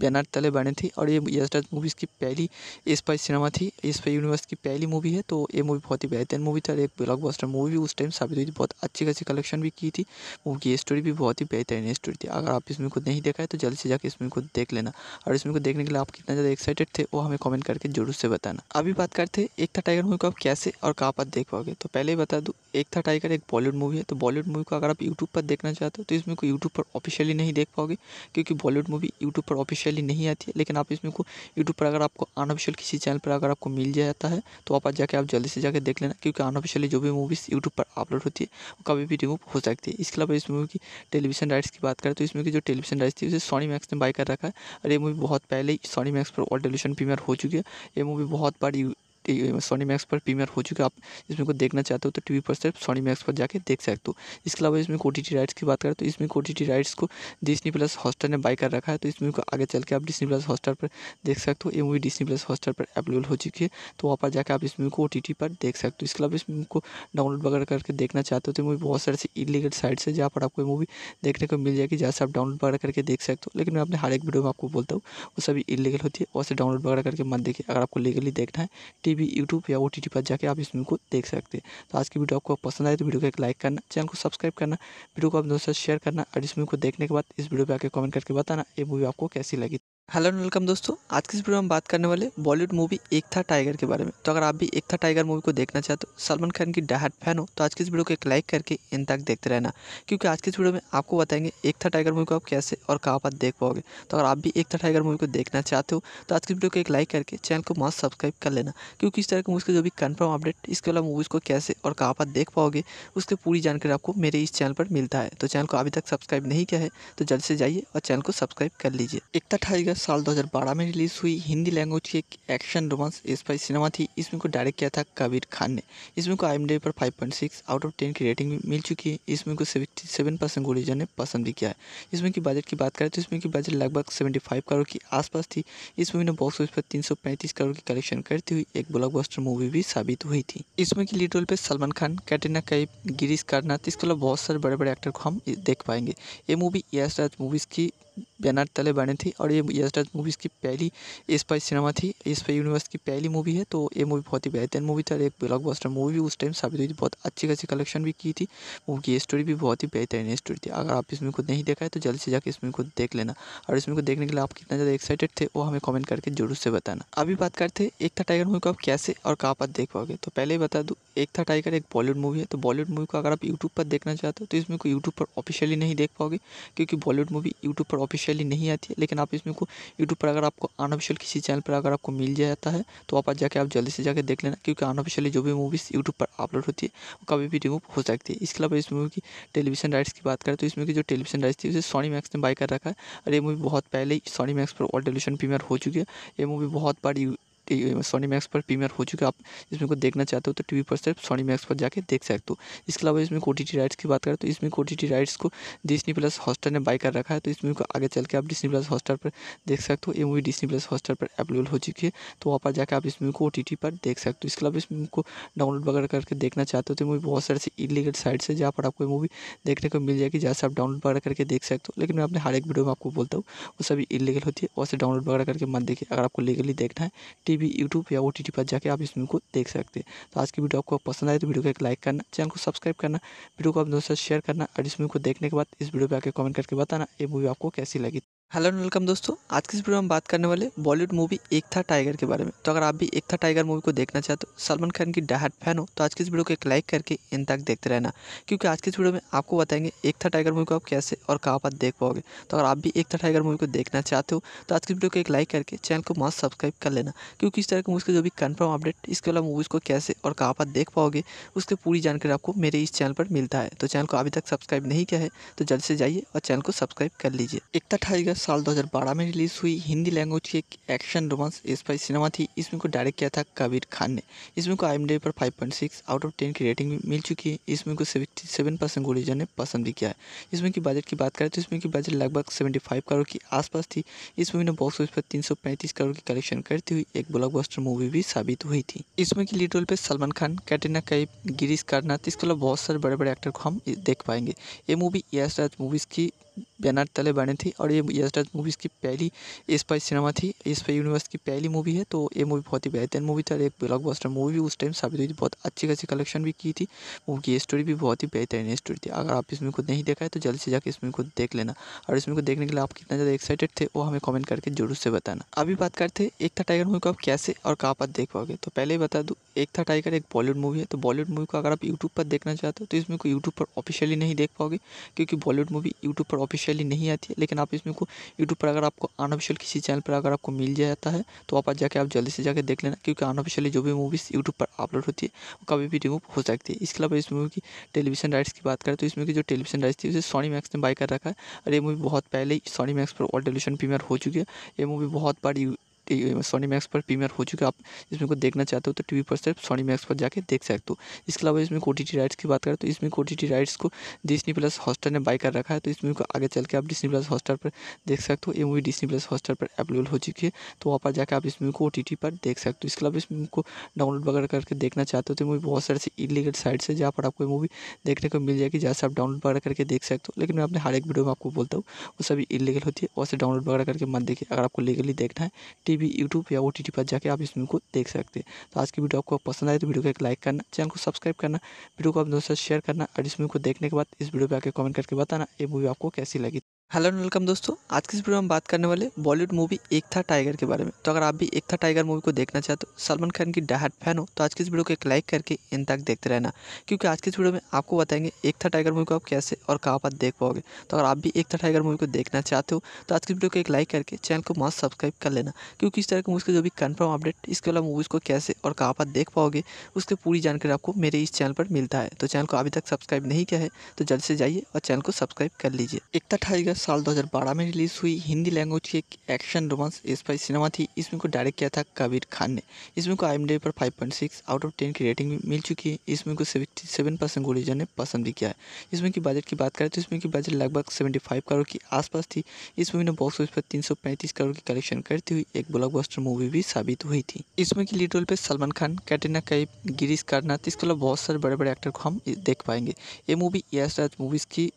बैनर तले बने थे और ये यशराज मूवीज़ की पहली इस सिनेमा थी इस पर यूनिवर्स की पहली मूवी है तो ये मूवी बहुत ही बेहतरीन मूवी था और एक ब्लॉकबस्टर मूवी भी उस टाइम साबित हुई थी बहुत अच्छी खासी कलेक्शन भी की थी मूवी की स्टोरी भी बहुत ही बेहतरीन स्टोरी थी अगर आप इस मूवी को नहीं देखा है तो जल्द से जाकर इस मूवी को देख लेना और इस मूवी को देखने के लिए आप कितना ज़्यादा एक्साइटेड थे वो हमें कॉमेंट करके जरूर से बताना अभी बात करते हैं एक था टाइगर मूवी को आप कैसे और कहाँ पर देख पाओगे तो पहले ही बता दूँ एक था टाइगर एक बॉलीवुड मूवी है तो बॉलीवुड मूवी को अगर आप यूट्यूब पर देखना चाहते हो तो इसमें को यूट्यूब पर ऑफिशियली नहीं देख पाओगे क्योंकि बॉलीवुड मूवी यूट्यूब पर ऑफिशियल ऑफिशियली नहीं आती है लेकिन आप इसमें को यूट्यूब पर अगर आपको अनऑफिशियल किसी चैनल पर अगर आपको मिल जाता है तो आप जाके आप जल्दी से जाकर देख लेना क्योंकि अनऑफिशियली जो भी मूवीज़ यूट्यूब पर अपलोड होती है वो कभी भी रिमूव हो सकती है इसके अलावा इस मूवी की टेलीविजन राइट्स की बात करें तो इसमें की जो टेलीविजन राइट्स थी उसे सोनी मैक्स ने बाई कर रखा है और ये मूवी बहुत पहले ही सोनी मैक्स पर ऑल टेलीविजन प्रीमियर हो चुकी है ये मूवी बहुत बड़ी सोनी मैक्स पर प्रीमियर हो चुके आप इसमें को देखना चाहते हो तो टीवी पर सिर्फ सोनी मैक्स पर जाके देख सकते हो इसके अलावा इसमें ओ राइट्स की बात करें तो इसमें ओ राइट्स को डिस्नी प्लस हॉस्टर ने बाय कर रखा है तो इसमें को आगे चल के आप डिस्नी प्लस हॉस्टर पर देख सकते हो ये मूवी डिस्नी प्लस हॉस्टर पर अवेलेबल हो चुकी है तो वहाँ पर जाकर आप इस मूवी को ओ पर देख सकते हो इसके अलावा इस मूवी को डाउनलोड वगैरह करके देखना चाहते हो तो मूवी बहुत सारे इलीगल साइट्स है जहाँ पर आपको मूवी देखने को मिल जाएगी जहाँ से आप डाउनलोड वगैरह करके देख सकते हो लेकिन मैं अपने हर एक वीडियो में आपको बोलता हूँ वो सभी इलीगल होती है वैसे डाउनलोड वगैरह करके मत देखिए अगर आपको लीगली देखना है किसी भी यूट्यूब या ओ पर जाकर आप इस फिल्म को देख सकते हैं तो आज की वीडियो आपको पसंद आए तो वीडियो को एक लाइक करना चैनल को सब्सक्राइब करना वीडियो को आप दोस्तों शेयर करना और इस मूवी को देखने के बाद इस वीडियो पर आकर कमेंट करके बताना ये मूवी आपको कैसी लगी हेलो एंड वेलकम दोस्तों आज के इस वीडियो में हम बात करने वाले बॉलीवुड मूवी एक था टाइगर के बारे में तो अगर आप भी एक था टाइगर मूवी को देखना चाहते हो तो सलमान खान की डहाट फैन हो तो आज की इस वीडियो को एक लाइक करके इन तक देखते रहना क्योंकि आज के इस वीडियो में आपको बताएंगे एक था टाइगर मूवी को आप कैसे और कहाँ पर देख पाओगे तो अगर आप भी एक था टाइगर मूवी को देखना चाहते हो तो आज की वीडियो को एक लाइक करके चैनल को मास्क सब्सक्राइब कर लेना क्योंकि इस तरह की मूवी जो भी कन्फर्म अपडेट इसके वाला मूवीज़ को कैसे और कहाँ पर देख पाओगे उसकी पूरी जानकारी आपको मेरे इस चैनल पर मिलता है तो चैनल को अभी तक सब्सक्राइब नहीं किया है तो जल्द से जाइए और चैनल को सब्सक्राइब कर लीजिए एक था टाइगर साल 2012 में रिलीज़ हुई हिंदी लैंग्वेज की एक एक्शन रोमांस स्पाई सिनेमा थी इसमें को डायरेक्ट किया था कबीर खान ने इसमें को आई पर 5.6 आउट ऑफ 10 की रेटिंग भी मिल चुकी है इसमें को 77 परसेंट गुड़ीजन ने पसंद भी किया है इसमें की बजट की बात करें तो इसमें की बजट लगभग सेवेंटी करोड़ के आसपास थी इस मूवी ने बॉक्स ऑफिस पर तीन करोड़ की कलेक्शन करती हुई एक ब्लॉक मूवी भी साबित हुई थी इसमें की लीड रोल पर सलमान खान कैटरीना कैफ गिरीश कर्नाथ इसके अलावा बहुत सारे बड़े बड़े एक्टर को हम देख पाएंगे ये मूवी यश राज मूवीज़ की बैनर तले बने थे और ये राज मूवीज़ की पहली इस पर सिनेमा थी इस पर यूनिवर्स की पहली मूवी है तो ये मूवी बहुत ही बेहतरीन मूवी थी और एक ब्लॉकबस्टर मूवी भी उस टाइम साबित हुई थी बहुत अच्छी खासी कलेक्शन भी की थी मूवी की स्टोरी भी बहुत ही बेहतरीन स्टोरी थी अगर आप इस मूवी को नहीं देखा है तो जल्द से जाकर इस मूवी को देख लेना और इस मूवी को देखने के लिए आप कितना ज़्यादा एक्साइटेड थे वो हमें कॉमेंट करके जरूर से बताना अभी बात करते हैं एक था टाइगर मूवी को आप कैसे और कहाँ पर देख पाओगे तो पहले ही बता दूँ एक था टाइगर एक बॉलीवुड मूवी है तो बॉलीवुड मूवी को अगर आप यूट्यूब पर देखना चाहते हो तो इसमें को यूट्यूब पर ऑफिशियली नहीं देख पाओगे क्योंकि बॉलीवुड मूवी यूट्यूब पर ऑफिशियली नहीं आती है लेकिन आप इसमें को यूट्यूब पर अगर आपको अनऑफिशियल किसी चैनल पर अगर आपको मिल जाता है तो आप जाके आप जल्दी से जाके देख लेना क्योंकि अनऑफिशियली जो भी मूवीज़ यूट्यूब पर अपलोड होती है वो कभी भी रिमूव हो सकती है इसके अलावा इस मूवी की टेलीविजन राइट्स की बात करें तो इसमें की जो टेलीविजन राइट्स थी उसे सोनी मैक्स ने बाई कर रखा है और ये मूवी बहुत पहले ही सोनी मैक्स पर ऑल टेलीविजन प्रीमियर हो चुकी है ये मूवी बहुत बार सोनी मैक्स पर प्रीमियर हो चुके आप इसमें को देखना चाहते हो तो टीवी पर सिर्फ सोनी मैक्स पर जाके देख सकते हो इसके अलावा इसमें टी राइट्स की बात करें तो इसमें टी राइट्स को डिस्नी प्लस हॉस्टर ने बाई कर रखा है तो इसमें को आगे चल के आप डिस्नी प्लस हॉस्टर पर देख सकते हो ये मूवी डिस्नी प्लस हॉस्टर पर अवेलेबल हो चुकी है तो वहाँ पर जाकर आप इस मूवी को ओ पर देख सकते हो इसके अलावा इस मूवी को डाउनलोड वगैरह करके देखना चाहते हो तो मूवी बहुत सारे से इलीगल साइट्स है जहाँ पर आपको मूवी देखने को मिल जाएगी जहाँ से आप डाउनलोड वगैरह करके देख सकते हो लेकिन मैं अपने हर एक वीडियो में आपको बोलता हूँ वो सभी इलीगल होती है वैसे डाउनलोड वगैरह करके मत देखिए अगर आपको लीगली देखना है टी भी यूट्यूब या ओ पर जाके आप इस वीडियो को देख सकते हैं तो आज की वीडियो आपको पसंद आए तो वीडियो को एक लाइक करना चैनल को सब्सक्राइब करना वीडियो को अपने दोस्तों शेयर करना और इस वीडियो को देखने के बाद इस वीडियो पर आकर कमेंट करके बताना ये मूवी आपको कैसी लगी हेलो एंड वेलकम दोस्तों आज के इस वीडियो में हम बात करने वाले बॉलीवुड मूवी एक था टाइगर के बारे में तो अगर आप भी एक था टाइगर मूवी को देखना चाहते हो तो सलमान खान की डहाट फैन हो तो आज की इस वीडियो को एक लाइक करके इन तक देखते रहना क्योंकि आज के इस वीडियो में आपको बताएंगे एक था टाइगर मूवी को आप कैसे और कहाँ पर देख पाओगे तो अगर आप भी एक था टाइगर मूवी को देखना चाहते हो तो आज की वीडियो को एक लाइक करके चैनल को मास्क सब्सक्राइब कर लेना क्योंकि इस तरह की मूवी जो भी कन्फर्म अपडेट इसके वाला मूवीज़ को कैसे और कहाँ पर देख पाओगे उसकी पूरी जानकारी आपको मेरे इस चैनल पर मिलता है तो चैनल को अभी तक सब्सक्राइब नहीं किया है तो जल्द से जाइए और चैनल को सब्सक्राइब कर लीजिए एक था टाइगर साल 2012 में रिलीज़ हुई हिंदी लैंग्वेज की एक एक्शन रोमांस स्पाई सिनेमा थी इसमें को डायरेक्ट किया था कबीर खान ने इसमें को आई पर 5.6 आउट ऑफ 10 की रेटिंग भी मिल चुकी है इसमें को 77 परसेंट गोलीजर ने पसंद भी किया है इसमें की बजट की बात करें तो इसमें की बजट लगभग सेवेंटी करोड़ के आसपास थी इस मूवी ने बॉक्स ऑफिस पर तीन करोड़ की कलेक्शन करती हुई एक ब्लॉक मूवी भी साबित हुई थी इसमें की लीड रोल पर सलमान खान कैटरीना कैफ गिरीश कर्नाथ इसके अलावा बहुत सारे बड़े बड़े एक्टर को हम देख पाएंगे ये मूवी यश राज मूवीज़ की बैनर तले बने थे और ये यस्टर्स मूवीज़ की पहली इस पर सिनेमा थी इस पर यूनिवर्स की पहली मूवी है तो ये मूवी बहुत ही बेहतरीन मूवी था एक ब्लॉकबस्टर मूवी भी उस टाइम साबित हुई थी बहुत अच्छी खासी कलेक्शन भी की थी मूवी की स्टोरी भी बहुत ही बेहतरीन स्टोरी थी अगर आप इसमें खुद को नहीं देखा है तो जल्द से जाकर इसमें खुद को देख लेना और इसमें को देखने के लिए आप कितना ज़्यादा एक्साइटेड थे वो हमें कॉमेंट करके जरूर से बताना अभी बात करते एक था टाइगर मूवी को आप कैसे और कहाँ पर देख पाओगे तो पहले ही बता दूँ एक था टाइगर एक बॉलीवुड मूवी है तो बॉलीवुड मूवी को अगर आप यूट्यूब पर देखना चाहते हो तो इसमें को यूट्यूब पर ऑफिशियली नहीं देख पाओगे क्योंकि बॉलीवुड मूवी यूट्यूब पर ऑफिशियली नहीं आती है लेकिन आप इसमें को यूट्यूब पर अगर आपको अनऑफिशियल किसी चैनल पर अगर आपको मिल जाता है तो आप जाके आप जल्दी से जाकर देख लेना क्योंकि अनऑफिशियली जो भी मूवीज़ यूट्यूब पर अपलोड होती है वो कभी भी रिमूव हो सकती है इसके अलावा इस मूवी की टेलीविजन राइट्स की बात करें तो इसमें की जो टेलीविजन राइट्स थी उसे सोनी मैक्स ने बाई कर रखा है और ये मूवी बहुत पहले ही सोनी मैक्स पर और टेलीविजन प्रीमियर हो चुकी है ये मूवी बहुत बार सोनी मैक्स पर प्रीमियर हो चुका आप इसमें को देखना चाहते हो तो टीवी पर सिर्फ सोनी मैक्स पर जाके देख सकते हो इसके अलावा इसमें ओ राइट्स की बात करें तो इसमें टी राइट्स को डिस्नी प्लस हॉस्टर ने बाई कर रखा है तो इसमें को आगे चल के आप डिस्नी प्लस हॉस्टर पर देख सकते हो ये मूवी डिस्नी प्लस हॉस्टर पर अवेलेबल हो चुकी है तो वहाँ पर जाकर आप इस मूवी को ओ पर देख सकते हो इसके अलावा इस मूवी को डाउनलोड वगैरह करके देखना चाहते हो तो मूवी बहुत सारे इलीगल साइट्स है जहाँ पर आपको मूवी देखने को मिल जाएगी जहाँ से आप डाउनलोड वगैरह करके देख सकते हो लेकिन मैं अपने हर एक वीडियो में आपको बोलता हूँ वो सभी इलीगल होती है वैसे डाउनलोड वगैरह करके मत देखिए अगर आपको लीगली देखना है टी भी यूट्यूब या ओ पर जाके आप इस वीडियो को देख सकते हैं तो आज की वीडियो आपको पसंद आए तो वीडियो को एक लाइक करना चैनल को सब्सक्राइब करना वीडियो को अपने दोस्तों से शेयर करना और इस वीडियो को देखने के बाद इस वीडियो पर आकर कमेंट करके बताना ये मूवी आपको कैसी लगी हेलो एंड वेलकम दोस्तों आज के इस वीडियो में हम बात करने वाले बॉलीवुड मूवी एक था टाइगर के बारे में तो अगर आप भी एक था टाइगर मूवी को देखना चाहते हो सलमान खान की डहाट फैन हो तो आज की इस वीडियो को एक लाइक करके इन तक देखते रहना क्योंकि आज के इस वीडियो में आपको बताएंगे एक था टाइगर मूवी को आप कैसे और कहाँ पर देख पाओगे तो अगर आप भी एक था टाइगर मूवी को देखना चाहते हो तो आज की वीडियो को एक लाइक करके चैनल को मास्क सब्सक्राइब कर लेना क्योंकि इस तरह की मूवी जो भी कन्फर्म अपडेट इसके वाला मूवीज़ को कैसे और कहाँ पर देख पाओगे उसकी पूरी जानकारी आपको मेरे इस चैनल पर मिलता है तो चैनल को अभी तक सब्सक्राइब नहीं किया है तो जल्द से जाइए और चैनल को सब्सक्राइब कर लीजिए एक था टाइगर साल 2012 में रिलीज़ हुई हिंदी लैंग्वेज की एक एक्शन रोमांस स्पाई सिनेमा थी इसमें को डायरेक्ट किया था कबीर खान ने इसमें को आई पर 5.6 आउट ऑफ 10 की रेटिंग भी मिल चुकी है इसमें को 77 परसेंट गोलीजर ने पसंद भी किया है इसमें की बजट की बात करें तो इसमें की बजट लगभग सेवेंटी करोड़ के आसपास थी इस मूवी ने बॉक्स ऑफिस पर तीन करोड़ की कलेक्शन करती हुई एक ब्लॉक मूवी भी साबित हुई थी इसमें की लीड रोल पर सलमान खान कैटरीना कैफ गिरीश कर्नाथ इसके अलावा बहुत सारे बड़े बड़े एक्टर को हम देख पाएंगे ये मूवी यश राज मूवीज़ की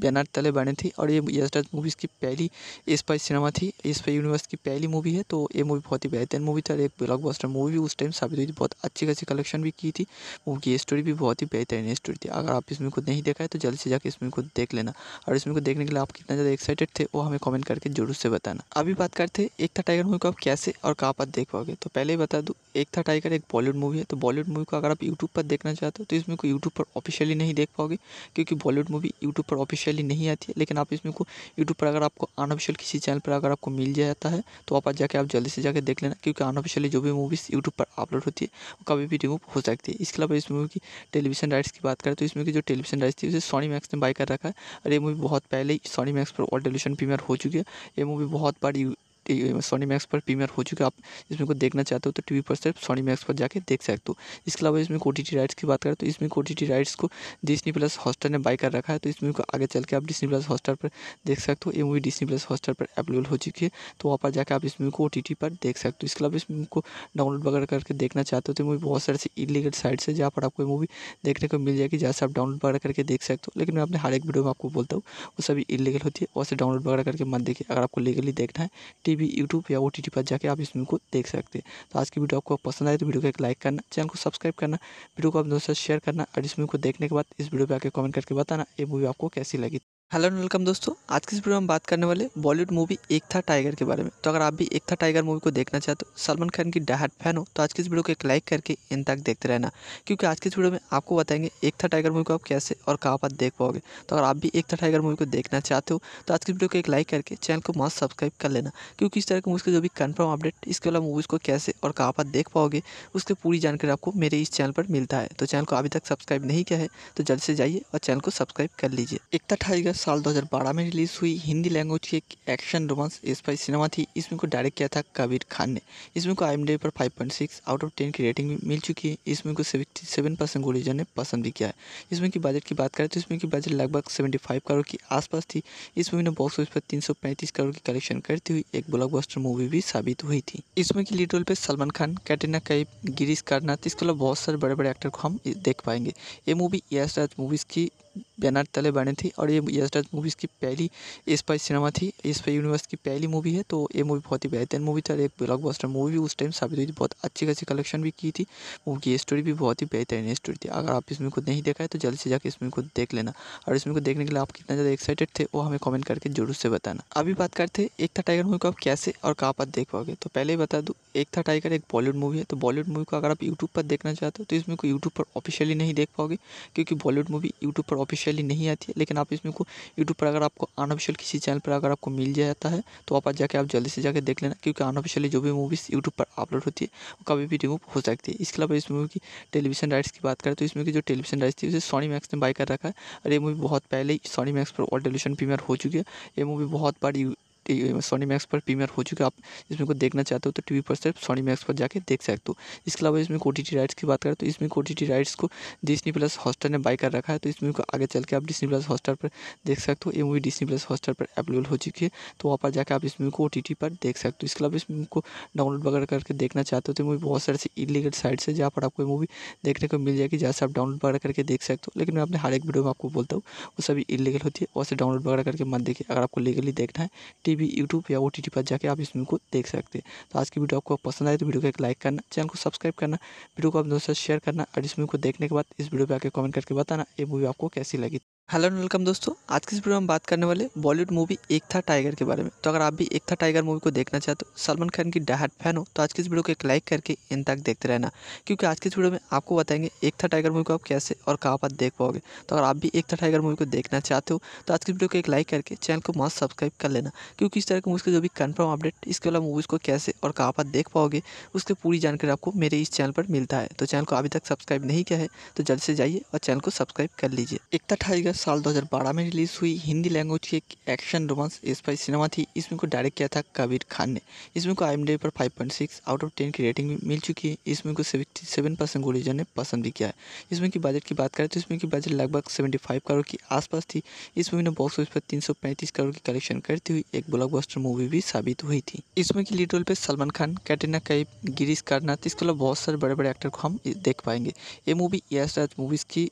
बैनर तले बने थी और ये यशराज मूवीज़ की पहली इस सिनेमा थी इस यूनिवर्स की पहली मूवी है तो ये मूवी बहुत ही बेहतरीन मूवी थी और एक ब्लॉकबस्टर मूवी भी उस टाइम साबित हुई थी बहुत अच्छी खासी कलेक्शन भी की थी मूवी की स्टोरी भी बहुत ही बेहतरीन स्टोरी थी अगर आप इस मूवी को नहीं देखा है तो जल्द से जाकर इस मूवी को देख लेना और इस मूवी को देखने के लिए आप कितना ज़्यादा एक्साइटेड थे वो हमें कॉमेंट करके जरूर से बताना अभी बात करते हैं एक था टाइगर मूवी को आप कैसे और कहाँ पर देख पाओगे तो पहले ही बता दूँ एक था टाइगर एक बॉलीवुड मूवी है तो बॉलीवुड मूवी को अगर आप यूट्यूब पर देखना चाहते हो तो इसमें को यूट्यूब पर ऑफिशियली नहीं देख पाओगे क्योंकि बॉलीवुड मूवी यूट्यूब पर ऑफिशियली नहीं आती है लेकिन आप इसमें को यूट्यूब पर अगर आपको अनऑफिशियल किसी चैनल पर अगर आपको मिल जाता है तो आप जाके आप जल्दी से जाकर देख लेना क्योंकि अनऑफिशियली जो भी मूवीज़ यूट्यूब पर अपलोड होती है वो कभी भी रिमूव हो सकती है इसके अलावा इस मूवी की टेलीविजन राइट्स की बात करें तो इसमें की जो टेलीविजन राइट्स थी उसे सोनी मैक्स ने बाई कर रखा है और ये मूवी बहुत पहले ही सोनी मैक्स पर ऑल टेलीविजन प्रीमियर हो चुकी है ये मूवी बहुत बार सोनी मैक्स पर प्रीमियर हो चुके आप इसमें को देखना चाहते हो तो टीवी पर सिर्फ सोनी मैक्स पर जाके देख सकते हो इसके अलावा इसमें ओ राइट्स की बात करें तो इसमें टी राइट्स को डिस्नी प्लस हॉस्टर ने बाई कर रखा है तो इसमें को आगे चल के आप डिस्नी प्लस हॉस्टर पर देख सकते हो ये मूवी डिस्नी प्लस हॉस्टर पर अवेलेबल हो चुकी है तो वहाँ पर जाकर आप इस मूवी को ओ पर देख सकते हो इसके अलावा इस मूवी को डाउनलोड वगैरह करके देखना चाहते हो तो मूवी बहुत सारे से इलीगल साइट्स है जहाँ पर आपको मूवी देखने को मिल जाएगी जहाँ से आप डाउनलोड वगैरह करके देख सकते हो लेकिन मैं अपने हर एक वीडियो में आपको बोलता हूँ वो सभी इलीगल होती है वैसे डाउनलोड वगैरह करके मत देखिए अगर आपको लीगली देखना है टी भी यूट्यूब या ओ पर जाके आप इस वीडियो को देख सकते हैं तो आज की वीडियो आपको पसंद आए तो वीडियो को एक लाइक करना चैनल को सब्सक्राइब करना वीडियो को आप दोस्तों शेयर करना और इस वीडियो को देखने के बाद इस वीडियो पर आकर कमेंट करके बताना ये मूवी आपको कैसी लगी हेलो एंड वेलकम दोस्तों आज के इस वीडियो में हम बात करने वाले बॉलीवुड मूवी एक था टाइगर के बारे में तो अगर आप भी एक था टाइगर मूवी को देखना चाहते हो तो सलमान खान की डहाट फैन हो तो आज की इस वीडियो को एक लाइक करके इन तक देखते रहना क्योंकि आज के इस वीडियो में आपको बताएंगे एक था टाइगर मूवी को आप कैसे और कहाँ पर देख पाओगे तो अगर आप भी एक था टाइगर मूवी को देखना चाहते हो तो आज की वीडियो को एक लाइक करके चैनल को मास्क सब्सक्राइब कर लेना क्योंकि इस तरह की मूवी जो भी कन्फर्म अपडेट इसके अलावा मूवीज़ को कैसे और कहाँ पर देख पाओगे उसकी पूरी जानकारी आपको मेरे इस चैनल पर मिलता है तो चैनल को अभी तक सब्सक्राइब नहीं किया है तो जल्द से जाइए और चैनल को सब्सक्राइब कर लीजिए एक था टाइगर साल 2012 में रिलीज़ हुई हिंदी लैंग्वेज की एक एक्शन रोमांस स्पाई सिनेमा थी इसमें को डायरेक्ट किया था कबीर खान ने इसमें को आई पर 5.6 आउट ऑफ 10 की रेटिंग भी मिल चुकी है इसमें को को 77 परसेंट गोलीजर ने पसंद भी किया है इसमें की बजट की बात करें तो इसमें की बजट लगभग सेवेंटी करोड़ के आसपास थी इस मूवी ने बॉक्स ऑफिस पर तीन करोड़ की कलेक्शन करती हुई एक ब्लॉक मूवी भी साबित हुई थी इसमें की लीड रोल पर सलमान खान कैटरीना कैब गिरीश कर्नाथ इसके अलावा बहुत सारे बड़े बड़े एक्टर को हम देख पाएंगे ये मूवी यश राज मूवीज़ की बैनर तले बने थे और ये यशराज मूवीज़ की पहली इस पर सिनेमा थी इस पर यूनिवर्स की पहली मूवी है तो ये मूवी बहुत ही बेहतरीन मूवी थी और एक ब्लॉकबस्टर मूवी भी उस टाइम साबित हुई थी बहुत अच्छी खासी कलेक्शन भी की थी मूवी की स्टोरी भी बहुत ही बेहतरीन स्टोरी थी अगर आप इसमें खुद को नहीं देखा है तो जल्द से जाकर इस मूवी को देख लेना और इसमें को देखने के लिए आप कितना ज़्यादा एक्साइटेड थे वो हमें कॉमेंट करके जरूर से बताना अभी बात करते हैं एक था टाइगर मूवी को आप कैसे और कहाँ पर देख पाओगे तो पहले ही बता दूँ एक था टाइगर एक बॉलीवुड मूवी है तो बॉलीवुड मूवी को अगर आप यूट्यूब पर देखना चाहते हो तो इसमें को यूट्यूब पर ऑफिशियली नहीं देख पाओगे क्योंकि बॉलीवुड मूवी यूट्यूब पर ऑफिशियली नहीं आती है लेकिन आप इसमें को यूट्यूब पर अगर आपको अनऑफिशियल किसी चैनल पर अगर आपको मिल जाता है तो आप जाके आप जल्दी से जाके देख लेना क्योंकि अनऑफिशियली जो भी मूवीज़ यूट्यूब पर अपलोड होती है वो कभी भी रिमूव हो सकती है इसके अलावा इस मूवी की टेलीविजन राइट्स की बात करें तो इसमें की जो टेलीविजन राइट्स थी उसे सोनी मैक्स ने बाई कर रखा है और ये मूवी बहुत पहले ही सोनी मैक्स पर ऑल टेलीविजन प्रीमियर हो चुकी है ये मूवी बहुत बार सोनी मैक्स पर प्रीमियर हो चुके आप इसमें को देखना चाहते हो तो टीवी पर सिर्फ सोनी मैक्स पर जाके देख सकते हो इसके अलावा इसमें ओ राइट्स की बात करें तो इसमें टी राइट्स को डिस्नी प्लस हॉस्टर ने बाई कर रखा है तो इसमें को आगे चल के आप डिस्नी प्लस हॉस्टर पर देख सकते हो ये मूवी डिस्नी प्लस हॉस्टर पर अवेलेबल हो चुकी है तो वहाँ पर जाकर आप इस मूवी को ओ पर देख सकते हो इसके अलावा इस मूवी को डाउनलोड वगैरह करके देखना चाहते हो तो मूवी बहुत सारे इलीगल साइट्स है जहाँ पर आपको मूवी देखने को मिल जाएगी जहाँ से आप डाउनलोड वगैरह करके देख सकते हो लेकिन मैं अपने हर एक वीडियो में आपको बोलता हूँ वो सभी इलीगल होती है वैसे डाउनलोड वगैरह करके मत देखिए अगर आपको लीगली देखना है टी भी यूट्यूब या ओ पर जाके आप इस वीडियो को देख सकते हैं तो आज की वीडियो आपको पसंद आए तो वीडियो को एक लाइक करना चैनल को सब्सक्राइब करना वीडियो को अपने दोस्तों से शेयर करना और इस वीडियो को देखने के बाद इस वीडियो पर आकर कमेंट करके बताना ये मूवी आपको कैसी लगी हेलो एंड वेलकम दोस्तों आज के इस वीडियो में हम बात करने वाले बॉलीवुड मूवी एक था टाइगर के बारे में तो अगर आप भी एक था टाइगर मूवी को देखना चाहते हो तो सलमान खान की डहाट फैन हो तो आज के इस वीडियो को एक लाइक करके इन तक देखते रहना क्योंकि आज के इस वीडियो में आपको बताएंगे एक था टाइगर मूवी को आप कैसे और कहाँ पर देख पाओगे तो अगर आप भी एक था टाइगर मूवी को देखना चाहते हो तो आज की वीडियो को एक लाइक करके चैनल को मस्त सब्सक्राइब कर लेना क्योंकि इस तरह की मूवी जो भी कन्फर्म अपडेट इसके अलावा मूवीज़ को कैसे और कहाँ पर देख पाओगे उसकी पूरी जानकारी आपको मेरे इस चैनल पर मिलता है तो चैनल को अभी तक सब्सक्राइब नहीं किया है तो जल्द से जाइए और चैनल को सब्सक्राइब कर लीजिए एक था टाइगर साल 2012 में रिलीज़ हुई हिंदी लैंग्वेज की एक एक्शन रोमांस स्पाई सिनेमा थी इसमें को डायरेक्ट किया था कबीर खान ने इसमें को आई पर 5.6 आउट ऑफ 10 की रेटिंग भी मिल चुकी है इसमें को को 77 परसेंट गोलीजर ने पसंद भी किया है इसमें की बजट की बात करें तो इसमें की बजट लगभग सेवेंटी करोड़ की आसपास थी इस मूवी ने बॉक्स ऑफिस पर तीन करोड़ की कलेक्शन करती हुई एक ब्लॉक मूवी भी साबित हुई थी इसमें की लीड रोल पर सलमान खान कैटरीना कैप गिरीश कर्नाथ इसके अलावा बहुत सारे बड़े बड़े एक्टर को हम देख पाएंगे ये मूवी यश राज मूवीज़ की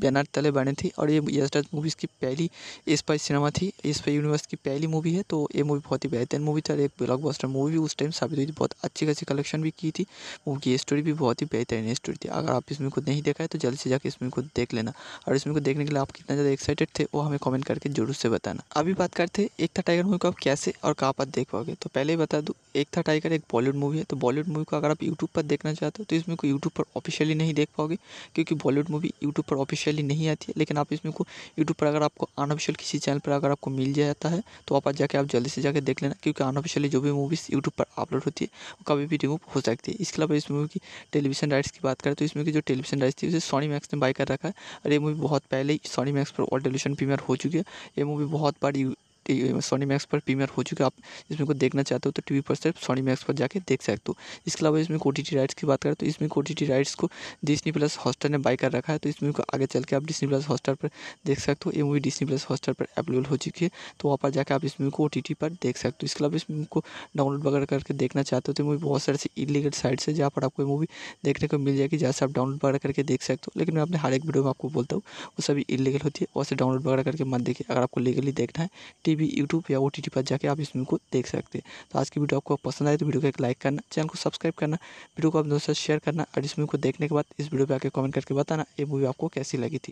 बैनर तले बने थे और ये यशराज मूवीज़ की पहली इस सिनेमा थी इस पर यूनिवर्स की पहली मूवी है तो ये मूवी बहुत ही बेहतरीन मूवी थी और एक ब्लॉकबस्टर मूवी भी उस टाइम साबित हुई थी बहुत अच्छी खासी कलेक्शन भी की थी मूवी की स्टोरी भी बहुत ही बेहतरीन स्टोरी थी अगर आप इसमें को नहीं देखा है तो जल्द से जाकर इसमें को देख लेना और इसमें को देखने के लिए आप कितना ज़्यादा एक्साइटेड थे वो हमें कॉमेंट करके जरूर से बताना अभी बात करते हैं एक था टाइगर मूवी को आप कैसे और कहाँ पर देख पाओगे तो पहले ही बता दूँ एक था टाइगर एक बॉलीवुड मूवी है तो बॉलीवुड मूवी को अगर आप यूट्यूब पर देखना चाहते हो तो इसमें को यूट्यूब पर ऑफिशियली नहीं देख पाओगे क्योंकि बॉलीवुड मूवी यूट्यूब पर ऑफिशियली नहीं आती है लेकिन आप इसमें को यूट्यूब पर अगर आपको अनऑफिशियल किसी चैनल पर अगर आपको मिल जाता है तो आप जाके आप जल्दी से जाके देख लेना क्योंकि अनऑफिशियली जो भी मूवीज़ यूट्यूब पर अपलोड होती है वो कभी भी रिमूव हो सकती है इसके अलावा इस मूवी की टेलीविजन राइट्स की बात करें तो इसमें की जो टेलीविजन राइट्स थी उसे सोनी मैक्स ने बाई कर रखा है और ये मूवी बहुत पहले ही सोनी मैक्स पर ऑल टेलीविजन प्रीमियर हो चुकी है ये मूवी बहुत बड़ी सोनी मैक्स पर प्रीमियर हो चुके आप इसमें को देखना चाहते हो तो टीवी पर सिर्फ सोनी मैक्स पर जाके देख सकते हो इसके अलावा इसमें टी राइट्स की बात करें तो इसमें टी राइट्स को डिस्नी प्लस हॉस्टर ने बाई कर रखा है तो इसमें को आगे चल के आप डिस्नी प्लस हॉस्टर पर देख सकते हो ये मूवी डिस्नी प्लस हॉस्टर पर अवेलेबल हो चुकी है तो वहाँ पर जाकर आप इस मूवी को ओ पर देख सकते हो इसके अलावा इस मूवी को डाउनलोड वगैरह करके देखना चाहते हो तो मूवी बहुत सारे इलीगल साइट्स है जहाँ पर आपको मूवी देखने को मिल जाएगी जहाँ से आप डाउनलोड वगैरह करके देख सकते हो लेकिन मैं अपने हर एक वीडियो में आपको बोलता हूँ वो सभी इलीगल होती है वैसे डाउनलोड वगैरह करके मत देखिए अगर आपको लीगली देखना है टी भी यूट्यूब या ओ पर जाके आप इस फिल्म को देख सकते हैं तो आज की वीडियो आपको पसंद आए तो वीडियो को एक लाइक करना चैनल को सब्सक्राइब करना वीडियो को अपने दोस्तों से शेयर करना और इस फिल्म को देखने के बाद इस वीडियो पर आकर कमेंट करके बताना ये मूवी आपको कैसी लगी थी